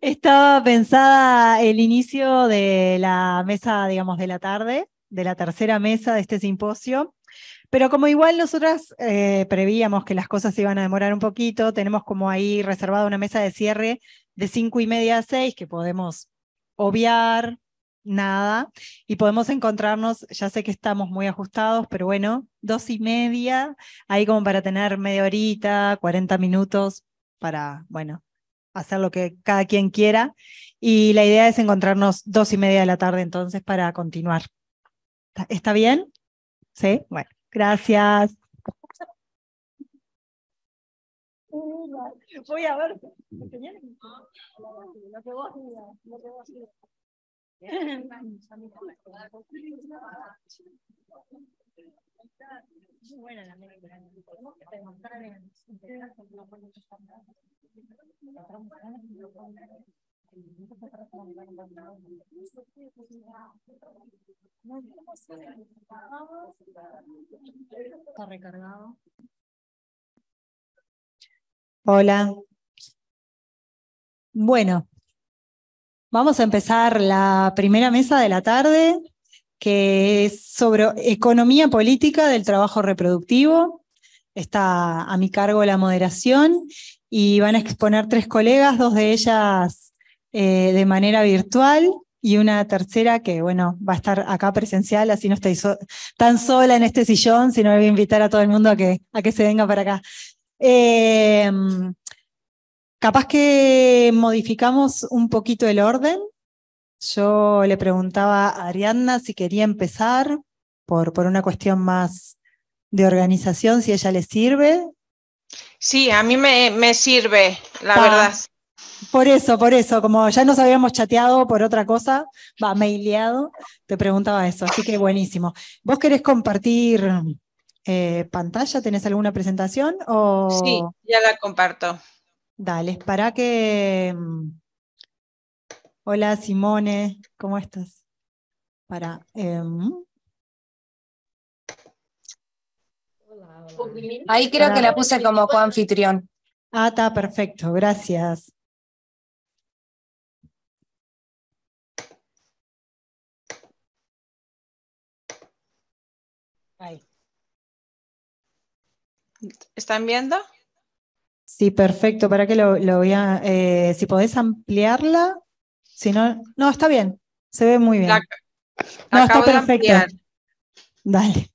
Estaba pensada el inicio de la mesa, digamos, de la tarde, de la tercera mesa de este simposio, pero como igual nosotras eh, prevíamos que las cosas iban a demorar un poquito, tenemos como ahí reservada una mesa de cierre de cinco y media a seis que podemos obviar nada y podemos encontrarnos, ya sé que estamos muy ajustados, pero bueno, dos y media, ahí como para tener media horita, 40 minutos para, bueno, hacer lo que cada quien quiera. Y la idea es encontrarnos dos y media de la tarde entonces para continuar. ¿Está bien? Sí, bueno, gracias. Voy a ver. Hola. Bueno, vamos a empezar la primera mesa de la tarde que es sobre economía política del trabajo reproductivo. Está a mi cargo la moderación y van a exponer tres colegas, dos de ellas eh, de manera virtual y una tercera que, bueno, va a estar acá presencial, así no estoy tan sola en este sillón, sino voy a invitar a todo el mundo a que, a que se venga para acá. Eh, mm, capaz que modificamos un poquito el orden yo le preguntaba a Arianna si quería empezar por, por una cuestión más de organización, si ella le sirve. Sí, a mí me, sirve, la verdad. Por eso, por eso, como ya nos habíamos chateado por otra cosa, va, maileado, te preguntaba eso, así que buenísimo. ¿Vos querés compartir eh, pantalla? ¿Tenés alguna presentación? O... Sí, ya la comparto. Dale, para que mm, Hola Simone, ¿cómo estás? Para, em, Ahí creo que la puse como coanfitrión. Ah, está perfecto, gracias. ¿Están viendo? Sí, perfecto. Para que lo, lo eh, si podés ampliarla, no, está bien. Se ve muy bien. no, está perfecto. Dale.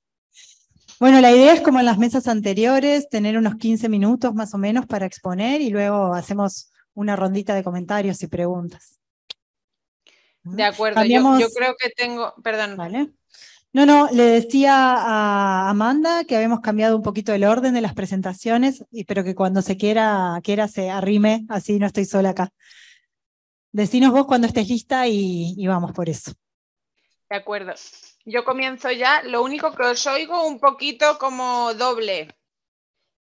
Bueno, la idea es como en las mesas anteriores, tener unos 15 minutos más o menos para exponer y luego hacemos una rondita de comentarios y preguntas. De ah, acuerdo, yo, creo que tengo, perdón. Vale. No, no, le decía a Amanda que habíamos cambiado un poquito el orden de las presentaciones, pero que cuando se quiera, quiera se arrime, así no estoy sola acá. Decinos vos cuando estés lista y, y vamos por eso. De acuerdo. Yo comienzo ya. Lo único que os oigo un poquito como doble.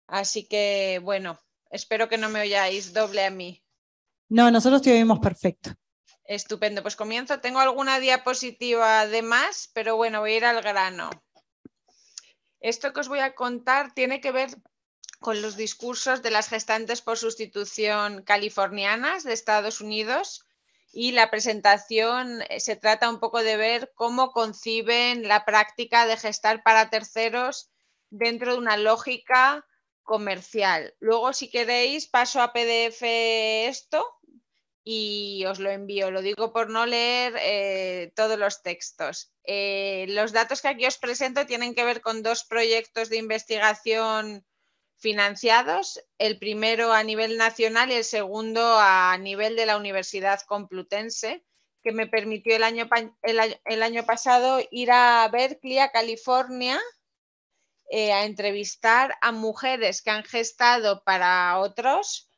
Así que, bueno, espero que no me oyáis doble a mí. No, nosotros te oímos perfecto. Estupendo, pues comienzo. Tengo alguna diapositiva de más, pero bueno, voy a ir al grano. Esto que os voy a contar tiene que ver con los discursos de las gestantes por sustitución californianas de Estados Unidos y la presentación eh, se trata un poco de ver cómo conciben la práctica de gestar para terceros dentro de una lógica comercial. Luego, si queréis, paso a PDF esto y os lo envío. Lo digo por no leer eh, todos los textos. Eh, los datos que aquí os presento tienen que ver con dos proyectos de investigación financiados, el primero a nivel nacional y el segundo a nivel de la Universidad Complutense, que me permitió el año, pasado ir a Berkeley, a California, eh, a entrevistar a mujeres que han gestado para otros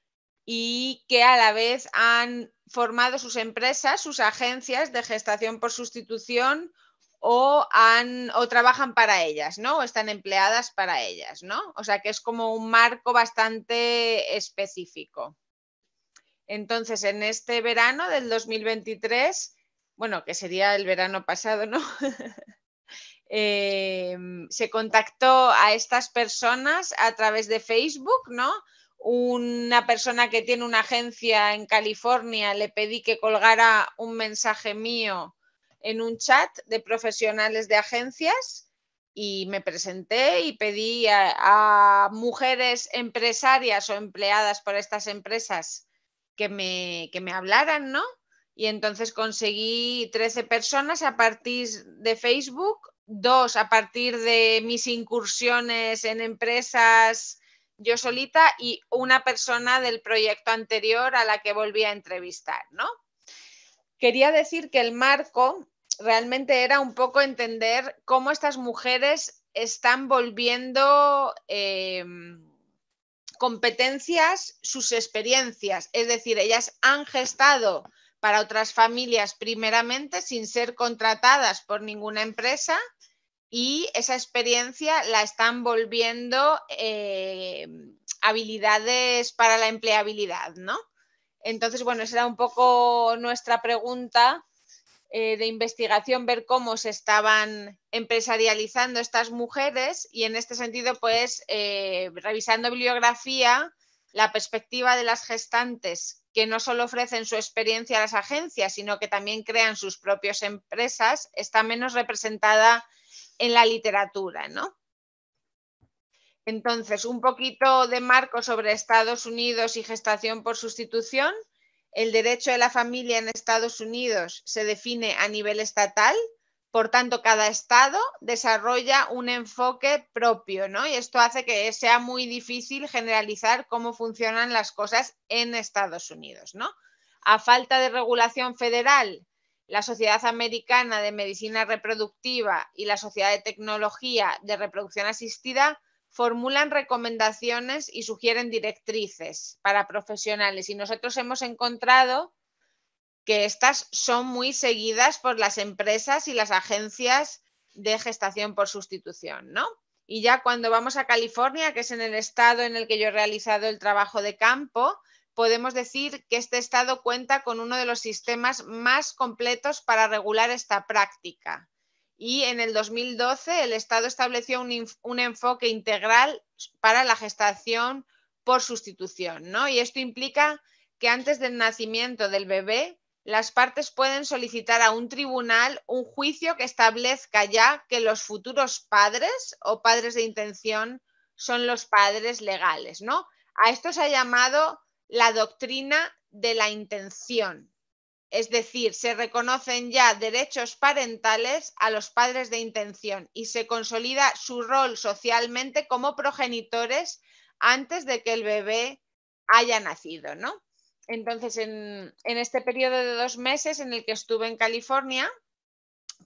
y que a la vez han formado sus empresas, sus agencias de gestación por sustitución o, trabajan para ellas, ¿no? O están empleadas para ellas, ¿no? O sea que es como un marco bastante específico. Entonces, en este verano del 2023, bueno, que sería el verano pasado, ¿no? Em, se contactó a estas personas a través de Facebook, ¿no? Una persona que tiene una agencia en California, le pedí que colgara un mensaje mío en un chat de profesionales de agencias y me presenté y pedí a, mujeres empresarias o empleadas por estas empresas que me, que me hablaran, ¿no? Y entonces conseguí 13 personas a partir de Facebook, dos a partir de mis incursiones en empresas yo solita y una persona del proyecto anterior a la que volví a entrevistar, ¿no? Quería decir que el marco realmente era un poco entender cómo estas mujeres están volviendo em, competencias sus experiencias. Es decir, ellas han gestado para otras familias primeramente sin ser contratadas por ninguna empresa y esa experiencia la están volviendo em, habilidades para la empleabilidad, ¿no? Entonces, bueno, esa era un poco nuestra pregunta eh, de investigación, ver cómo se estaban empresarializando estas mujeres y en este sentido, pues, eh, revisando bibliografía, la perspectiva de las gestantes que no solo ofrecen su experiencia a las agencias, sino que también crean sus propias empresas, está menos representada en la literatura, ¿no? Entonces, un poquito de marco sobre Estados Unidos y gestación por sustitución el derecho de la familia en Estados Unidos se define a nivel estatal, por tanto, cada estado desarrolla un enfoque propio, ¿no? Y esto hace que sea muy difícil generalizar cómo funcionan las cosas en Estados Unidos, ¿no? A falta de regulación federal, la Sociedad Americana de Medicina Reproductiva y la Sociedad de Tecnología de Reproducción Asistida formulan recomendaciones y sugieren directrices para profesionales. Y nosotros hemos encontrado que estas son muy seguidas por las empresas y las agencias de gestación por sustitución, ¿no? Y ya cuando vamos a California, que es en el estado en el que yo he realizado el trabajo de campo, podemos decir que este estado cuenta con uno de los sistemas más completos para regular esta práctica y en el 2012 el Estado estableció un, enfoque integral para la gestación por sustitución, ¿no? Y esto implica que antes del nacimiento del bebé, las partes pueden solicitar a un tribunal un juicio que establezca ya que los futuros padres o padres de intención son los padres legales, ¿no? A esto se ha llamado la doctrina de la intención, es decir, se reconocen ya derechos parentales a los padres de intención y se consolida su rol socialmente como progenitores antes de que el bebé haya nacido, ¿no? Entonces, en, en este periodo de dos meses en el que estuve en California,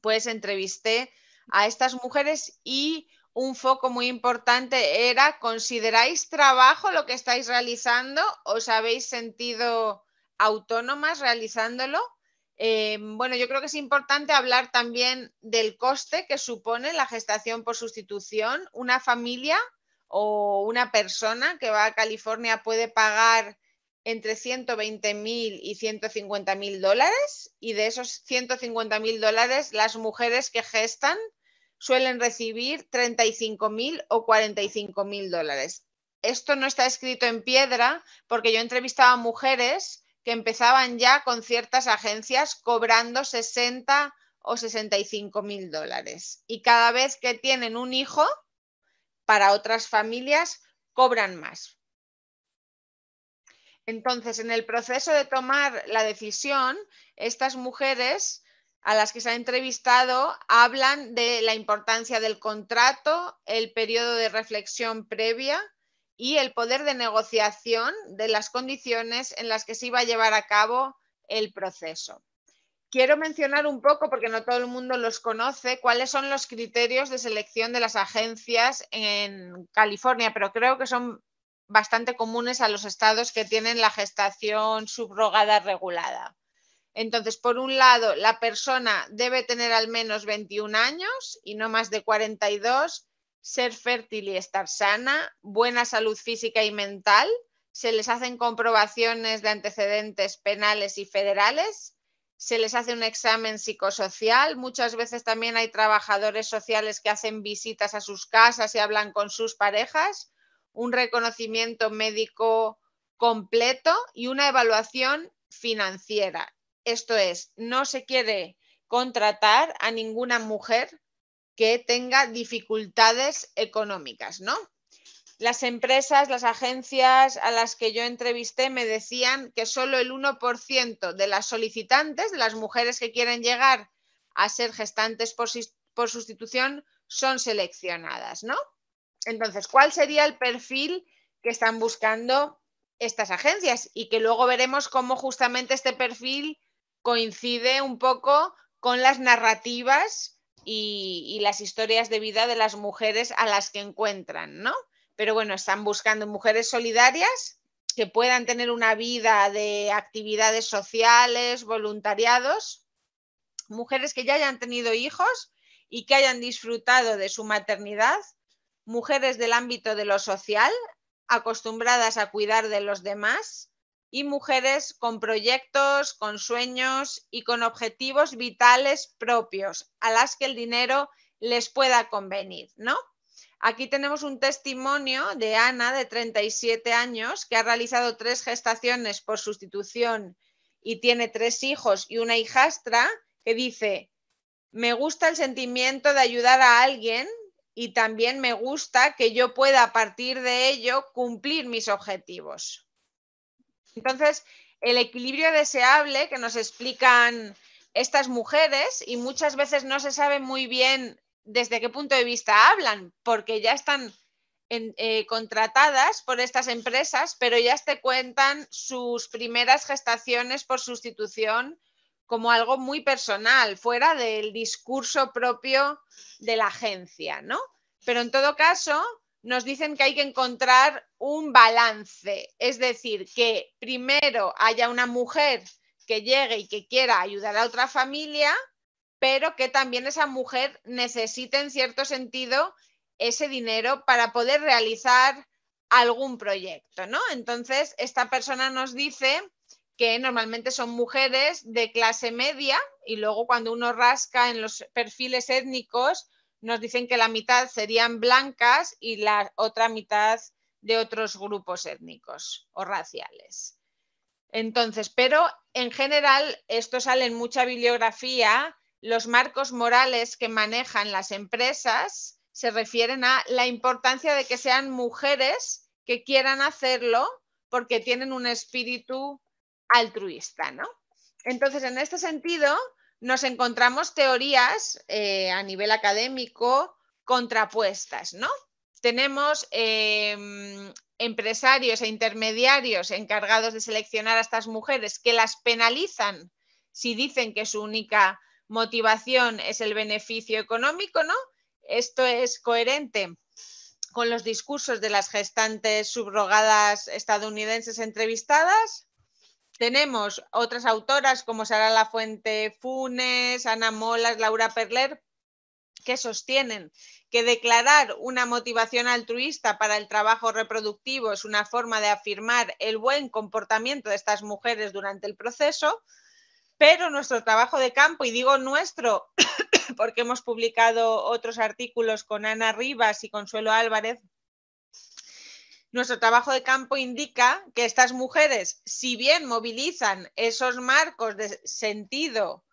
pues entrevisté a estas mujeres y un foco muy importante era, ¿consideráis trabajo lo que estáis realizando? ¿Os habéis sentido autónomas realizándolo. Eh, bueno, yo creo que es importante hablar también del coste que supone la gestación por sustitución. Una familia o una persona que va a California puede pagar entre 120 mil y 150 mil dólares y de esos 150 mil dólares las mujeres que gestan suelen recibir 35 mil o 45 mil dólares. Esto no está escrito en piedra porque yo entrevistaba mujeres que empezaban ya con ciertas agencias cobrando 60 o 65 mil dólares. Y cada vez que tienen un hijo, para otras familias, cobran más. Entonces, en el proceso de tomar la decisión, estas mujeres a las que se ha entrevistado hablan de la importancia del contrato, el periodo de reflexión previa, y el poder de negociación de las condiciones en las que se iba a llevar a cabo el proceso. Quiero mencionar un poco, porque no todo el mundo los conoce, cuáles son los criterios de selección de las agencias en California, pero creo que son bastante comunes a los estados que tienen la gestación subrogada regulada. Entonces, por un lado, la persona debe tener al menos 21 años y no más de 42 ser fértil y estar sana, buena salud física y mental, se les hacen comprobaciones de antecedentes penales y federales, se les hace un examen psicosocial, muchas veces también hay trabajadores sociales que hacen visitas a sus casas y hablan con sus parejas, un reconocimiento médico completo y una evaluación financiera. Esto es, no se quiere contratar a ninguna mujer que tenga dificultades económicas, ¿no? Las empresas, las agencias a las que yo entrevisté me decían que solo el 1% de las solicitantes, de las mujeres que quieren llegar a ser gestantes por, sustitución, son seleccionadas, ¿no? Entonces, ¿cuál sería el perfil que están buscando estas agencias? Y que luego veremos cómo justamente este perfil coincide un poco con las narrativas y, las historias de vida de las mujeres a las que encuentran, ¿no? Pero bueno, están buscando mujeres solidarias que puedan tener una vida de actividades sociales, voluntariados, mujeres que ya hayan tenido hijos y que hayan disfrutado de su maternidad, mujeres del ámbito de lo social, acostumbradas a cuidar de los demás, y mujeres con proyectos, con sueños y con objetivos vitales propios a las que el dinero les pueda convenir, ¿no? Aquí tenemos un testimonio de Ana, de 37 años, que ha realizado tres gestaciones por sustitución y tiene tres hijos y una hijastra, que dice, me gusta el sentimiento de ayudar a alguien y también me gusta que yo pueda a partir de ello cumplir mis objetivos. Entonces, el equilibrio deseable que nos explican estas mujeres y muchas veces no se sabe muy bien desde qué punto de vista hablan, porque ya están eh, contratadas por estas empresas, pero ya te cuentan sus primeras gestaciones por sustitución como algo muy personal, fuera del discurso propio de la agencia, ¿no? Pero en todo caso, nos dicen que hay que encontrar un balance, es decir, que primero haya una mujer que llegue y que quiera ayudar a otra familia, pero que también esa mujer necesite en cierto sentido ese dinero para poder realizar algún proyecto, ¿no? Entonces, esta persona nos dice que normalmente son mujeres de clase media y luego cuando uno rasca en los perfiles étnicos, nos dicen que la mitad serían blancas y la otra mitad de otros grupos étnicos o raciales. Entonces, pero en general, esto sale en mucha bibliografía, los marcos morales que manejan las empresas se refieren a la importancia de que sean mujeres que quieran hacerlo porque tienen un espíritu altruista, ¿no? Entonces, en este sentido, nos encontramos teorías eh, a nivel académico contrapuestas, ¿no? Tenemos em, empresarios e intermediarios encargados de seleccionar a estas mujeres que las penalizan si dicen que su única motivación es el beneficio económico, ¿no? Esto es coherente con los discursos de las gestantes subrogadas estadounidenses entrevistadas. Tenemos otras autoras como Sara La Fuente Funes, Ana Molas, Laura Perler, que sostienen que declarar una motivación altruista para el trabajo reproductivo es una forma de afirmar el buen comportamiento de estas mujeres durante el proceso, pero nuestro trabajo de campo, y digo nuestro porque hemos publicado otros artículos con Ana Rivas y Consuelo Álvarez nuestro trabajo de campo indica que estas mujeres, si bien movilizan esos marcos de sentido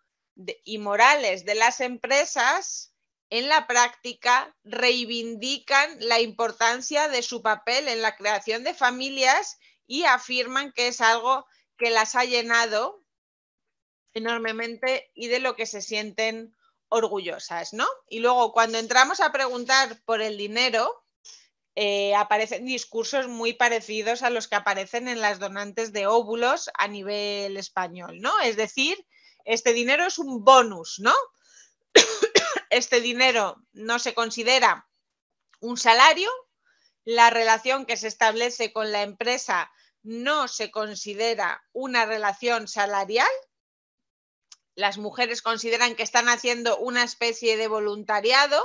y morales de las empresas, en la práctica reivindican la importancia de su papel en la creación de familias y afirman que es algo que las ha llenado enormemente y de lo que se sienten orgullosas, Y luego cuando entramos a preguntar por el dinero, eh, aparecen discursos muy parecidos a los que aparecen en las donantes de óvulos a nivel español, ¿no? Es decir, este dinero es un bonus, ¿no? Este dinero no se considera un salario, la relación que se establece con la empresa no se considera una relación salarial. Las mujeres consideran que están haciendo una especie de voluntariado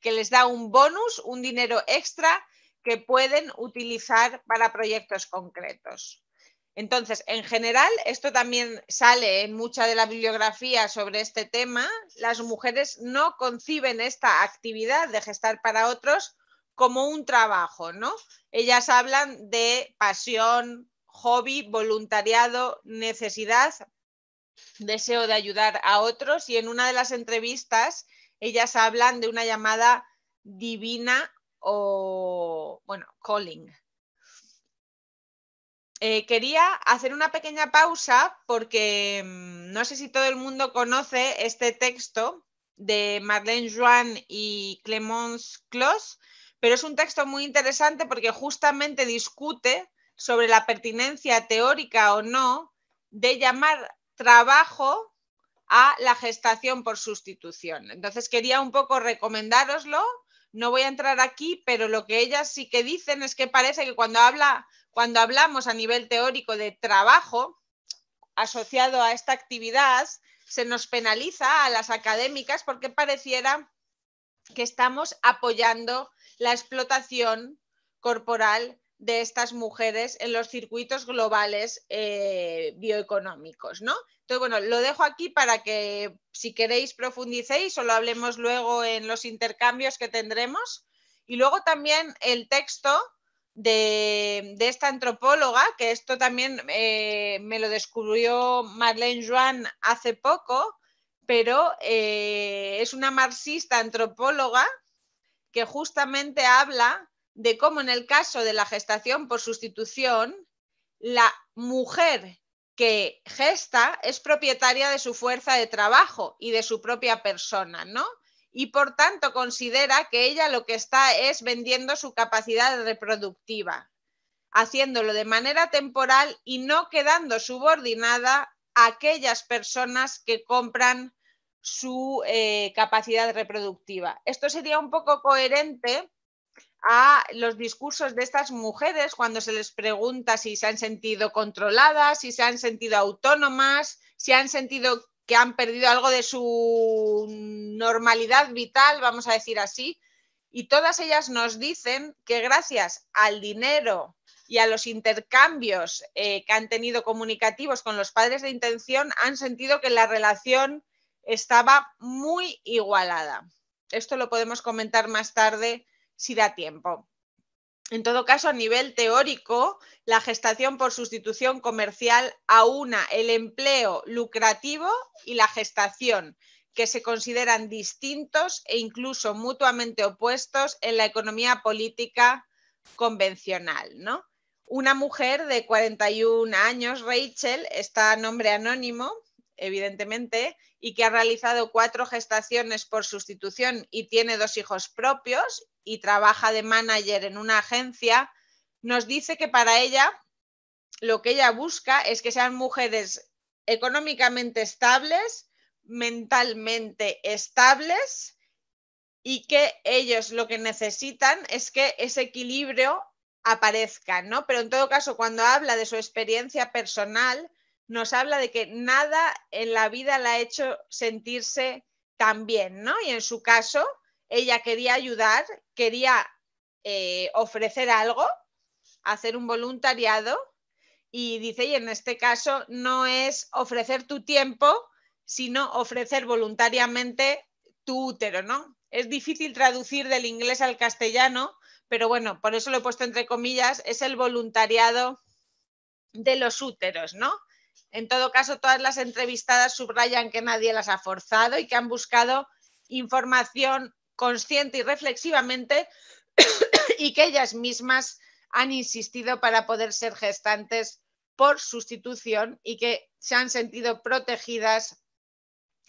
que les da un bonus, un dinero extra que pueden utilizar para proyectos concretos. Entonces, en general, esto también sale en mucha de la bibliografía sobre este tema, las mujeres no conciben esta actividad de gestar para otros como un trabajo, ¿no? Ellas hablan de pasión, hobby, voluntariado, necesidad, deseo de ayudar a otros y en una de las entrevistas ellas hablan de una llamada divina o, bueno, calling. Eh, quería hacer una pequeña pausa porque mm, no sé si todo el mundo conoce este texto de Marlene Joan y Clemence Clos, pero es un texto muy interesante porque justamente discute sobre la pertinencia teórica o no de llamar trabajo a la gestación por sustitución. Entonces quería un poco recomendároslo no voy a entrar aquí, pero lo que ellas sí que dicen es que parece que cuando, habla, cuando hablamos a nivel teórico de trabajo asociado a esta actividad, se nos penaliza a las académicas porque pareciera que estamos apoyando la explotación corporal de estas mujeres en los circuitos globales eh, bioeconómicos, ¿no? bueno, lo dejo aquí para que si queréis profundicéis o lo hablemos luego en los intercambios que tendremos. Y luego también el texto de, esta antropóloga, que esto también eh, me lo descubrió Marlene Joan hace poco, pero eh, es una marxista antropóloga que justamente habla de cómo en el caso de la gestación por sustitución, la mujer que Gesta es propietaria de su fuerza de trabajo y de su propia persona, ¿no? Y por tanto considera que ella lo que está es vendiendo su capacidad reproductiva, haciéndolo de manera temporal y no quedando subordinada a aquellas personas que compran su eh, capacidad reproductiva. Esto sería un poco coherente a los discursos de estas mujeres cuando se les pregunta si se han sentido controladas, si se han sentido autónomas, si han sentido que han perdido algo de su normalidad vital, vamos a decir así. Y todas ellas nos dicen que gracias al dinero y a los intercambios eh, que han tenido comunicativos con los padres de intención, han sentido que la relación estaba muy igualada. Esto lo podemos comentar más tarde si da tiempo. En todo caso, a nivel teórico, la gestación por sustitución comercial aúna el empleo lucrativo y la gestación, que se consideran distintos e incluso mutuamente opuestos en la economía política convencional. Una mujer de 41 años, Rachel, está a nombre anónimo, evidentemente, y que ha realizado cuatro gestaciones por sustitución y tiene dos hijos propios y trabaja de manager en una agencia, nos dice que para ella lo que ella busca es que sean mujeres económicamente estables, mentalmente estables y que ellos lo que necesitan es que ese equilibrio aparezca, ¿no? Pero en todo caso, cuando habla de su experiencia personal, nos habla de que nada en la vida la ha hecho sentirse tan bien, ¿no? Y en su caso, ella quería ayudar, quería eh, ofrecer algo, hacer un voluntariado, y dice, y en este caso no es ofrecer tu tiempo, sino ofrecer voluntariamente tu útero, ¿no? Es difícil traducir del inglés al castellano, pero bueno, por eso lo he puesto entre comillas, es el voluntariado de los úteros, ¿no? En todo caso, todas las entrevistadas subrayan que nadie las ha forzado y que han buscado información consciente y reflexivamente y que ellas mismas han insistido para poder ser gestantes por sustitución y que se han sentido protegidas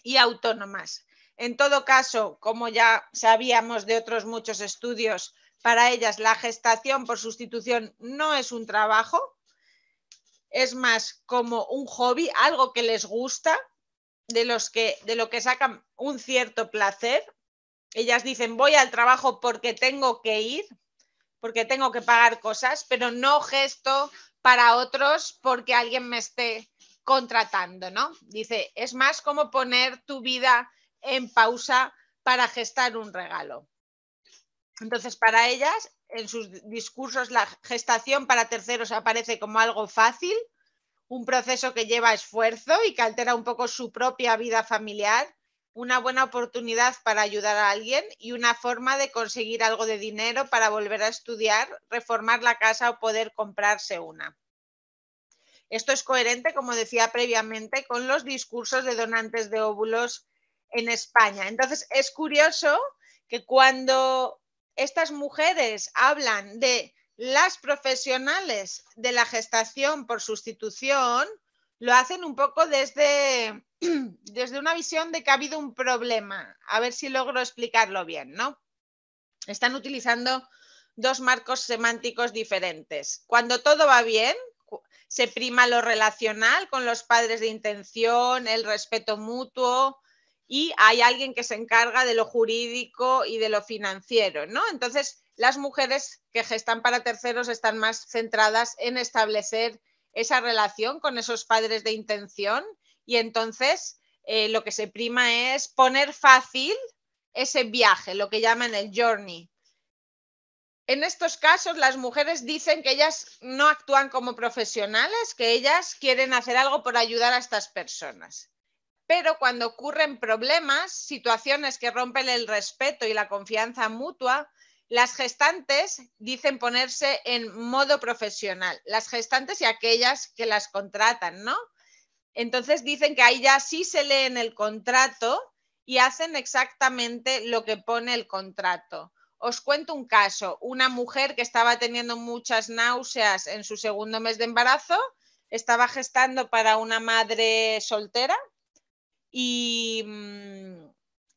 y autónomas. En todo caso, como ya sabíamos de otros muchos estudios, para ellas la gestación por sustitución no es un trabajo, es más como un hobby, algo que les gusta, de, los que, de lo que sacan un cierto placer. Ellas dicen, voy al trabajo porque tengo que ir, porque tengo que pagar cosas, pero no gesto para otros porque alguien me esté contratando, ¿no? Dice, es más como poner tu vida en pausa para gestar un regalo. Entonces, para ellas, en sus discursos, la gestación para terceros aparece como algo fácil, un proceso que lleva esfuerzo y que altera un poco su propia vida familiar, una buena oportunidad para ayudar a alguien y una forma de conseguir algo de dinero para volver a estudiar, reformar la casa o poder comprarse una. Esto es coherente, como decía previamente, con los discursos de donantes de óvulos en España. Entonces, es curioso que cuando estas mujeres hablan de las profesionales de la gestación por sustitución, lo hacen un poco desde, una visión de que ha habido un problema. A ver si logro explicarlo bien, ¿no? Están utilizando dos marcos semánticos diferentes. Cuando todo va bien, se prima lo relacional con los padres de intención, el respeto mutuo, y hay alguien que se encarga de lo jurídico y de lo financiero, ¿no? Entonces, las mujeres que gestan para terceros están más centradas en establecer esa relación con esos padres de intención y entonces eh, lo que se prima es poner fácil ese viaje, lo que llaman el journey. En estos casos, las mujeres dicen que ellas no actúan como profesionales, que ellas quieren hacer algo por ayudar a estas personas pero cuando ocurren problemas, situaciones que rompen el respeto y la confianza mutua, las gestantes dicen ponerse en modo profesional, las gestantes y aquellas que las contratan, ¿no? Entonces dicen que ahí ya sí se lee en el contrato y hacen exactamente lo que pone el contrato. Os cuento un caso, una mujer que estaba teniendo muchas náuseas en su segundo mes de embarazo, estaba gestando para una madre soltera, Mm,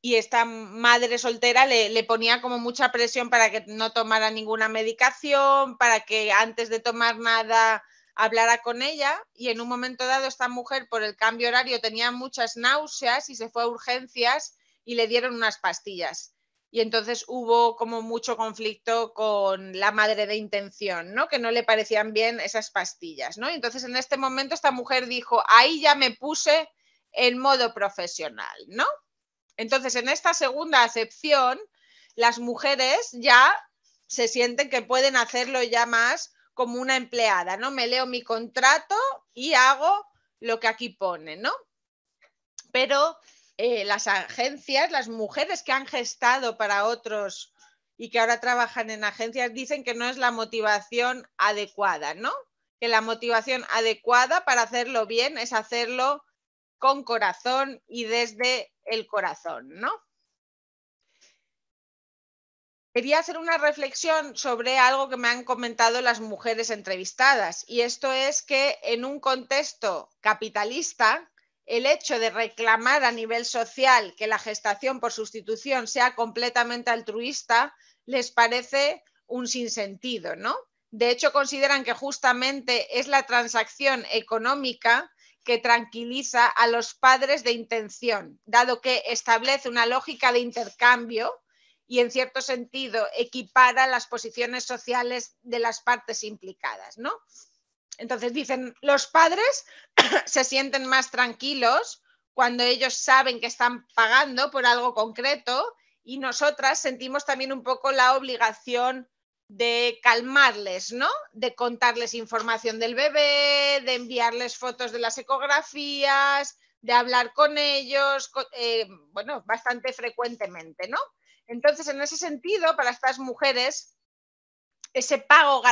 y, esta madre soltera le, ponía como mucha presión para que no tomara ninguna medicación, para que antes de tomar nada hablara con ella y en un momento dado esta mujer por el cambio horario tenía muchas náuseas y se fue a urgencias y le dieron unas pastillas. Y entonces hubo como mucho conflicto con la madre de intención, ¿no? Que no le parecían bien esas pastillas, ¿no? entonces en este momento esta mujer dijo, ahí ya me puse en modo profesional, ¿no? Entonces, en esta segunda acepción, las mujeres ya se sienten que pueden hacerlo ya más como una empleada, ¿no? Me leo mi contrato y hago lo que aquí pone, ¿no? Pero eh, las agencias, las mujeres que han gestado para otros y que ahora trabajan en agencias, dicen que no es la motivación adecuada, ¿no? Que la motivación adecuada para hacerlo bien es hacerlo con corazón y desde el corazón, ¿no? Quería hacer una reflexión sobre algo que me han comentado las mujeres entrevistadas, y esto es que en un contexto capitalista, el hecho de reclamar a nivel social que la gestación por sustitución sea completamente altruista les parece un sinsentido, ¿no? De hecho, consideran que justamente es la transacción económica que tranquiliza a los padres de intención, dado que establece una lógica de intercambio y en cierto sentido equipara las posiciones sociales de las partes implicadas, ¿no? Entonces dicen, los padres se sienten más tranquilos cuando ellos saben que están pagando por algo concreto y nosotras sentimos también un poco la obligación de calmarles, ¿no? De contarles información del bebé, de enviarles fotos de las ecografías, de hablar con ellos, eh, bueno, bastante frecuentemente, ¿no? Entonces, en ese sentido, para estas mujeres, ese pago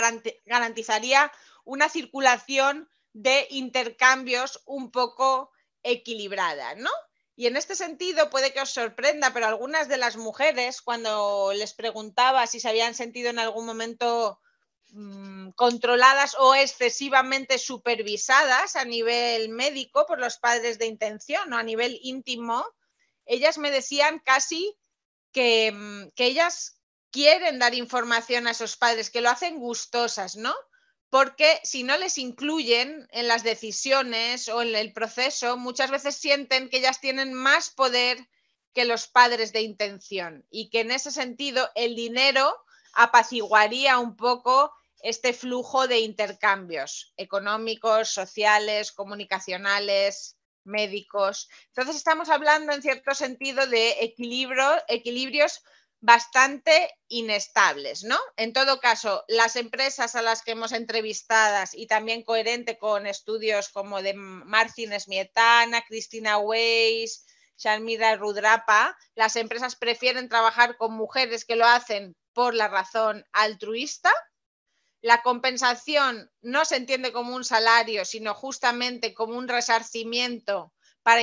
garantizaría una circulación de intercambios un poco equilibrada, ¿no? Y en este sentido puede que os sorprenda, pero algunas de las mujeres, cuando les preguntaba si se habían sentido en algún momento mm, controladas o excesivamente supervisadas a nivel médico por los padres de intención o a nivel íntimo, ellas me decían casi que, mm, que ellas quieren dar información a esos padres, que lo hacen gustosas, ¿no? porque si no les incluyen en las decisiones o en el proceso, muchas veces sienten que ellas tienen más poder que los padres de intención y que en ese sentido el dinero apaciguaría un poco este flujo de intercambios económicos, sociales, comunicacionales, médicos. Entonces estamos hablando en cierto sentido de equilibrios bastante inestables, ¿no? En todo caso, las empresas a las que hemos entrevistadas y también coherente con estudios como de Marcin Smietana, Cristina Weiss, Sharmira Rudrapa, las empresas prefieren trabajar con mujeres que lo hacen por la razón altruista. La compensación no se entiende como un salario, sino justamente como un resarcimiento para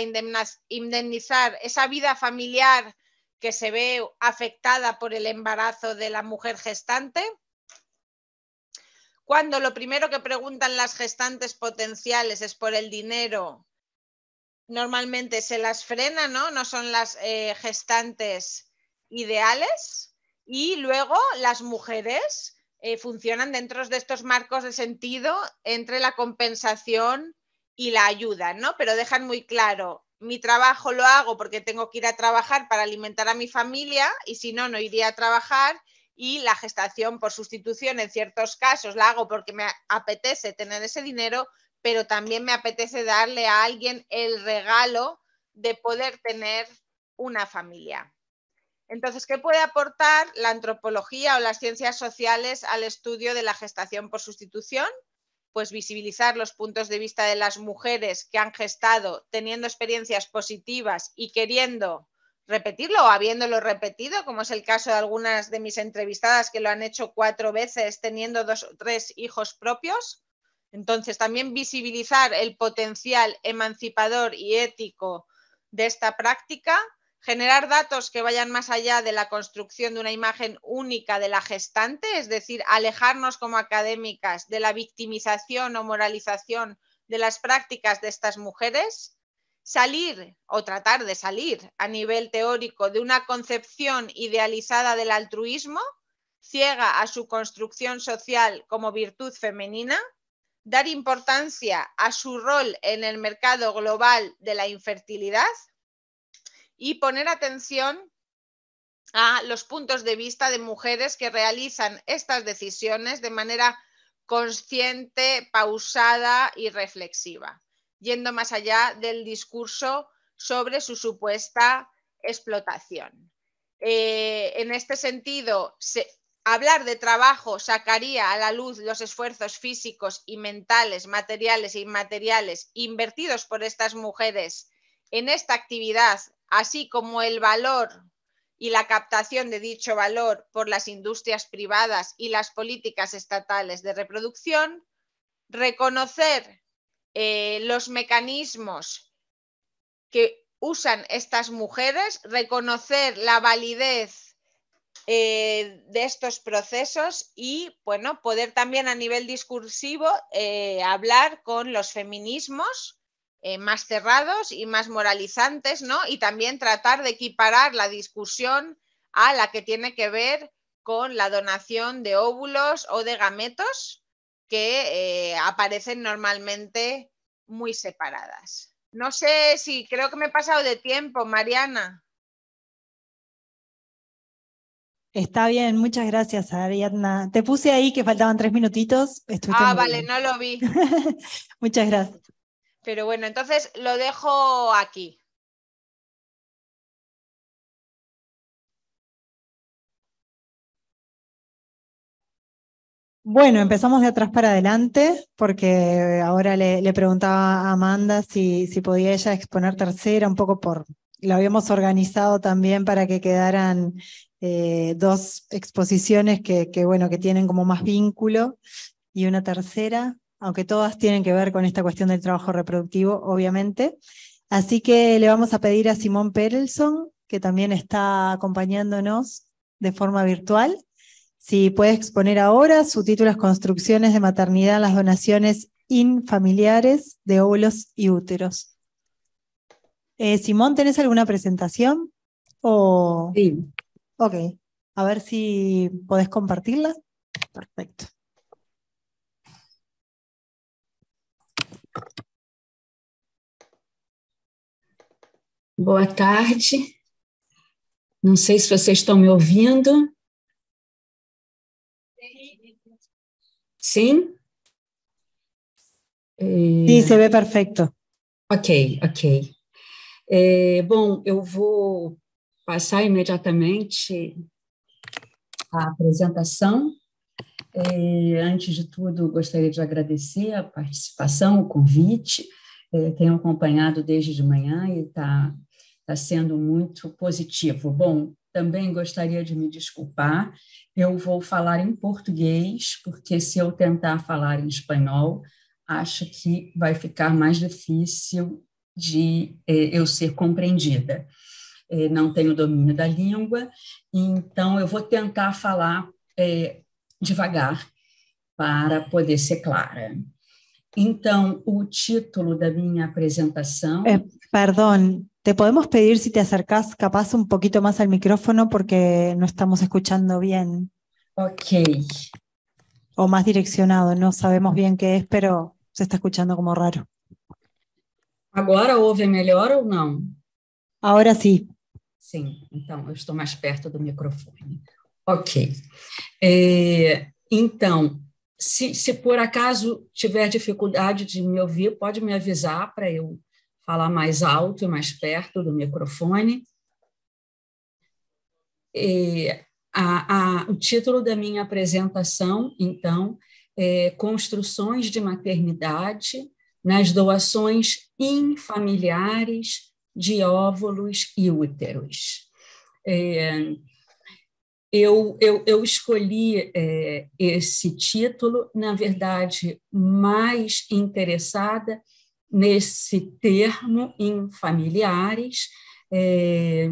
indemnizar esa vida familiar que se ve afectada por el embarazo de la mujer gestante? Cuando lo primero que preguntan las gestantes potenciales es por el dinero, normalmente se las frena, ¿no? No son las eh, gestantes ideales. Y luego las mujeres eh, funcionan dentro de estos marcos de sentido entre la compensación y la ayuda, ¿no? Pero dejan muy claro, mi trabajo lo hago porque tengo que ir a trabajar para alimentar a mi familia y si no, no iría a trabajar y la gestación por sustitución en ciertos casos la hago porque me apetece tener ese dinero, pero también me apetece darle a alguien el regalo de poder tener una familia. Entonces, ¿qué puede aportar la antropología o las ciencias sociales al estudio de la gestación por sustitución? pues visibilizar los puntos de vista de las mujeres que han gestado teniendo experiencias positivas y queriendo repetirlo o habiéndolo repetido, como es el caso de algunas de mis entrevistadas que lo han hecho cuatro veces teniendo dos o tres hijos propios. Entonces, también visibilizar el potencial emancipador y ético de esta práctica generar datos que vayan más allá de la construcción de una imagen única de la gestante, es decir, alejarnos como académicas de la victimización o moralización de las prácticas de estas mujeres, salir o tratar de salir a nivel teórico de una concepción idealizada del altruismo, ciega a su construcción social como virtud femenina, dar importancia a su rol en el mercado global de la infertilidad, y poner atención a los puntos de vista de mujeres que realizan estas decisiones de manera consciente, pausada y reflexiva, yendo más allá del discurso sobre su supuesta explotación. Eh, en este sentido, hablar de trabajo sacaría a la luz los esfuerzos físicos y mentales, materiales e inmateriales invertidos por estas mujeres en esta actividad así como el valor y la captación de dicho valor por las industrias privadas y las políticas estatales de reproducción, reconocer eh, los mecanismos que usan estas mujeres, reconocer la validez eh, de estos procesos y bueno, poder también a nivel discursivo eh, hablar con los feminismos eh, más cerrados y más moralizantes, ¿no? Y también tratar de equiparar la discusión a la que tiene que ver con la donación de óvulos o de gametos que eh, aparecen normalmente muy separadas. No sé si creo que me he pasado de tiempo, Mariana. Está bien, muchas gracias Ariadna. Te puse ahí que faltaban tres minutitos. ah, vale, no lo vi. muchas gracias. Pero bueno, entonces lo dejo aquí. Bueno, empezamos de atrás para adelante, porque ahora le, preguntaba a Amanda si, podía ella exponer tercera, un poco por, lo habíamos organizado también para que quedaran eh, dos exposiciones que, bueno, que tienen como más vínculo, y una tercera, aunque todas tienen que ver con esta cuestión del trabajo reproductivo, obviamente. Así que le vamos a pedir a Simón Perelson, que también está acompañándonos de forma virtual, si puede exponer ahora. Su título las Construcciones de maternidad las donaciones infamiliares de óvulos y úteros. Eh, Simón, ¿tenés alguna presentación? O... Sí. Ok. A ver si podés compartirla. Perfecto. Boa tarde. Não sei se vocês estão me ouvindo. Sim? É, Sim, se vê perfeito. Ok, ok. É, bom, eu vou passar imediatamente a apresentação antes de tudo, gostaria de agradecer a participação, o convite. É, tenho acompanhado desde de manhã e está tá sendo muito positivo. Bom, também gostaria de me desculpar. Eu vou falar em português, porque se eu tentar falar em espanhol, acho que vai ficar mais difícil de eh, eu ser compreendida. Eh, não tenho domínio da língua, então eu vou tentar falar eh, devagar para poder ser clara. Então, o título da minha apresentação. É, eh, perdão. te podemos pedir se te acercas capaz um pouquinho mais ao micrófono porque não estamos escuchando bem. Ok. Ou mais direcionado. Não sabemos o que é, mas se está escuchando como raro. Agora ouve melhor ou não? Agora sim. Sim, então eu estou mais perto do microfone. Ok. É, então, se, se, por acaso tiver dificuldade de me ouvir, pode me avisar para eu falar mais alto e mais perto do microfone. É, a, a, o título da minha apresentação, então, é Construções de Maternidade nas Doações Infamiliares de Óvulos e Úteros. É, eu, eu, eu escolhi é, esse título, na verdade, mais interessada nesse termo em familiares. É,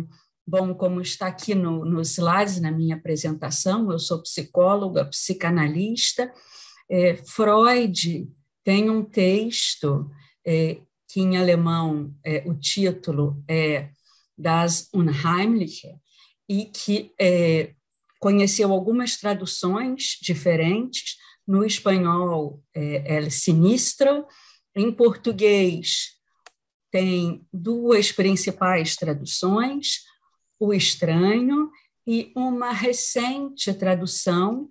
bom, como está aqui no, no slides, na minha apresentação, eu sou psicóloga, psicanalista. É, Freud tem um texto é, que em alemão é, o título é Das Unheimliche, e que é, Conheceu algumas traduções diferentes, no espanhol é, El Sinistro, em português tem duas principais traduções, O Estranho e uma recente tradução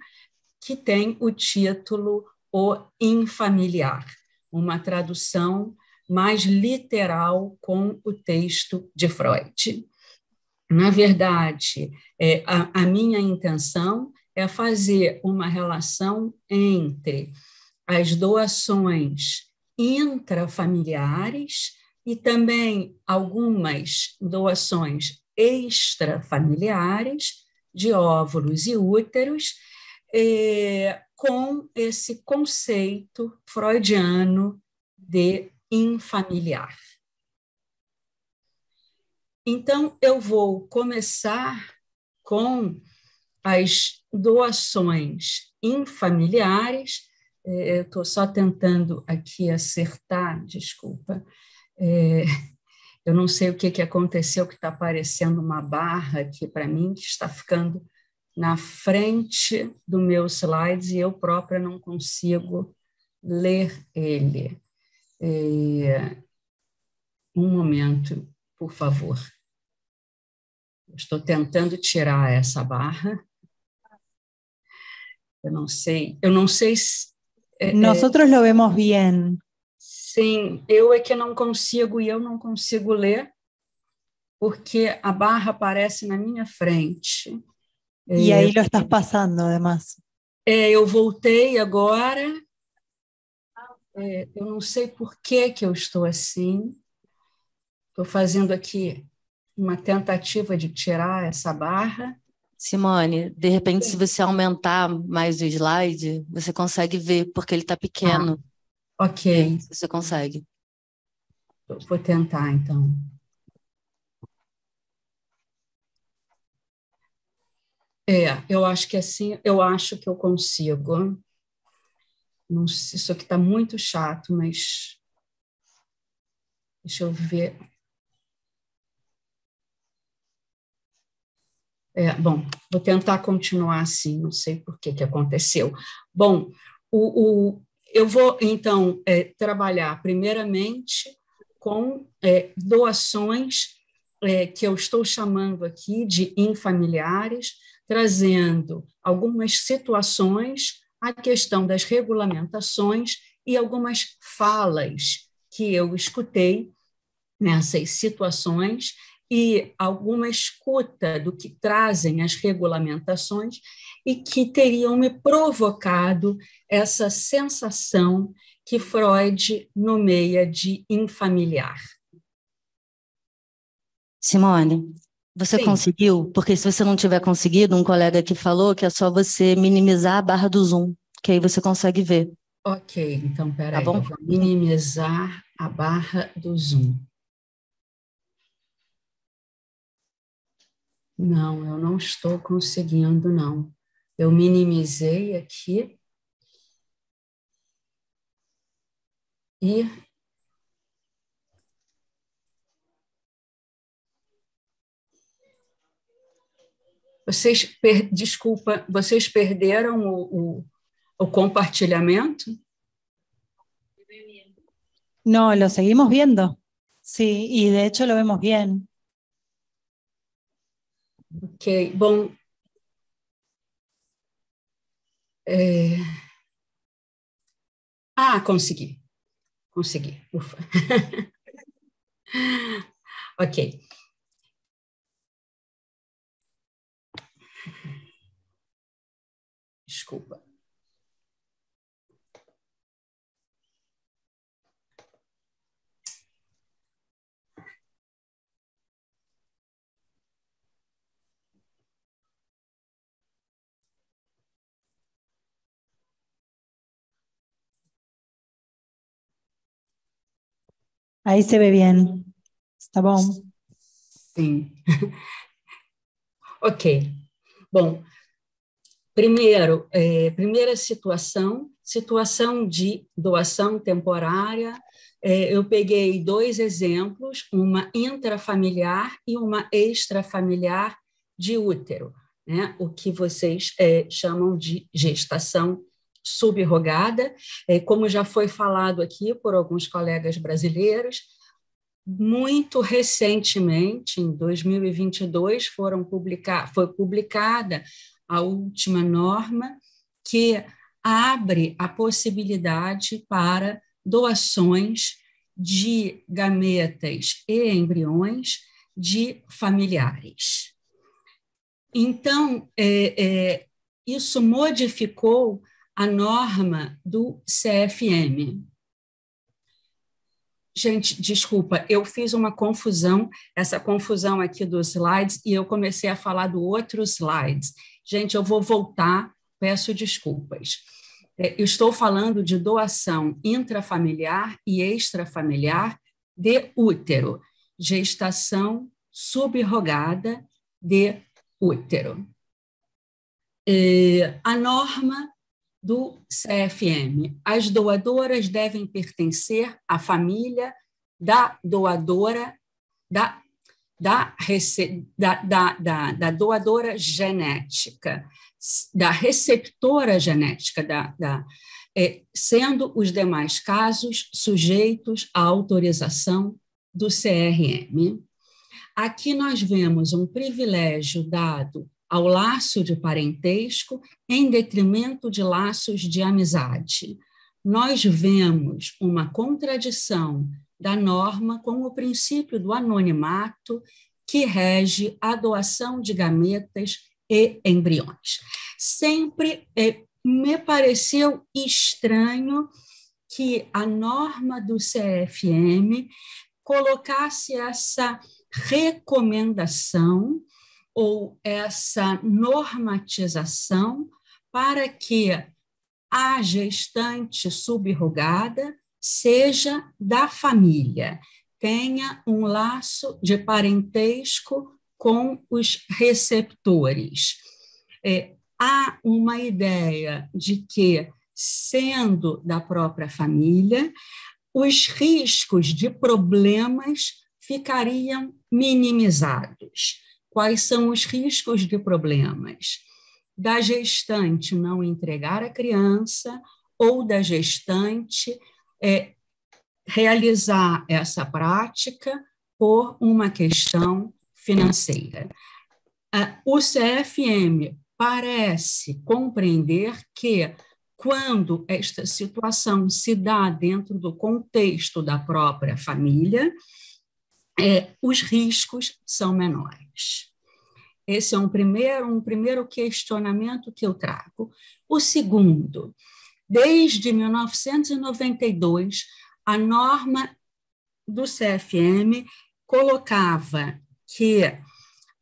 que tem o título O Infamiliar, uma tradução mais literal com o texto de Freud na verdade, é, a, a minha intenção é fazer uma relação entre as doações intrafamiliares e também algumas doações extrafamiliares de óvulos e úteros, é, com esse conceito freudiano de infamiliar. Então, eu vou começar com as doações infamiliares. É, eu estou só tentando aqui acertar, desculpa. É, eu não sei o que, que aconteceu, que está aparecendo uma barra aqui para mim, que está ficando na frente do meu slide e eu própria não consigo ler ele. É, um momento, por favor. Estou tentando tirar essa barra. Eu não sei, eu não sei se, é, é, Nosotros lo vemos bien. Sim, eu é que não consigo e eu não consigo ler porque a barra aparece na minha frente. É, e é, aí lo estás passando, además. É, eu voltei agora. É, eu não sei por que que eu estou assim. Estou fazendo aqui uma tentativa de tirar essa barra. Simone, de repente, se você aumentar mais o slide, você consegue ver, porque ele está ah, pequeno. Ah, ok. Você consegue. vou tentar, então. É, eu acho que assim, eu acho que eu consigo. Não, isso aqui está muito chato, mas deixa eu ver. É, bom, vou tentar continuar assim, não sei por que, que aconteceu. Bom, o, o eu vou, então, é, trabalhar primeiramente com é, doações é, que eu estou chamando aqui de infamiliares, trazendo algumas situações, a questão das regulamentações e algumas falas que eu escutei nessas situações e alguma escuta do que trazem as regulamentações e que teriam me provocado essa sensação que Freud nomeia de infamiliar. Simone, você Sim. conseguiu? Porque se você não tiver conseguido, um colega aqui falou que é só você minimizar a barra do Zoom, que aí você consegue ver. Ok, então peraí, tá bom? minimizar a barra do Zoom. Não, eu não estou conseguindo, não. Eu minimizei aqui. E Vocês, per... desculpa, vocês perderam o, o, o, compartilhamento? Não, lo seguimos vendo. Sí, e de hecho lo vemos bien. Ok, bom. É... Ah, consegui. Consegui, ufa. ok. Desculpa. Aí se vê bem. Está bom? Sim. ok. Bom, primeiro, é, primeira situação, situação de doação temporária. É, eu peguei dois exemplos, uma intrafamiliar e uma extrafamiliar de útero, né? o que vocês é, chamam de gestação subrogada, é, como já foi falado aqui por alguns colegas brasileiros, muito recentemente, em 2022, foram publicar, foi publicada a última norma que abre a possibilidade para doações de gametas e embriões de familiares. Então, é, é, isso modificou a norma do CFM. Gente, desculpa, eu fiz uma confusão, essa confusão aqui dos slides, e eu comecei a falar do outro slides. Gente, eu vou voltar, peço desculpas. É, eu estou falando de doação intrafamiliar e extrafamiliar de útero, gestação subrogada de útero. É, a norma do CFM. As doadoras devem pertencer à família da doadora da, da, da, da, da doadora genética, da receptora genética, da, da é, sendo os demais casos sujeitos à autorização do CRM. Aqui nós vemos um privilégio dado ao laço de parentesco em detrimento de laços de amizade. Nós vemos uma contradição da norma com o princípio do anonimato que rege a doação de gametas e embriões. Sempre é, me pareceu estranho que a norma do CFM colocasse essa recomendação ou essa normatização para que a gestante subrogada seja da família, tenha um laço de parentesco com os receptores. É, há uma ideia de que, sendo da própria família, os riscos de problemas ficariam minimizados quais são os riscos de problemas da gestante não entregar a criança ou da gestante é, realizar essa prática por uma questão financeira. O CFM parece compreender que, quando esta situação se dá dentro do contexto da própria família, é, os riscos são menores. Esse é um primeiro, um primeiro questionamento que eu trago. O segundo, desde 1992, a norma do CFM colocava que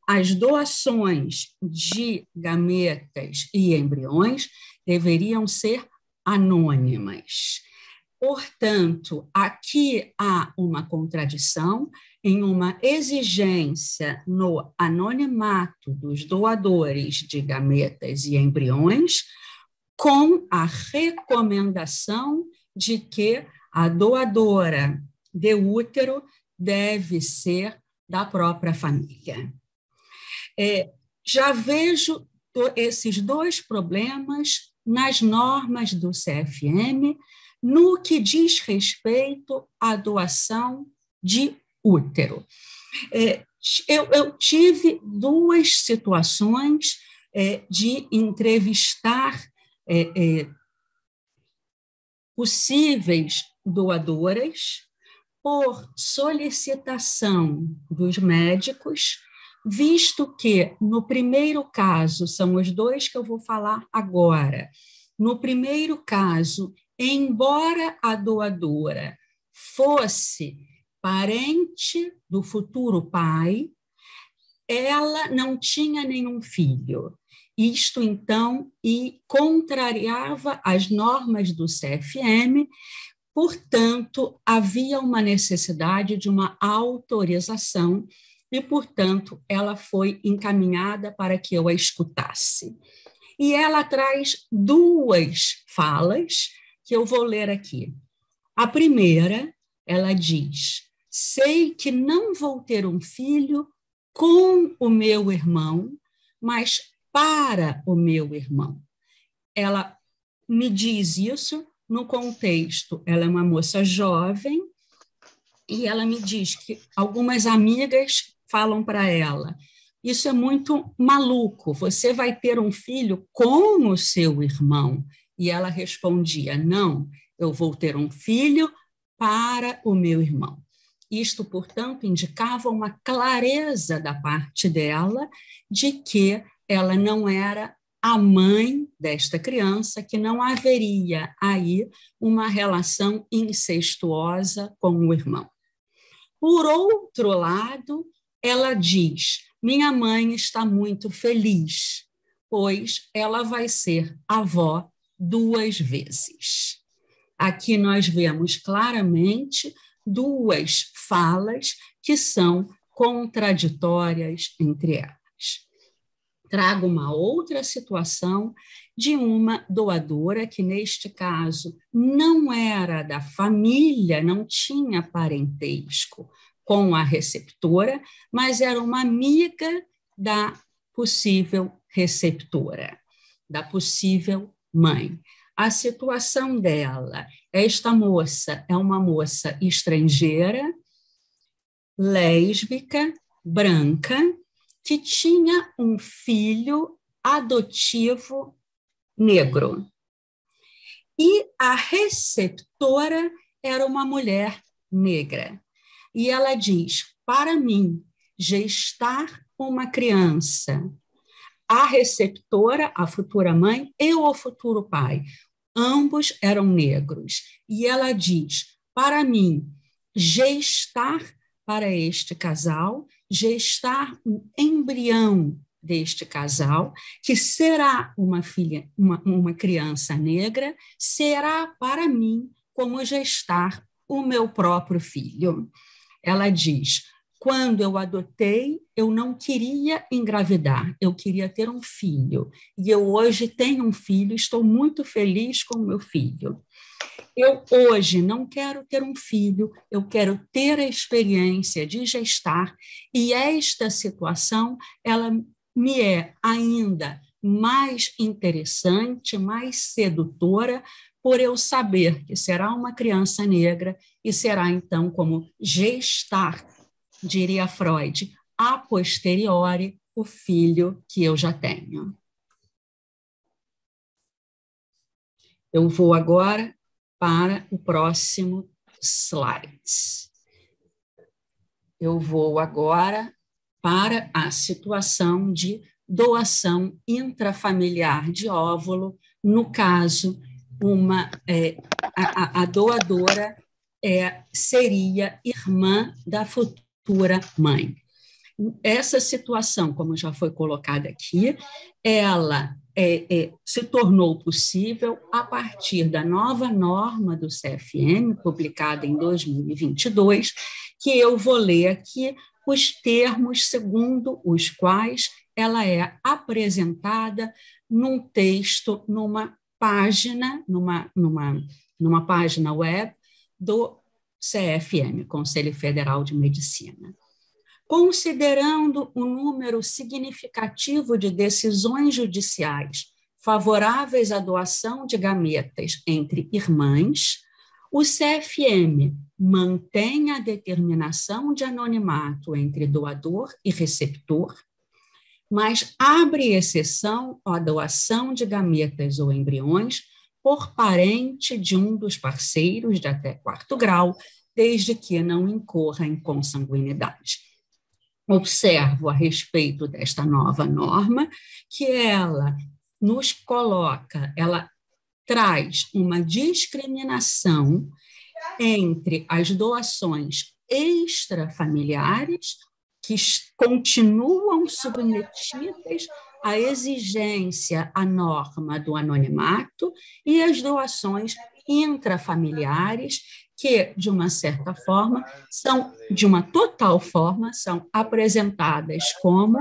as doações de gametas e embriões deveriam ser anônimas. Portanto, aqui há uma contradição em uma exigência no anonimato dos doadores de gametas e embriões, com a recomendação de que a doadora de útero deve ser da própria família. É, já vejo esses dois problemas nas normas do CFM no que diz respeito à doação de útero. É, eu, eu, tive duas situações é, de entrevistar é, é, possíveis doadoras por solicitação dos médicos, visto que, no primeiro caso, são os dois que eu vou falar agora. No primeiro caso, embora a doadora fosse parente do futuro pai, ela não tinha nenhum filho. Isto, então, e contrariava as normas do CFM, portanto, havia uma necessidade de uma autorização e, portanto, ela foi encaminhada para que eu a escutasse. E ela traz duas falas que eu vou ler aqui. A primeira, ela diz: sei que não vou ter um filho com o meu irmão, mas para o meu irmão. Ela me diz isso no contexto. Ela é uma moça jovem e ela me diz que algumas amigas falam para ela: Isso é muito maluco, você vai ter um filho com o seu irmão. E ela respondia: Não, eu vou ter um filho para o meu irmão. Isto, portanto, indicava uma clareza da parte dela de que ela não era a mãe desta criança, que não haveria aí uma relação incestuosa com o irmão. Por outro lado, ela diz: Minha mãe está muito feliz, pois ela vai ser avó duas vezes. Aqui nós vemos claramente duas falas que são contraditórias entre elas. Trago uma outra situação de uma doadora que, neste caso, não era da família, não tinha parentesco com a receptora, mas era uma amiga da possível receptora, da possível mãe. A situação dela esta moça é uma moça estrangeira, lésbica, branca, que tinha um filho adotivo negro. E a receptora era uma mulher negra. E ela diz: para mim, gestar uma criança, a receptora, a futura mãe, eu, o futuro pai, ambos eram negros. E ela diz: para mim, gestar para este casal, gestar o um embrião deste casal, que será uma filha, uma, uma criança negra, será para mim como gestar o meu próprio filho. Ela diz: quando eu adotei, eu não queria engravidar, eu queria ter um filho. E eu hoje tenho um filho, estou muito feliz com o meu filho. Eu hoje não quero ter um filho, eu quero ter a experiência de gestar, e esta situação ela me é ainda mais interessante, mais sedutora, por eu saber que será uma criança negra e será então como gestar diria Freud, a posteriori, o filho que eu já tenho. Eu vou agora para o próximo slide. Eu vou agora para a situação de doação intrafamiliar de óvulo, no caso, uma é, a, a doadora é, seria irmã da futura futura mãe. Essa situação, como já foi colocada aqui, ela é, é, se tornou possível a partir da nova norma do CFM, publicada em 2022, que eu vou ler aqui os termos segundo os quais ela é apresentada num texto, numa página, numa, numa, numa página web do CFM, Conselho Federal de Medicina. Considerando o número significativo de decisões judiciais favoráveis à doação de gametas entre irmãs, o CFM mantém a determinação de anonimato entre doador e receptor, mas abre exceção à doação de gametas ou embriões por parente de um dos parceiros de até quarto grau, desde que não incorra em consanguinidade. Observo a respeito desta nova norma que ela nos coloca, ela traz uma discriminação entre as doações extrafamiliares que continuam submetidas à exigência, à norma do anonimato e as doações intrafamiliares que, de uma certa forma, são, de uma total forma, são apresentadas como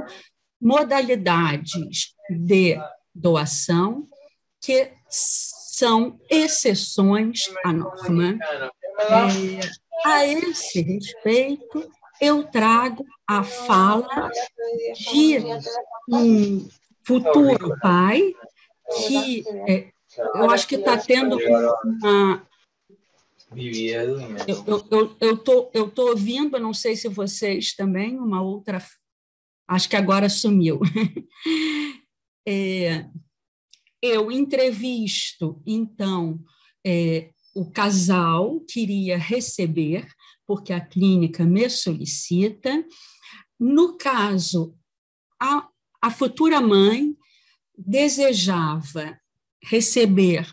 modalidades de doação que são exceções à norma. É, a esse respeito, eu trago a fala de um futuro pai que é, eu acho que está tendo uma eu, eu, eu, eu, tô, eu tô ouvindo, não sei se vocês também, uma outra. Acho que agora sumiu. é, eu entrevisto, então, é, o casal queria receber, porque a clínica me solicita. No caso, a, a futura mãe desejava receber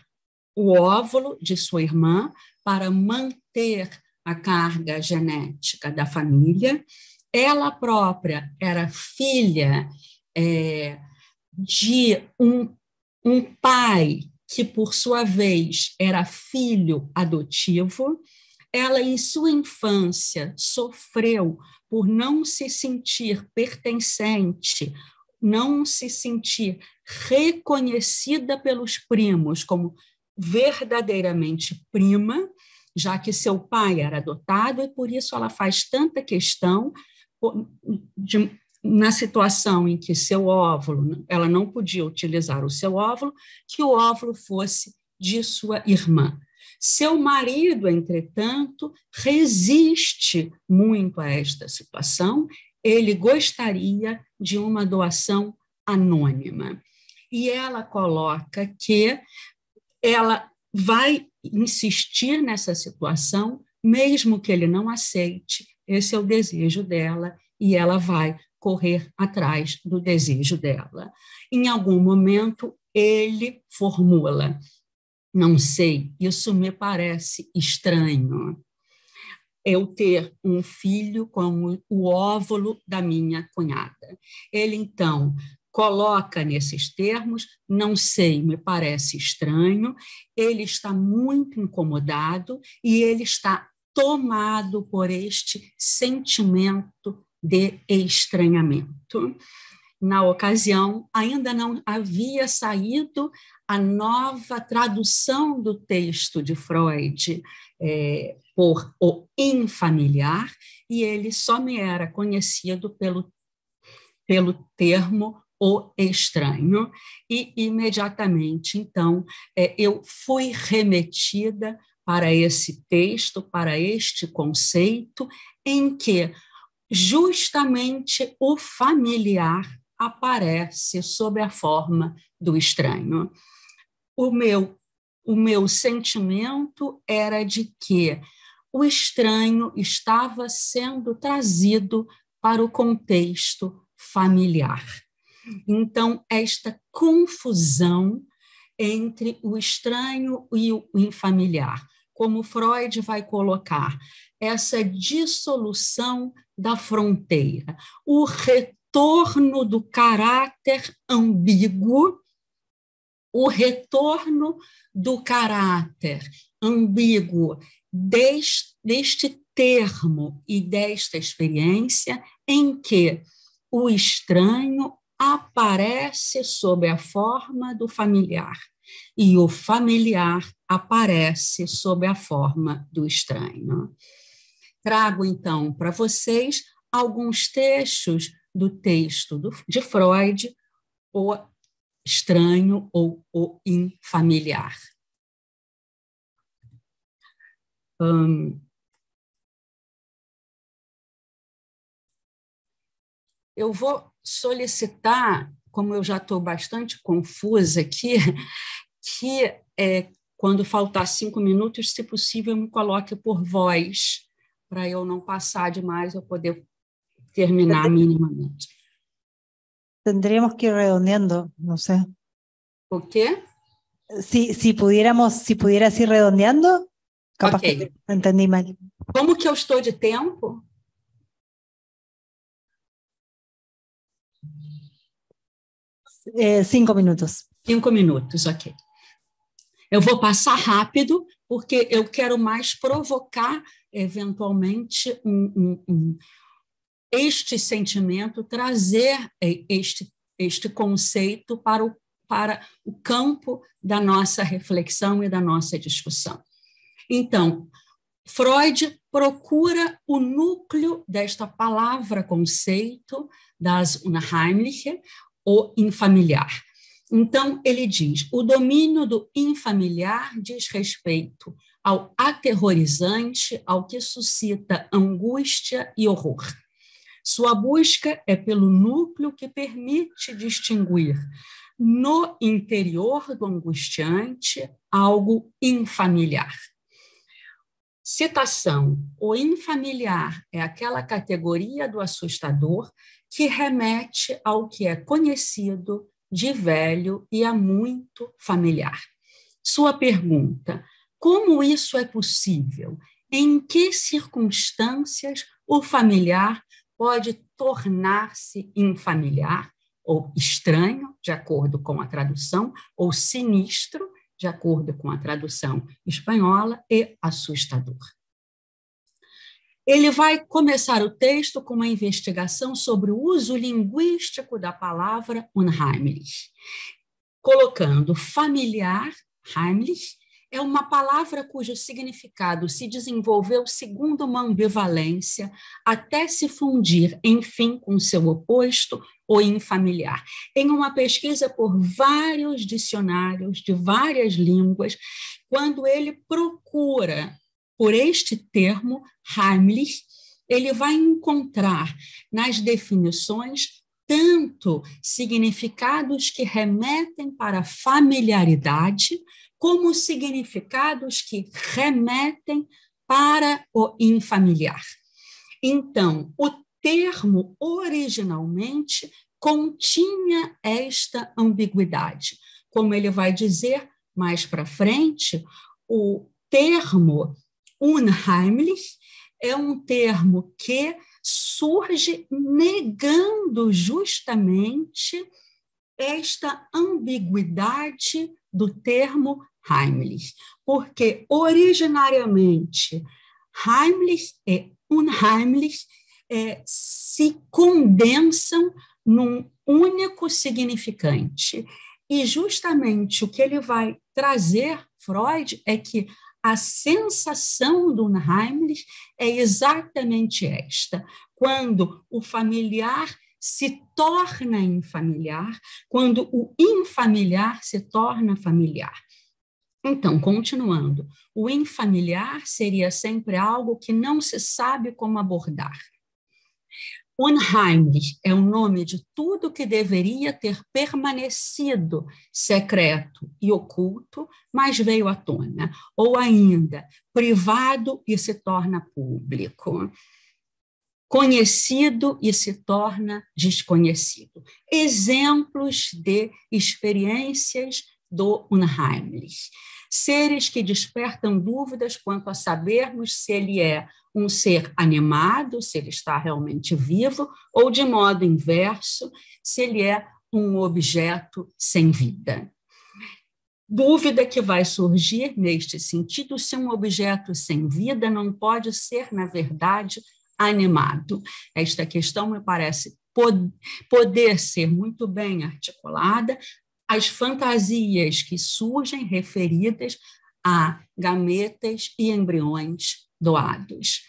o óvulo de sua irmã, para manter a carga genética da família. Ela própria era filha é, de um, um pai que, por sua vez, era filho adotivo. Ela, em sua infância, sofreu por não se sentir pertencente, não se sentir reconhecida pelos primos como verdadeiramente prima, já que seu pai era adotado e por isso ela faz tanta questão de, na situação em que seu óvulo, ela não podia utilizar o seu óvulo, que o óvulo fosse de sua irmã. Seu marido, entretanto, resiste muito a esta situação, ele gostaria de uma doação anônima. E ela coloca que ela vai insistir nessa situação, mesmo que ele não aceite, esse é o desejo dela e ela vai correr atrás do desejo dela. Em algum momento, ele formula: Não sei, isso me parece estranho. Eu ter um filho com o óvulo da minha cunhada. Ele, então, coloca nesses termos, não sei, me parece estranho, ele está muito incomodado e ele está tomado por este sentimento de estranhamento. Na ocasião, ainda não havia saído a nova tradução do texto de Freud é, por o infamiliar, e ele só me era conhecido pelo, pelo termo o estranho, e imediatamente, então, é, eu fui remetida para esse texto, para este conceito, em que justamente o familiar aparece sob a forma do estranho. O meu, o meu sentimento era de que o estranho estava sendo trazido para o contexto familiar. Então, esta confusão entre o estranho e o infamiliar, como Freud vai colocar, essa dissolução da fronteira, o retorno do caráter ambíguo, o retorno do caráter ambíguo deste, deste termo e desta experiência em que o estranho aparece sob a forma do familiar e o familiar aparece sob a forma do estranho. Trago então para vocês alguns textos do texto de Freud, O Estranho ou O Infamiliar. Hum, eu vou solicitar, como eu já estou bastante confusa aqui, que é, quando faltar cinco minutos, se possível, me coloque por voz, para eu não passar demais, eu poder terminar minimamente. Tendríamos que ir redondeando, não sei. O quê? se pudermos, pudiéramos, si ir redondeando, capaz okay. que entendí mal. Como que eu estou de tempo? É, cinco minutos. Cinco minutos, ok. Eu vou passar rápido, porque eu quero mais provocar, eventualmente, um, um, um, este sentimento, trazer é, este, este conceito para o, para o campo da nossa reflexão e da nossa discussão. Então, Freud procura o núcleo desta palavra conceito das Unheimliche o infamiliar. Então, ele diz: o domínio do infamiliar diz respeito ao aterrorizante, ao que suscita angústia e horror. Sua busca é pelo núcleo que permite distinguir no interior do angustiante algo infamiliar. Citação: o infamiliar é aquela categoria do assustador que remete ao que é conhecido de velho e há muito familiar. Sua pergunta: como isso é possível? Em que circunstâncias o familiar pode tornar-se infamiliar ou estranho, de acordo com a tradução, ou sinistro, de acordo com a tradução espanhola, e assustador? Ele vai começar o texto com uma investigação sobre o uso linguístico da palavra unheimlich, colocando familiar, heimlich, é uma palavra cujo significado se desenvolveu segundo uma ambivalência até se fundir, enfim, com seu oposto ou infamiliar. Em uma pesquisa por vários dicionários de várias línguas, quando ele procura por este termo, Heimlich, ele vai encontrar nas definições tanto significados que remetem para familiaridade, como significados que remetem para o infamiliar. Então, o termo originalmente continha esta ambiguidade. Como ele vai dizer mais para frente, o termo unheimlich é um termo que surge negando justamente esta ambiguidade do termo Heimlich, porque originariamente Heimlich e é Unheimlich é, se condensam num único significante. E justamente o que ele vai trazer, Freud, é que a sensação do Heimlich é exatamente esta: quando o familiar se torna infamiliar, quando o infamiliar se torna familiar. Então, continuando, o infamiliar seria sempre algo que não se sabe como abordar. Unheimlich é o nome de tudo que deveria ter permanecido secreto e oculto, mas veio à tona, ou ainda privado e se torna público, conhecido e se torna desconhecido. Exemplos de experiências do Unheimlich. Seres que despertam dúvidas quanto a sabermos se ele é um ser animado, se ele está realmente vivo, ou, de modo inverso, se ele é um objeto sem vida. Dúvida que vai surgir neste sentido se um objeto sem vida não pode ser, na verdade, animado. Esta questão me parece poder ser muito bem articulada as fantasias que surgem referidas a gametas e embriões doados.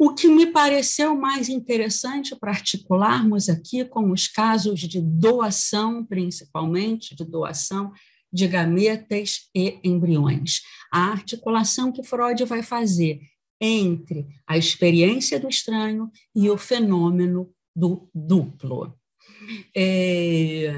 O que me pareceu mais interessante para articularmos aqui com os casos de doação, principalmente de doação de gametas e embriões, a articulação que Freud vai fazer entre a experiência do estranho e o fenômeno do duplo. É,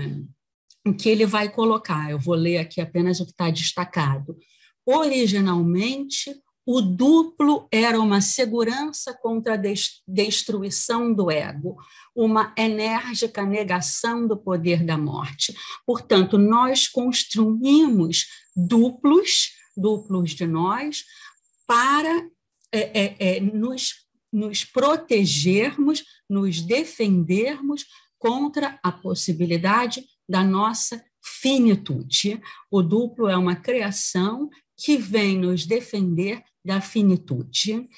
o que ele vai colocar, eu vou ler aqui apenas o que está destacado. Originalmente, o duplo era uma segurança contra a destruição do ego, uma enérgica negação do poder da morte. Portanto, nós construímos duplos, duplos de nós, para é, é, é, nos nos protegermos, nos defendermos contra a possibilidade da nossa finitude. O duplo é uma criação que vem nos defender da finitude.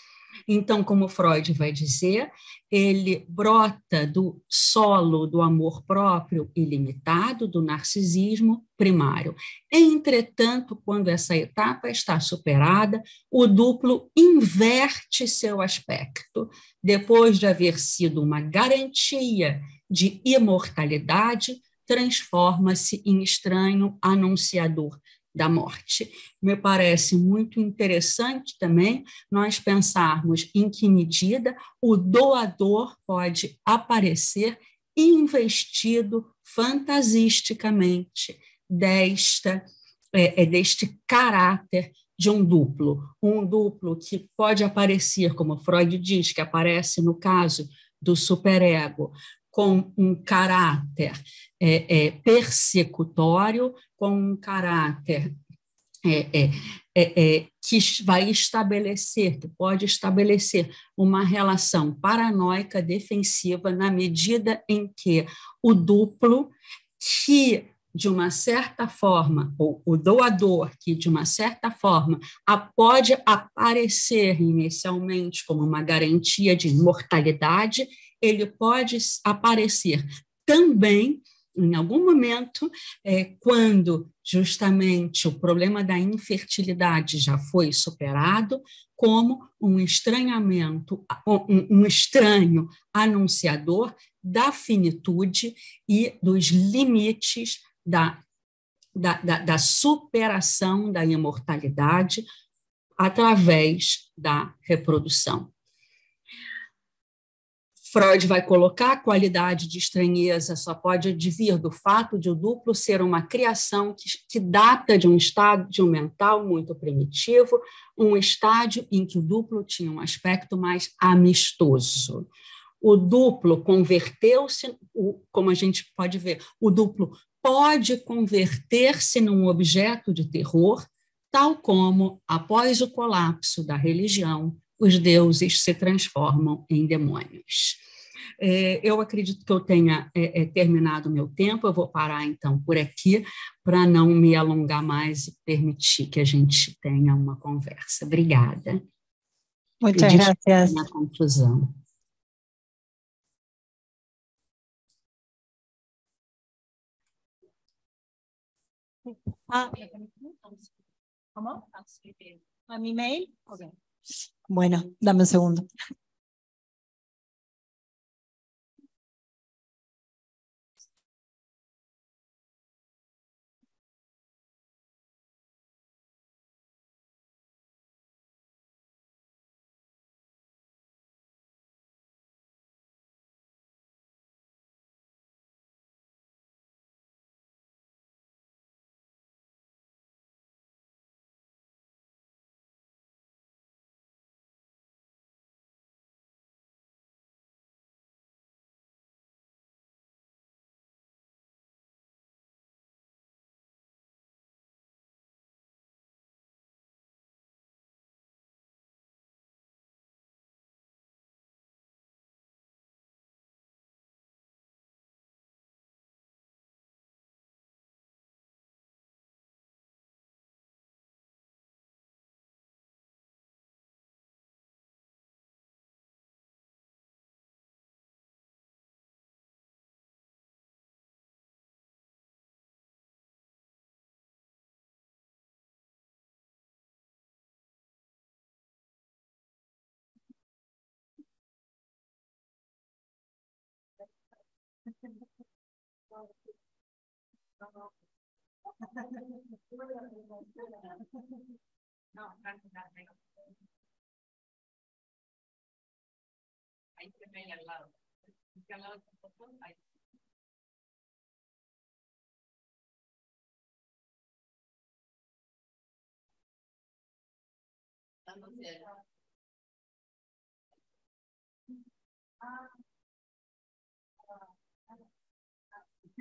Então, como Freud vai dizer, ele brota do solo do amor próprio ilimitado, do narcisismo primário. Entretanto, quando essa etapa está superada, o duplo inverte seu aspecto. Depois de haver sido uma garantia de imortalidade, transforma-se em estranho anunciador da morte. Me parece muito interessante também nós pensarmos em que medida o doador pode aparecer investido fantasisticamente desta é, é deste caráter de um duplo, um duplo que pode aparecer, como Freud diz, que aparece no caso do superego, com um caráter é, é, persecutório, com um caráter é, é, é, é, que vai estabelecer, que pode estabelecer uma relação paranoica defensiva na medida em que o duplo que de uma certa forma, ou o doador que de uma certa forma a pode aparecer inicialmente como uma garantia de imortalidade, ele pode aparecer também em algum momento, é, quando justamente o problema da infertilidade já foi superado, como um estranhamento, um, estranho anunciador da finitude e dos limites da, da, da, da superação da imortalidade através da reprodução. Freud vai colocar a qualidade de estranheza só pode advir do fato de o duplo ser uma criação que, que data de um um mental muito primitivo, um estádio em que o duplo tinha um aspecto mais amistoso. O duplo converteu-se, como a gente pode ver, o duplo pode converter-se num objeto de terror, tal como, após o colapso da religião, os deuses se transformam em demônios. É, eu acredito que eu tenha é, é, terminado o meu tempo, eu vou parar então por aqui para não me alongar mais e permitir que a gente tenha uma conversa. Obrigada. Muito obrigada. Na conclusão. Ah, como? A ah, ah, minha e-mail? Okay. Bueno, dame un segundo. No, Ahí se ve al lado. al lado ahí.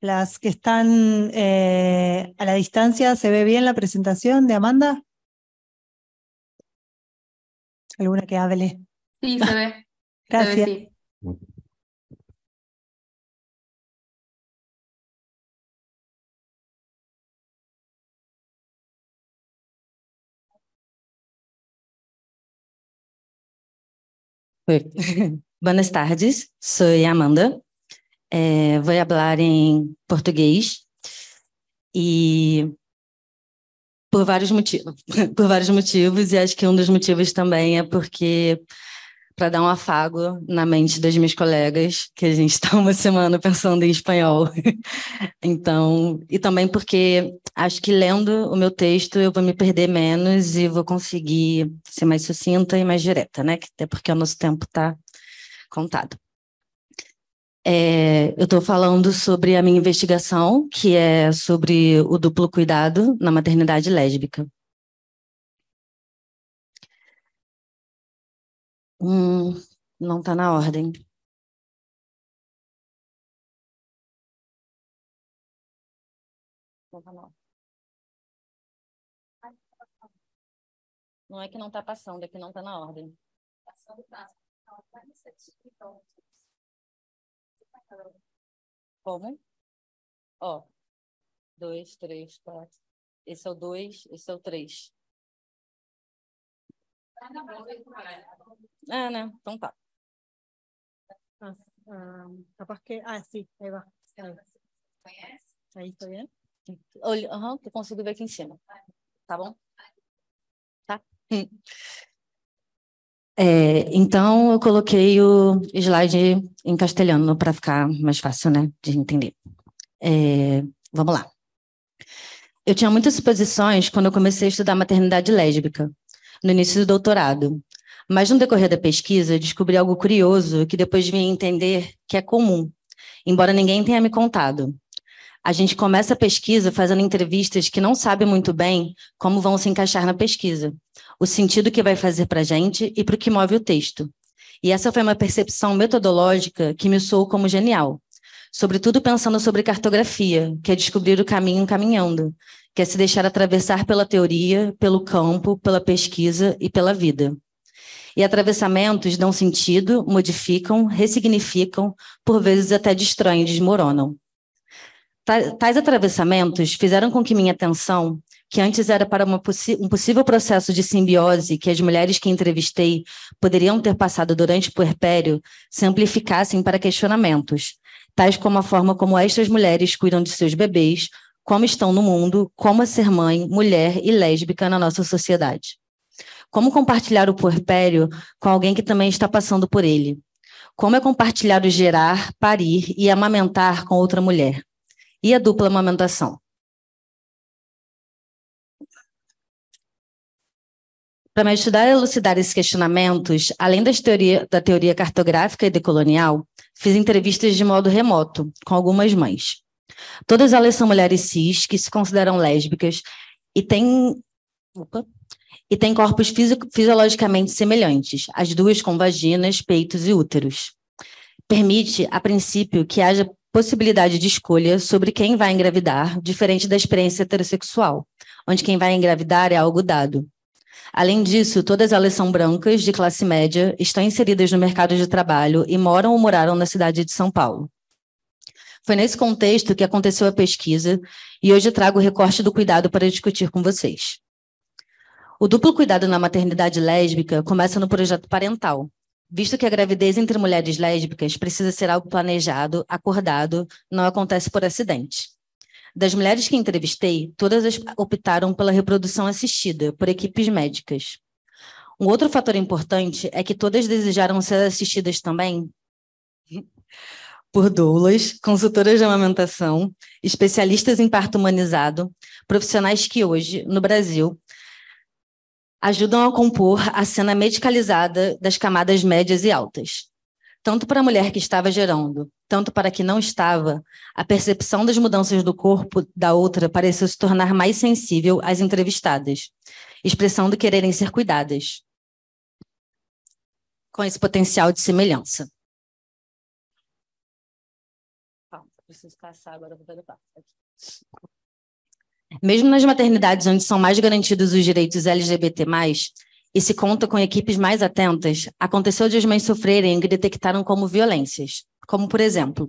Las que están eh, a la distancia, ¿se ve bien la presentación de Amanda? ¿Alguna que hable? Sí, se ve. Gracias. Buenas tardes, soy Amanda, é, vou falar em português e por vários motivos, por vários motivos e acho que um dos motivos também é porque para dar um afago na mente das minhas colegas, que a gente está uma semana pensando em espanhol. então, e também porque acho que lendo o meu texto eu vou me perder menos e vou conseguir ser mais sucinta e mais direta, né? Até porque o nosso tempo está contado. É, eu estou falando sobre a minha investigação, que é sobre o duplo cuidado na maternidade lésbica. Hum, não está tá na ordem. Não é que não está passando, é que não está na ordem. Passando está. Como? Ó, dois, três, quatro. Esse é o dois, esse é o três. Ah, não né? Então tá. Ah, porque... ah sim, aí vai. Conhece? Aí, tá vendo? Olha, aham, uhum, eu consigo ver aqui em cima. Tá bom? Tá? Hum. É, então, eu coloquei o slide em castelhano para ficar mais fácil né, de entender. É, vamos lá. Eu tinha muitas suposições quando eu comecei a estudar maternidade lésbica, no início do doutorado. Mas no decorrer da pesquisa, descobri algo curioso que depois vim entender que é comum, embora ninguém tenha me contado. A gente começa a pesquisa fazendo entrevistas que não sabe muito bem como vão se encaixar na pesquisa o sentido que vai fazer para a gente e para o que move o texto. E essa foi uma percepção metodológica que me soou como genial, sobretudo pensando sobre cartografia, que é descobrir o caminho caminhando, que é se deixar atravessar pela teoria, pelo campo, pela pesquisa e pela vida. E atravessamentos dão sentido, modificam, ressignificam, por vezes até destroem e desmoronam. Tais atravessamentos fizeram com que minha atenção que antes era para um possível processo de simbiose que as mulheres que entrevistei poderiam ter passado durante o puerpério, se amplificassem para questionamentos, tais como a forma como estas mulheres cuidam de seus bebês, como estão no mundo, como é ser mãe, mulher e lésbica na nossa sociedade. Como compartilhar o puerpério com alguém que também está passando por ele? Como é compartilhar o gerar, parir e amamentar com outra mulher? E a dupla amamentação? Para me ajudar a elucidar esses questionamentos, além teoria, da teoria cartográfica e decolonial, fiz entrevistas de modo remoto com algumas mães. Todas elas são mulheres cis que se consideram lésbicas e têm, opa, e têm corpos fisiologicamente semelhantes, as duas com vaginas, peitos e úteros. Permite, a princípio, que haja possibilidade de escolha sobre quem vai engravidar, diferente da experiência heterossexual, onde quem vai engravidar é algo dado. Além disso, todas elas são brancas, de classe média, estão inseridas no mercado de trabalho e moram ou moraram na cidade de São Paulo. Foi nesse contexto que aconteceu a pesquisa e hoje trago o recorte do cuidado para discutir com vocês. O duplo cuidado na maternidade lésbica começa no projeto parental, Visto que a gravidez entre mulheres lésbicas precisa ser algo planejado, acordado, não acontece por acidente. Das mulheres que entrevistei, todas optaram pela reprodução assistida por equipes médicas. Um outro fator importante é que todas desejaram ser assistidas também por doulas, consultoras de amamentação, especialistas em parto humanizado, profissionais que hoje, no Brasil, ajudam a compor a cena medicalizada das camadas médias e altas. Tanto para a mulher que estava gerando, tanto para a que não estava, a percepção das mudanças do corpo da outra pareceu se tornar mais sensível às entrevistadas, expressando quererem ser cuidadas com esse potencial de semelhança. Mesmo nas maternidades onde são mais garantidos os direitos LGBT, e se conta com equipes mais atentas, aconteceu de as mães sofrerem o que detectaram como violências. Como, por exemplo,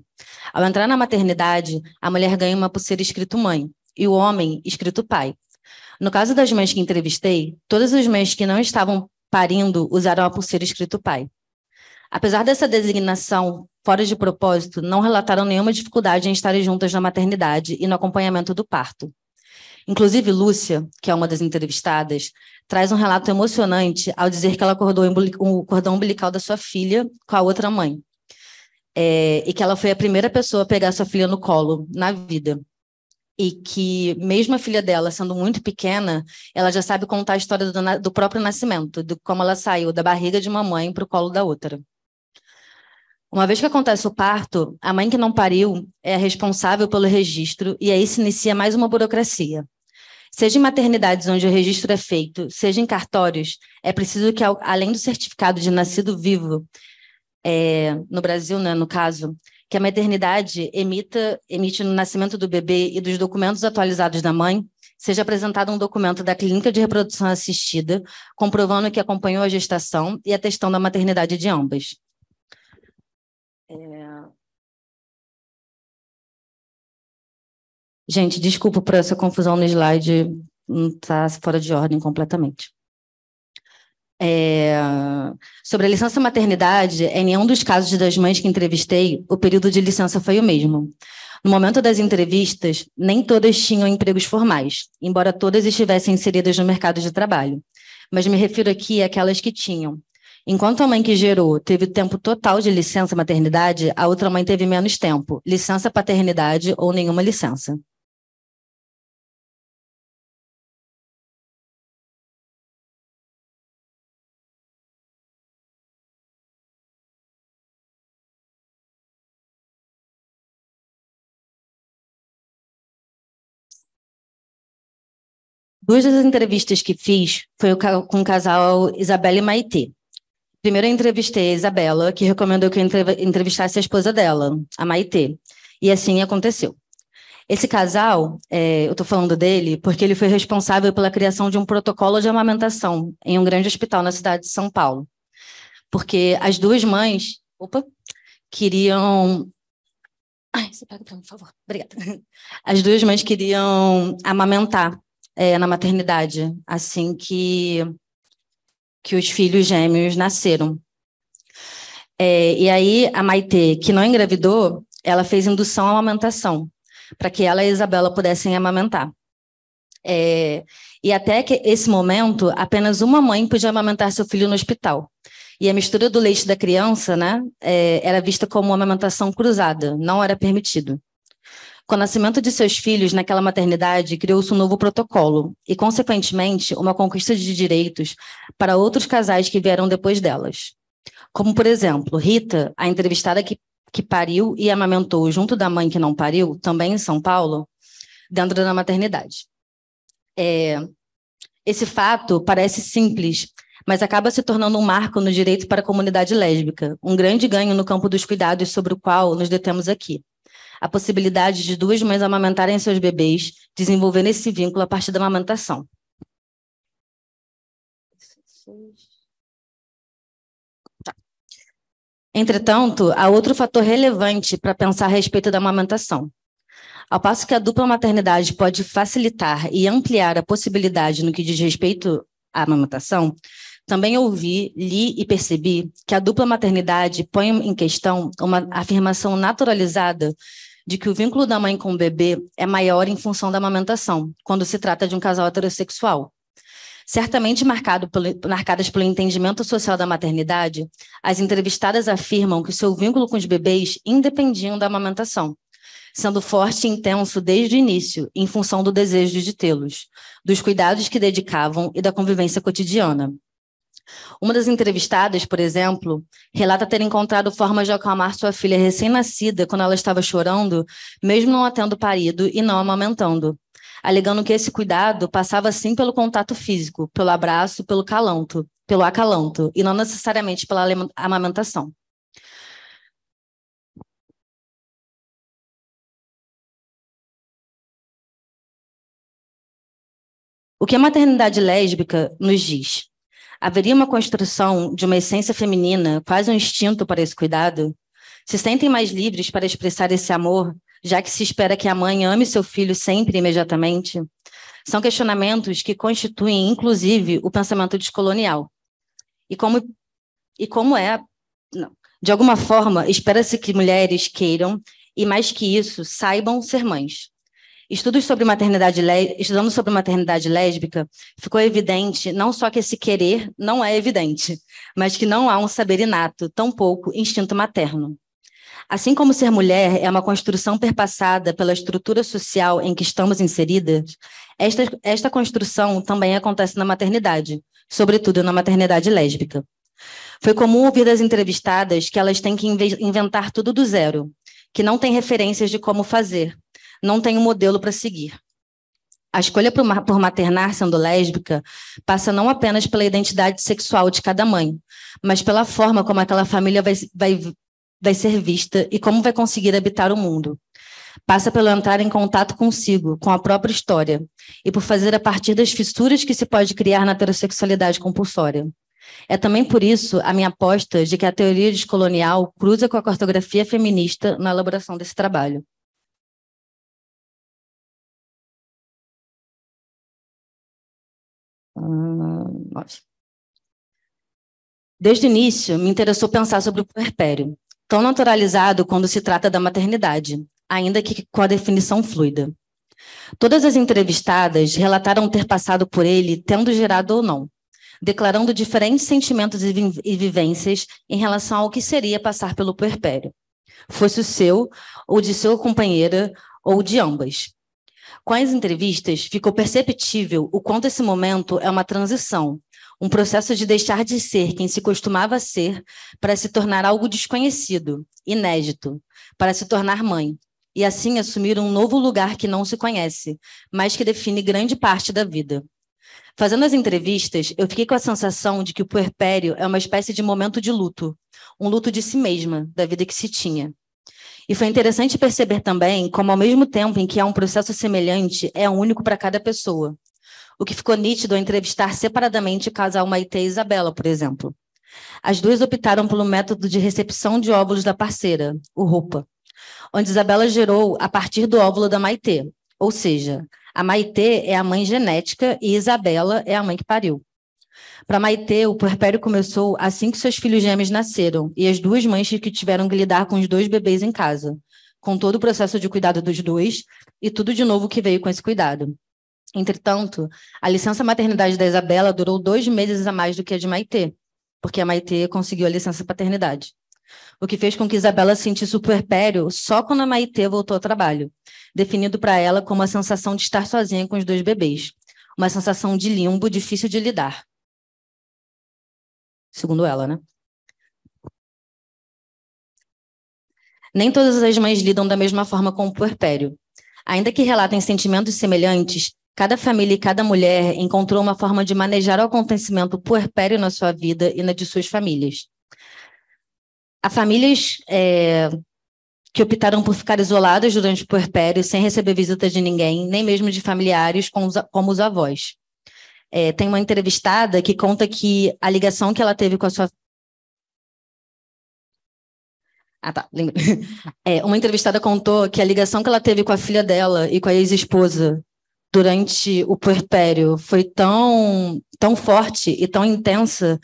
ao entrar na maternidade, a mulher ganha uma pulseira escrito mãe e o homem escrito pai. No caso das mães que entrevistei, todas as mães que não estavam parindo usaram a pulseira escrito pai. Apesar dessa designação fora de propósito, não relataram nenhuma dificuldade em estarem juntas na maternidade e no acompanhamento do parto. Inclusive, Lúcia, que é uma das entrevistadas, traz um relato emocionante ao dizer que ela acordou o cordão umbilical da sua filha com a outra mãe. É, e que ela foi a primeira pessoa a pegar sua filha no colo na vida. E que, mesmo a filha dela sendo muito pequena, ela já sabe contar a história do, do próprio nascimento, de como ela saiu da barriga de uma mãe para o colo da outra. Uma vez que acontece o parto, a mãe que não pariu é responsável pelo registro e aí se inicia mais uma burocracia. Seja em maternidades onde o registro é feito, seja em cartórios, é preciso que, além do certificado de nascido vivo, é, no Brasil, né, no caso, que a maternidade emita, emite no nascimento do bebê e dos documentos atualizados da mãe, seja apresentado um documento da clínica de reprodução assistida, comprovando que acompanhou a gestação e atestando a maternidade de ambas. É... Gente, desculpa por essa confusão no slide, está fora de ordem completamente. É, sobre a licença maternidade, em nenhum dos casos das mães que entrevistei, o período de licença foi o mesmo. No momento das entrevistas, nem todas tinham empregos formais, embora todas estivessem inseridas no mercado de trabalho. Mas me refiro aqui àquelas que tinham, Enquanto a mãe que gerou teve o tempo total de licença maternidade, a outra mãe teve menos tempo, licença paternidade ou nenhuma licença. Duas das entrevistas que fiz foi com o casal Isabela e Maitê. Primeiro eu entrevistei a Isabela, que recomendou que eu entrevistasse a esposa dela, a Maitê. E assim aconteceu. Esse casal, é, eu estou falando dele porque ele foi responsável pela criação de um protocolo de amamentação em um grande hospital na cidade de São Paulo. Porque as duas mães, opa, queriam. Ai, você pega para mim, por favor. Obrigada. As duas mães queriam amamentar é, na maternidade assim que que os filhos gêmeos nasceram. É, e aí, a Maitê, que não engravidou, ela fez indução à amamentação, para que ela e a Isabela pudessem amamentar. É, e até que esse momento, apenas uma mãe podia amamentar seu filho no hospital. E a mistura do leite da criança né, é, era vista como amamentação cruzada, não era permitido. Com o nascimento de seus filhos naquela maternidade, criou-se um novo protocolo e, consequentemente, uma conquista de direitos para outros casais que vieram depois delas. Como, por exemplo, Rita, a entrevistada que, que pariu e amamentou junto da mãe que não pariu, também em São Paulo, dentro da maternidade. É, esse fato parece simples, mas acaba se tornando um marco no direito para a comunidade lésbica, um grande ganho no campo dos cuidados sobre o qual nos detemos aqui a possibilidade de duas mães amamentarem seus bebês, desenvolvendo esse vínculo a partir da amamentação. Tá. Entretanto, há outro fator relevante para pensar a respeito da amamentação. Ao passo que a dupla maternidade pode facilitar e ampliar a possibilidade no que diz respeito à amamentação, também ouvi, li e percebi que a dupla maternidade põe em questão uma afirmação naturalizada de que o vínculo da mãe com o bebê é maior em função da amamentação, quando se trata de um casal heterossexual. Certamente marcado pelo, marcadas pelo entendimento social da maternidade, as entrevistadas afirmam que seu vínculo com os bebês independiam da amamentação, sendo forte e intenso desde o início, em função do desejo de tê-los, dos cuidados que dedicavam e da convivência cotidiana. Uma das entrevistadas, por exemplo, relata ter encontrado formas de acalmar sua filha recém-nascida quando ela estava chorando, mesmo não a tendo parido e não amamentando, alegando que esse cuidado passava sim pelo contato físico, pelo abraço, pelo calanto, pelo acalanto, e não necessariamente pela amamentação. O que a maternidade lésbica nos diz? Haveria uma construção de uma essência feminina, quase um instinto para esse cuidado? Se sentem mais livres para expressar esse amor, já que se espera que a mãe ame seu filho sempre e imediatamente? São questionamentos que constituem, inclusive, o pensamento descolonial. E como, e como é. Não. De alguma forma, espera-se que mulheres queiram, e mais que isso, saibam ser mães. Estudos sobre maternidade, estudando sobre maternidade lésbica, ficou evidente não só que esse querer não é evidente, mas que não há um saber inato, tampouco instinto materno. Assim como ser mulher é uma construção perpassada pela estrutura social em que estamos inseridas, esta, esta construção também acontece na maternidade, sobretudo na maternidade lésbica. Foi comum ouvir das entrevistadas que elas têm que inventar tudo do zero, que não têm referências de como fazer, não tem um modelo para seguir. A escolha por maternar sendo lésbica passa não apenas pela identidade sexual de cada mãe, mas pela forma como aquela família vai, vai, vai ser vista e como vai conseguir habitar o mundo. Passa pelo entrar em contato consigo, com a própria história, e por fazer a partir das fissuras que se pode criar na heterossexualidade compulsória. É também por isso a minha aposta de que a teoria descolonial cruza com a cartografia feminista na elaboração desse trabalho. 9. Desde o início, me interessou pensar sobre o puerpério, tão naturalizado quando se trata da maternidade, ainda que com a definição fluida. Todas as entrevistadas relataram ter passado por ele, tendo gerado ou não, declarando diferentes sentimentos e, e vivências em relação ao que seria passar pelo puerpério, fosse o seu, ou de sua companheira, ou de ambas. Com as entrevistas, ficou perceptível o quanto esse momento é uma transição, um processo de deixar de ser quem se costumava ser para se tornar algo desconhecido, inédito, para se tornar mãe, e assim assumir um novo lugar que não se conhece, mas que define grande parte da vida. Fazendo as entrevistas, eu fiquei com a sensação de que o puerpério é uma espécie de momento de luto, um luto de si mesma, da vida que se tinha. E foi interessante perceber também como, ao mesmo tempo em que há um processo semelhante, é único para cada pessoa. O que ficou nítido ao entrevistar separadamente o casal Maite e Isabela, por exemplo. As duas optaram pelo método de recepção de óvulos da parceira, o ROPA, onde Isabela gerou a partir do óvulo da Maitê, ou seja, a Maitê é a mãe genética e Isabela é a mãe que pariu. Para Maite, o puerpério começou assim que seus filhos gêmeos nasceram e as duas mães que tiveram que lidar com os dois bebês em casa, com todo o processo de cuidado dos dois e tudo de novo que veio com esse cuidado. Entretanto, a licença maternidade da Isabela durou dois meses a mais do que a de Maitê, porque a Maitê conseguiu a licença paternidade. O que fez com que Isabela sentisse o puerpério só quando a Maitê voltou ao trabalho, definido para ela como a sensação de estar sozinha com os dois bebês. Uma sensação de limbo difícil de lidar segundo ela, né? Nem todas as mães lidam da mesma forma com o puerpério. Ainda que relatem sentimentos semelhantes, cada família e cada mulher encontrou uma forma de manejar o acontecimento puerpério na sua vida e na de suas famílias. Há famílias é, que optaram por ficar isoladas durante o puerpério, sem receber visitas de ninguém, nem mesmo de familiares, como os avós. É, tem uma entrevistada que conta que a ligação que ela teve com a sua. Ah, tá, É, uma entrevistada contou que a ligação que ela teve com a filha dela e com a ex-esposa durante o puerpério foi tão, tão forte e tão intensa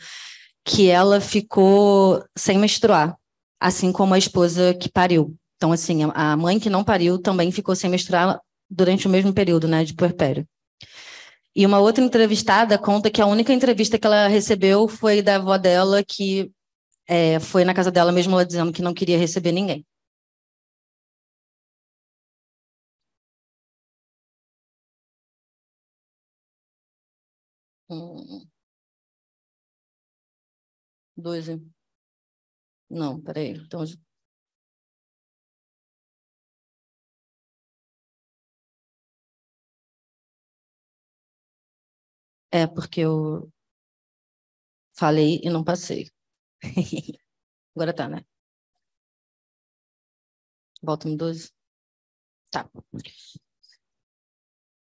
que ela ficou sem menstruar, assim como a esposa que pariu. Então, assim, a mãe que não pariu também ficou sem menstruar durante o mesmo período, né, de puerpério. E uma outra entrevistada conta que a única entrevista que ela recebeu foi da avó dela, que é, foi na casa dela mesmo, ela dizendo que não queria receber ninguém. Hum. Doze. Não, peraí. Então, É, porque eu falei e não passei. Agora tá, né? Volta no 12. Tá.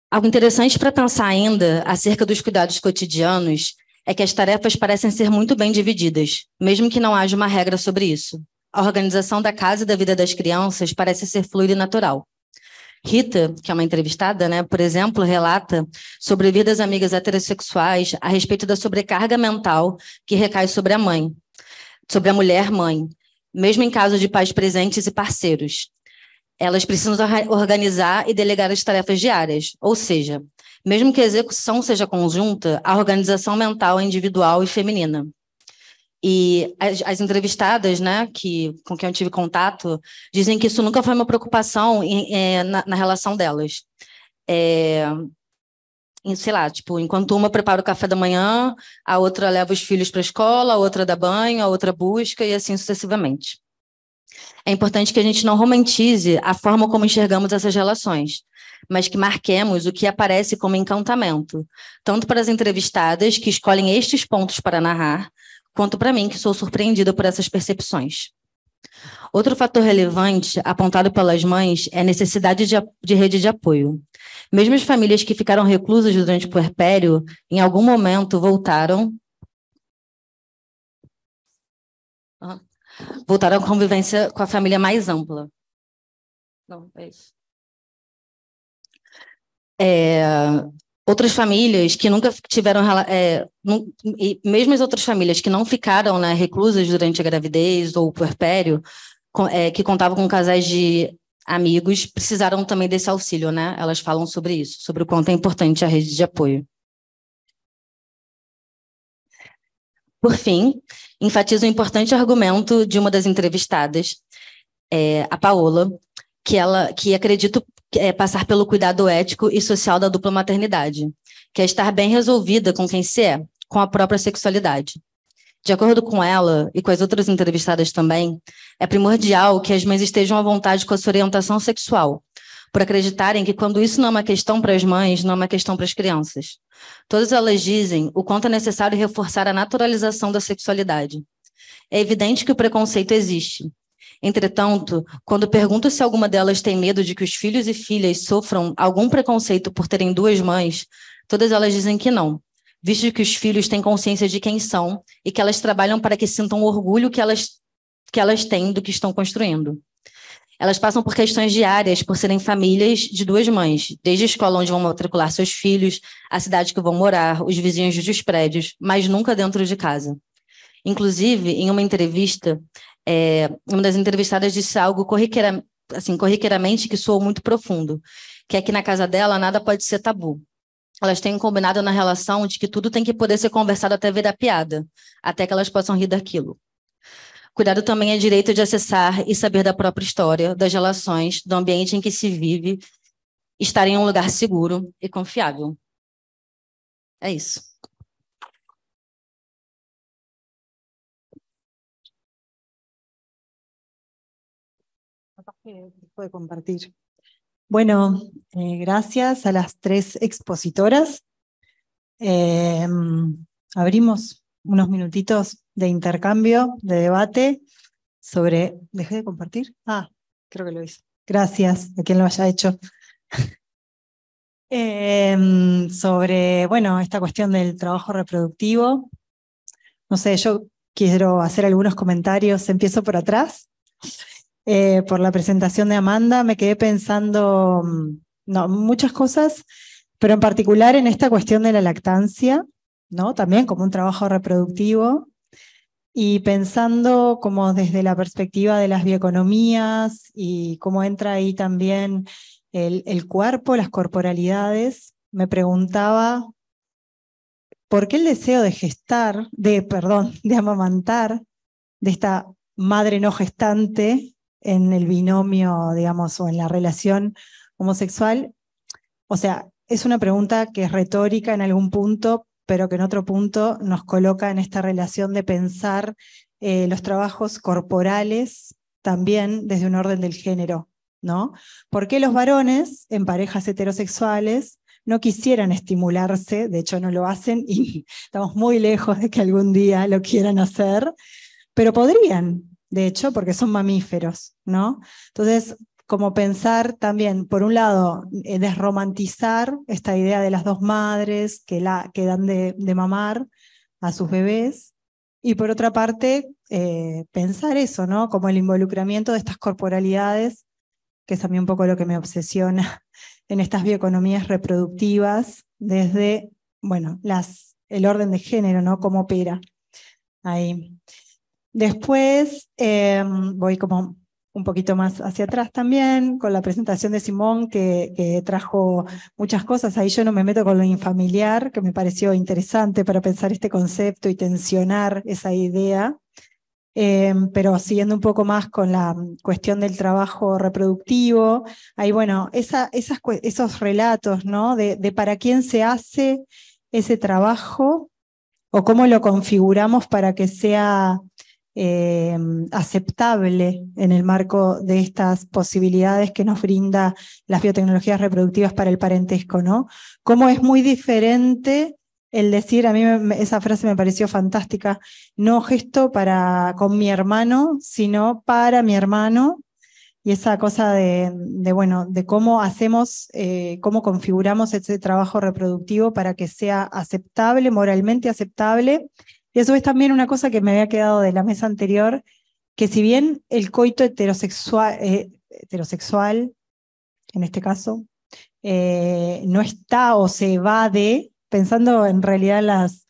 Algo interessante para pensar ainda acerca dos cuidados cotidianos é que as tarefas parecem ser muito bem divididas, mesmo que não haja uma regra sobre isso. A organização da casa e da vida das crianças parece ser fluida e natural. Rita, que é uma entrevistada, né, por exemplo, relata sobre vidas amigas heterossexuais a respeito da sobrecarga mental que recai sobre a mãe, sobre a mulher mãe, mesmo em caso de pais presentes e parceiros. Elas precisam organizar e delegar as tarefas diárias, ou seja, mesmo que a execução seja conjunta, a organização mental é individual e feminina. E as, as, entrevistadas, né, que, com quem eu tive contato, dizem que isso nunca foi uma preocupação em, é, na, na, relação delas. É, em, sei lá, tipo, enquanto uma prepara o café da manhã, a outra leva os filhos para a escola, a outra dá banho, a outra busca e assim sucessivamente. É importante que a gente não romantize a forma como enxergamos essas relações, mas que marquemos o que aparece como encantamento, tanto para as entrevistadas que escolhem estes pontos para narrar, quanto para mim, que sou surpreendida por essas percepções. Outro fator relevante apontado pelas mães é a necessidade de, de, rede de apoio. Mesmo as famílias que ficaram reclusas durante o puerpério, em algum momento voltaram. Voltaram à convivência com a família mais ampla. Não, é isso. É, outras famílias que nunca tiveram é, não, mesmo as outras famílias que não ficaram né, reclusas durante a gravidez ou o puerpério com, é, que contavam com casais de amigos precisaram também desse auxílio né elas falam sobre isso sobre o quanto é importante a rede de apoio por fim enfatizo o importante argumento de uma das entrevistadas é, a Paola que ela que acredito é passar pelo cuidado ético e social da dupla maternidade, que é estar bem resolvida com quem se é, com a própria sexualidade. De acordo com ela e com as outras entrevistadas também, é primordial que as mães estejam à vontade com a sua orientação sexual, por acreditarem que quando isso não é uma questão para as mães, não é uma questão para as crianças. Todas elas dizem o quanto é necessário reforçar a naturalização da sexualidade. É evidente que o preconceito existe, Entretanto, quando pergunto se alguma delas tem medo de que os filhos e filhas sofram algum preconceito por terem duas mães, todas elas dizem que não, visto que os filhos têm consciência de quem são e que elas trabalham para que sintam o orgulho que elas, que elas têm do que estão construindo. Elas passam por questões diárias por serem famílias de duas mães, desde a escola onde vão matricular seus filhos, a cidade que vão morar, os vizinhos dos prédios, mas nunca dentro de casa. Inclusive, em uma entrevista, é, uma das entrevistadas disse algo corriqueira, assim, corriqueiramente que soou muito profundo, que aqui é na casa dela nada pode ser tabu. Elas têm combinado na relação de que tudo tem que poder ser conversado até virar piada, até que elas possam rir daquilo. Cuidado também é direito de acessar e saber da própria história, das relações, do ambiente em que se vive, estar em um lugar seguro e confiável. É isso. puede compartir. Bueno, eh, gracias a las tres expositoras. Em, abrimos unos minutitos de intercambio, de debate sobre... ¿Dejé de compartir? Ah, creo que lo hice. Gracias a quien lo haya hecho. Em, sobre, bueno, esta cuestión del trabajo reproductivo. No sé, yo quiero hacer algunos comentarios. Empiezo por atrás. Eh, por la presentación de Amanda. Me quedé pensando mm, no, muchas cosas, pero en particular en esta cuestión de la lactancia, ¿no? También como un trabajo reproductivo. Y pensando como desde la perspectiva de las bioeconomías y cómo entra ahí también el, cuerpo, las corporalidades, me preguntaba por qué el deseo de gestar, de, perdón, de amamantar, de esta madre no gestante, en el binomio, digamos, o en la relación homosexual? O sea, es una pregunta que es retórica en algún punto, pero que en otro punto nos coloca en esta relación de pensar eh, los trabajos corporales también desde un orden del género, ¿no? ¿Por qué los varones en parejas heterosexuales no quisieran estimularse? De hecho, no lo hacen y estamos muy lejos de que algún día lo quieran hacer, pero podrían, de hecho, porque son mamíferos, ¿no? Entonces, como pensar también, por un lado, eh, desromantizar esta idea de las dos madres que, la, dan de, mamar a sus bebés, y por otra parte, eh, pensar eso, ¿no? Como el involucramiento de estas corporalidades, que es a un poco lo que me obsesiona en estas bioeconomías reproductivas, desde, bueno, las, el orden de género, ¿no? Cómo opera ahí. Después em, voy como un poquito más hacia atrás también, con la presentación de Simón, que, trajo muchas cosas. Ahí yo no me meto con lo infamiliar, que me pareció interesante para pensar este concepto y tensionar esa idea. Em, pero siguiendo un poco más con la mm, cuestión del trabajo reproductivo, ahí bueno, esa, esas, esos relatos, ¿no? de para quién se hace ese trabajo o cómo lo configuramos para que sea eh, aceptable en el marco de estas posibilidades que nos brinda las biotecnologías reproductivas para el parentesco, ¿no? Cómo es muy diferente el decir, a mí esa frase me pareció fantástica, no gesto para con mi hermano, sino para mi hermano, y esa cosa de, bueno, de cómo hacemos, eh, cómo configuramos ese trabajo reproductivo para que sea aceptable, moralmente aceptable y a su también una cosa que me había quedado de la mesa anterior, que si bien el coito eh, heterosexual, en este caso, eh, no está o se evade, pensando en realidad las,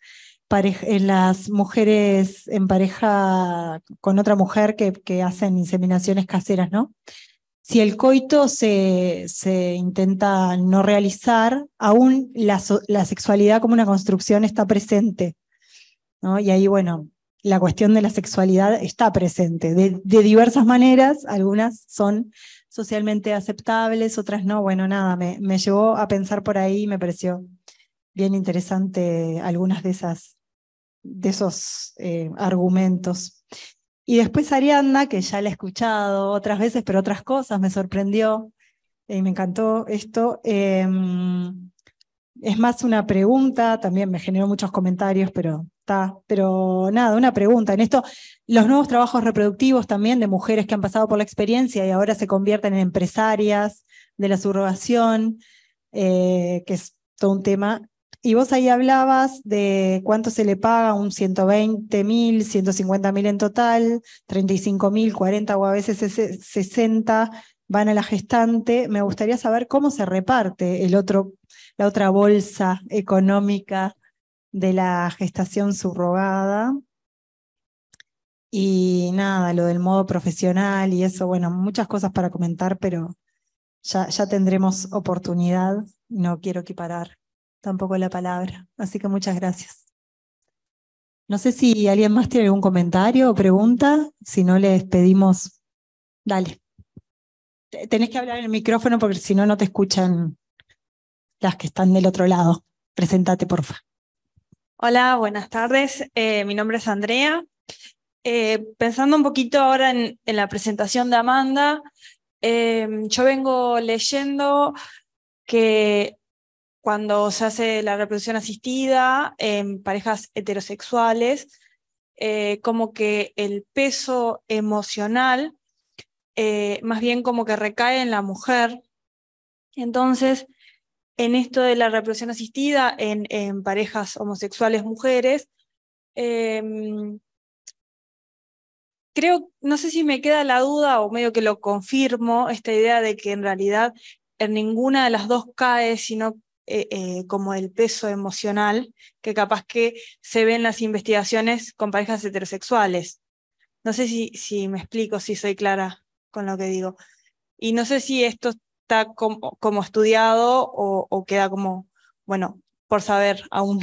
en las mujeres en pareja con otra mujer que, hacen inseminaciones caseras, ¿no? si el coito se, intenta no realizar, aún la sexualidad como una construcción está presente. Y ahí, bueno, la cuestión de la sexualidad está presente de, diversas maneras, algunas son socialmente aceptables, otras no. Bueno, nada, me, me llevó a pensar por ahí y me pareció bien interesante algunas de esas de esos eh, argumentos. Y después Arianda, que ya la he escuchado otras veces, pero otras cosas me sorprendió y eh, me encantó esto. Eh, es más una pregunta, también me generó muchos comentarios, pero pero nada, una pregunta. En esto, los nuevos trabajos reproductivos también de mujeres que han pasado por la experiencia y ahora se convierten en empresarias de la subrogación, eh, que es todo un tema. Y vos ahí hablabas de cuánto se le paga, un 120 mil, 150 en total, 35 mil, 40 o a veces 60 van a la gestante. Me gustaría saber cómo se reparte el otro, la otra bolsa económica de la gestación subrogada. Y nada, lo del modo profesional y eso, bueno, muchas cosas para comentar, pero ya, ya tendremos oportunidad. No quiero equiparar tampoco la palabra. Así que muchas gracias. No sé si alguien más tiene algún comentario o pregunta. Si no, les pedimos. Dale. Tenés que hablar en el micrófono porque si no, no te escuchan las que están del otro lado. Preséntate, porfa. Hola, buenas tardes. Eh, mi nombre es Andrea. Eh, pensando un poquito ahora en, la presentación de Amanda, eh, yo vengo leyendo que cuando se hace la reproducción asistida en parejas heterosexuales, como que el peso emocional, más bien como que recae en la mujer. Entonces, en esto de la reproducción asistida en, parejas homosexuales mujeres. Em, creo, no sé si me queda la duda o medio que lo confirmo, esta idea de que en realidad en ninguna de las dos cae, sino eh, eh, como el peso emocional que capaz que se ve en las investigaciones con parejas heterosexuales. No sé si, si me explico, si soy clara con lo que digo. Y no sé si esto está como, como estudiado o, queda como, bueno, por saber aún.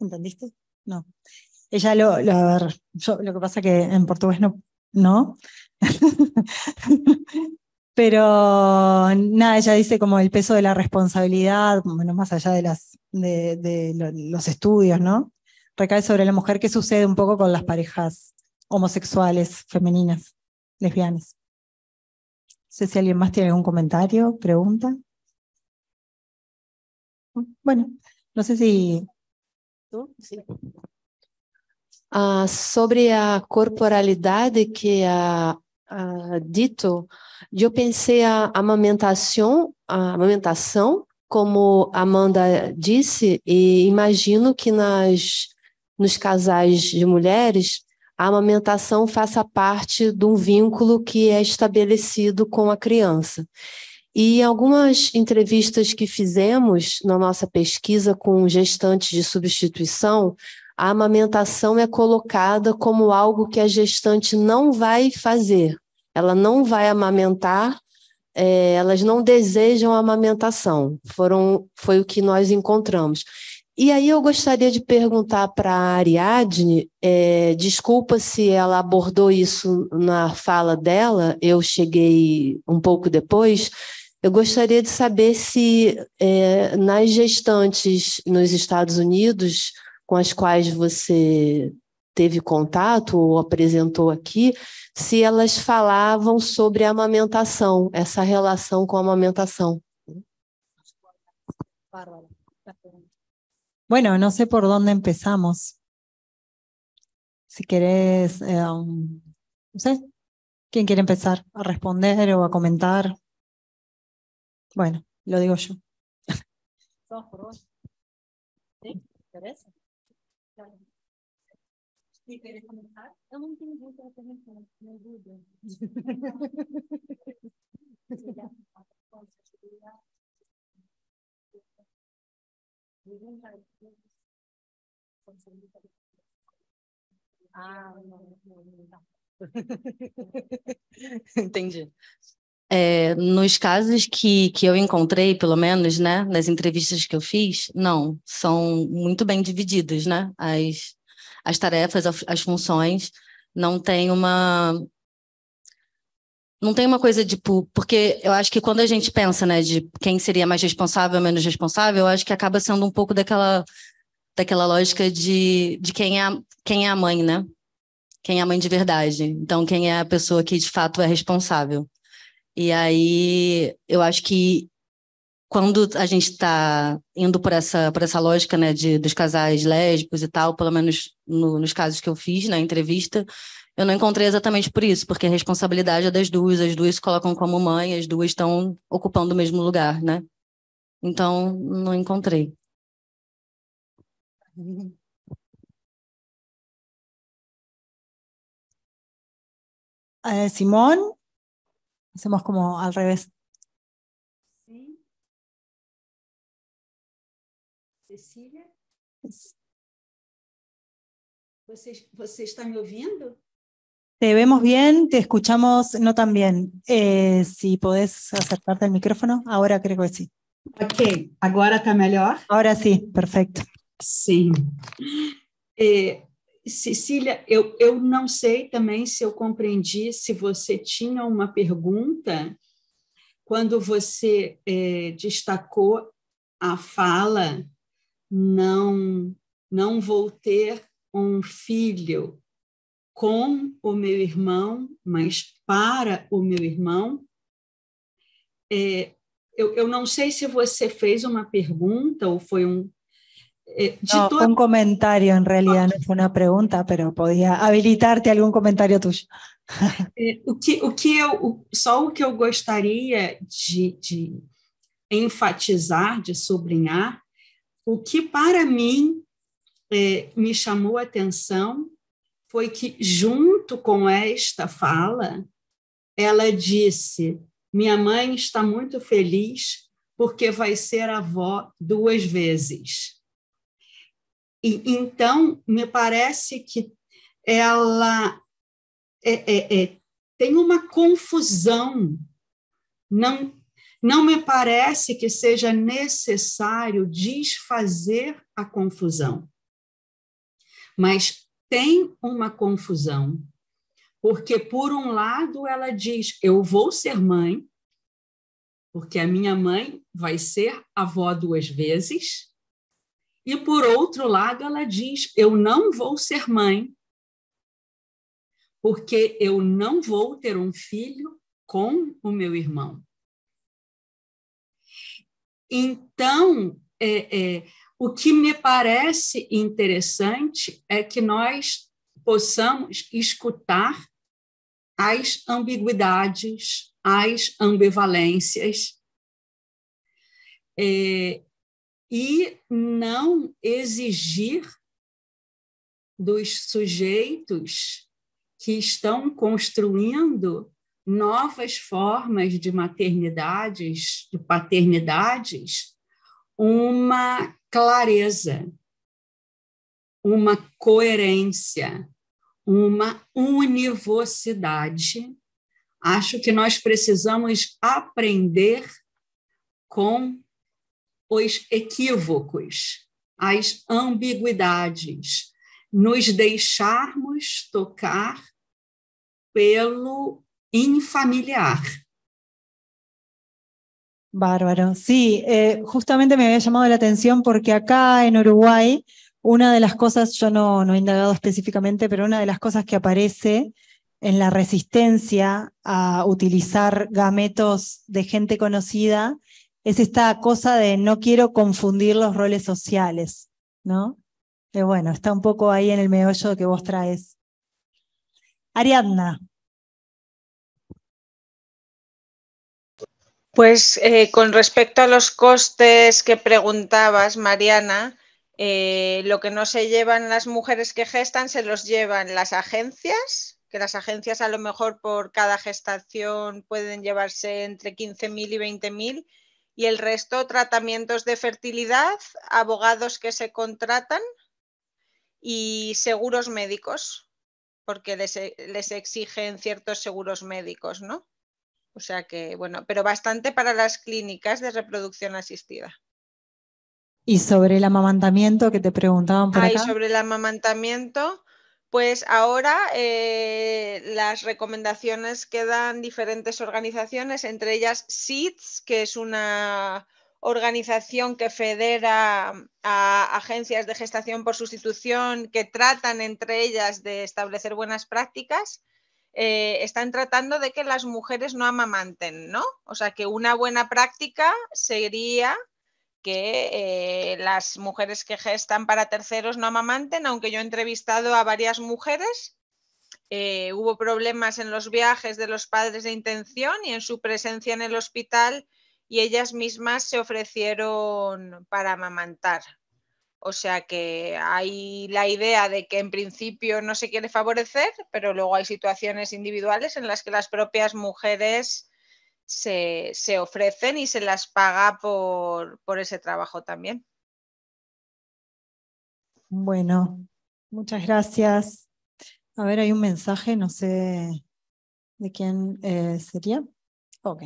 ¿Entendiste? No. Ella lo, lo a ver, lo que pasa que en portugués no, no. Pero nada, ella dice como el peso de la responsabilidad, bueno, más allá de las de los estudios, ¿no? recae sobre la mujer, que sucede un poco con las parejas homosexuales, femeninas, lesbianas. No sé si alguien más tiene algún comentario, pregunta. Bueno, no sé si... ¿Tú? Sí. Ah, sobre a corporalidade que a, a dito, eu pensei a amamentação, a amamentação como Amanda disse, e imagino que nas nos casais de mulheres, a amamentação faça parte de um vínculo que é estabelecido com a criança. E algumas entrevistas que fizemos na nossa pesquisa com gestantes de substituição, a amamentação é colocada como algo que a gestante não vai fazer. Ela não vai amamentar, é, elas não desejam amamentação. Foram, foi o que nós encontramos. E aí eu gostaria de perguntar para a Ariadne, é, desculpa se ela abordou isso na fala dela, eu cheguei um pouco depois. Eu gostaria de saber se é, nas gestantes nos Estados Unidos, com as quais você teve contato ou apresentou aqui, se elas falavam sobre a amamentação, essa relação com a amamentação. Bárbara. Bueno, no sé por dónde empezamos. Si querés, eh, um, no sé, ¿quién quiere empezar a responder o a comentar? Bueno, lo digo yo. Todos por vos. ¿Sí? ¿Querés? Si querés comentar? no tengo gusto de tener con Ah, não, não, não. Entendi. É, nos casos que, que eu encontrei, pelo menos, né, nas entrevistas que eu fiz, não, são muito bem divididos, né, as, as tarefas, as funções, não tem uma, não tem uma coisa de tipo, porque eu acho que quando a gente pensa, né, de quem seria mais responsável, menos responsável, eu acho que acaba sendo um pouco daquela daquela lógica de, de quem é a, quem é a mãe, né? Quem é a mãe de verdade. Então quem é a pessoa que de fato é responsável. E aí eu acho que quando a gente está indo por essa por essa lógica, né, de dos casais lésbicos e tal, pelo menos no, nos casos que eu fiz na entrevista, eu não encontrei exatamente por isso, porque a responsabilidade é das duas, as duas se colocam como mãe, as duas estão ocupando o mesmo lugar, né? Então, não encontrei. Eh, Simón, hacemos como al revés. Sí. Cecília? você você está me ouvindo? Te vemos bien, te escuchamos no tan bien. Eh, si podés acercarte al micrófono, ahora creo que sí. Ok, agora está melhor? Agora sim, perfeito. Sim. É, eh, Cecília, eu, eu não sei também se eu compreendi se você tinha uma pergunta quando você é, destacou a fala não não vou ter um filho com o meu irmão, mas para o meu irmão. É, eu, eu, não sei se você fez uma pergunta ou foi um. Eh, no, toda... un comentario en realidad, no fue una pregunta, pero podía habilitarte algún comentario tuyo. É, o que, o que eu, só o que eu gostaria de, de, enfatizar, de sublinhar, o que para mim eh, me chamou a atenção foi que, junto com esta fala, ela disse: Minha mãe está muito feliz porque vai ser avó duas vezes. E, então, me parece que ela é, é, é, tem uma confusão. Não, não me parece que seja necessário desfazer a confusão, mas tem uma confusão, porque, por um lado, ela diz: eu vou ser mãe, porque a minha mãe vai ser avó duas vezes. E, por outro lado, ela diz: eu não vou ser mãe, porque eu não vou ter um filho com o meu irmão. Então, é, é, o que me parece interessante é que nós possamos escutar as ambiguidades, as ambivalências, é, e não exigir dos sujeitos que estão construindo novas formas de maternidades, de paternidades, uma clareza, uma coerência, uma univocidade. Acho que nós precisamos aprender com os equívocos, as ambiguidades, nos deixarmos tocar pelo infamiliar, Bárbaro. Sí, eh, justamente me había llamado la atención porque acá en Uruguay, una de las cosas, yo no, he indagado específicamente, pero una de las cosas que aparece en la resistencia a utilizar gametos de gente conocida es esta cosa de no quiero confundir los roles sociales, ¿no? Que eh, bueno, está un poco ahí en el meollo que vos traes. Ariadna, Pues eh, con respecto a los costes que preguntabas, Mariana, eh, lo que no se llevan las mujeres que gestan se los llevan las agencias, que las agencias a lo mejor por cada gestación pueden llevarse entre 15.000 y 20.000, y el resto tratamientos de fertilidad, abogados que se contratan y seguros médicos, porque les, les exigen ciertos seguros médicos, ¿no? O sea que, bueno, pero bastante para las clínicas de reproducción asistida. ¿Y sobre el amamantamiento que te preguntaban por ah, Y sobre el amamantamiento, pues ahora eh, las recomendaciones que dan diferentes organizaciones, entre ellas SIDS, que es una organización que federa a agencias de gestación por sustitución que tratan entre ellas de establecer buenas prácticas, eh, están tratando de que las mujeres no amamanten, ¿no? O sea, que una buena práctica sería que eh, las mujeres que gestan para terceros no amamanten, aunque yo he entrevistado a varias mujeres, eh, hubo problemas en los viajes de los padres de intención y en su presencia en el hospital y ellas mismas se ofrecieron para amamantar. O sea que hay la idea de que en principio no se quiere favorecer, pero luego hay situaciones individuales en las que las propias mujeres se, ofrecen y se las paga por, ese trabajo también. Bueno, muchas gracias. A ver, hay un mensaje, no sé de quién eh, sería. Ok.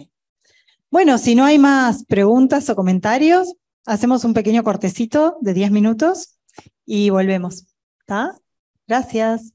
Bueno, si no hay más preguntas o comentarios, Hacemos un pequeño cortecito de 10 minutos y volvemos. ¿Está? Gracias.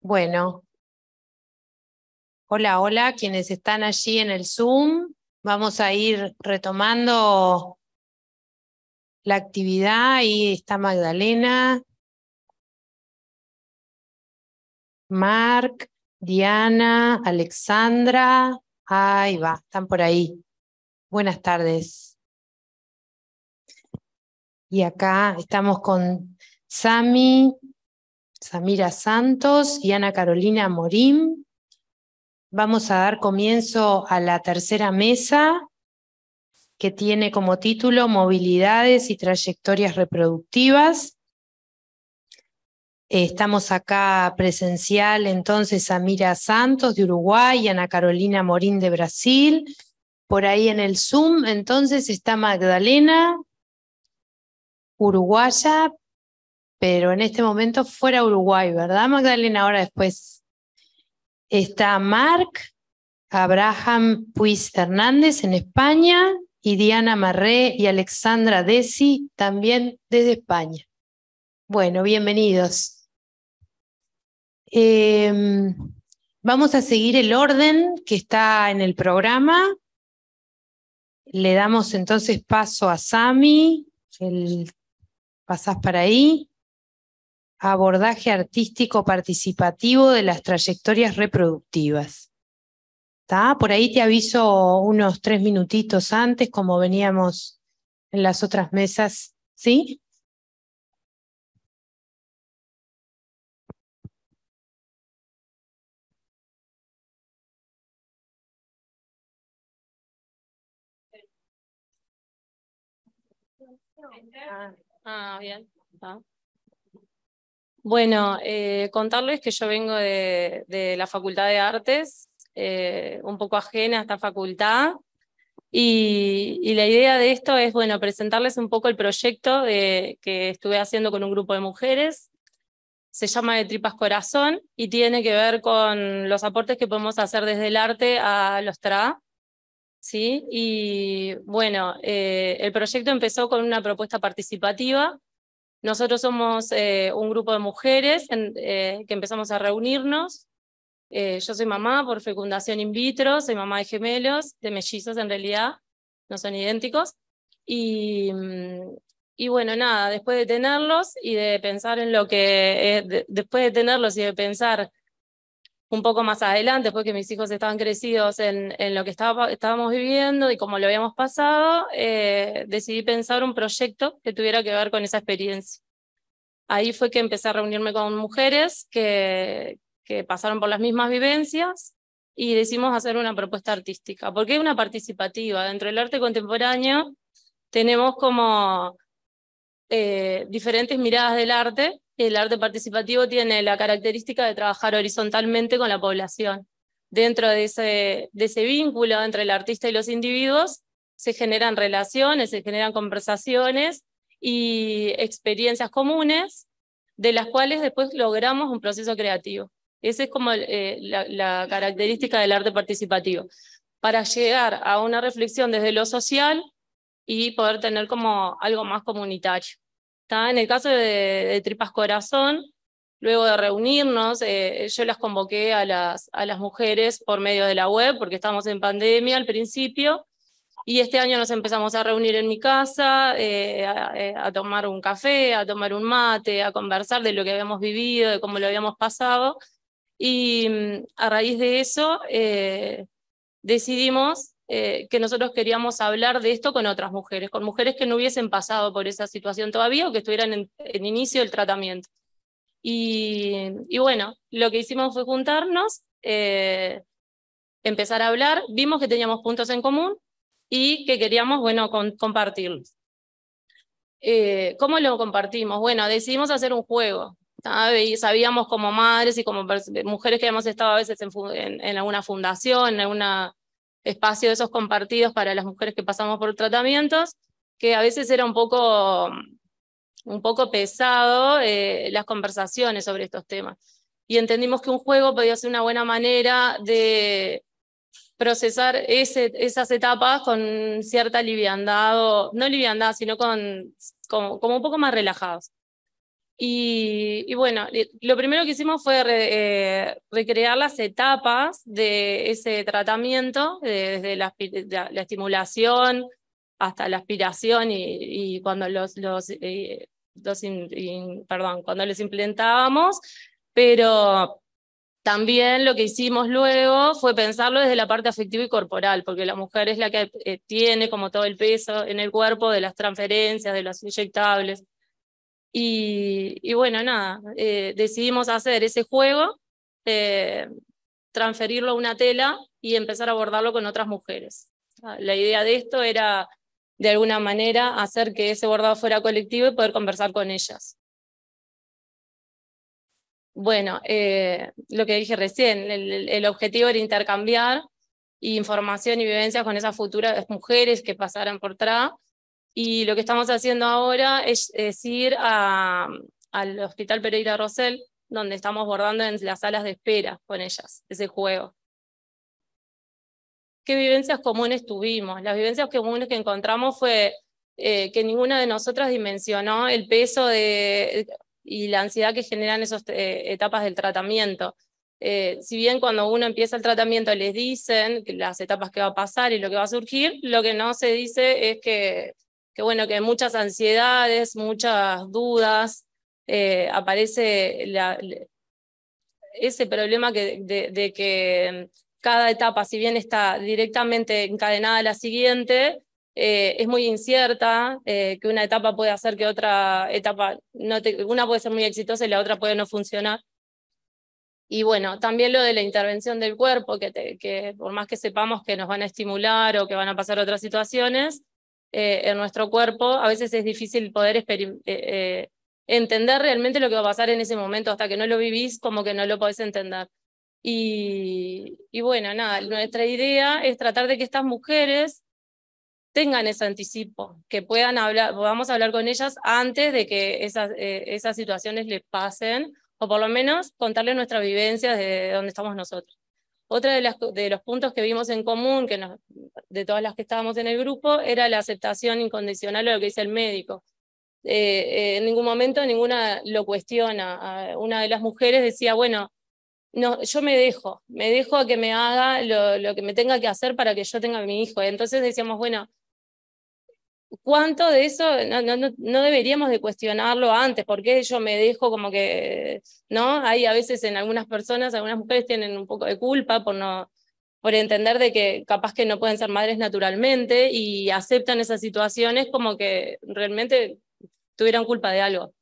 Bueno, hola, hola, quienes están allí en el Zoom. Vamos a ir retomando la actividad. Ahí está Magdalena, Marc, Diana, Alexandra. Ahí va, están por ahí. Buenas tardes. Y acá estamos con Sami, Samira Santos y Ana Carolina Morín. Vamos a dar comienzo a la tercera mesa que tiene como título Movilidades y Trayectorias Reproductivas. Estamos acá presencial entonces Samira Santos de Uruguay y Ana Carolina Morín de Brasil por ahí en el Zoom, entonces está Magdalena, uruguaya, pero en este momento fuera Uruguay, ¿verdad, Magdalena? Ahora después está Marc, Abraham Puiz Hernández en España y Diana Marré y Alexandra Desi también desde España. Bueno, bienvenidos. Em, vamos a seguir el orden que está en el programa. Le damos entonces paso a Sami, el, pasás para ahí. Abordaje artístico participativo de las trayectorias reproductivas. ¿Está? Por ahí te aviso unos tres minutitos antes, como veníamos en las otras mesas, ¿sí? Ah, bueno, eh, contarles que yo vengo de, la Facultad de Artes, eh, un poco ajena a esta facultad, y, la idea de esto es, bueno, presentarles un poco el proyecto que estuve haciendo con un grupo de mujeres. Se llama De Tripas Corazón y tiene que ver con los aportes que podemos hacer desde el arte a los TRA, ¿sí? Y bueno, eh, el proyecto empezó con una propuesta participativa. Nosotros somos eh, un grupo de mujeres eh, que empezamos a reunirnos. yo soy mamá por fecundación in vitro, soy mamá de gemelos, de mellizos en realidad, no son idénticos. Y, mm, y bueno, nada, después de tenerlos y de pensar en lo que, después de tenerlos y de pensar un poco más adelante, después que mis hijos estaban crecidos en, lo que estábamos viviendo y como lo habíamos pasado, eh, decidí pensar un proyecto que tuviera que ver con esa experiencia. Ahí fue que empecé a reunirme con mujeres que, pasaron por las mismas vivencias y decidimos hacer una propuesta artística, porque es una participativa. Dentro del arte contemporáneo tenemos como eh, diferentes miradas del arte el arte participativo tiene la característica de trabajar horizontalmente con la población. Dentro de ese, vínculo entre el artista y los individuos, se generan relaciones, se generan conversaciones y experiencias comunes, de las cuales después logramos un proceso creativo. Esa es como eh, la, la característica del arte participativo. Para llegar a una reflexión desde lo social y poder tener como algo más comunitario. En el caso de, Tripas Corazón, luego de reunirnos, eh, yo las convoqué a las, a las mujeres por medio de la web, porque estábamos en pandemia al principio, y este año nos empezamos a reunir en mi casa, eh, eh, a, tomar un café, a tomar un mate, a conversar de lo que habíamos vivido, de cómo lo habíamos pasado, y mm, a raíz de eso decidimos eh, que nosotros queríamos hablar de esto con otras mujeres, con mujeres que no hubiesen pasado por esa situación todavía o que estuvieran en, inicio del tratamiento. Y, bueno, lo que hicimos fue juntarnos, eh, empezar a hablar, vimos que teníamos puntos en común y que queríamos, bueno, compartirlos. Eh, ¿Cómo lo compartimos? Bueno, decidimos hacer un juego. Sabíamos como madres y como mujeres que hemos estado a veces en, en alguna fundación, en alguna espacio de esos compartidos para las mujeres que pasamos por tratamientos, que a veces era un poco, un poco pesado eh, las conversaciones sobre estos temas. Y entendimos que un juego podía ser una buena manera de procesar esas etapas con cierta liviandad, no liviandad, sino con, como un poco más relajados. Y, bueno, eh, lo primero que hicimos fue eh, recrear las etapas de ese tratamiento, eh, desde la, estimulación hasta la aspiración y, cuando los, los, cuando les pero también lo que hicimos luego fue pensarlo desde la parte afectiva y corporal, porque la mujer es la que tiene como todo el peso en el cuerpo de las transferencias, de los inyectables, y, bueno, nada, eh, decidimos hacer ese juego, eh, transferirlo a una tela y empezar a bordarlo con otras mujeres. Ah, la idea de esto era, de alguna manera, hacer que ese bordado fuera colectivo y poder conversar con ellas. Bueno, eh, lo que dije recién, el, objetivo era intercambiar información y vivencias con esas futuras mujeres que pasaran por atrás y lo que estamos haciendo ahora es, ir al Hospital Pereira Rosell, donde estamos bordando en las salas de espera con ellas, ese juego. ¿Qué vivencias comunes tuvimos? Las vivencias comunes que encontramos fue eh, que ninguna de nosotras dimensionó el peso de, y la ansiedad que generan esas eh, etapas del tratamiento. Eh, si bien cuando uno empieza el tratamiento les dicen las etapas que va a pasar y lo que va a surgir, lo que no se dice es que que bueno, que muchas ansiedades, muchas dudas, eh, aparece ese problema de, que mm, cada etapa, si bien está directamente encadenada a la siguiente, eh, es muy incierta, eh, que una etapa puede hacer que otra etapa, una puede ser muy exitosa y la otra puede no funcionar. Y bueno, también lo de la intervención del cuerpo, que por más que sepamos que nos van a estimular o que van a pasar otras situaciones, eh, en nuestro cuerpo, a veces es difícil poder eh, eh, entender realmente lo que va a pasar en ese momento, hasta que no lo vivís, como que no lo podés entender. Y, bueno, nada, nuestra idea es tratar de que estas mujeres tengan ese anticipo, que puedan hablar, podamos hablar con ellas antes de que esas, esas situaciones les pasen, o por lo menos contarles nuestra vivencia de donde estamos nosotros. Otra de, las, los puntos que vimos en común, que de todas las que estábamos en el grupo, era la aceptación incondicional de lo que dice el médico. Eh, en ningún momento ninguna lo cuestiona. Una de las mujeres decía, bueno, no, yo me dejo, me dejo a que me haga lo, que me tenga que hacer para que yo tenga a mi hijo. entonces decíamos, bueno, cuánto de eso no, deberíamos de cuestionarlo antes, porque yo me dejo como que, ¿no? Hay a veces en algunas personas, algunas mujeres tienen un poco de culpa por no por entender de que capaz que no pueden ser madres naturalmente y aceptan esas situaciones como que realmente tuvieran culpa de algo.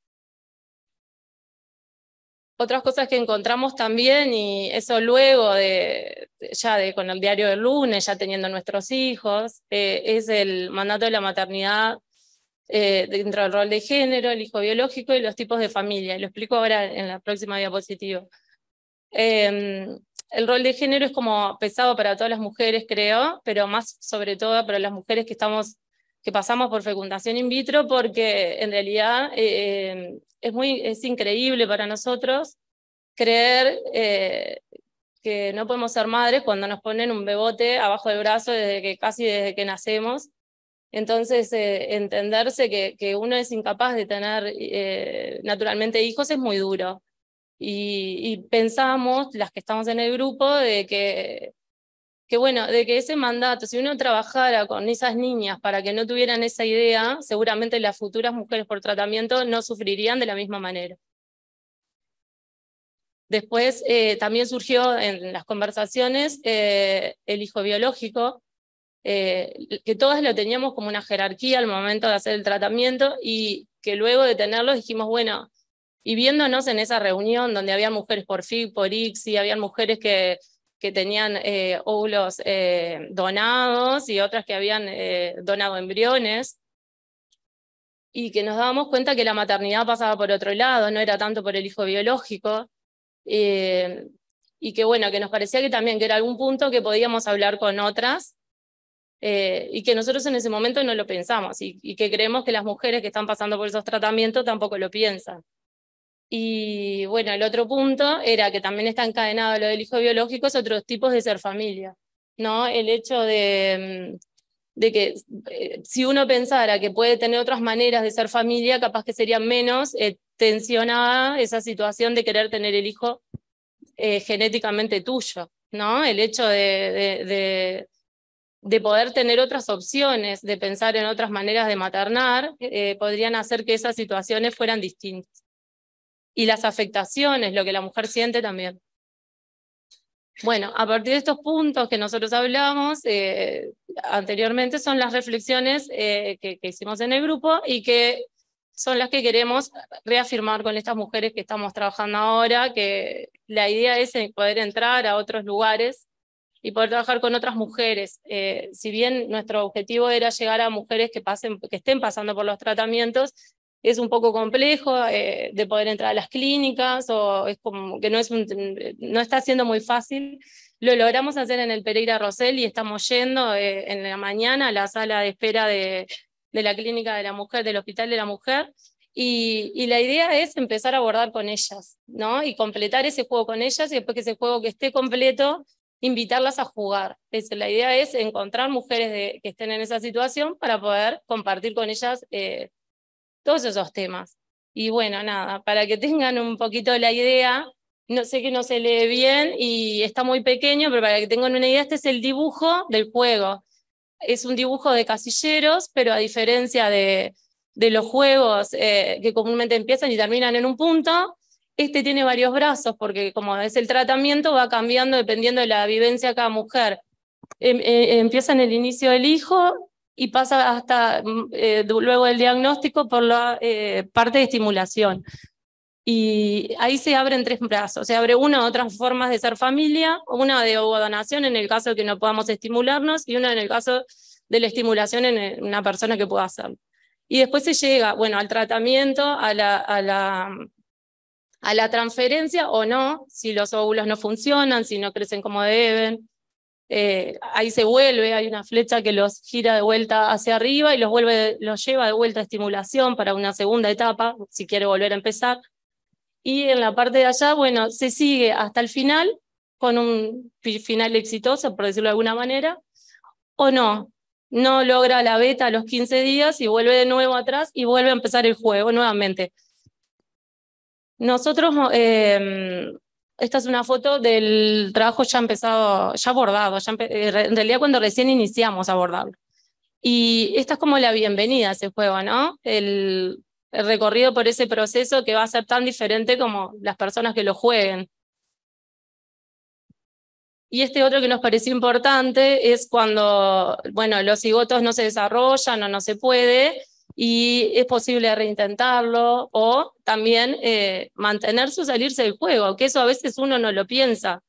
Otras cosas que encontramos también, y eso luego de, ya de, con el diario del lunes, ya teniendo nuestros hijos, eh, es el mandato de la maternidad eh, dentro del rol de género, el hijo biológico y los tipos de familia. Lo explico ahora en la próxima diapositiva. Em, el rol de género es como pesado para todas las mujeres, creo, pero más sobre todo para las mujeres que estamos que pasamos por fecundación in vitro porque en realidad eh, eh, es, muy, es increíble para nosotros creer eh, que no podemos ser madres cuando nos ponen un bebote abajo del brazo desde que casi desde que nacemos. Entonces, entenderse que, que, uno es incapaz de tener naturalmente hijos es muy duro. Y, y pensamos, las que estamos en el grupo, de que que bueno, de que ese mandato, si uno trabajara con esas niñas para que no tuvieran esa idea, seguramente las futuras mujeres por tratamiento no sufrirían de la misma manera. Después eh, también surgió en las conversaciones eh, el hijo biológico, eh, que todas lo teníamos como una jerarquía al momento de hacer el tratamiento y que luego de tenerlo dijimos, bueno, y viéndonos en esa reunión donde había mujeres por FIC, por ICSI, había mujeres que que tenían eh, óvulos eh, donados y otras que habían eh, donado embriones, y que nos dábamos cuenta que la maternidad pasaba por otro lado, no era tanto por el hijo biológico, y que bueno, que nos parecía que también que era algún punto que podíamos hablar con otras y que nosotros en ese momento no lo pensamos y, que creemos que las mujeres que están pasando por esos tratamientos tampoco lo piensan. Y bueno, el otro punto era que también está encadenado lo del hijo biológico, es otros tipos de ser familia, ¿no? El hecho de, mm, que eh, si uno pensara que puede tener otras maneras de ser familia, capaz que sería menos eh, tensionada esa situación de querer tener el hijo eh, genéticamente tuyo, ¿no? El hecho de, poder tener otras opciones, de pensar en otras maneras de maternar, podrían hacer que esas situaciones fueran distintas y las afectaciones, lo que la mujer siente también. Bueno, a partir de estos puntos que nosotros hablamos eh, anteriormente son las reflexiones eh, que, hicimos en el grupo y que son las que queremos reafirmar con estas mujeres que estamos trabajando ahora, que la idea es poder entrar a otros lugares y poder trabajar con otras mujeres. Eh, si bien nuestro objetivo era llegar a mujeres que, pasen, que estén pasando por los tratamientos, es un poco complejo eh, de poder entrar a las clínicas o es como que no, es no está siendo muy fácil. Lo logramos hacer en el Pereira Rosell y estamos yendo eh, en la mañana a la sala de espera de, la clínica de la mujer, del Hospital de la Mujer. Y, la idea es empezar a abordar con ellas, ¿no? Y completar ese juego con ellas y después que ese juego que esté completo, invitarlas a jugar. Es, la idea es encontrar mujeres que estén en esa situación para poder compartir con ellas eh, todos esos temas. Y bueno, nada, para que tengan un poquito la idea, no sé que no se lee bien y está muy pequeño, pero para que tengan una idea, este es el dibujo del juego. Es un dibujo de casilleros, pero a diferencia de, de los juegos eh, que comúnmente empiezan y terminan en un punto, este tiene varios brazos, porque como es el tratamiento, va cambiando dependiendo de la vivencia de cada mujer. Em, eh, empieza en el inicio del hijo, y pasa hasta mm, eh, luego del diagnóstico por la eh, parte de estimulación. Y ahí se abren tres brazos. Se abre una otras formas de ser familia, una de donación en el caso de que no podamos estimularnos y una en el caso de la estimulación en eh, una persona que pueda hacerlo. Y después se llega, bueno, al tratamiento, a la, a la, a la transferencia o no, si los óvulos no funcionan, si no crecen como deben, eh, ahí se vuelve, hay una flecha que los gira de vuelta hacia arriba y los, vuelve, los lleva de vuelta a estimulación para una segunda etapa, si quiere volver a empezar. Y en la parte de allá, bueno, se sigue hasta el final, con un final exitoso, por decirlo de alguna manera, o no, no logra la beta a los 15 días y vuelve de nuevo atrás y vuelve a empezar el juego nuevamente. Nosotros... Eh, esta es una foto del trabajo ya empezado, ya abordado, eh, en realidad cuando recién iniciamos a abordarlo. Y esta es como la bienvenida a ese juego, ¿no? El, recorrido por ese proceso que va a ser tan diferente como las personas que lo jueguen. Y este otro que nos pareció importante es cuando, bueno, los cigotos no se desarrollan o no se puede, y es posible reintentarlo o también eh, mantenerse o salirse del juego, que eso a veces uno no lo piensa.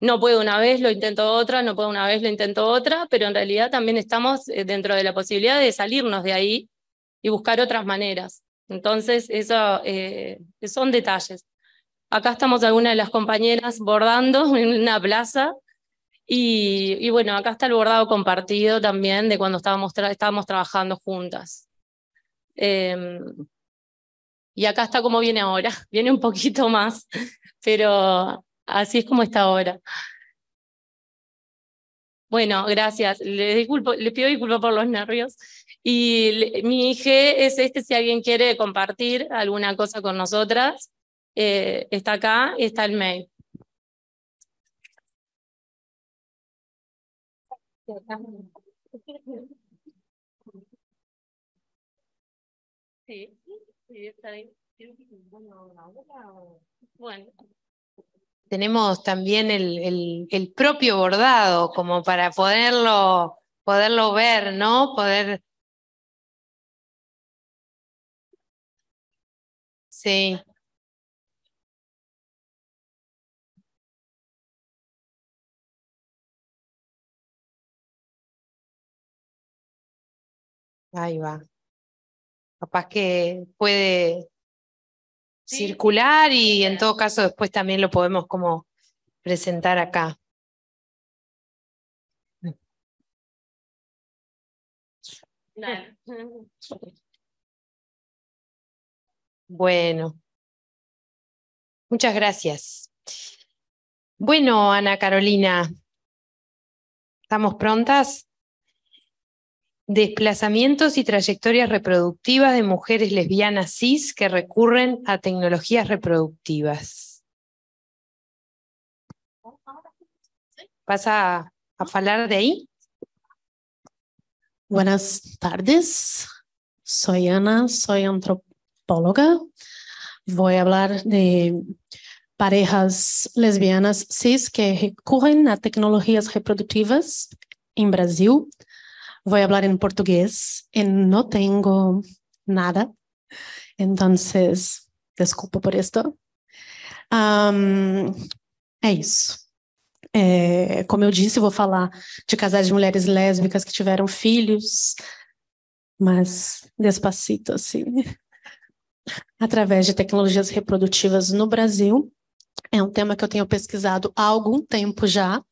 No puedo una vez, lo intento otra, no puedo una vez, lo intento otra, pero en realidad también estamos eh, dentro de la posibilidad de salirnos de ahí y buscar otras maneras. Entonces, eso eh, son detalles. Acá estamos algunas de las compañeras bordando en una plaza y, bueno, acá está el bordado compartido también de cuando estábamos, estábamos trabajando juntas. Em, y acá está como viene ahora, viene un poquito más, pero así es como está ahora. Bueno, gracias. Les, pido disculpas por los nervios. Y mi IG es este, si alguien quiere compartir alguna cosa con nosotras, eh, está acá y está el mail. Tenemos también el, el, el, propio bordado, como para poderlo, poderlo ver, ¿no? Poder. Sí. Ahí va capaz que puede circular y en todo caso después también lo podemos como presentar acá. Bueno, muchas gracias. Bueno, Ana Carolina, ¿estamos prontas? Desplazamientos y trayectorias reproductivas de mujeres lesbianas cis que recurren a tecnologías reproductivas. ¿Vas a, hablar de ahí? Buenas tardes. Soy Ana, soy antropóloga. Voy a hablar de parejas lesbianas cis que recurren a tecnologías reproductivas en Brasil voy a hablar en portugués y no tengo nada. Entonces, desculpa por esto. Um, é isso. É, como eu disse, vou falar de casais de mulheres lésbicas que tiveram filhos, mas despacito, assim. Através de tecnologias reprodutivas no Brasil. É um tema que eu tenho pesquisado há algum tempo já.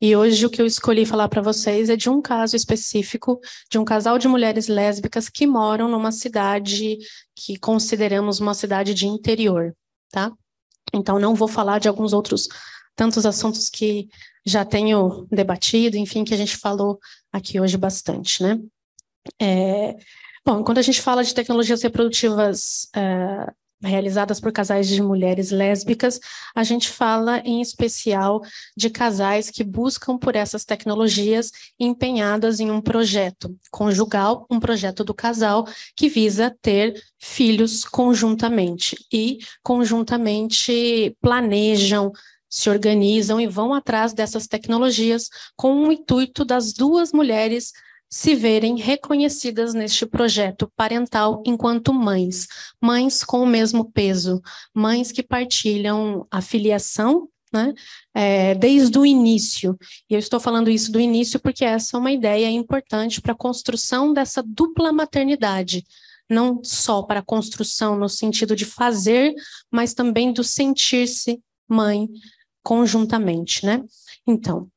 E hoje o que eu escolhi falar para vocês é de um caso específico de um casal de mulheres lésbicas que moram numa cidade que consideramos uma cidade de interior, tá? Então não vou falar de alguns outros tantos assuntos que já tenho debatido, enfim, que a gente falou aqui hoje bastante, né? É, bom, quando a gente fala de tecnologias reprodutivas uh, realizadas por casais de mulheres lésbicas, a gente fala em especial de casais que buscam por essas tecnologias empenhadas em um projeto conjugal, um projeto do casal que visa ter filhos conjuntamente e conjuntamente planejam se organizam e vão atrás dessas tecnologias com o intuito das duas mulheres se verem reconhecidas neste projeto parental enquanto mães, mães com o mesmo peso, mães que partilham a filiação né? É, desde o início. E eu estou falando isso do início porque essa é uma ideia importante para a construção dessa dupla maternidade, não só para a construção no sentido de fazer, mas também do sentir-se mãe conjuntamente, né? Então,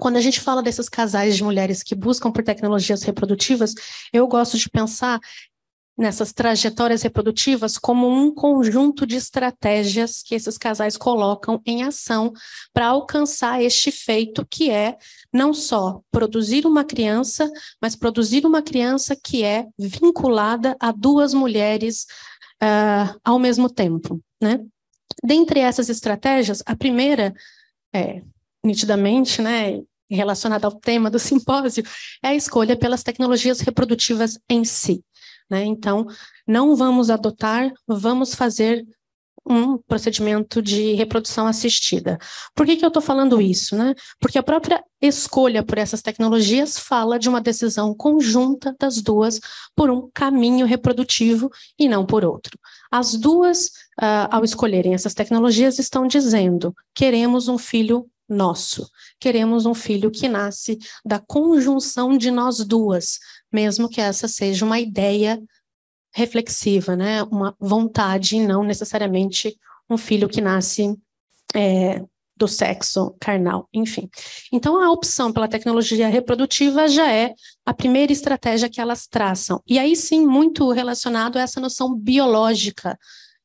quando a gente fala desses casais de mulheres que buscam por tecnologias reprodutivas, eu gosto de pensar nessas trajetórias reprodutivas como um conjunto de estratégias que esses casais colocam em ação para alcançar este feito que é não só produzir uma criança, mas produzir uma criança que é vinculada a duas mulheres uh, ao mesmo tempo, né? Dentre essas estratégias, a primeira é nitidamente, né, relacionada ao tema do simpósio, é a escolha pelas tecnologias reprodutivas em si. Né? Então, não vamos adotar, vamos fazer um procedimento de reprodução assistida. Por que, que eu estou falando isso? Né? Porque a própria escolha por essas tecnologias fala de uma decisão conjunta das duas por um caminho reprodutivo e não por outro. As duas, uh, ao escolherem essas tecnologias, estão dizendo: queremos um filho nosso. Queremos um filho que nasce da conjunção de nós duas, mesmo que essa seja uma ideia reflexiva, né? Uma vontade, e não necessariamente um filho que nasce é, do sexo carnal, enfim. Então, a opção pela tecnologia reprodutiva já é a primeira estratégia que elas traçam. E aí sim, muito relacionado a essa noção biológica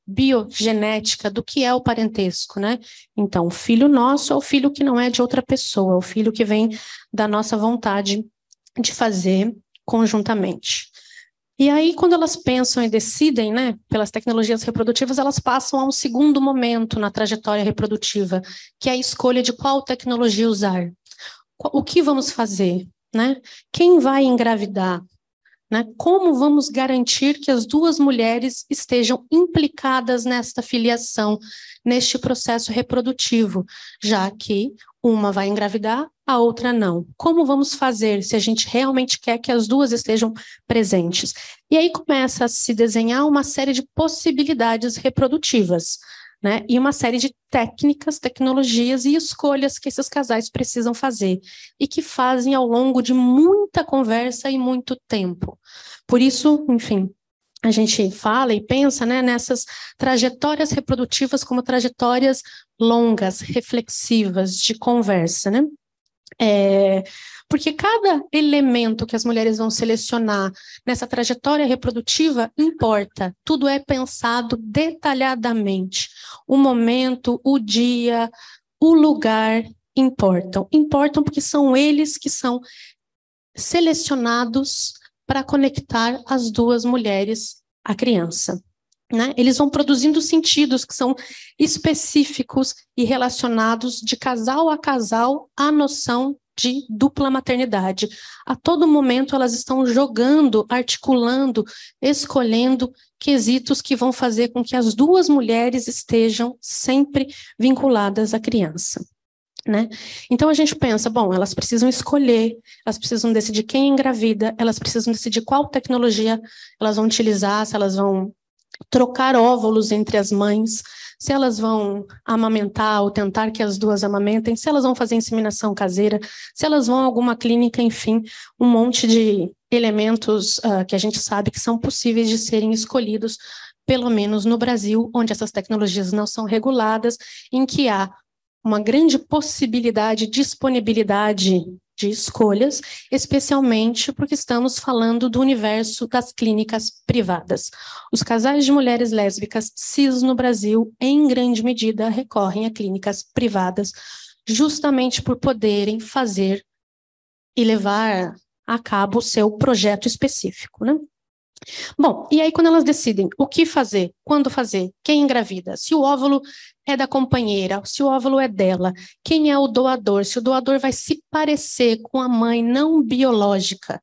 biogenética do que é o parentesco, né? Então, o filho nosso é o filho que não é de outra pessoa, é o filho que vem da nossa vontade de fazer conjuntamente. E aí, quando elas pensam e decidem, né, pelas tecnologias reprodutivas, elas passam a um segundo momento na trajetória reprodutiva, que é a escolha de qual tecnologia usar. O que vamos fazer, né? Quem vai engravidar? Né? Como vamos garantir que as duas mulheres estejam implicadas nesta filiação, neste processo reprodutivo, já que uma vai engravidar, a outra não? Como vamos fazer se a gente realmente quer que as duas estejam presentes? E aí começa a se desenhar uma série de possibilidades reprodutivas né? E uma série de técnicas, tecnologias e escolhas que esses casais precisam fazer e que fazem ao longo de muita conversa e muito tempo. Por isso, enfim, a gente fala e pensa né, nessas trajetórias reprodutivas como trajetórias longas, reflexivas, de conversa, né? É, porque cada elemento que as mulheres vão selecionar nessa trajetória reprodutiva importa. Tudo é pensado detalhadamente. O momento, o dia, o lugar importam. Importam porque são eles que são selecionados para conectar as duas mulheres à criança. Né? Eles vão produzindo sentidos que são específicos e relacionados de casal a casal à noção de dupla maternidade. A todo momento elas estão jogando, articulando, escolhendo quesitos que vão fazer com que as duas mulheres estejam sempre vinculadas à criança. Né? Então a gente pensa, bom, elas precisam escolher, elas precisam decidir quem engravida, elas precisam decidir qual tecnologia elas vão utilizar, se elas vão trocar óvulos entre as mães, se elas vão amamentar ou tentar que as duas amamentem, se elas vão fazer inseminação caseira, se elas vão a alguma clínica, enfim, um monte de elementos uh, que a gente sabe que são possíveis de serem escolhidos, pelo menos no Brasil, onde essas tecnologias não são reguladas, em que há uma grande possibilidade, disponibilidade de escolhas, especialmente porque estamos falando do universo das clínicas privadas. Os casais de mulheres lésbicas cis no Brasil, em grande medida, recorrem a clínicas privadas justamente por poderem fazer e levar a cabo o seu projeto específico, né? Bom, e aí quando elas decidem o que fazer, quando fazer, quem engravida, se o óvulo é da companheira, se o óvulo é dela, quem é o doador, se o doador vai se parecer com a mãe não biológica,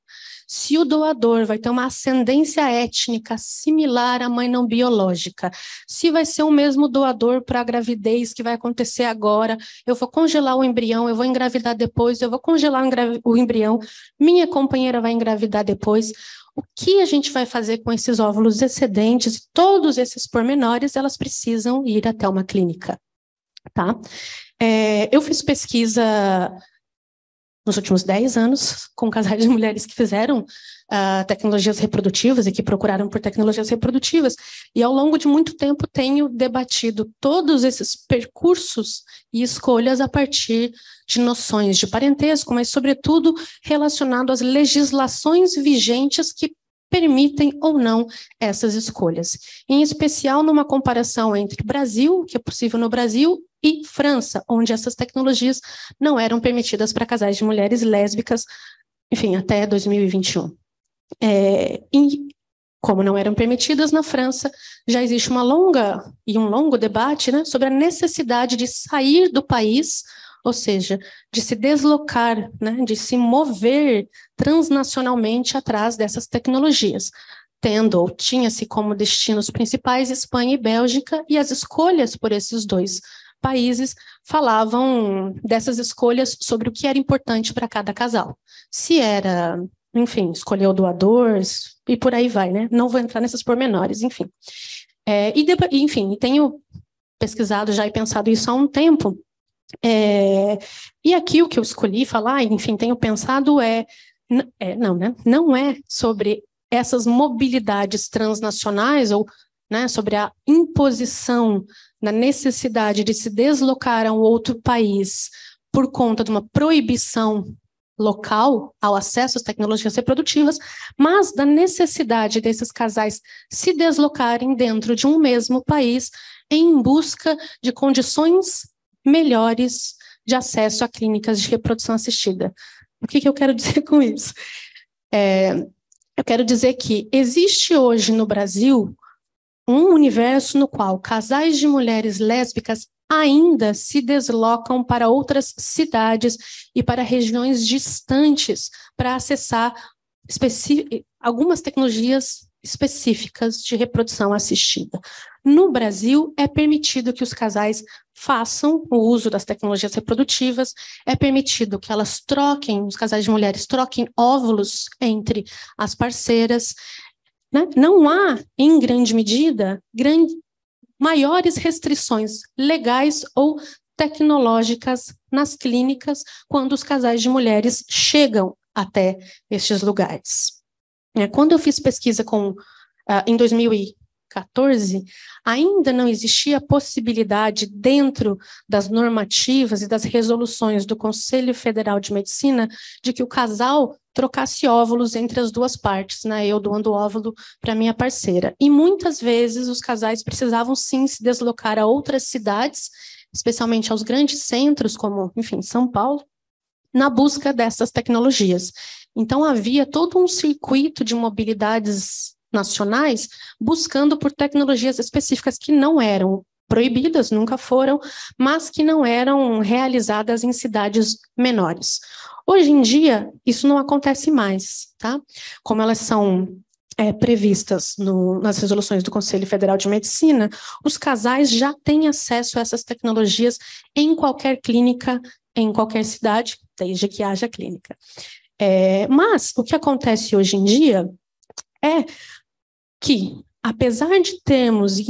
se o doador vai ter uma ascendência étnica similar à mãe não biológica, se vai ser o mesmo doador para a gravidez que vai acontecer agora, eu vou congelar o embrião, eu vou engravidar depois, eu vou congelar o embrião, minha companheira vai engravidar depois o que a gente vai fazer com esses óvulos excedentes, e todos esses pormenores, elas precisam ir até uma clínica, tá? É, eu fiz pesquisa nos últimos 10 anos com casais de mulheres que fizeram uh, tecnologias reprodutivas e que procuraram por tecnologias reprodutivas. E ao longo de muito tempo tenho debatido todos esses percursos e escolhas a partir de noções de parentesco, mas, sobretudo, relacionado às legislações vigentes que permitem ou não essas escolhas. Em especial numa comparação entre Brasil, que é possível no Brasil, e França, onde essas tecnologias não eram permitidas para casais de mulheres lésbicas, enfim, até 2021. É, e como não eram permitidas na França, já existe uma longa e um longo debate né, sobre a necessidade de sair do país, ou seja, de se deslocar, né, de se mover transnacionalmente atrás dessas tecnologias, tendo ou tinha-se como destinos principais Espanha e Bélgica, e as escolhas por esses dois países falavam dessas escolhas sobre o que era importante para cada casal. Se era, enfim, escolher o doador e por aí vai, né? Não vou entrar nesses pormenores, enfim. É, e, de, enfim, tenho pesquisado já e pensado isso há um tempo. É, e aqui o que eu escolhi falar, enfim, tenho pensado é, é não, né? Não é sobre essas mobilidades transnacionais ou né, sobre a imposição na necessidade de se deslocar a um outro país por conta de uma proibição local ao acesso às tecnologias reprodutivas, mas da necessidade desses casais se deslocarem dentro de um mesmo país em busca de condições melhores de acesso a clínicas de reprodução assistida. O que, que eu quero dizer com isso? É, eu quero dizer que existe hoje no Brasil um universo no qual casais de mulheres lésbicas ainda se deslocam para outras cidades e para regiões distantes para acessar algumas tecnologias específicas de reprodução assistida. No Brasil, é permitido que os casais façam o uso das tecnologias reprodutivas, é permitido que elas troquem, os casais de mulheres troquem óvulos entre as parceiras, né? Não há, em grande medida, grande, maiores restrições legais ou tecnológicas nas clínicas quando os casais de mulheres chegam até estes lugares. É, quando eu fiz pesquisa com, ah, em 2000 14, ainda não existia possibilidade, dentro das normativas e das resoluções do Conselho Federal de Medicina, de que o casal trocasse óvulos entre as duas partes, né? Eu doando óvulo para minha parceira. E muitas vezes os casais precisavam sim se deslocar a outras cidades, especialmente aos grandes centros como, enfim, São Paulo, na busca dessas tecnologias. Então havia todo um circuito de mobilidades nacionais buscando por tecnologias específicas que não eram proibidas, nunca foram, mas que não eram realizadas em cidades menores. Hoje em dia, isso não acontece mais, tá? Como elas são é, previstas no, nas resoluções do Conselho Federal de Medicina, os casais já têm acesso a essas tecnologias em qualquer clínica, em qualquer cidade, desde que haja clínica. É, mas o que acontece hoje em dia é que, apesar de termos e,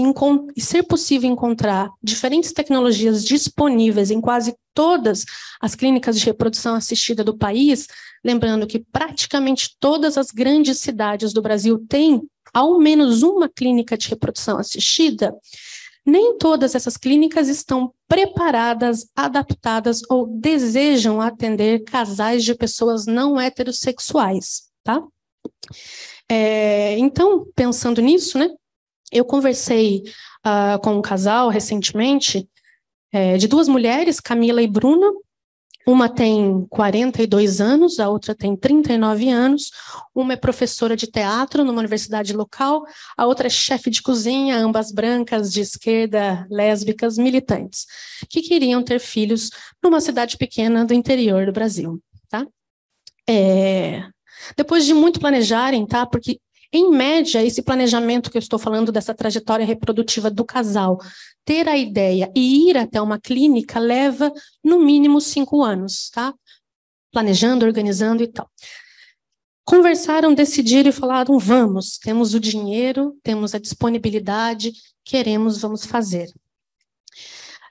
e ser possível encontrar diferentes tecnologias disponíveis em quase todas as clínicas de reprodução assistida do país, lembrando que praticamente todas as grandes cidades do Brasil têm ao menos uma clínica de reprodução assistida, nem todas essas clínicas estão preparadas, adaptadas ou desejam atender casais de pessoas não heterossexuais, tá? É, então, pensando nisso, né, eu conversei uh, com um casal recentemente é, de duas mulheres, Camila e Bruna. Uma tem 42 anos, a outra tem 39 anos. Uma é professora de teatro numa universidade local, a outra é chefe de cozinha, ambas brancas, de esquerda, lésbicas, militantes, que queriam ter filhos numa cidade pequena do interior do Brasil. Tá? É, depois de muito planejarem, tá? Porque, em média, esse planejamento que eu estou falando dessa trajetória reprodutiva do casal, ter a ideia e ir até uma clínica leva, no mínimo, cinco anos, tá? Planejando, organizando e tal. Conversaram, decidiram e falaram: vamos, temos o dinheiro, temos a disponibilidade, queremos, vamos fazer.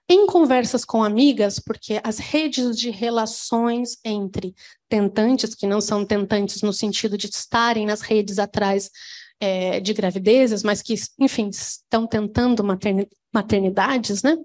Em conversas com amigas, porque as redes de relações entre tentantes, que não são tentantes no sentido de estarem nas redes atrás é, de gravidezes, mas que, enfim, estão tentando maternidades, né?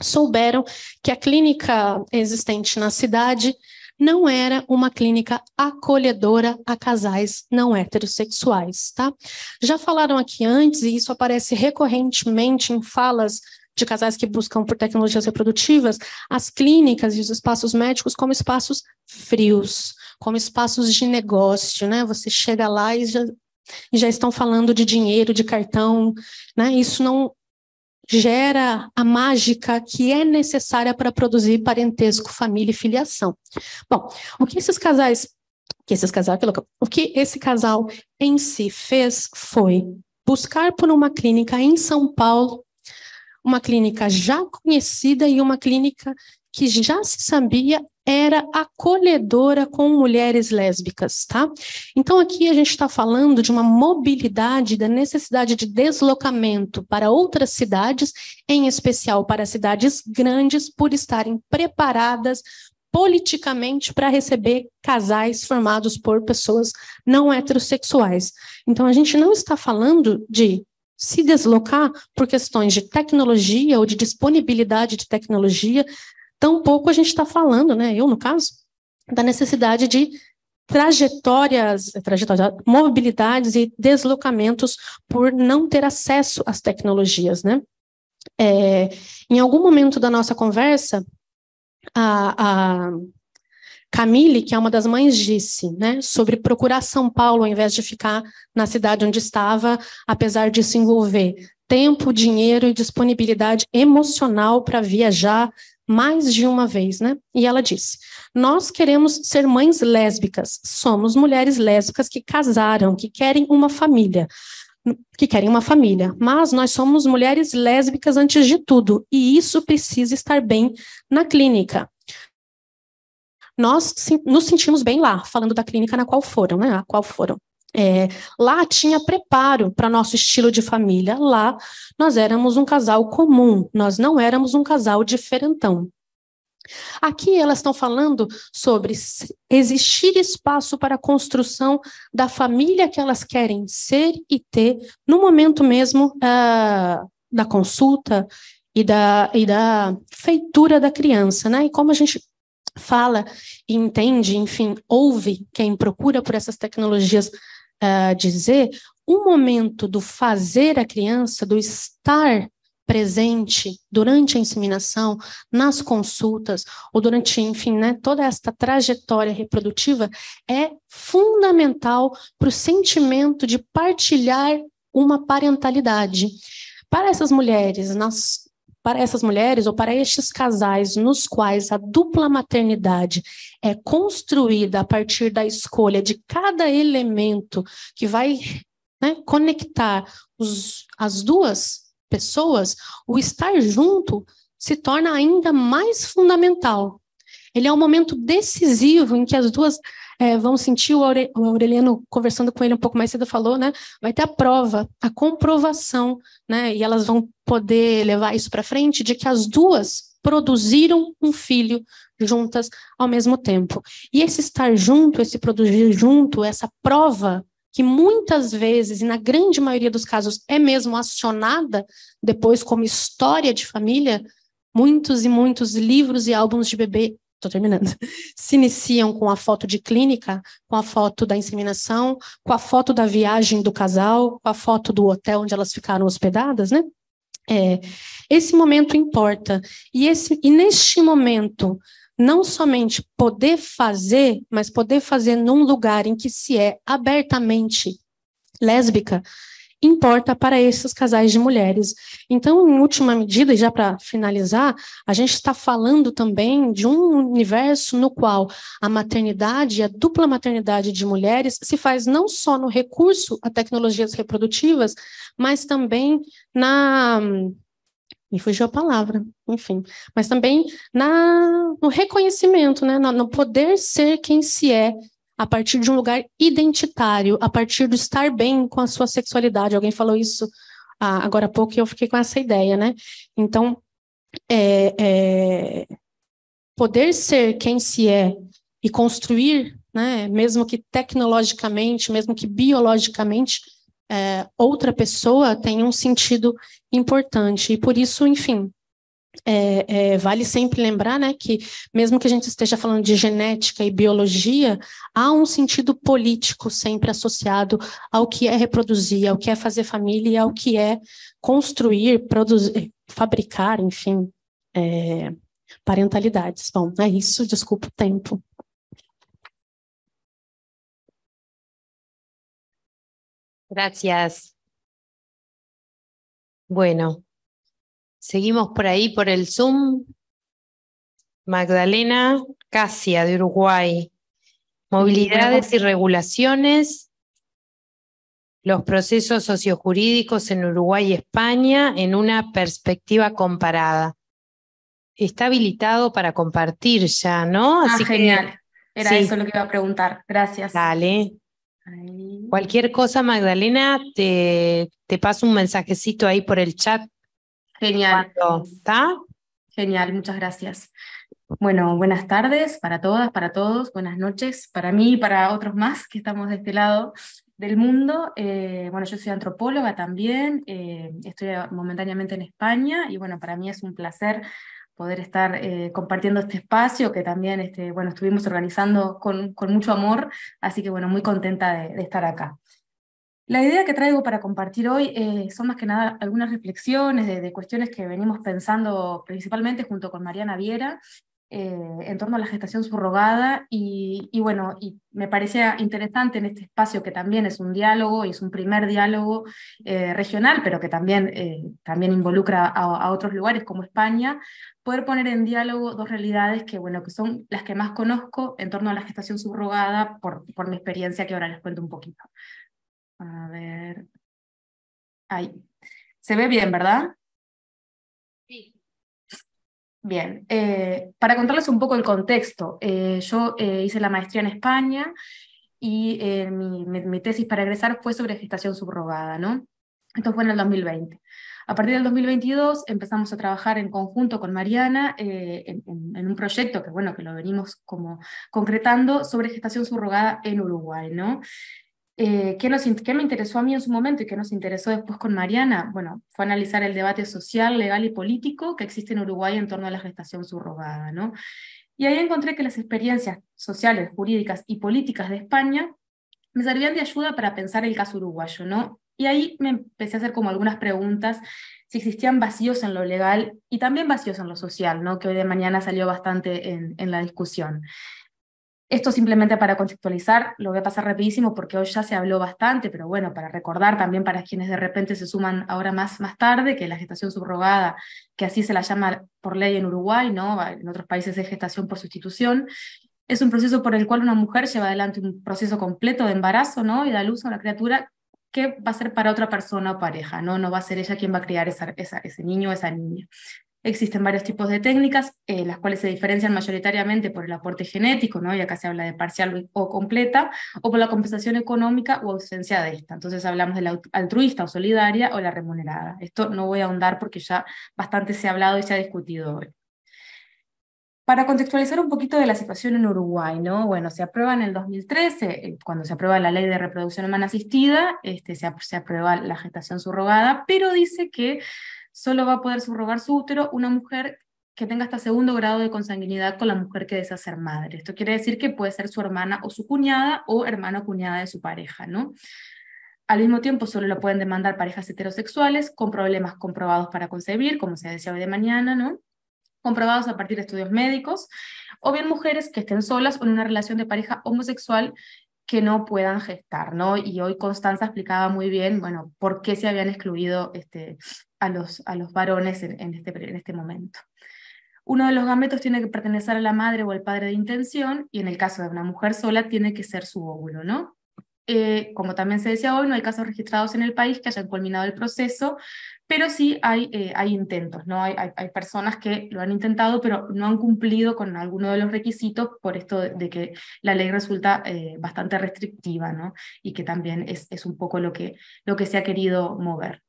Souberam que a clínica existente na cidade não era uma clínica acolhedora a casais não heterossexuais, tá? Já falaram aqui antes, e isso aparece recorrentemente em falas de casais que buscam por tecnologias reprodutivas, as clínicas e os espaços médicos como espaços frios, como espaços de negócio, né? Você chega lá e já, e já estão falando de dinheiro, de cartão, né? Isso não gera a mágica que é necessária para produzir parentesco, família e filiação. Bom, o que esses casais, que esses casais, o que esse casal em si fez foi buscar por uma clínica em São Paulo uma clínica já conhecida e uma clínica que já se sabia era acolhedora com mulheres lésbicas, tá? Então aqui a gente está falando de uma mobilidade, da necessidade de deslocamento para outras cidades, em especial para cidades grandes, por estarem preparadas politicamente para receber casais formados por pessoas não heterossexuais. Então a gente não está falando de se deslocar por questões de tecnologia ou de disponibilidade de tecnologia, tampouco a gente está falando, né? Eu, no caso, da necessidade de trajetórias, trajetórias, mobilidades e deslocamentos por não ter acesso às tecnologias, né? É, em algum momento da nossa conversa, a, a Camille, que é uma das mães, disse né, sobre procurar São Paulo ao invés de ficar na cidade onde estava, apesar disso envolver tempo, dinheiro e disponibilidade emocional para viajar mais de uma vez, né? E ela disse: Nós queremos ser mães lésbicas, somos mulheres lésbicas que casaram, que querem uma família que querem uma família, mas nós somos mulheres lésbicas antes de tudo, e isso precisa estar bem na clínica nós nos sentimos bem lá, falando da clínica na qual foram, né? A qual foram. É, lá tinha preparo para nosso estilo de família. Lá nós éramos um casal comum, nós não éramos um casal diferentão. Aqui elas estão falando sobre existir espaço para a construção da família que elas querem ser e ter no momento mesmo uh, da consulta e da, e da feitura da criança, né? E como a gente fala e entende, enfim, ouve quem procura por essas tecnologias uh, dizer, o momento do fazer a criança, do estar presente durante a inseminação, nas consultas, ou durante, enfim, né, toda esta trajetória reprodutiva, é fundamental para o sentimento de partilhar uma parentalidade. Para essas mulheres, nas para essas mulheres ou para estes casais nos quais a dupla maternidade é construída a partir da escolha de cada elemento que vai né, conectar os, as duas pessoas, o estar junto se torna ainda mais fundamental. Ele é um momento decisivo em que as duas é, vão sentir, o Aureliano conversando com ele um pouco mais cedo falou, né? Vai ter a prova, a comprovação, né? E elas vão poder levar isso para frente de que as duas produziram um filho juntas ao mesmo tempo. E esse estar junto, esse produzir junto, essa prova que muitas vezes, e na grande maioria dos casos, é mesmo acionada depois como história de família, muitos e muitos livros e álbuns de bebê estou terminando, se iniciam com a foto de clínica, com a foto da inseminação, com a foto da viagem do casal, com a foto do hotel onde elas ficaram hospedadas, né? É, esse momento importa. E, esse, e neste momento, não somente poder fazer, mas poder fazer num lugar em que se é abertamente lésbica, importa para esses casais de mulheres. Então, em última medida, e já para finalizar, a gente está falando também de um universo no qual a maternidade, a dupla maternidade de mulheres, se faz não só no recurso a tecnologias reprodutivas, mas também na me fugiu a palavra, enfim, mas também na, no reconhecimento, né, no, no poder ser quem se é a partir de um lugar identitário, a partir do estar bem com a sua sexualidade. Alguém falou isso ah, agora há pouco e eu fiquei com essa ideia, né? Então, é, é, poder ser quem se é e construir, né, mesmo que tecnologicamente, mesmo que biologicamente, é, outra pessoa tem um sentido importante. E por isso, enfim, é, é, vale sempre lembrar né, que, mesmo que a gente esteja falando de genética e biologia, há um sentido político sempre associado ao que é reproduzir, ao que é fazer família e ao que é construir, produzir, eh, fabricar, enfim, é, parentalidades. Bom, é isso, desculpa o tempo. Gracias. Bueno, Seguimos por ahí, por el Zoom. Magdalena Casia, de Uruguay. Movilidades y regulaciones. Los procesos sociojurídicos en Uruguay y España en una perspectiva comparada. Está habilitado para compartir ya, ¿no? ah, genial. Era eso lo que iba a preguntar. Gracias. Dale. Cualquier cosa, Magdalena, te, te paso un mensajecito ahí por el chat Genial. ¿Está? Genial, muchas gracias. Bueno, buenas tardes para todas, para todos, buenas noches para mí y para otros más que estamos de este lado del mundo. Eh, bueno, yo soy antropóloga también, eh, estoy momentáneamente en España y bueno, para mí es un placer poder estar eh, compartiendo este espacio que también este, bueno, estuvimos organizando con, con, mucho amor, así que bueno, muy contenta de estar acá. La idea que traigo para compartir hoy eh, son más que nada algunas reflexiones de, cuestiones que venimos pensando principalmente junto con Mariana Viera eh, en torno a la gestación subrogada y, bueno, y me parecía interesante en este espacio que también es un diálogo y es un primer diálogo eh, regional, pero que también, también involucra a, a otros lugares como España, poder poner en diálogo dos realidades que, bueno, que son las que más conozco en torno a la gestación subrogada por, por mi experiencia que ahora les cuento un poquito. A ver. Ahí. Se ve bien, ¿verdad? Sí. Bien, eh, para contarles un poco el contexto, eh, yo eh, hice la maestría en España y mi, tesis para egresar fue sobre gestación subrogada, ¿no? Esto fue en el 2020. A partir del 2022 empezamos a trabajar en conjunto con Mariana en, en, un proyecto que, bueno, que lo venimos como concretando sobre gestación subrogada en Uruguay, ¿no? eh, ¿qué, me interesó a mí en su momento y qué nos interesó después con Mariana? Bueno, fue analizar el debate social, legal y político que existe en Uruguay en torno a la gestación subrogada, ¿no? Y ahí encontré que las experiencias sociales, jurídicas y políticas de España me servían de ayuda para pensar el caso uruguayo, ¿no? Y ahí me empecé a hacer como algunas preguntas, si existían vacíos en lo legal y también vacíos en lo social, ¿no? Que hoy de mañana salió bastante en, en la discusión. Esto simplemente para contextualizar, lo voy a pasar rapidísimo porque hoy ya se habló bastante, pero bueno, para recordar también para quienes de repente se suman ahora más, más tarde, que la gestación subrogada, que así se la llama por ley en Uruguay, ¿no? en otros países es gestación por sustitución, es un proceso por el cual una mujer lleva adelante un proceso completo de embarazo ¿no? y da luz a una criatura que va a ser para otra persona o pareja, no, no va a ser ella quien va a criar ese niño o esa niña. Existen varios tipos de técnicas, eh, las cuales se diferencian mayoritariamente por el aporte genético, ¿no? y acá se habla de parcial o completa, o por la compensación económica o ausencia de esta. Entonces hablamos de la altruista o solidaria o la remunerada. Esto no voy a ahondar porque ya bastante se ha hablado y se ha discutido hoy. Para contextualizar un poquito de la situación en Uruguay, ¿no? Bueno, se aprueba en el 2013, eh, cuando se aprueba la ley de reproducción humana asistida, este, se, se aprueba la gestación subrogada, pero dice que solo va a poder subrogar su útero una mujer que tenga hasta segundo grado de consanguinidad con la mujer que desea ser madre. Esto quiere decir que puede ser su hermana o su cuñada o hermana o cuñada de su pareja, ¿no? Al mismo tiempo, solo lo pueden demandar parejas heterosexuales con problemas comprobados para concebir, como se decía hoy de mañana, ¿no? comprobados a partir de estudios médicos, o bien mujeres que estén solas o en una relación de pareja homosexual que no puedan gestar, ¿no? Y hoy Constanza explicaba muy bien, bueno, por qué se habían excluido este, a los, a los varones en, este, en este momento. Uno de los gametos tiene que pertenecer a la madre o al padre de intención, y en el caso de una mujer sola tiene que ser su óvulo, ¿no? Eh, como también se decía hoy, no hay casos registrados en el país que hayan culminado el proceso, pero sí hay, eh, hay intentos, ¿no? Hay, hay, personas que lo han intentado, pero no han cumplido con alguno de los requisitos por esto de, que la ley resulta eh, bastante restrictiva, ¿no? Y que también es, un poco lo que, lo que se ha querido mover.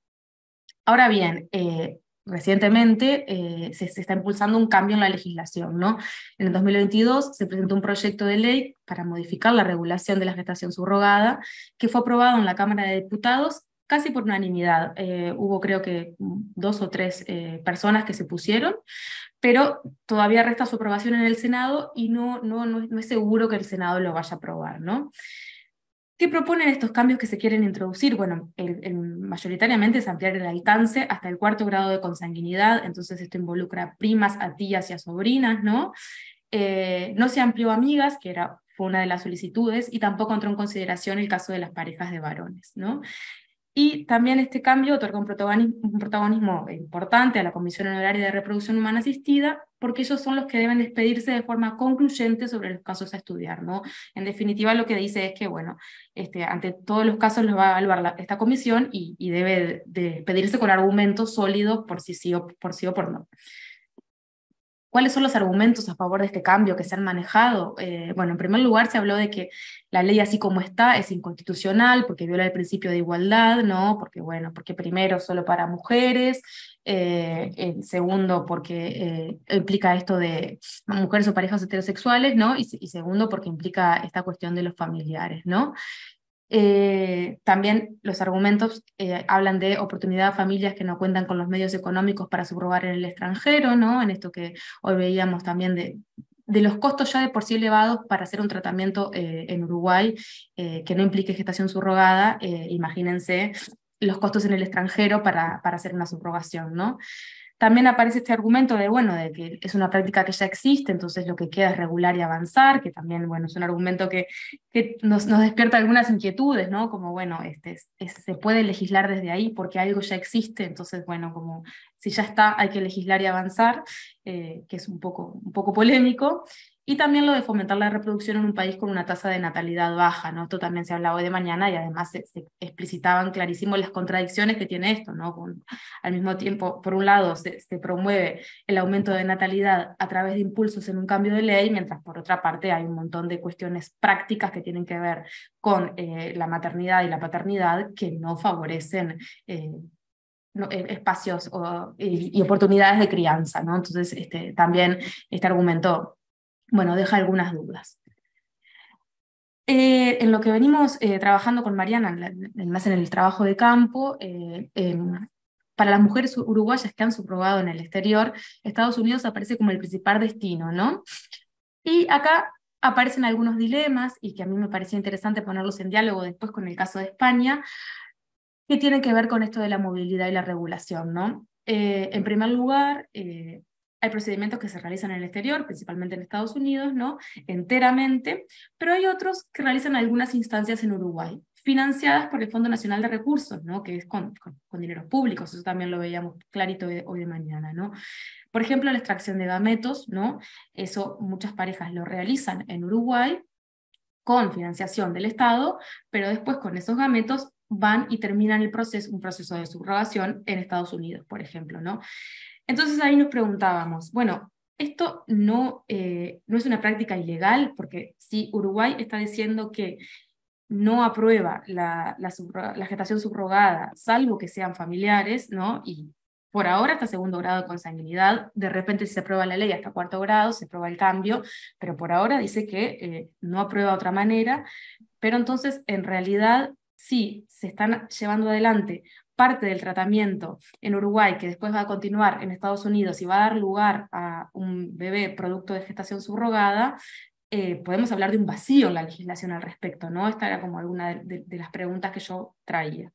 Ahora bien, eh, recientemente eh, se, está impulsando un cambio en la legislación. ¿no? En el 2022 se presentó un proyecto de ley para modificar la regulación de la gestación subrogada, que fue aprobado en la Cámara de Diputados casi por unanimidad. Eh, hubo creo que dos o tres personas que se pusieron, pero todavía resta su aprobación en el Senado y no, no, es, no es seguro que el Senado lo vaya a aprobar. ¿no? ¿Qué proponen estos cambios que se quieren introducir? Bueno, mayoritariamente es ampliar el alcance hasta el cuarto grado de consanguinidad, entonces esto involucra primas, a tías y a sobrinas, ¿no? Eh, no se amplió a amigas, que era fue una de las solicitudes, y tampoco entró en consideración el caso de las parejas de varones, ¿no? Y también este cambio otorga un protagonismo, importante a la Comisión Honoraria de Reproducción Humana Asistida, porque ellos son los que deben despedirse de forma concluyente sobre los casos a estudiar. ¿no? En definitiva, lo que dice es que, bueno, este, ante todos los casos los va a evaluar esta comisión y, debe despedirse con argumentos sólidos por si sí o por, sí o por no. ¿Cuáles son los argumentos a favor de este cambio que se han manejado? Eh, bueno, en primer lugar se habló de que la ley así como está es inconstitucional porque viola el principio de igualdad, ¿no? Porque, bueno, porque primero solo para mujeres, eh, segundo porque eh, implica esto de mujeres o parejas heterosexuales, ¿no? y, segundo porque implica esta cuestión de los familiares, ¿no? Eh, también los argumentos eh, hablan de oportunidad a familias que no cuentan con los medios económicos para subrogar en el extranjero, ¿no? en esto que hoy veíamos también de, de los costos ya de por sí elevados para hacer un tratamiento eh, en Uruguay que no implique gestación subrogada, imagínense los costos en el extranjero para, para hacer una subrogación, ¿no? También aparece este argumento de, bueno, de que es una práctica que ya existe, entonces lo que queda es regular y avanzar, que también, bueno, es un argumento que, que nos, nos, despierta algunas inquietudes, ¿no? Como, bueno, este, se puede legislar desde ahí porque algo ya existe, entonces, bueno, como si ya está, hay que legislar y avanzar, eh, que es un poco, un poco polémico. Y también lo de fomentar la reproducción en un país con una tasa de natalidad baja, ¿no? Esto también se hablaba hoy de mañana y además se, explicitaban clarísimo las contradicciones que tiene esto, ¿no? al mismo tiempo, por un lado, se, promueve el aumento de natalidad a través de impulsos en un cambio de ley, mientras por otra parte hay un montón de cuestiones prácticas que tienen que ver con eh, la maternidad y la paternidad que no favorecen. Eh, eh, espacios y, oportunidades de crianza, ¿no? Entonces, este, también este argumento bueno, deja algunas dudas. Eh, en lo que venimos eh, trabajando con Mariana, más en el trabajo de campo, eh, para las mujeres uruguayas que han subrogado en el exterior, Estados Unidos aparece como el principal destino, ¿no? Y acá aparecen algunos dilemas y que a mí me parecía interesante ponerlos en diálogo después con el caso de España, que tienen que ver con esto de la movilidad y la regulación, ¿no? en primer lugar, hay procedimientos que se realizan en el exterior, principalmente en Estados Unidos, ¿no? Enteramente, pero hay otros que realizan algunas instancias en Uruguay, financiadas por el Fondo Nacional de Recursos, ¿no? Que es con, con, dineros públicos, eso también lo veíamos clarito hoy, hoy de mañana, ¿no? Por ejemplo, la extracción de gametos, ¿no? Eso muchas parejas lo realizan en Uruguay con financiación del Estado, pero después con esos gametos van y terminan el proceso, un proceso de subrogación en Estados Unidos, por ejemplo, ¿no? Entonces ahí nos preguntábamos, bueno, esto no, eh, no es una práctica ilegal, porque si Uruguay está diciendo que no aprueba la, la, gestación subrogada, salvo que sean familiares, ¿no? Y por ahora hasta segundo grado de consanguinidad, de repente si se aprueba la ley hasta cuarto grado, se aprueba el cambio, pero por ahora dice que eh, no aprueba de otra manera, pero entonces en realidad sí se están llevando adelante parte del tratamiento en Uruguay, que después va a continuar en Estados Unidos y va a dar lugar a un bebé producto de gestación subrogada, eh, podemos hablar de un vacío en la legislación al respecto, ¿no? Esta era como alguna de las preguntas que yo traía.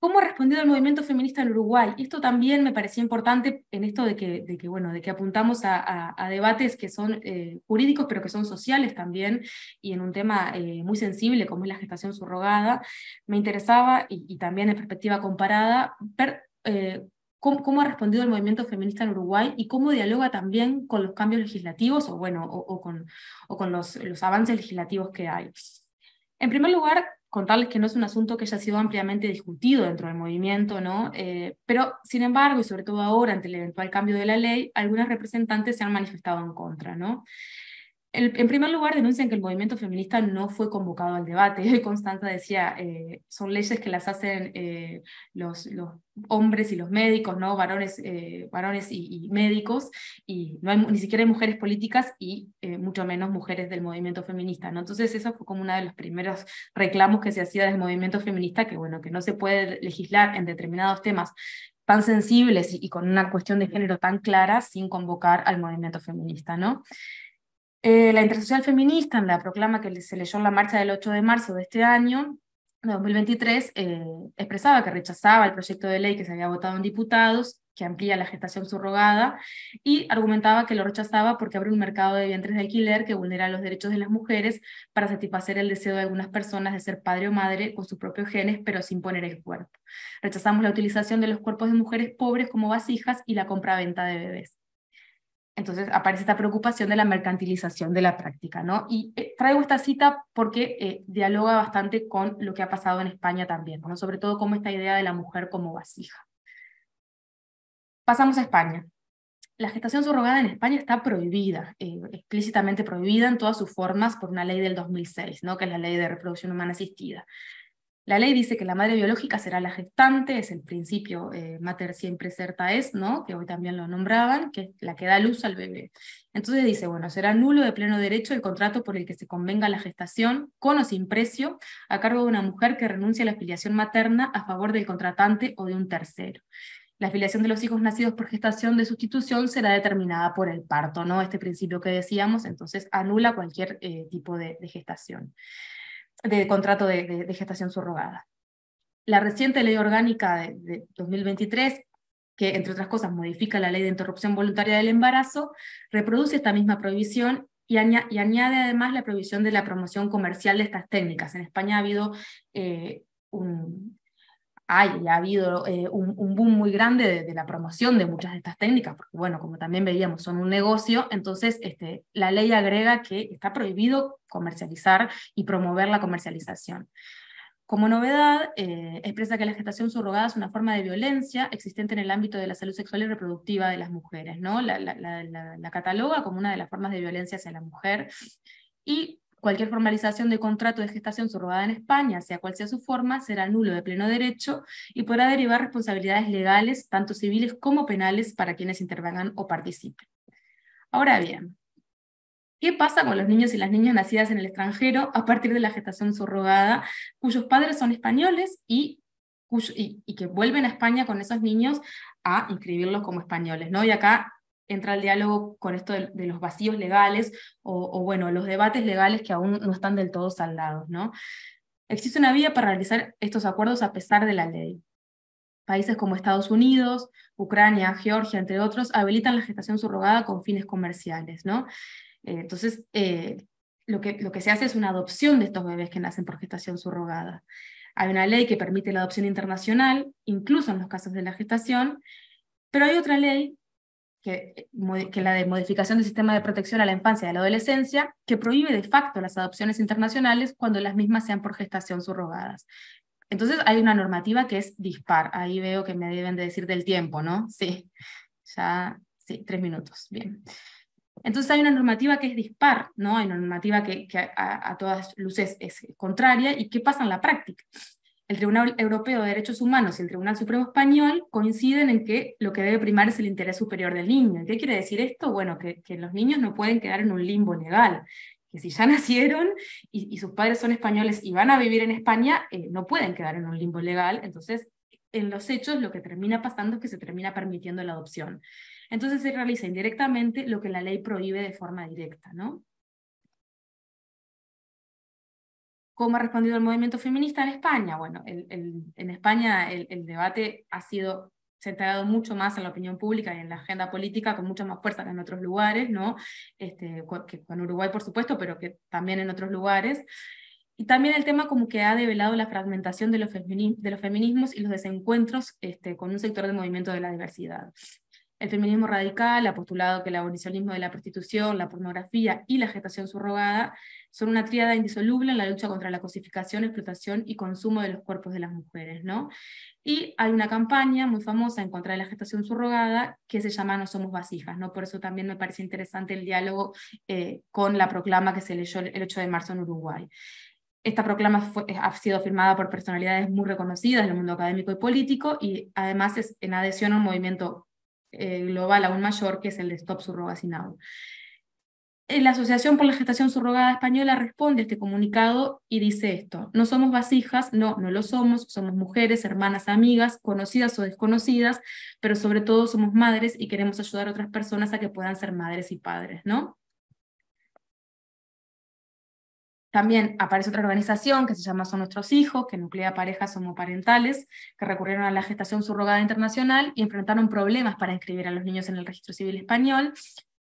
¿Cómo ha respondido el movimiento feminista en Uruguay? Esto también me parecía importante en esto de que, de que, bueno, de que apuntamos a, debates que son eh, jurídicos, pero que son sociales también, y en un tema eh, muy sensible como es la gestación subrogada. Me interesaba, y, también en perspectiva comparada, ver eh, cómo, ha respondido el movimiento feminista en Uruguay y cómo dialoga también con los cambios legislativos o, bueno, o, con, o con los, los avances legislativos que hay. En primer lugar, contarles que no es un asunto que haya sido ampliamente discutido dentro del movimiento, ¿no? Eh, pero, sin embargo, y sobre todo ahora, ante el eventual cambio de la ley, algunas representantes se han manifestado en contra, ¿no? en primer lugar, denuncian que el movimiento feminista no fue convocado al debate. Constanza decía, eh, son leyes que las hacen eh, los, hombres y los médicos, ¿no? varones, eh, varones y, médicos, y no hay, ni siquiera hay mujeres políticas y mucho menos mujeres del movimiento feminista. ¿no? Entonces eso fue como uno de los primeros reclamos que se hacía del movimiento feminista, que bueno, que no se puede legislar en determinados temas tan sensibles y, y con una cuestión de género tan clara sin convocar al movimiento feminista. ¿no? Eh, la Intersocial Feminista, en la proclama que se leyó en la marcha del 8 de marzo de este año, 2023, eh, expresaba que rechazaba el proyecto de ley que se había votado en diputados, que amplía la gestación subrogada, y argumentaba que lo rechazaba porque abre un mercado de vientres de alquiler que vulnera los derechos de las mujeres para satisfacer el deseo de algunas personas de ser padre o madre con sus propios genes, pero sin poner el cuerpo. Rechazamos la utilización de los cuerpos de mujeres pobres como vasijas y la compraventa de bebés. Entonces aparece esta preocupación de la mercantilización de la práctica, ¿no? Y eh, traigo esta cita porque eh, dialoga bastante con lo que ha pasado en España también, Sobre todo como esta idea de la mujer como vasija. Pasamos a España. La gestación subrogada en España está prohibida, eh, explícitamente prohibida en todas sus formas por una ley del 2006, ¿no? que es la ley de reproducción humana asistida. La ley dice que la madre biológica será la gestante, es el principio eh, mater siempre certa es, ¿no? que hoy también lo nombraban, que es la que da luz al bebé. Entonces dice, bueno, será nulo de pleno derecho el contrato por el que se convenga la gestación, con o sin precio, a cargo de una mujer que renuncie a la filiación materna a favor del contratante o de un tercero. La filiación de los hijos nacidos por gestación de sustitución será determinada por el parto, ¿no? Este principio que decíamos, entonces anula cualquier eh, tipo de gestación de contrato de, gestación subrogada. La reciente ley orgánica de, 2023 que entre otras cosas modifica la ley de interrupción voluntaria del embarazo, reproduce esta misma prohibición y, añade además la prohibición de la promoción comercial de estas técnicas. En España ha habido eh, un, hay, ha habido eh, un, boom muy grande de, la promoción de muchas de estas técnicas, porque bueno, como también veíamos, son un negocio, entonces este, la ley agrega que está prohibido comercializar y promover la comercialización. Como novedad, eh, expresa que la gestación subrogada es una forma de violencia existente en el ámbito de la salud sexual y reproductiva de las mujeres, ¿no? La, cataloga como una de las formas de violencia hacia la mujer y Cualquier formalización de contrato de gestación subrogada en España, sea cual sea su forma, será nulo de pleno derecho y podrá derivar responsabilidades legales, tanto civiles como penales, para quienes intervengan o participen. Ahora bien, ¿Qué pasa con los niños y las niñas nacidas en el extranjero a partir de la gestación subrogada, cuyos padres son españoles y, que vuelven a España con esos niños a inscribirlos como españoles? ¿no? Y acá entra el diálogo con esto de, los vacíos legales o, bueno, los debates legales que aún no están del todo saldados, ¿no? Existe una vía para realizar estos acuerdos a pesar de la ley. Países como Estados Unidos, Ucrania, Georgia, entre otros, habilitan la gestación subrogada con fines comerciales, ¿no? Eh, entonces, eh, lo, que, lo que se hace es una adopción de estos bebés que nacen por gestación subrogada. Hay una ley que permite la adopción internacional, incluso en los casos de la gestación, pero hay otra ley que, la de modificación del sistema de protección a la infancia y a la adolescencia, que prohíbe de facto las adopciones internacionales cuando las mismas sean por gestación subrogadas. Entonces hay una normativa que es dispar. Ahí veo que me deben de decir del tiempo, ¿no? Sí, ya, sí, tres minutos. Bien. Entonces hay una normativa que es dispar, ¿no? Hay una normativa que, a, a, todas luces es contraria y qué pasa en la práctica el Tribunal Europeo de Derechos Humanos y el Tribunal Supremo Español coinciden en que lo que debe primar es el interés superior del niño. ¿Qué quiere decir esto? Bueno, que, los niños no pueden quedar en un limbo legal, que si ya nacieron y, sus padres son españoles y van a vivir en España, eh, no pueden quedar en un limbo legal. Entonces, en los hechos, lo que termina pasando es que se termina permitiendo la adopción. Entonces se realiza indirectamente lo que la ley prohíbe de forma directa, ¿no? ¿Cómo ha respondido el movimiento feminista en España? Bueno, en España el, debate ha sido centrado mucho más en la opinión pública y en la agenda política con mucha más fuerza que en otros lugares, ¿no? Este, que con Uruguay, por supuesto, pero que también en otros lugares. Y también el tema como que ha develado la fragmentación de los, feminismos y los desencuentros este, con un sector del movimiento de la diversidad. El feminismo radical ha postulado que el abolicionismo de la prostitución, la pornografía y la gestación subrogada son una tríada indisoluble en la lucha contra la cosificación, explotación y consumo de los cuerpos de las mujeres. ¿no? Y hay una campaña muy famosa en contra de la gestación subrogada que se llama No somos vasijas. ¿no? Por eso también me parece interesante el diálogo eh, con la proclama que se leyó el 8 de marzo en Uruguay. Esta proclama eh, ha sido firmada por personalidades muy reconocidas en el mundo académico y político y además es en adhesión a un movimiento eh, global aún mayor, que es el de Stop Surrogacy eh, La Asociación por la Gestación Surrogada Española responde a este comunicado y dice esto, no somos vasijas, no, no lo somos, somos mujeres, hermanas, amigas, conocidas o desconocidas, pero sobre todo somos madres y queremos ayudar a otras personas a que puedan ser madres y padres, ¿no? También aparece otra organización que se llama Son Nuestros Hijos, que nuclea parejas homoparentales que recurrieron a la gestación subrogada internacional y enfrentaron problemas para inscribir a los niños en el registro civil español.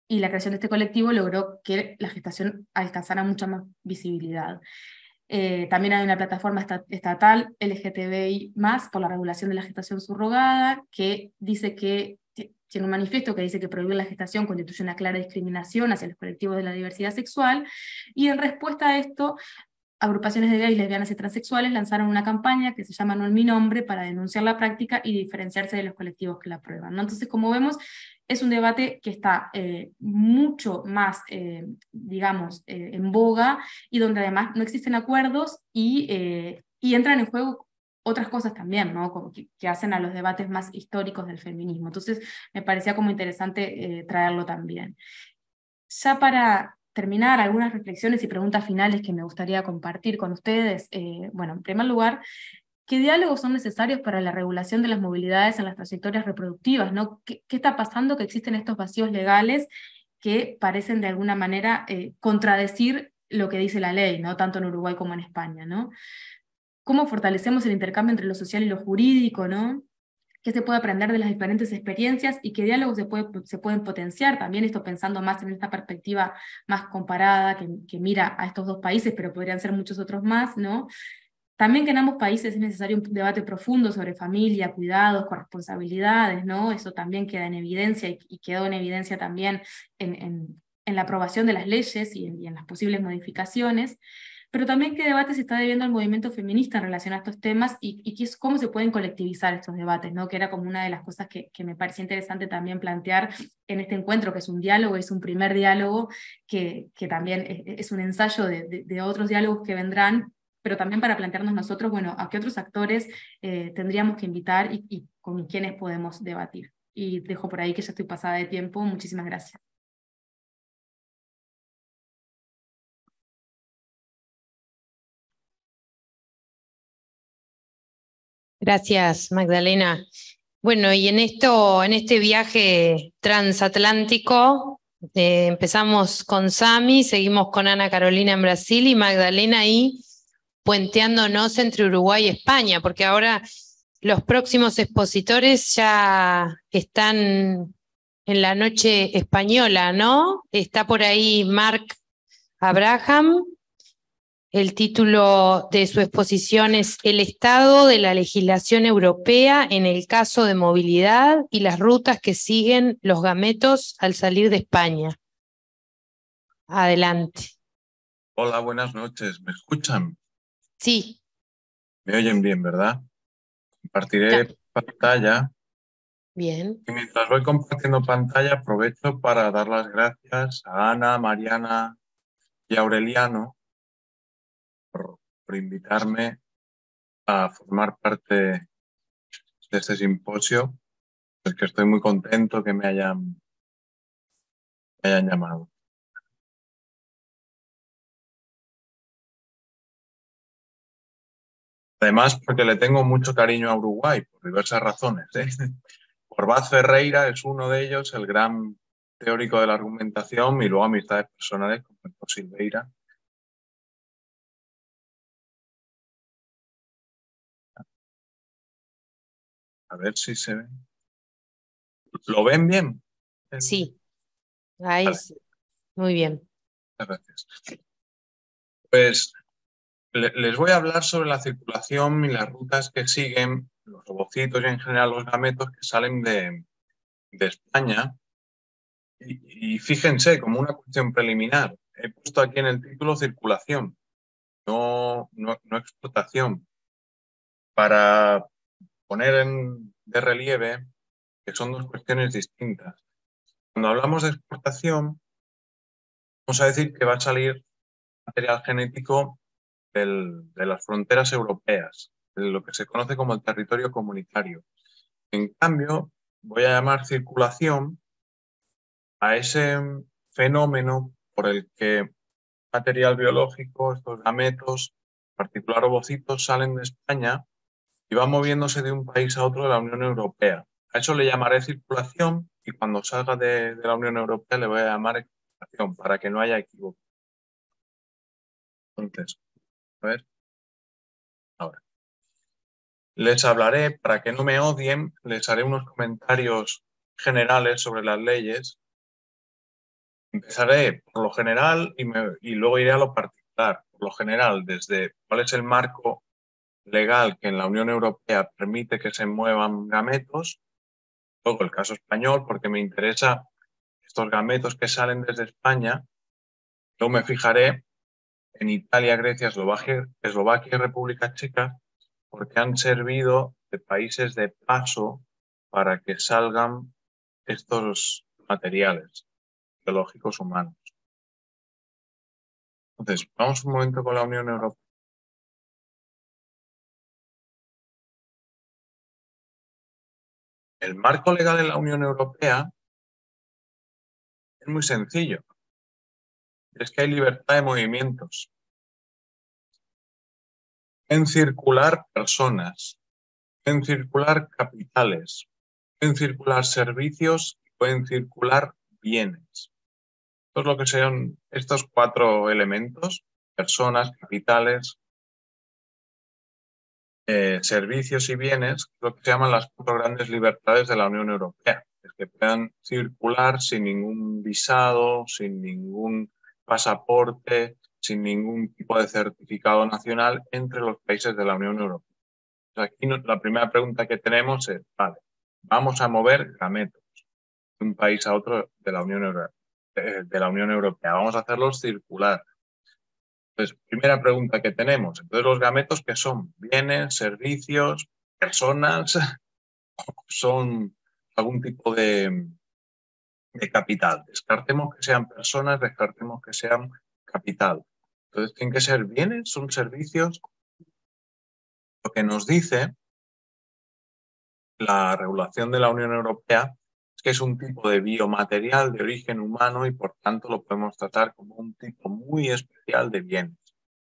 Y la creación de este colectivo logró que la gestación alcanzara mucha más visibilidad. Eh, también hay una plataforma estatal LGTBI, por la regulación de la gestación subrogada, que dice que tiene un manifiesto que dice que prohibir la gestación constituye una clara discriminación hacia los colectivos de la diversidad sexual, y en respuesta a esto, agrupaciones de gays, lesbianas y transexuales lanzaron una campaña que se llama No en mi nombre para denunciar la práctica y diferenciarse de los colectivos que la aprueban. Entonces, como vemos, es un debate que está eh, mucho más, eh, digamos, eh, en boga y donde además no existen acuerdos y, y entran en juego otras cosas también, ¿no? que, hacen a los debates más históricos del feminismo. Entonces, me parecía como interesante eh, traerlo también. Ya para terminar, algunas reflexiones y preguntas finales que me gustaría compartir con ustedes. Eh, bueno, en primer lugar, ¿qué diálogos son necesarios para la regulación de las movilidades en las trayectorias reproductivas? ¿Qué, está pasando que existen estos vacíos legales que parecen de alguna manera eh, contradecir lo que dice la ley, ¿no? tanto en Uruguay como en España? ¿no? cómo fortalecemos el intercambio entre lo social y lo jurídico, ¿no? qué se puede aprender de las diferentes experiencias y qué diálogos se, pueden potenciar. También esto pensando más en esta perspectiva más comparada que, mira a estos dos países, pero podrían ser muchos otros más, ¿no? También que en ambos países es necesario un debate profundo sobre familia, cuidados, corresponsabilidades, ¿no? Eso también queda en evidencia y, quedó en evidencia también en, la aprobación de las leyes y en las posibles modificaciones pero también qué debate se está debiendo al movimiento feminista en relación a estos temas y, cómo se pueden colectivizar estos debates, ¿no? que era como una de las cosas que, me parecía interesante también plantear en este encuentro, que es un diálogo, es un primer diálogo, que, que también es, un ensayo de, otros diálogos que vendrán, pero también para plantearnos nosotros, bueno, a qué otros actores eh, tendríamos que invitar y, y, con quiénes podemos debatir. Y dejo por ahí que ya estoy pasada de tiempo. Muchísimas gracias. Gracias, Magdalena. Bueno, y en esto, en este viaje transatlántico, eh, empezamos con Sami, seguimos con Ana Carolina en Brasil y Magdalena ahí puenteándonos entre Uruguay y España, porque ahora los próximos expositores ya están en la noche española, ¿no? Está por ahí Mark Abraham, el título de su exposición es El estado de la legislación europea en el caso de movilidad y las rutas que siguen los gametos al salir de España. Adelante. Hola, buenas noches. ¿Me escuchan? Sí. Me oyen bien, ¿verdad? Compartiré pantalla. Bien. Y mientras voy compartiendo pantalla, aprovecho para dar las gracias a Ana, Mariana y Aureliano por invitarme a formar parte de este simposio. Es que estoy muy contento que me hayan, me hayan llamado. Además, porque le tengo mucho cariño a Uruguay, por diversas razones. ¿eh? Ferreira es uno de ellos, el gran teórico de la argumentación, y luego amistades personales con José Silveira, A ver si se ve. ¿Lo ven bien? Sí. Ahí Muy bien. Gracias. Pues les voy a hablar sobre la circulación y las rutas que siguen los robocitos y en general los gametos que salen de, España. Y, fíjense, como una cuestión preliminar, he puesto aquí en el título circulación, no, no, no exportación. Para, poner en, de relieve que son dos cuestiones distintas. Cuando hablamos de exportación, vamos a decir que va a salir material genético de las fronteras europeas, de lo que se conoce como el territorio comunitario. En cambio, voy a llamar circulación a ese fenómeno por el que material biológico, estos gametos, en particular ovocitos, salen de España y va moviéndose de un país a otro de la Unión Europea. A eso le llamaré circulación y cuando salga de, la Unión Europea le voy a llamar exportación para que no haya equivoco. Entonces, a ver. Ahora. Les hablaré, para que no me odien, les haré unos comentarios generales sobre las leyes. Empezaré por lo general y luego iré a lo particular. Por lo general, desde cuál es el marco legal que en la Unión Europea permite que se muevan gametos, luego el caso español, porque me interesa estos gametos que salen desde España, yo me fijaré en Italia, Grecia, Eslovaquia, Eslovaquia y República Checa, porque han servido de países de paso para que salgan estos materiales biológicos humanos. Entonces, vamos un momento con la Unión Europea. el marco legal en la Unión Europea es muy sencillo. Es que hay libertad de movimientos. En circular personas, en circular capitales, en circular servicios y pueden circular bienes. Esto es lo que son estos cuatro elementos, personas, capitales, eh, servicios y bienes, lo que se llaman las cuatro grandes libertades de la Unión Europea, es que puedan circular sin ningún visado, sin ningún pasaporte, sin ningún tipo de certificado nacional entre los países de la Unión Europea. aquí la primera pregunta que tenemos es, vale, vamos a mover gametos de un país a otro de la Unión eh, de la Unión Europea. Vamos a hacerlos circular. Entonces, primera pregunta que tenemos. Entonces, los gametos, ¿qué son? ¿Bienes, servicios, personas? ¿Son algún tipo de, de capital? Descartemos que sean personas, descartemos que sean capital. Entonces, tienen que ser bienes, son servicios. Lo que nos dice la regulación de la Unión Europea es que es un tipo de biomaterial de origen humano y por tanto lo podemos tratar como un tipo muy especial de bienes.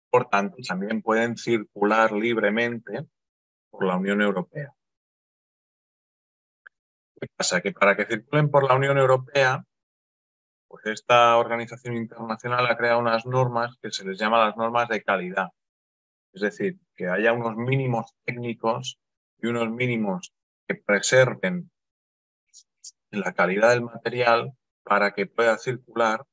Por tanto, también pueden circular libremente por la Unión Europea. ¿Qué pasa? Que para que circulen por la Unión Europea, pues esta organización internacional ha creado unas normas que se les llama las normas de calidad. Es decir, que haya unos mínimos técnicos y unos mínimos que preserven la calidad del material para que pueda circular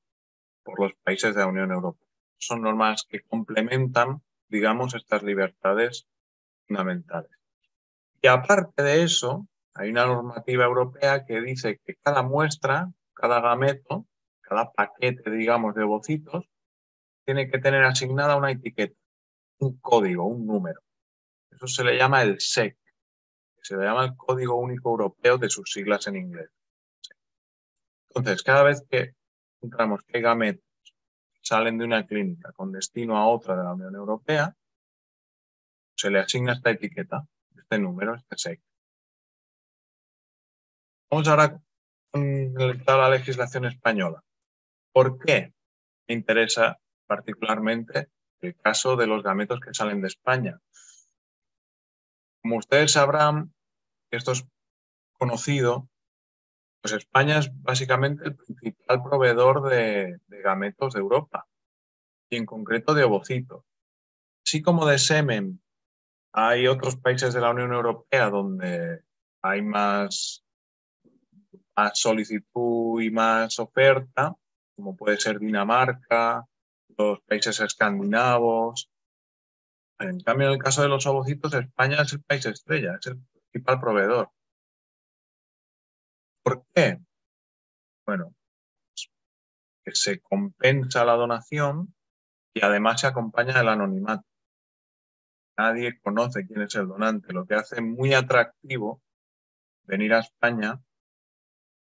por los países de la Unión Europea. Son normas que complementan, digamos, estas libertades fundamentales. Y aparte de eso, hay una normativa europea que dice que cada muestra, cada gameto, cada paquete, digamos, de bocitos, tiene que tener asignada una etiqueta, un código, un número. Eso se le llama el SEC, se le llama el Código Único Europeo de sus siglas en inglés. Entonces, cada vez que encontramos qué gametos salen de una clínica con destino a otra de la Unión Europea, se le asigna esta etiqueta, este número, este sexo. Vamos ahora a la legislación española. ¿Por qué me interesa particularmente el caso de los gametos que salen de España? Como ustedes sabrán, esto es conocido pues España es básicamente el principal proveedor de, gametos de Europa y en concreto de ovocitos. Así como de semen, hay otros países de la Unión Europea donde hay más, más solicitud y más oferta, como puede ser Dinamarca, los países escandinavos. En cambio, en el caso de los ovocitos, España es el país estrella, es el principal proveedor. ¿Por qué? Bueno, que se compensa la donación y además se acompaña el anonimato. Nadie conoce quién es el donante, lo que hace muy atractivo venir a España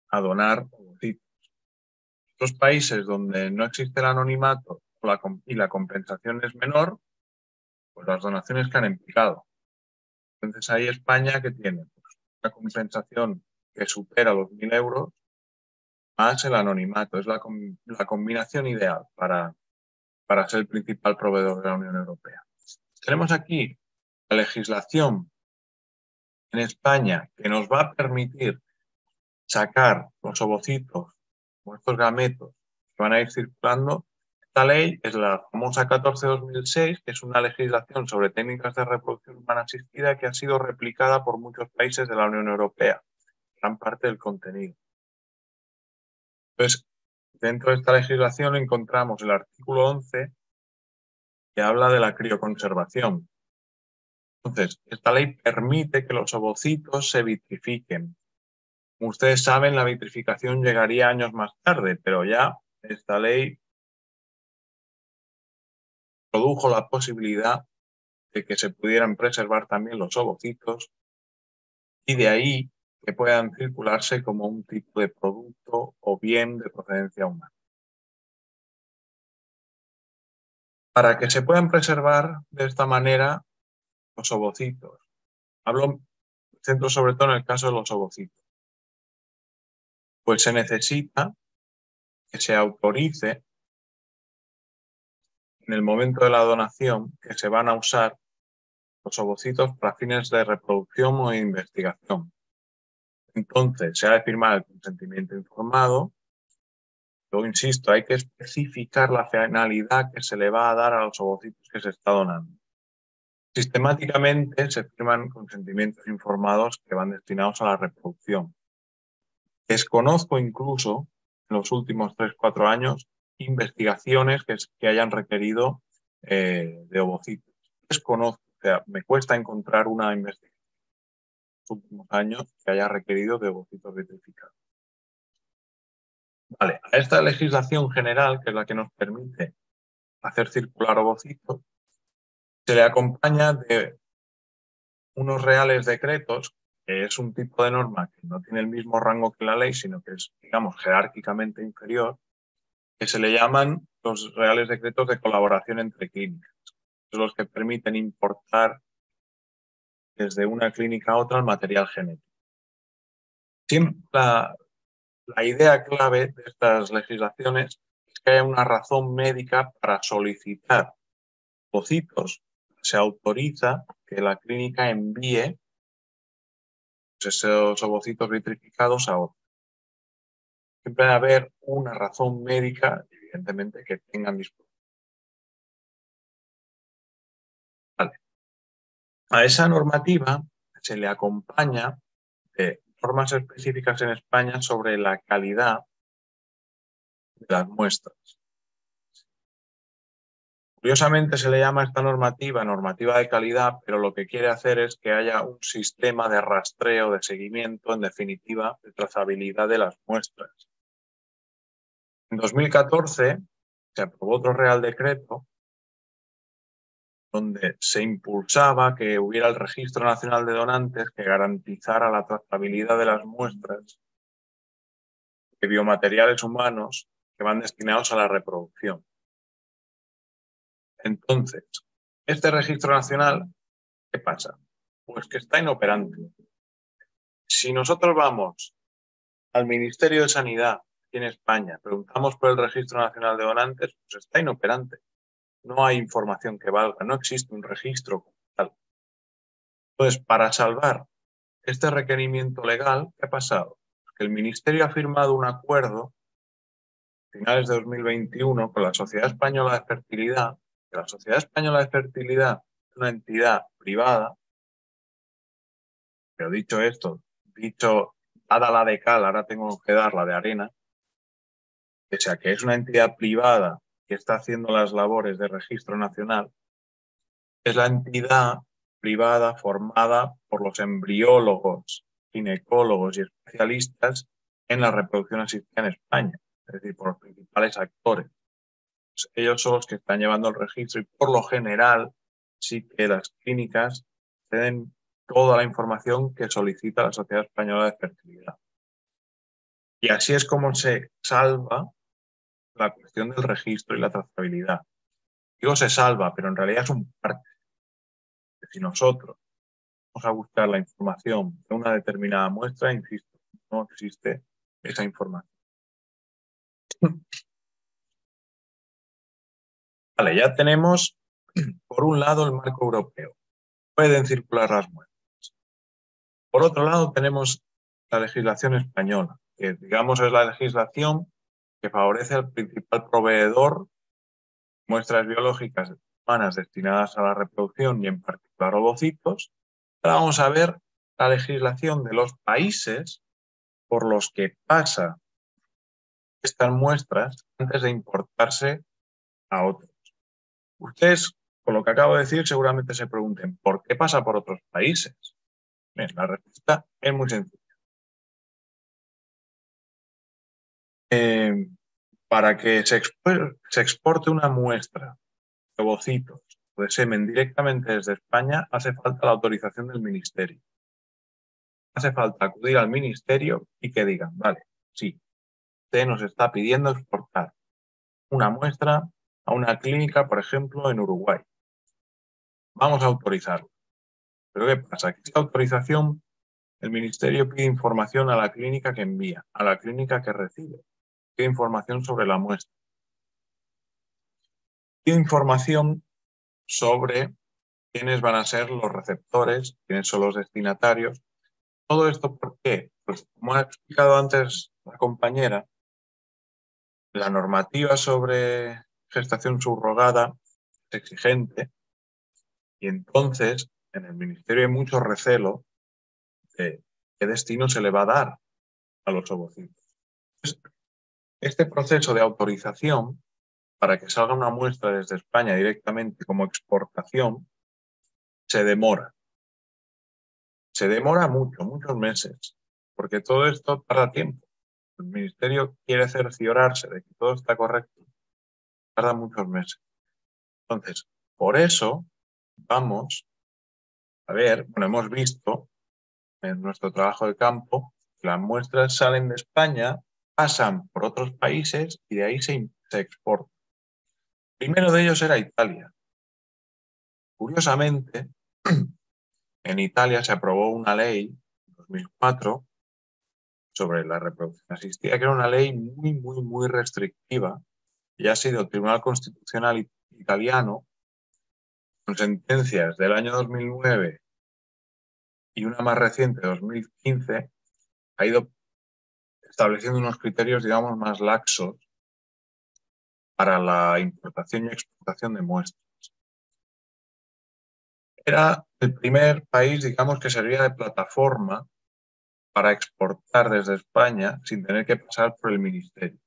a donar Los países donde no existe el anonimato y la compensación es menor, pues las donaciones que han implicado. Entonces ahí España que tiene pues una compensación que supera los 1.000 euros, más el anonimato. Es la, combinación ideal para, para ser el principal proveedor de la Unión Europea. Tenemos aquí la legislación en España que nos va a permitir sacar los ovocitos o estos gametos que van a ir circulando. Esta ley es la famosa 14-2006, que es una legislación sobre técnicas de reproducción humana asistida que ha sido replicada por muchos países de la Unión Europea parte del contenido. Entonces, dentro de esta legislación encontramos el artículo 11 que habla de la crioconservación. Entonces, esta ley permite que los ovocitos se vitrifiquen. ustedes saben, la vitrificación llegaría años más tarde, pero ya esta ley produjo la posibilidad de que se pudieran preservar también los ovocitos y de ahí que puedan circularse como un tipo de producto o bien de procedencia humana. Para que se puedan preservar de esta manera los ovocitos. Hablo centro sobre todo en el caso de los ovocitos. Pues se necesita que se autorice en el momento de la donación que se van a usar los ovocitos para fines de reproducción o investigación. Entonces, se ha de firmar el consentimiento informado. Yo insisto, hay que especificar la finalidad que se le va a dar a los ovocitos que se está donando. Sistemáticamente se firman consentimientos informados que van destinados a la reproducción. Desconozco incluso en los últimos 3 cuatro años investigaciones que, hayan requerido eh, de ovocitos. Desconozco, o sea, me cuesta encontrar una investigación últimos años que haya requerido de ovocitos vitrificados. Vale, a esta legislación general, que es la que nos permite hacer circular ovocitos, se le acompaña de unos reales decretos, que es un tipo de norma que no tiene el mismo rango que la ley, sino que es, digamos, jerárquicamente inferior, que se le llaman los reales decretos de colaboración entre clínicas. Son los que permiten importar desde una clínica a otra el material genético. Siempre la, idea clave de estas legislaciones es que haya una razón médica para solicitar ocitos. Se autoriza que la clínica envíe esos ovocitos vitrificados a otra. Siempre debe haber una razón médica, evidentemente, que tengan disponible A esa normativa se le acompaña de normas específicas en España sobre la calidad de las muestras. Curiosamente se le llama esta normativa normativa de calidad, pero lo que quiere hacer es que haya un sistema de rastreo, de seguimiento, en definitiva, de trazabilidad de las muestras. En 2014 se aprobó otro Real Decreto donde se impulsaba que hubiera el Registro Nacional de Donantes que garantizara la trazabilidad de las muestras de biomateriales humanos que van destinados a la reproducción. Entonces, este registro nacional, ¿qué pasa? Pues que está inoperante. Si nosotros vamos al Ministerio de Sanidad en España, preguntamos por el Registro Nacional de Donantes, pues está inoperante. No hay información que valga, no existe un registro como tal. Entonces, para salvar este requerimiento legal, ¿qué ha pasado? Que el Ministerio ha firmado un acuerdo a finales de 2021 con la Sociedad Española de Fertilidad, que la Sociedad Española de Fertilidad es una entidad privada, pero dicho esto, dicho dada la de cal, ahora tengo que dar la de arena, que sea que es una entidad privada que está haciendo las labores de registro nacional, es la entidad privada formada por los embriólogos, ginecólogos y especialistas en la reproducción asistida en España, es decir, por los principales actores. Pues ellos son los que están llevando el registro y por lo general sí que las clínicas ceden toda la información que solicita la Sociedad Española de Fertilidad. Y así es como se salva la cuestión del registro y la trazabilidad. Digo, se salva, pero en realidad es un parte. Si nosotros vamos a buscar la información de una determinada muestra, insisto, no existe esa información. Vale, ya tenemos por un lado el marco europeo. Pueden circular las muestras. Por otro lado tenemos la legislación española, que digamos es la legislación que favorece al principal proveedor, muestras biológicas humanas destinadas a la reproducción y en particular ovocitos. Ahora vamos a ver la legislación de los países por los que pasa estas muestras antes de importarse a otros. Ustedes, con lo que acabo de decir, seguramente se pregunten, ¿por qué pasa por otros países? la respuesta es muy sencilla. Eh, para que se, exporte una muestra de ovocitos de semen directamente desde España, hace falta la autorización del ministerio. Hace falta acudir al ministerio y que digan, vale, sí, usted nos está pidiendo exportar una muestra a una clínica, por ejemplo, en Uruguay. Vamos a autorizarlo. Pero ¿qué pasa? Que esta autorización, el ministerio pide información a la clínica que envía, a la clínica que recibe, ¿Qué información sobre la muestra? ¿Qué información sobre quiénes van a ser los receptores, quiénes son los destinatarios? Todo esto, ¿por qué? Pues como ha explicado antes la compañera, la normativa sobre gestación subrogada es exigente y entonces en el Ministerio hay mucho recelo de qué destino se le va a dar a los ovocitos. Este proceso de autorización para que salga una muestra desde España directamente como exportación se demora. Se demora mucho, muchos meses, porque todo esto tarda tiempo. El ministerio quiere cerciorarse de que todo está correcto. Tarda muchos meses. Entonces, por eso vamos a ver, bueno, hemos visto en nuestro trabajo de campo las muestras salen de España pasan por otros países y de ahí se, exportan. primero de ellos era Italia. Curiosamente, en Italia se aprobó una ley en 2004 sobre la reproducción asistida, que era una ley muy, muy, muy restrictiva, y ha sido Tribunal Constitucional Italiano, con sentencias del año 2009 y una más reciente, 2015, ha ido estableciendo unos criterios, digamos, más laxos para la importación y exportación de muestras. Era el primer país, digamos, que servía de plataforma para exportar desde España sin tener que pasar por el ministerio.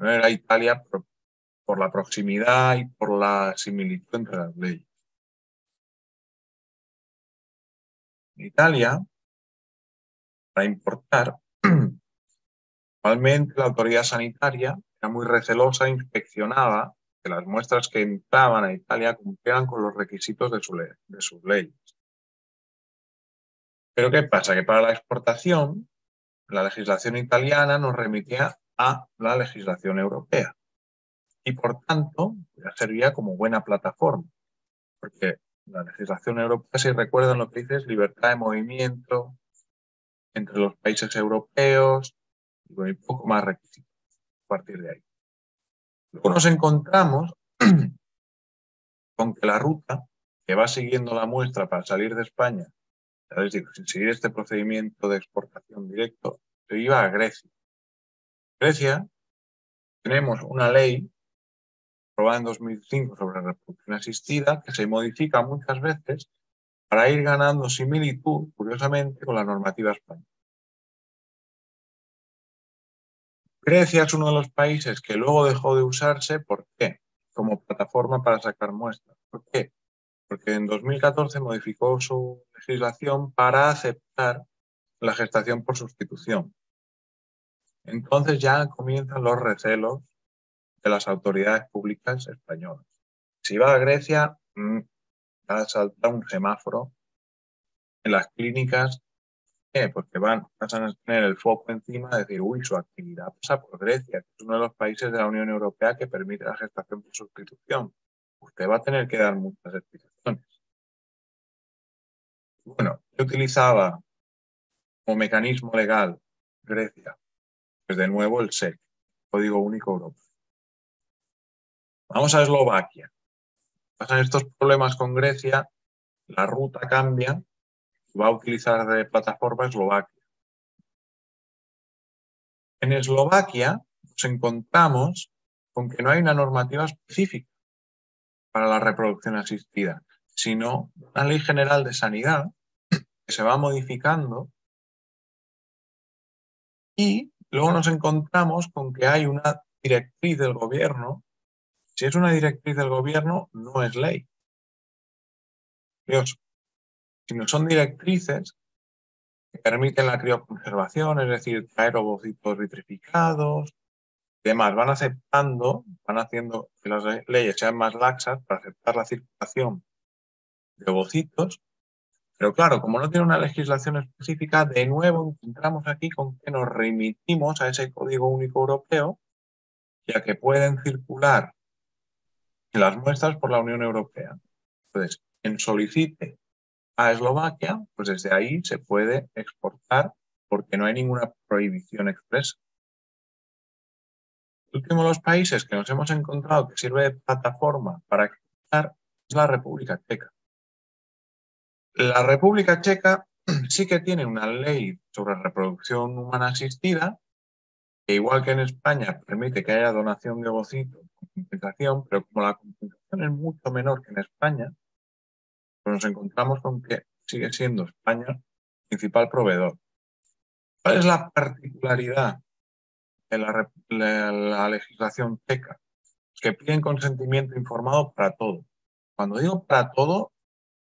era Italia por, por la proximidad y por la similitud entre las leyes. En Italia, para importar, Normalmente la autoridad sanitaria era muy recelosa e inspeccionaba que las muestras que entraban a Italia cumplieran con los requisitos de, sus leyes. Pero ¿qué pasa? Que para la exportación, la legislación italiana nos remitía a la legislación europea. Y por tanto, ya servía como buena plataforma, porque la legislación europea, si recuerdan lo que dice, es libertad de movimiento entre los países europeos, y con poco más requisitos a partir de ahí. Luego nos encontramos con que la ruta que va siguiendo la muestra para salir de España, sin seguir este procedimiento de exportación directo, se iba a Grecia. Grecia tenemos una ley aprobada en 2005 sobre la reproducción asistida que se modifica muchas veces para ir ganando similitud, curiosamente, con la normativa española. Grecia es uno de los países que luego dejó de usarse, ¿por qué? Como plataforma para sacar muestras. ¿Por qué? Porque en 2014 modificó su legislación para aceptar la gestación por sustitución. Entonces ya comienzan los recelos de las autoridades públicas españolas. Si va a Grecia, mm, va a saltar un semáforo en las clínicas porque van, a tener el foco encima de decir, uy, su actividad pasa por Grecia, que es uno de los países de la Unión Europea que permite la gestación por sustitución. Usted va a tener que dar muchas explicaciones. Bueno, yo utilizaba como mecanismo legal Grecia? Pues de nuevo el SEC, Código Único Europeo. Vamos a Eslovaquia. Pasan estos problemas con Grecia, la ruta cambia va a utilizar de plataforma Eslovaquia. En Eslovaquia nos encontramos con que no hay una normativa específica para la reproducción asistida, sino una ley general de sanidad que se va modificando y luego nos encontramos con que hay una directriz del gobierno. Si es una directriz del gobierno, no es ley sino son directrices que permiten la crioconservación, es decir, traer ovocitos vitrificados, y demás. Van aceptando, van haciendo que las leyes sean más laxas para aceptar la circulación de ovocitos. Pero claro, como no tiene una legislación específica, de nuevo encontramos aquí con que nos remitimos a ese Código Único Europeo, ya que pueden circular las muestras por la Unión Europea. Entonces, quien solicite a Eslovaquia, pues desde ahí se puede exportar porque no hay ninguna prohibición expresa. El último de los países que nos hemos encontrado que sirve de plataforma para exportar es la República Checa. La República Checa sí que tiene una ley sobre reproducción humana asistida, que igual que en España permite que haya donación de ovocitos con compensación, pero como la compensación es mucho menor que en España, nos encontramos con que sigue siendo España principal proveedor. ¿Cuál es la particularidad de la, legislación teca? Que piden consentimiento informado para todo. Cuando digo para todo,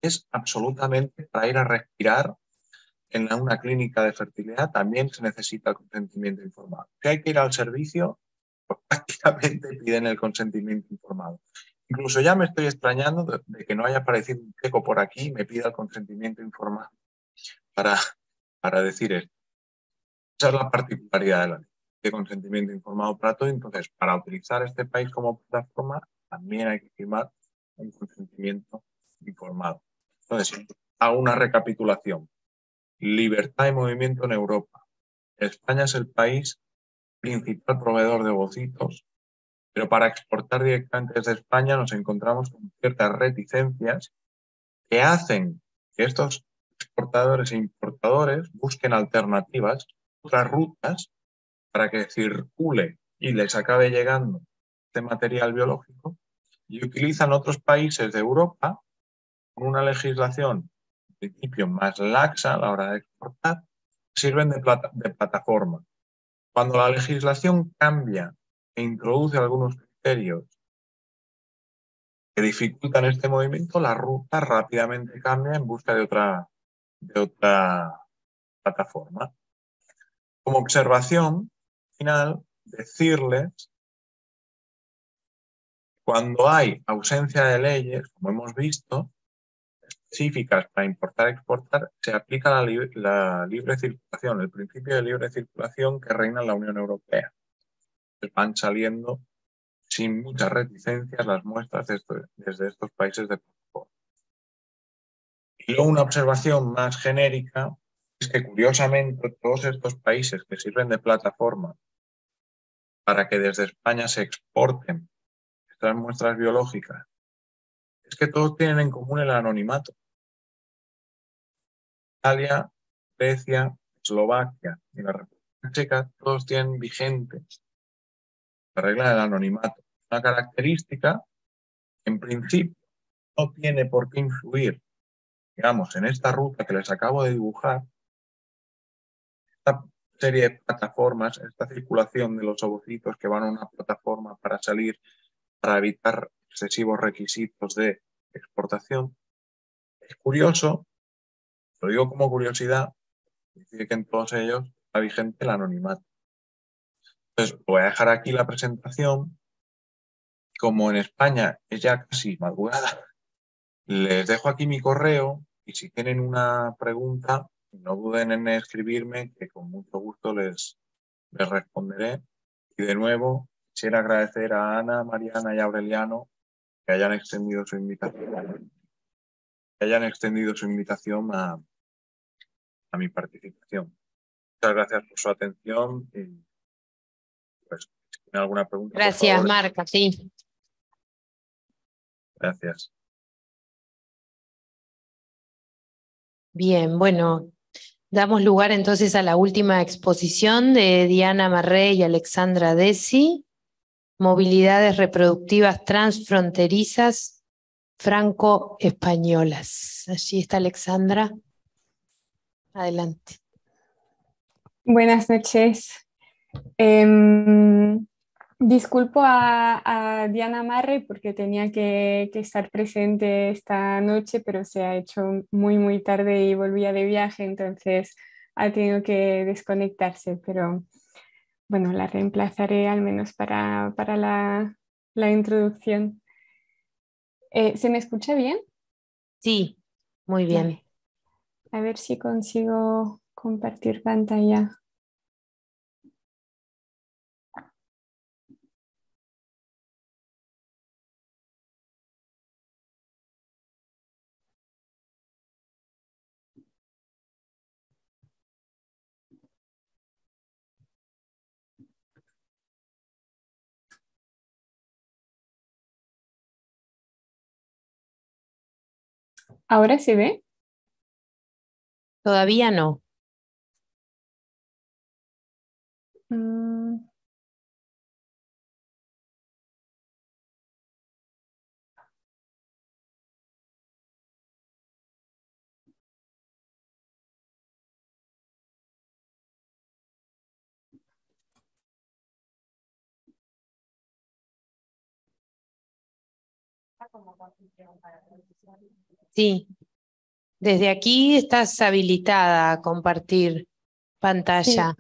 es absolutamente para ir a respirar en una clínica de fertilidad también se necesita el consentimiento informado. Si hay que ir al servicio, pues prácticamente piden el consentimiento informado. Incluso ya me estoy extrañando de, que no haya aparecido un checo por aquí y me pida el consentimiento informado para, para decir esto. Esa es la particularidad de la ley de consentimiento informado para todo. Entonces, para utilizar este país como plataforma, también hay que firmar un consentimiento informado. Entonces, hago una recapitulación. Libertad y movimiento en Europa. España es el país principal proveedor de bocitos pero para exportar directamente desde España nos encontramos con ciertas reticencias que hacen que estos exportadores e importadores busquen alternativas, otras rutas, para que circule y les acabe llegando este material biológico y utilizan otros países de Europa con una legislación en principio más laxa a la hora de exportar, sirven de, de plataforma. Cuando la legislación cambia e introduce algunos criterios que dificultan este movimiento, la ruta rápidamente cambia en busca de otra, de otra plataforma. Como observación final, decirles cuando hay ausencia de leyes, como hemos visto, específicas para importar y exportar, se aplica la libre circulación, el principio de libre circulación que reina en la Unión Europea van saliendo sin muchas reticencias las muestras desde estos países de protocolo. Y luego una observación más genérica es que curiosamente todos estos países que sirven de plataforma para que desde España se exporten estas muestras biológicas, es que todos tienen en común el anonimato. Italia, Grecia, Eslovaquia y la República Checa, todos tienen vigentes la regla del anonimato. Una característica que en principio no tiene por qué influir, digamos, en esta ruta que les acabo de dibujar, esta serie de plataformas, esta circulación de los ovocitos que van a una plataforma para salir, para evitar excesivos requisitos de exportación. Es curioso, lo digo como curiosidad, decir que en todos ellos está vigente el anonimato voy a dejar aquí la presentación. Como en España es ya casi madrugada, les dejo aquí mi correo y si tienen una pregunta, no duden en escribirme, que con mucho gusto les, les responderé. Y de nuevo, quisiera agradecer a Ana, Mariana y Aureliano que hayan extendido su invitación, que hayan extendido su invitación a, a mi participación. Muchas gracias por su atención alguna pregunta. Gracias, Marca, sí. Gracias. Bien, bueno, damos lugar entonces a la última exposición de Diana Marré y Alexandra Desi, Movilidades Reproductivas Transfronterizas Franco-Españolas. Allí está Alexandra. Adelante. Buenas noches. Em, disculpo a, Diana Marre porque tenía que, estar presente esta noche, pero se ha hecho muy, muy tarde y volvía de viaje, entonces ha tenido que desconectarse, pero bueno, la reemplazaré al menos para, la, introducción. Eh, ¿Se me escucha bien? Sí, muy bien. A ver si consigo compartir pantalla. ¿Ahora se ve? Todavía no. Mm. Sí. Desde aquí estás habilitada a compartir pantalla.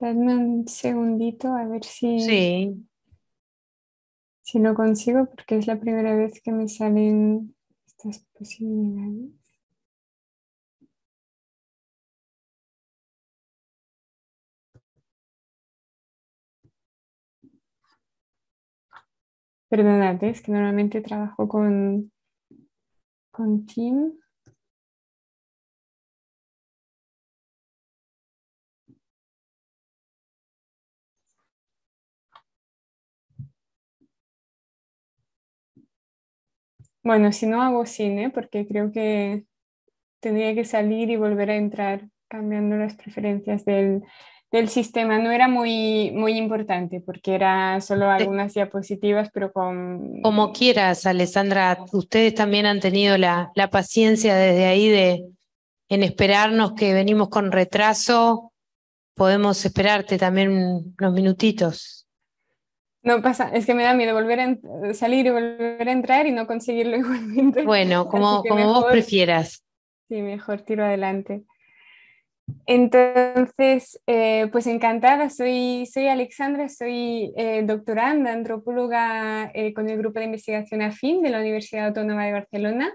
Dame un segundito a ver si, si lo consigo, porque es la primera vez que me salen estas posibilidades. Perdónate, es que normalmente trabajo con, con Team. Bueno, si no hago cine, porque creo que tendría que salir y volver a entrar cambiando las preferencias del, del sistema no era muy, muy importante porque era solo algunas diapositivas, pero con... Como quieras, Alessandra, ustedes también han tenido la, paciencia desde ahí de en esperarnos que venimos con retraso. Podemos esperarte también unos minutitos. No pasa, es que me da miedo volver a salir y volver a entrar y no conseguirlo igualmente. Bueno, como, como vos prefieras. Sí, mejor tiro adelante. Entonces, eh, pues encantada, soy, soy Alexandra, soy eh, doctoranda, antropóloga eh, con el grupo de investigación AFIN de la Universidad Autónoma de Barcelona,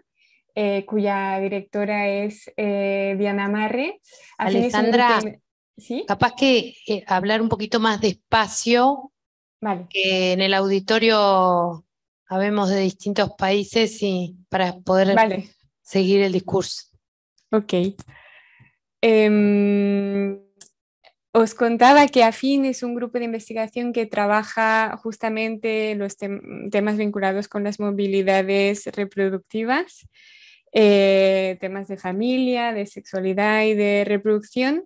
cuya directora es Diana Marre. Alexandra, capaz que hablar un poquito más despacio, vale. que en el auditorio habemos de distintos países y para poder seguir el discurso. Ok. Em, os contaba que AFIN es un grupo de investigación que trabaja justamente los temas vinculados con las movilidades reproductivas, eh, temas de familia, de sexualidad y de reproducción.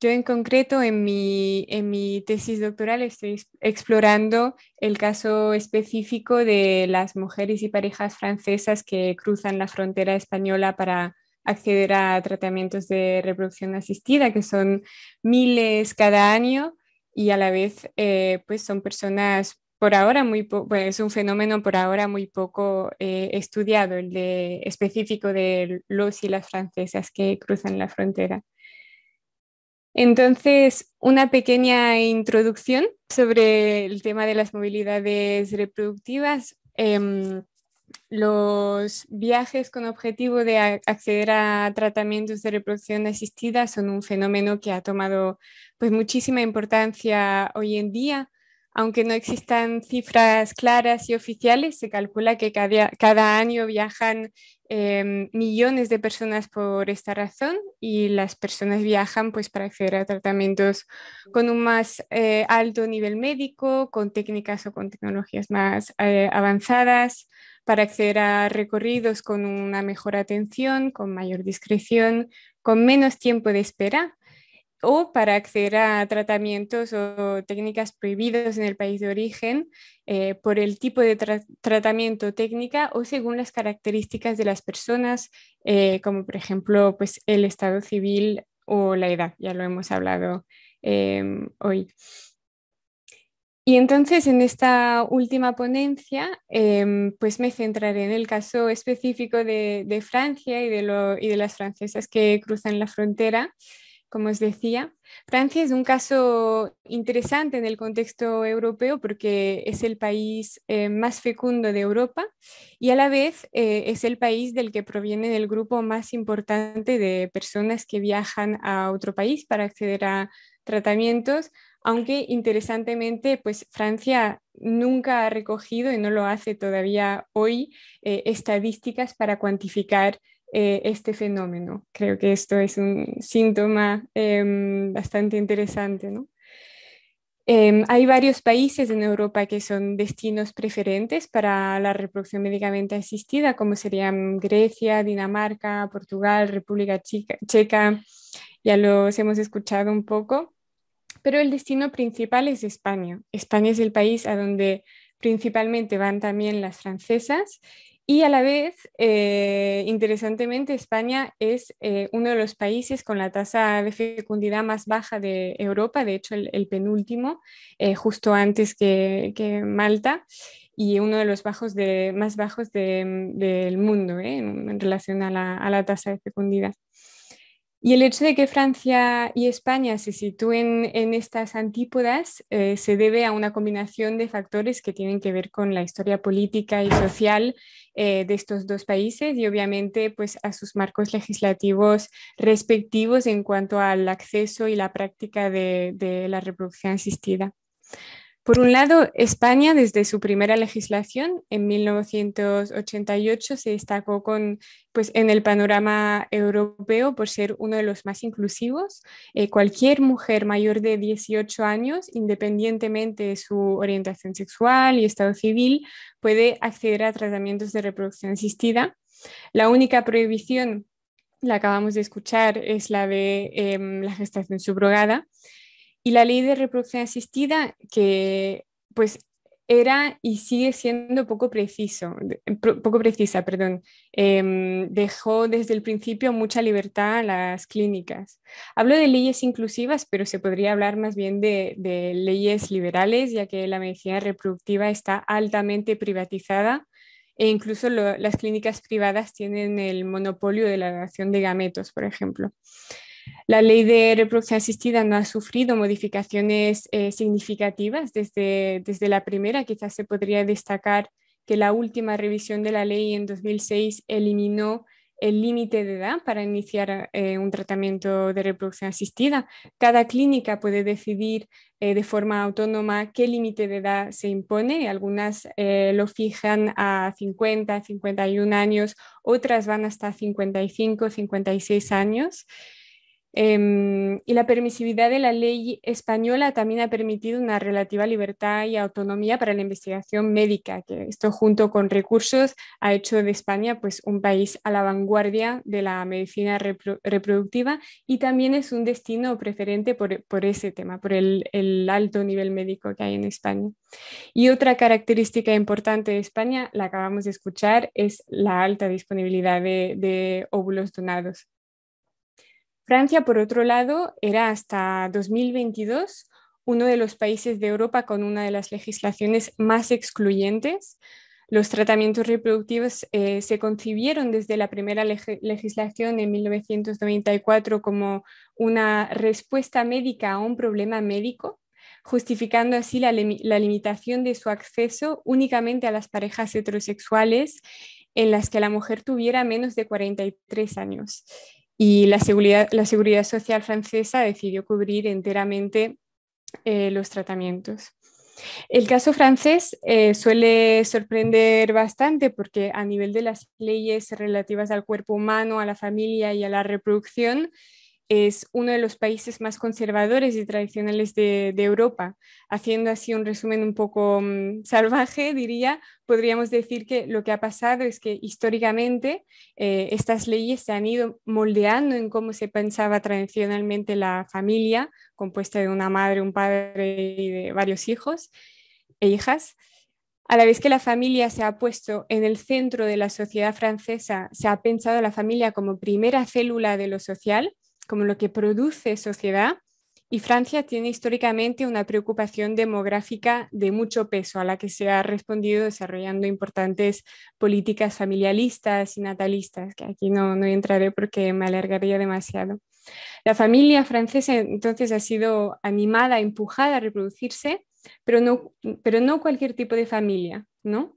Yo en concreto en mi tesis doctoral estoy explorando el caso específico de las mujeres y parejas francesas que cruzan la frontera española para acceder a tratamientos de reproducción asistida, que son miles cada año y a la vez eh, pues son personas por ahora muy poco, es un fenómeno por ahora muy poco eh, estudiado, el de, específico de los y las francesas que cruzan la frontera. Entonces, una pequeña introducción sobre el tema de las movilidades reproductivas. Em, los viajes con objetivo de acceder a tratamientos de reproducción asistida son un fenómeno que ha tomado pues, muchísima importancia hoy en día. Aunque no existan cifras claras y oficiales, se calcula que cada, año viajan em, millones de personas por esta razón y las personas viajan pues, para acceder a tratamientos con un más eh, alto nivel médico, con técnicas o con tecnologías más eh, avanzadas para acceder a recorridos con una mejor atención, con mayor discreción, con menos tiempo de espera o para acceder a tratamientos o técnicas prohibidos en el país de origen eh, por el tipo de tratamiento técnica o según las características de las personas, eh, como por ejemplo pues, el estado civil o la edad, ya lo hemos hablado em, hoy. Y entonces en esta última ponencia, em, pues me centraré en el caso específico de, Francia y de, las francesas que cruzan la frontera, como os decía. Francia es un caso interesante en el contexto europeo porque es el país eh, más fecundo de Europa y a la vez eh, es el país del que proviene el grupo más importante de personas que viajan a otro país para acceder a tratamientos aunque interesantemente, pues Francia nunca ha recogido y no lo hace todavía hoy eh, estadísticas para cuantificar eh, este fenómeno. Creo que esto es un síntoma em, bastante interesante. Em, hay varios países en Europa que son destinos preferentes para la reproducción médicamente asistida, como serían Grecia, Dinamarca, Portugal, República Checa, ya los hemos escuchado un poco pero el destino principal es España. España es el país a donde principalmente van también las francesas y a la vez, eh, interesantemente, España es eh, uno de los países con la tasa de fecundidad más baja de Europa, de hecho el, penúltimo, eh, justo antes que, Malta, y uno de los bajos de, más bajos del mundo en relación a la tasa de fecundidad. Y el hecho de que Francia y España se sitúen en estas antípodas eh, se debe a una combinación de factores que tienen que ver con la historia política y social eh, de estos dos países y obviamente pues, a sus marcos legislativos respectivos en cuanto al acceso y la práctica de la reproducción asistida. Por un lado, España desde su primera legislación en 1988 se destacó con, pues, en el panorama europeo por ser uno de los más inclusivos. Eh, cualquier mujer mayor de 18 años, independientemente de su orientación sexual y estado civil, puede acceder a tratamientos de reproducción asistida. La única prohibición la acabamos de escuchar es la de em, la gestación subrogada y la ley de reproducción asistida, que pues era y sigue siendo poco preciso, poco precisa, perdón. Em, dejó desde el principio mucha libertad a las clínicas. Hablo de leyes inclusivas, pero se podría hablar más bien de, leyes liberales, ya que la medicina reproductiva está altamente privatizada e incluso las clínicas privadas tienen el monopolio de la donación de gametos, por ejemplo. La ley de reproducción asistida no ha sufrido modificaciones eh, significativas desde, la primera. Quizás se podría destacar que la última revisión de la ley en 2006 eliminó el límite de edad para iniciar eh, un tratamiento de reproducción asistida. Cada clínica puede decidir eh, de forma autónoma qué límite de edad se impone. Algunas lo fijan a 50, 51 años, otras van hasta 55, 56 años. Em, y la permisividad de la ley española también ha permitido una relativa libertad y autonomía para la investigación médica, que esto junto con recursos ha hecho de España pues, un país a la vanguardia de la medicina reproductiva y también es un destino preferente por, ese tema, por el, alto nivel médico que hay en España. Y otra característica importante de España, la acabamos de escuchar, es la alta disponibilidad de óvulos donados. Francia, por otro lado, era hasta 2022 uno de los países de Europa con una de las legislaciones más excluyentes. Los tratamientos reproductivos eh, se concibieron desde la primera legislación en 1994 como una respuesta médica a un problema médico, justificando así la, la limitación de su acceso únicamente a las parejas heterosexuales en las que la mujer tuviera menos de 43 años. Y la seguridad, la seguridad Social francesa decidió cubrir enteramente eh, los tratamientos. El caso francés eh, suele sorprender bastante porque a nivel de las leyes relativas al cuerpo humano, a la familia y a la reproducción, es uno de los países más conservadores y tradicionales de, Europa. Haciendo así un resumen un poco mm, salvaje, diría, podríamos decir que lo que ha pasado es que históricamente eh, estas leyes se han ido moldeando en cómo se pensaba tradicionalmente la familia, compuesta de una madre, un padre y de varios hijos e hijas. A la vez que la familia se ha puesto en el centro de la sociedad francesa, se ha pensado la familia como primera célula de lo social, como lo que produce sociedad, y Francia tiene históricamente una preocupación demográfica de mucho peso a la que se ha respondido desarrollando importantes políticas familiaristas y natalistas, que aquí no, no entraré porque me alargaría demasiado. La familia francesa entonces ha sido animada, empujada a reproducirse, pero no, pero no cualquier tipo de familia, ¿no?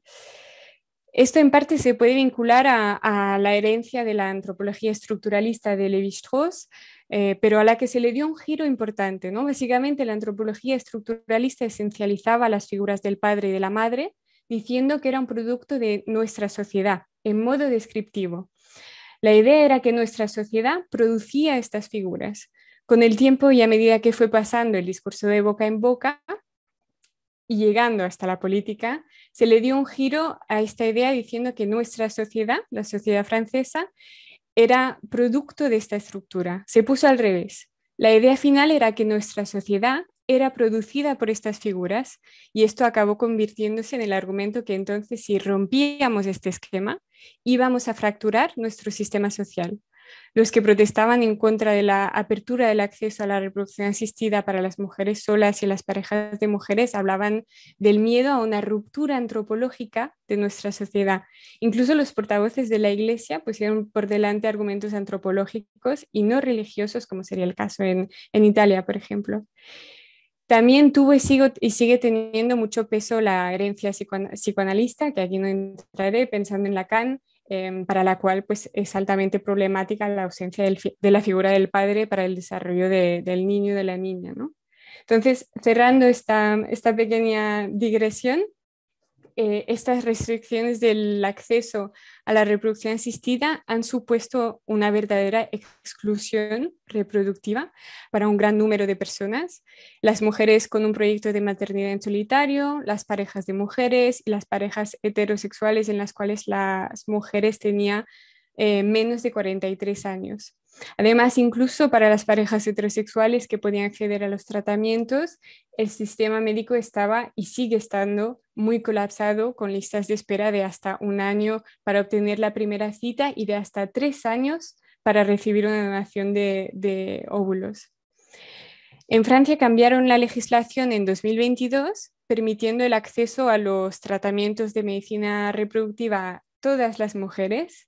Esto en parte se puede vincular a, la herencia de la antropología estructuralista de Levi-Strauss, eh, pero a la que se le dio un giro importante. ¿no? Básicamente la antropología estructuralista esencializaba las figuras del padre y de la madre, diciendo que era un producto de nuestra sociedad, en modo descriptivo. La idea era que nuestra sociedad producía estas figuras. Con el tiempo y a medida que fue pasando el discurso de boca en boca, y llegando hasta la política, se le dio un giro a esta idea diciendo que nuestra sociedad, la sociedad francesa, era producto de esta estructura. Se puso al revés. La idea final era que nuestra sociedad era producida por estas figuras y esto acabó convirtiéndose en el argumento que entonces si rompíamos este esquema íbamos a fracturar nuestro sistema social los que protestaban en contra de la apertura del acceso a la reproducción asistida para las mujeres solas y las parejas de mujeres hablaban del miedo a una ruptura antropológica de nuestra sociedad. Incluso los portavoces de la Iglesia pusieron por delante argumentos antropológicos y no religiosos, como sería el caso en, Italia, por ejemplo. También tuvo y, y, sigue teniendo mucho peso la herencia psicoanalista, que aquí no entraré, pensando en Lacan, Em, para la cual pues, es altamente problemática la ausencia de la figura del padre para el desarrollo del niño y de la niña. Entonces, cerrando esta pequeña digresión, eh, estas restricciones del acceso a la reproducción asistida han supuesto una verdadera exclusión reproductiva para un gran número de personas. Las mujeres con un proyecto de maternidad en solitario, las parejas de mujeres y las parejas heterosexuales en las cuales las mujeres tenían eh, menos de 43 años. Además, incluso para las parejas heterosexuales que podían acceder a los tratamientos, el sistema médico estaba y sigue estando muy colapsado con listas de espera de hasta un año para obtener la primera cita y de hasta tres años para recibir una donación de, óvulos. En Francia cambiaron la legislación en 2022 permitiendo el acceso a los tratamientos de medicina reproductiva a todas las mujeres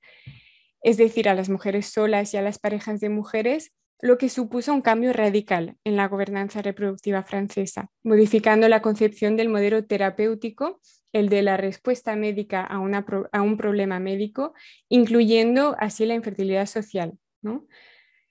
es decir, a las mujeres solas y a las parejas de mujeres, lo que supuso un cambio radical en la gobernanza reproductiva francesa, modificando la concepción del modelo terapéutico, el de la respuesta médica a, un problema médico, incluyendo así la infertilidad social.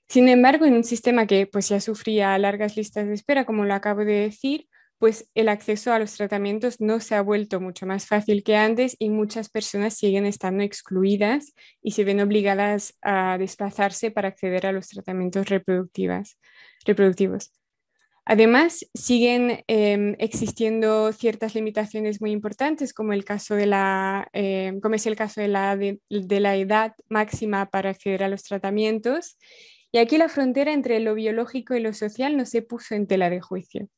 Sin embargo, en un sistema que pues, ya sufría largas listas de espera, como lo acabo de decir, pues el acceso a los tratamientos no se ha vuelto mucho más fácil que antes y muchas personas siguen estando excluidas y se ven obligadas a desplazarse para acceder a los tratamientos reproductivas, reproductivos. Además, siguen em, existiendo ciertas limitaciones muy importantes, como, el caso de la, em, como es el caso de la, de la edad máxima para acceder a los tratamientos y aquí la frontera entre lo biológico y lo social no se puso en tela de juicio.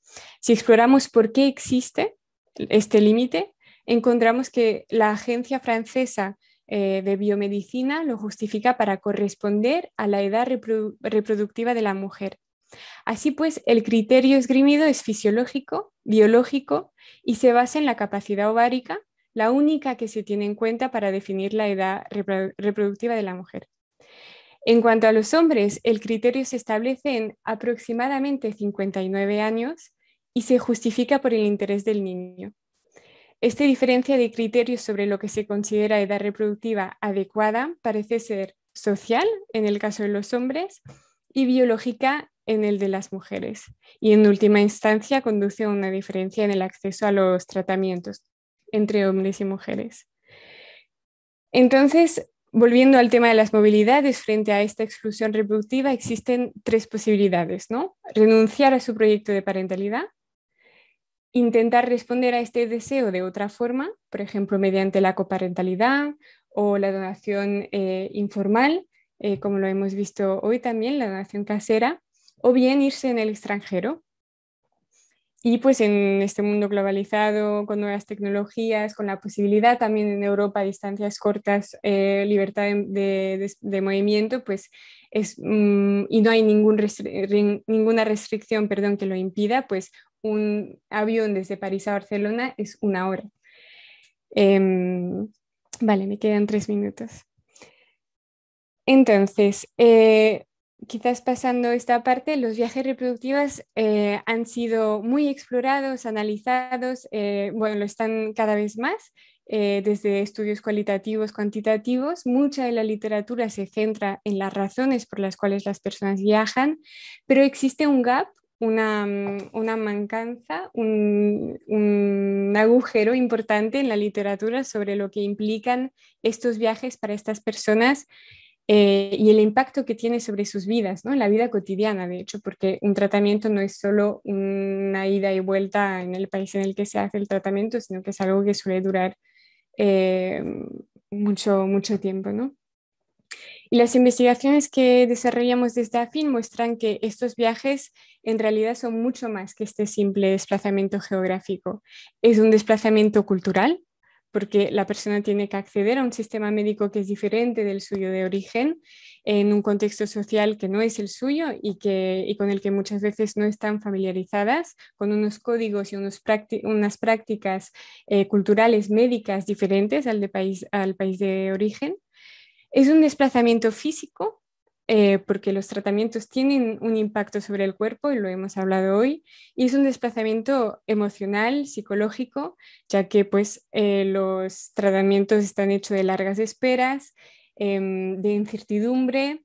Si exploramos por qué existe este límite, encontramos que la agencia francesa eh, de biomedicina lo justifica para corresponder a la edad reproductiva de la mujer. Así pues, el criterio esgrimido es fisiológico, biológico y se basa en la capacidad ovárica, la única que se tiene en cuenta para definir la edad reproductiva de la mujer. En cuanto a los hombres, el criterio se establece en aproximadamente 59 años y se justifica por el interés del niño. Esta diferencia de criterios sobre lo que se considera edad reproductiva adecuada parece ser social en el caso de los hombres y biológica en el de las mujeres. Y en última instancia conduce a una diferencia en el acceso a los tratamientos entre hombres y mujeres. Entonces, volviendo al tema de las movilidades frente a esta exclusión reproductiva, existen tres posibilidades, ¿no? Renunciar a su proyecto de parentalidad, intentar responder a este deseo de otra forma, por ejemplo, mediante la coparentalidad o la donación eh, informal, eh, como lo hemos visto hoy también, la donación casera, o bien irse en el extranjero, y pues en este mundo globalizado, con nuevas tecnologías, con la posibilidad también en Europa, distancias cortas, eh, libertad de, movimiento, pues es, mm, y no hay ninguna restricción perdón, que lo impida, pues un avión desde París a Barcelona es una hora. Em, vale, me quedan tres minutos. Entonces, eh, quizás pasando esta parte, los viajes reproductivos eh, han sido muy explorados, analizados, eh, bueno, lo están cada vez más. Eh, desde estudios cualitativos, cuantitativos. Mucha de la literatura se centra en las razones por las cuales las personas viajan, pero existe un gap, una, mm, mancanza, un, un agujero importante en la literatura sobre lo que implican estos viajes para estas personas eh, y el impacto que tiene sobre sus vidas, ¿no? la vida cotidiana, de hecho, porque un tratamiento no es solo una ida y vuelta en el país en el que se hace el tratamiento, sino que es algo que suele durar eh, mucho, mucho tiempo. ¿no? Y las investigaciones que desarrollamos desde AFIN muestran que estos viajes en realidad son mucho más que este simple desplazamiento geográfico. Es un desplazamiento cultural, porque la persona tiene que acceder a un sistema médico que es diferente del suyo de origen, en un contexto social que no es el suyo y, que, con el que muchas veces no están familiarizadas, con unos códigos y unas prácticas eh, culturales médicas diferentes al, de país, al país de origen. Es un desplazamiento físico eh, porque los tratamientos tienen un impacto sobre el cuerpo, y lo hemos hablado hoy, y es un desplazamiento emocional, psicológico, ya que pues, eh, los tratamientos están hechos de largas esperas, em, de incertidumbre,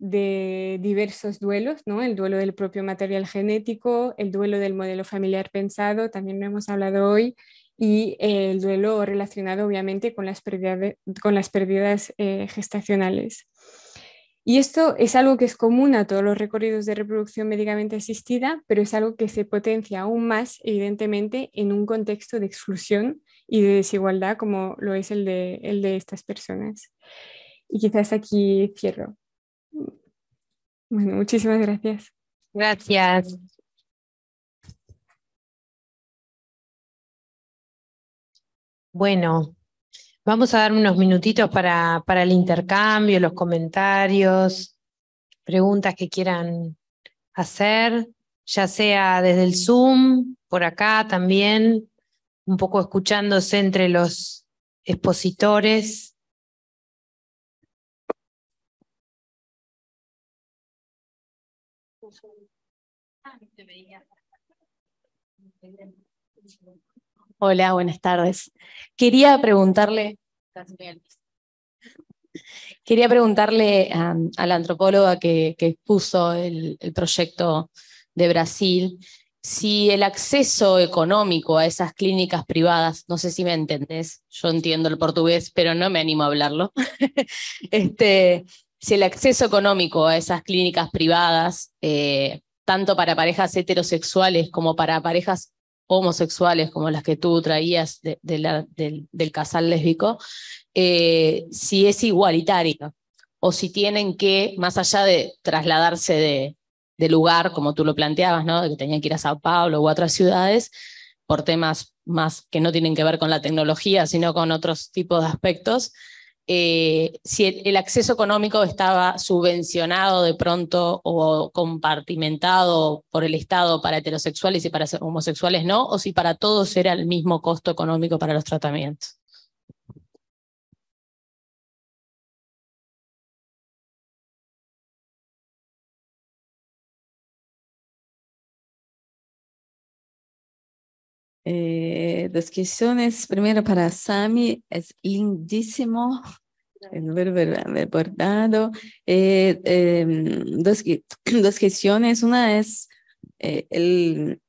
de diversos duelos, ¿no? el duelo del propio material genético, el duelo del modelo familiar pensado, también lo hemos hablado hoy, y el duelo relacionado obviamente con las pérdidas, con las pérdidas eh, gestacionales. Y esto es algo que es común a todos los recorridos de reproducción médicamente asistida, pero es algo que se potencia aún más, evidentemente, en un contexto de exclusión y de desigualdad como lo es el de, estas personas. Y quizás aquí cierro. Bueno, muchísimas gracias. Gracias. Bueno, Vamos a dar unos minutitos para, el intercambio, los comentarios, preguntas que quieran hacer, ya sea desde el Zoom, por acá también, un poco escuchándose entre los expositores. Ah, Hola, buenas tardes. Quería preguntarle, quería preguntarle a, la antropóloga que, expuso el, proyecto de Brasil, si el acceso económico a esas clínicas privadas, no sé si me entendés, yo entiendo el portugués, pero no me animo a hablarlo, este, si el acceso económico a esas clínicas privadas, eh, tanto para parejas heterosexuales como para parejas homosexuales como las que tú traías del, casal lésbico, eh, si es igualitario o si tienen que, más allá de trasladarse de, lugar, como tú lo planteabas, ¿no? de que tenían que ir a Sao Paulo u otras ciudades, por temas más que no tienen que ver con la tecnología, sino con otros tipos de aspectos, eh, si el, el, acceso económico estaba subvencionado de pronto o compartimentado por el Estado para heterosexuales y para homosexuales no, o si para todos era el mismo costo económico para los tratamientos. Eh, dos cuestiones, primero para Sami, es lindísimo el ver, bordado. dos, dos cuestiones. Una es eh, el,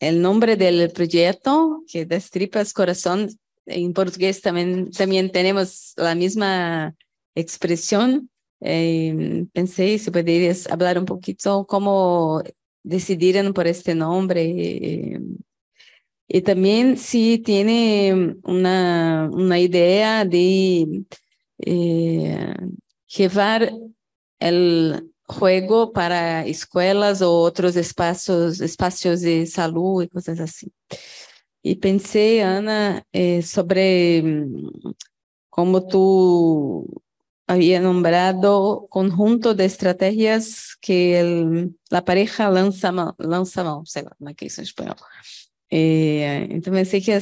el, nombre del proyecto, que Destripas tripas corazón. En portugués también, también tenemos la misma expresión. Em, pensé si podrías hablar un poquito cómo decidieron por este nombre. Em, y también si tiene una, una idea de eh, llevar el juego para escuelas o otros espacios, espacios de salud y cosas así. Y pensé, Ana, eh, sobre mm, cómo tú había nombrado conjunto de estrategias que la pareja lanza, lanza, sé cómo que es español, É, então, entonces, que é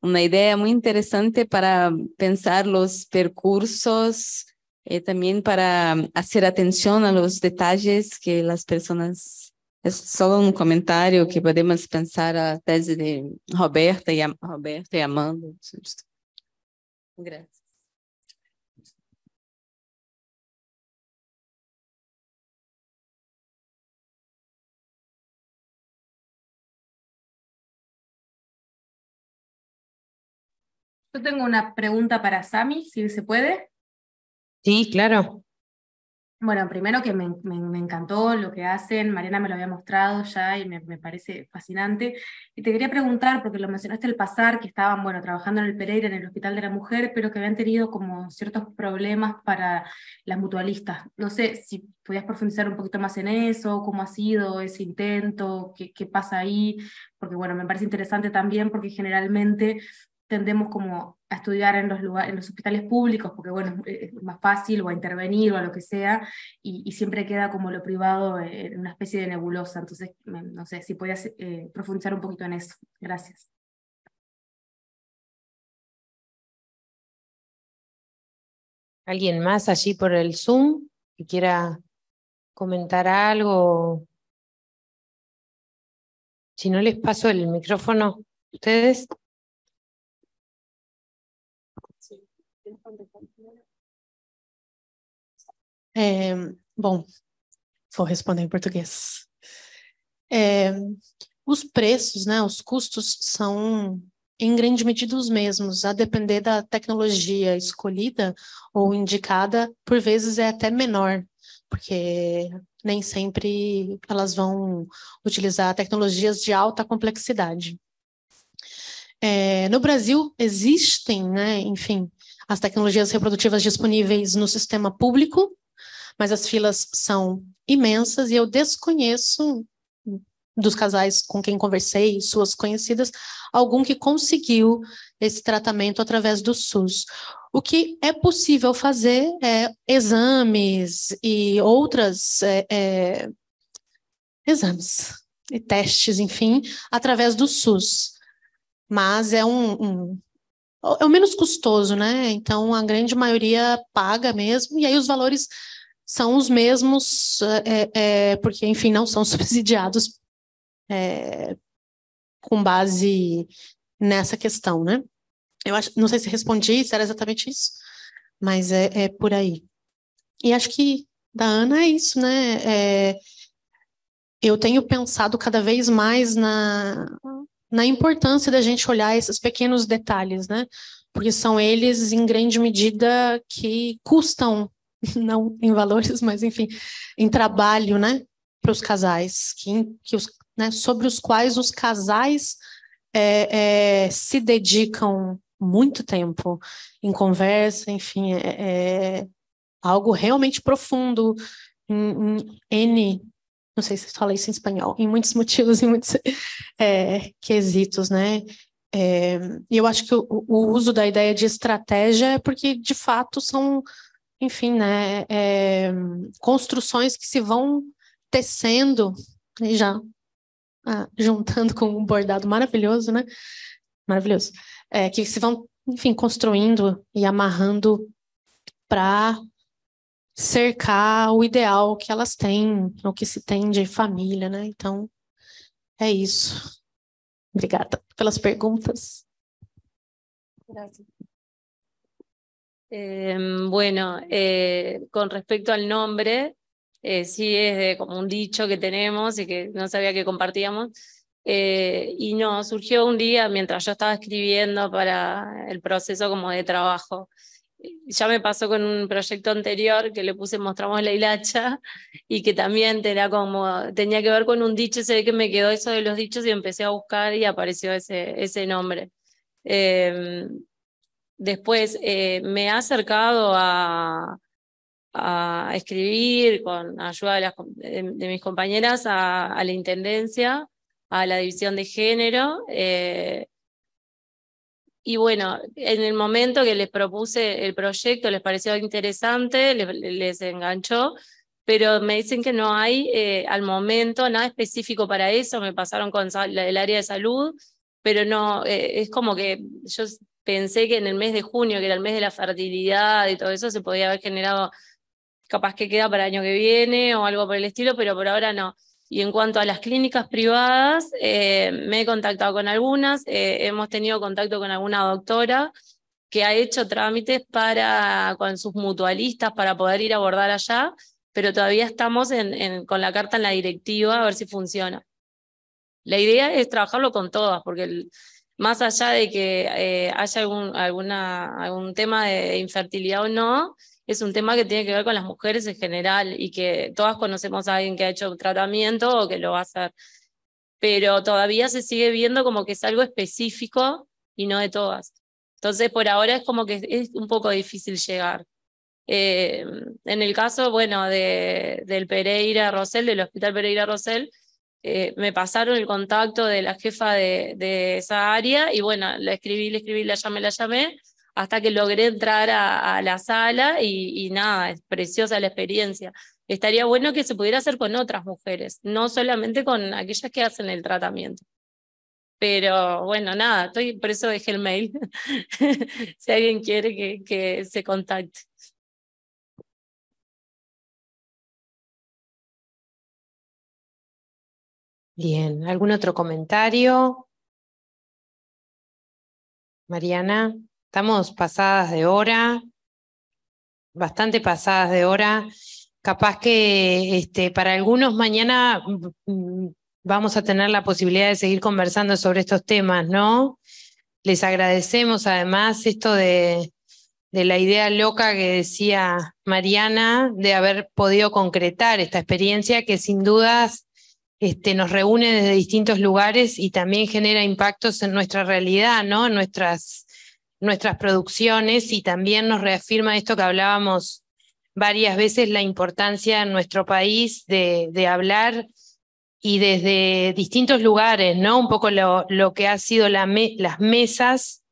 uma ideia muito interessante para pensar os percursos, e é, também para fazer atenção a detalhes que as pessoas, É só um comentário que podemos pensar a tese de Roberta e a, Roberta e Amanda. Gracias. Yo tengo una pregunta para Sami, si se puede. Sí, claro. Bueno, primero que me, encantó lo que hacen, Mariana me lo había mostrado ya y me, parece fascinante. Y te quería preguntar, porque lo mencionaste al pasar, que estaban, bueno, trabajando en el Pereira, en el Hospital de la Mujer, pero que habían tenido como ciertos problemas para las mutualistas. No sé si podías profundizar un poquito más en eso, cómo ha sido ese intento, qué, qué pasa ahí, porque bueno, me parece interesante también porque generalmente tendemos como a estudiar en los, en los hospitales públicos, porque bueno, es más fácil, o a intervenir, o a lo que sea, y, siempre queda como lo privado en una especie de nebulosa. Entonces, no sé, si podías eh, profundizar un poquito en eso. Gracias. ¿Alguien más allí por el Zoom que quiera comentar algo? Si no les paso el micrófono, ustedes. É, bom, vou responder em português. É, os preços, né, os custos são em grande medida os mesmos, a depender da tecnologia escolhida ou indicada, por vezes é até menor, porque nem sempre elas vão utilizar tecnologias de alta complexidade. É, no Brasil existem, né, enfim, as tecnologias reprodutivas disponíveis no sistema público, mas as filas são imensas e eu desconheço dos casais com quem conversei, suas conhecidas, algum que conseguiu esse tratamento através do SUS. O que é possível fazer é exames e outras é, é, exames e testes, enfim, através do SUS. Mas é um, um é o menos custoso, né? Então a grande maioria paga mesmo, e aí os valores são os mesmos, é, é, é porque, enfim, não são subsidiados é, com base nessa questão, né? Eu acho, não sei se respondi, se era exatamente isso, mas é, é por aí. E acho que da Ana é isso, né? É, eu tenho pensado cada vez mais na, na importância da gente olhar esses pequenos detalhes, né? Porque são eles, em grande medida, que custam, não em valores, mas enfim, em trabalho, né? Para os casais, que, que os, né, sobre os quais os casais é, é, se dedicam muito tempo em conversa, enfim, é, é algo realmente profundo em, em N não sei se falei isso em espanhol, em muitos motivos, em muitos é, quesitos, né? É, eu acho que o, o, uso da ideia de estratégia é porque, de fato, são, enfim, né, é, construções que se vão tecendo, e né, já ah, juntando com um bordado maravilhoso, né? Maravilhoso. É, que se vão, enfim, construindo e amarrando para cercar o ideal que elas têm, no que se tem de família, né? Então, é isso. Obrigada pelas perguntas. Obrigada. Eh, bueno, eh, con respecto al nombre, eh, sí es de, como un dicho que tenemos y que no sabía que compartíamos. Eh, y no, surgió un día mientras yo estaba escribiendo para el proceso como de trabajo. ya me pasó con un proyecto anterior que le puse Mostramos la hilacha y que también tenía, como, tenía que ver con un dicho, se que me quedó eso de los dichos y empecé a buscar y apareció ese, ese nombre. Em, después eh, me ha acercado a, escribir con ayuda de, mis compañeras a, la Intendencia, a la División de Género. Eh, y bueno, en el momento que les propuse el proyecto, les pareció interesante, les, enganchó, pero me dicen que no hay eh, al momento nada específico para eso. Me pasaron con el área de salud, pero no, eh, es como que yo pensé que en el mes de junio, que era el mes de la fertilidad y todo eso, se podía haber generado, capaz que queda para el año que viene o algo por el estilo, pero por ahora no. Y en cuanto a las clínicas privadas, eh, me he contactado con algunas, eh, hemos tenido contacto con alguna doctora que ha hecho trámites para, con sus mutualistas para poder ir a abordar allá, pero todavía estamos con la carta en la directiva a ver si funciona. La idea es trabajarlo con todas, porque más allá de que eh, haya algún tema de infertilidad o no, es un tema que tiene que ver con las mujeres en general y que todas conocemos a alguien que ha hecho tratamiento o que lo va a hacer. Pero todavía se sigue viendo como que es algo específico y no de todas. Entonces, por ahora es como que es un poco difícil llegar. Eh, en el caso, bueno, de, del Pereira Rosell, del Hospital Pereira Rosel, eh, me pasaron el contacto de la jefa de, de, esa área y bueno, la escribí, la escribí, la llamé, la llamé hasta que logré entrar a, la sala y, nada, es preciosa la experiencia. Estaría bueno que se pudiera hacer con otras mujeres, no solamente con aquellas que hacen el tratamiento. Pero bueno, nada, estoy, por eso dejé el mail, si alguien quiere que se contacte. Bien, ¿algún otro comentario? Mariana. Estamos pasadas de hora, bastante pasadas de hora. Capaz que este, para algunos mañana mm, mm, vamos a tener la posibilidad de seguir conversando sobre estos temas, ¿no? Les agradecemos además esto de, la idea loca que decía Mariana, de haber podido concretar esta experiencia que sin dudas este, nos reúne desde distintos lugares y también genera impactos en nuestra realidad, ¿no? nuestras nuestras producciones y también nos reafirma esto que hablábamos varias veces, la importancia en nuestro país de, hablar y desde distintos lugares, ¿no? Un poco lo, que ha sido las mesas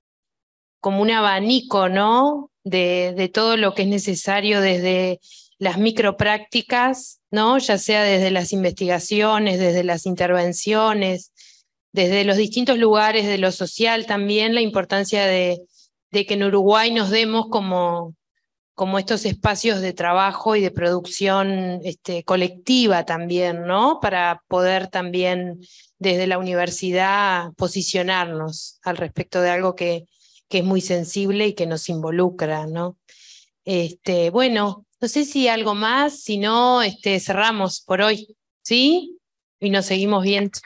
como un abanico, ¿no? De, todo lo que es necesario desde las microprácticas, ¿no? Ya sea desde las investigaciones, desde las intervenciones, desde los distintos lugares de lo social también, la importancia de, de que en Uruguay nos demos como, como estos espacios de trabajo y de producción este, colectiva también, ¿no? Para poder también desde la universidad posicionarnos al respecto de algo que, que es muy sensible y que nos involucra, ¿no? Este, bueno, no sé si algo más, si no, este, cerramos por hoy, ¿sí? Y nos seguimos viendo.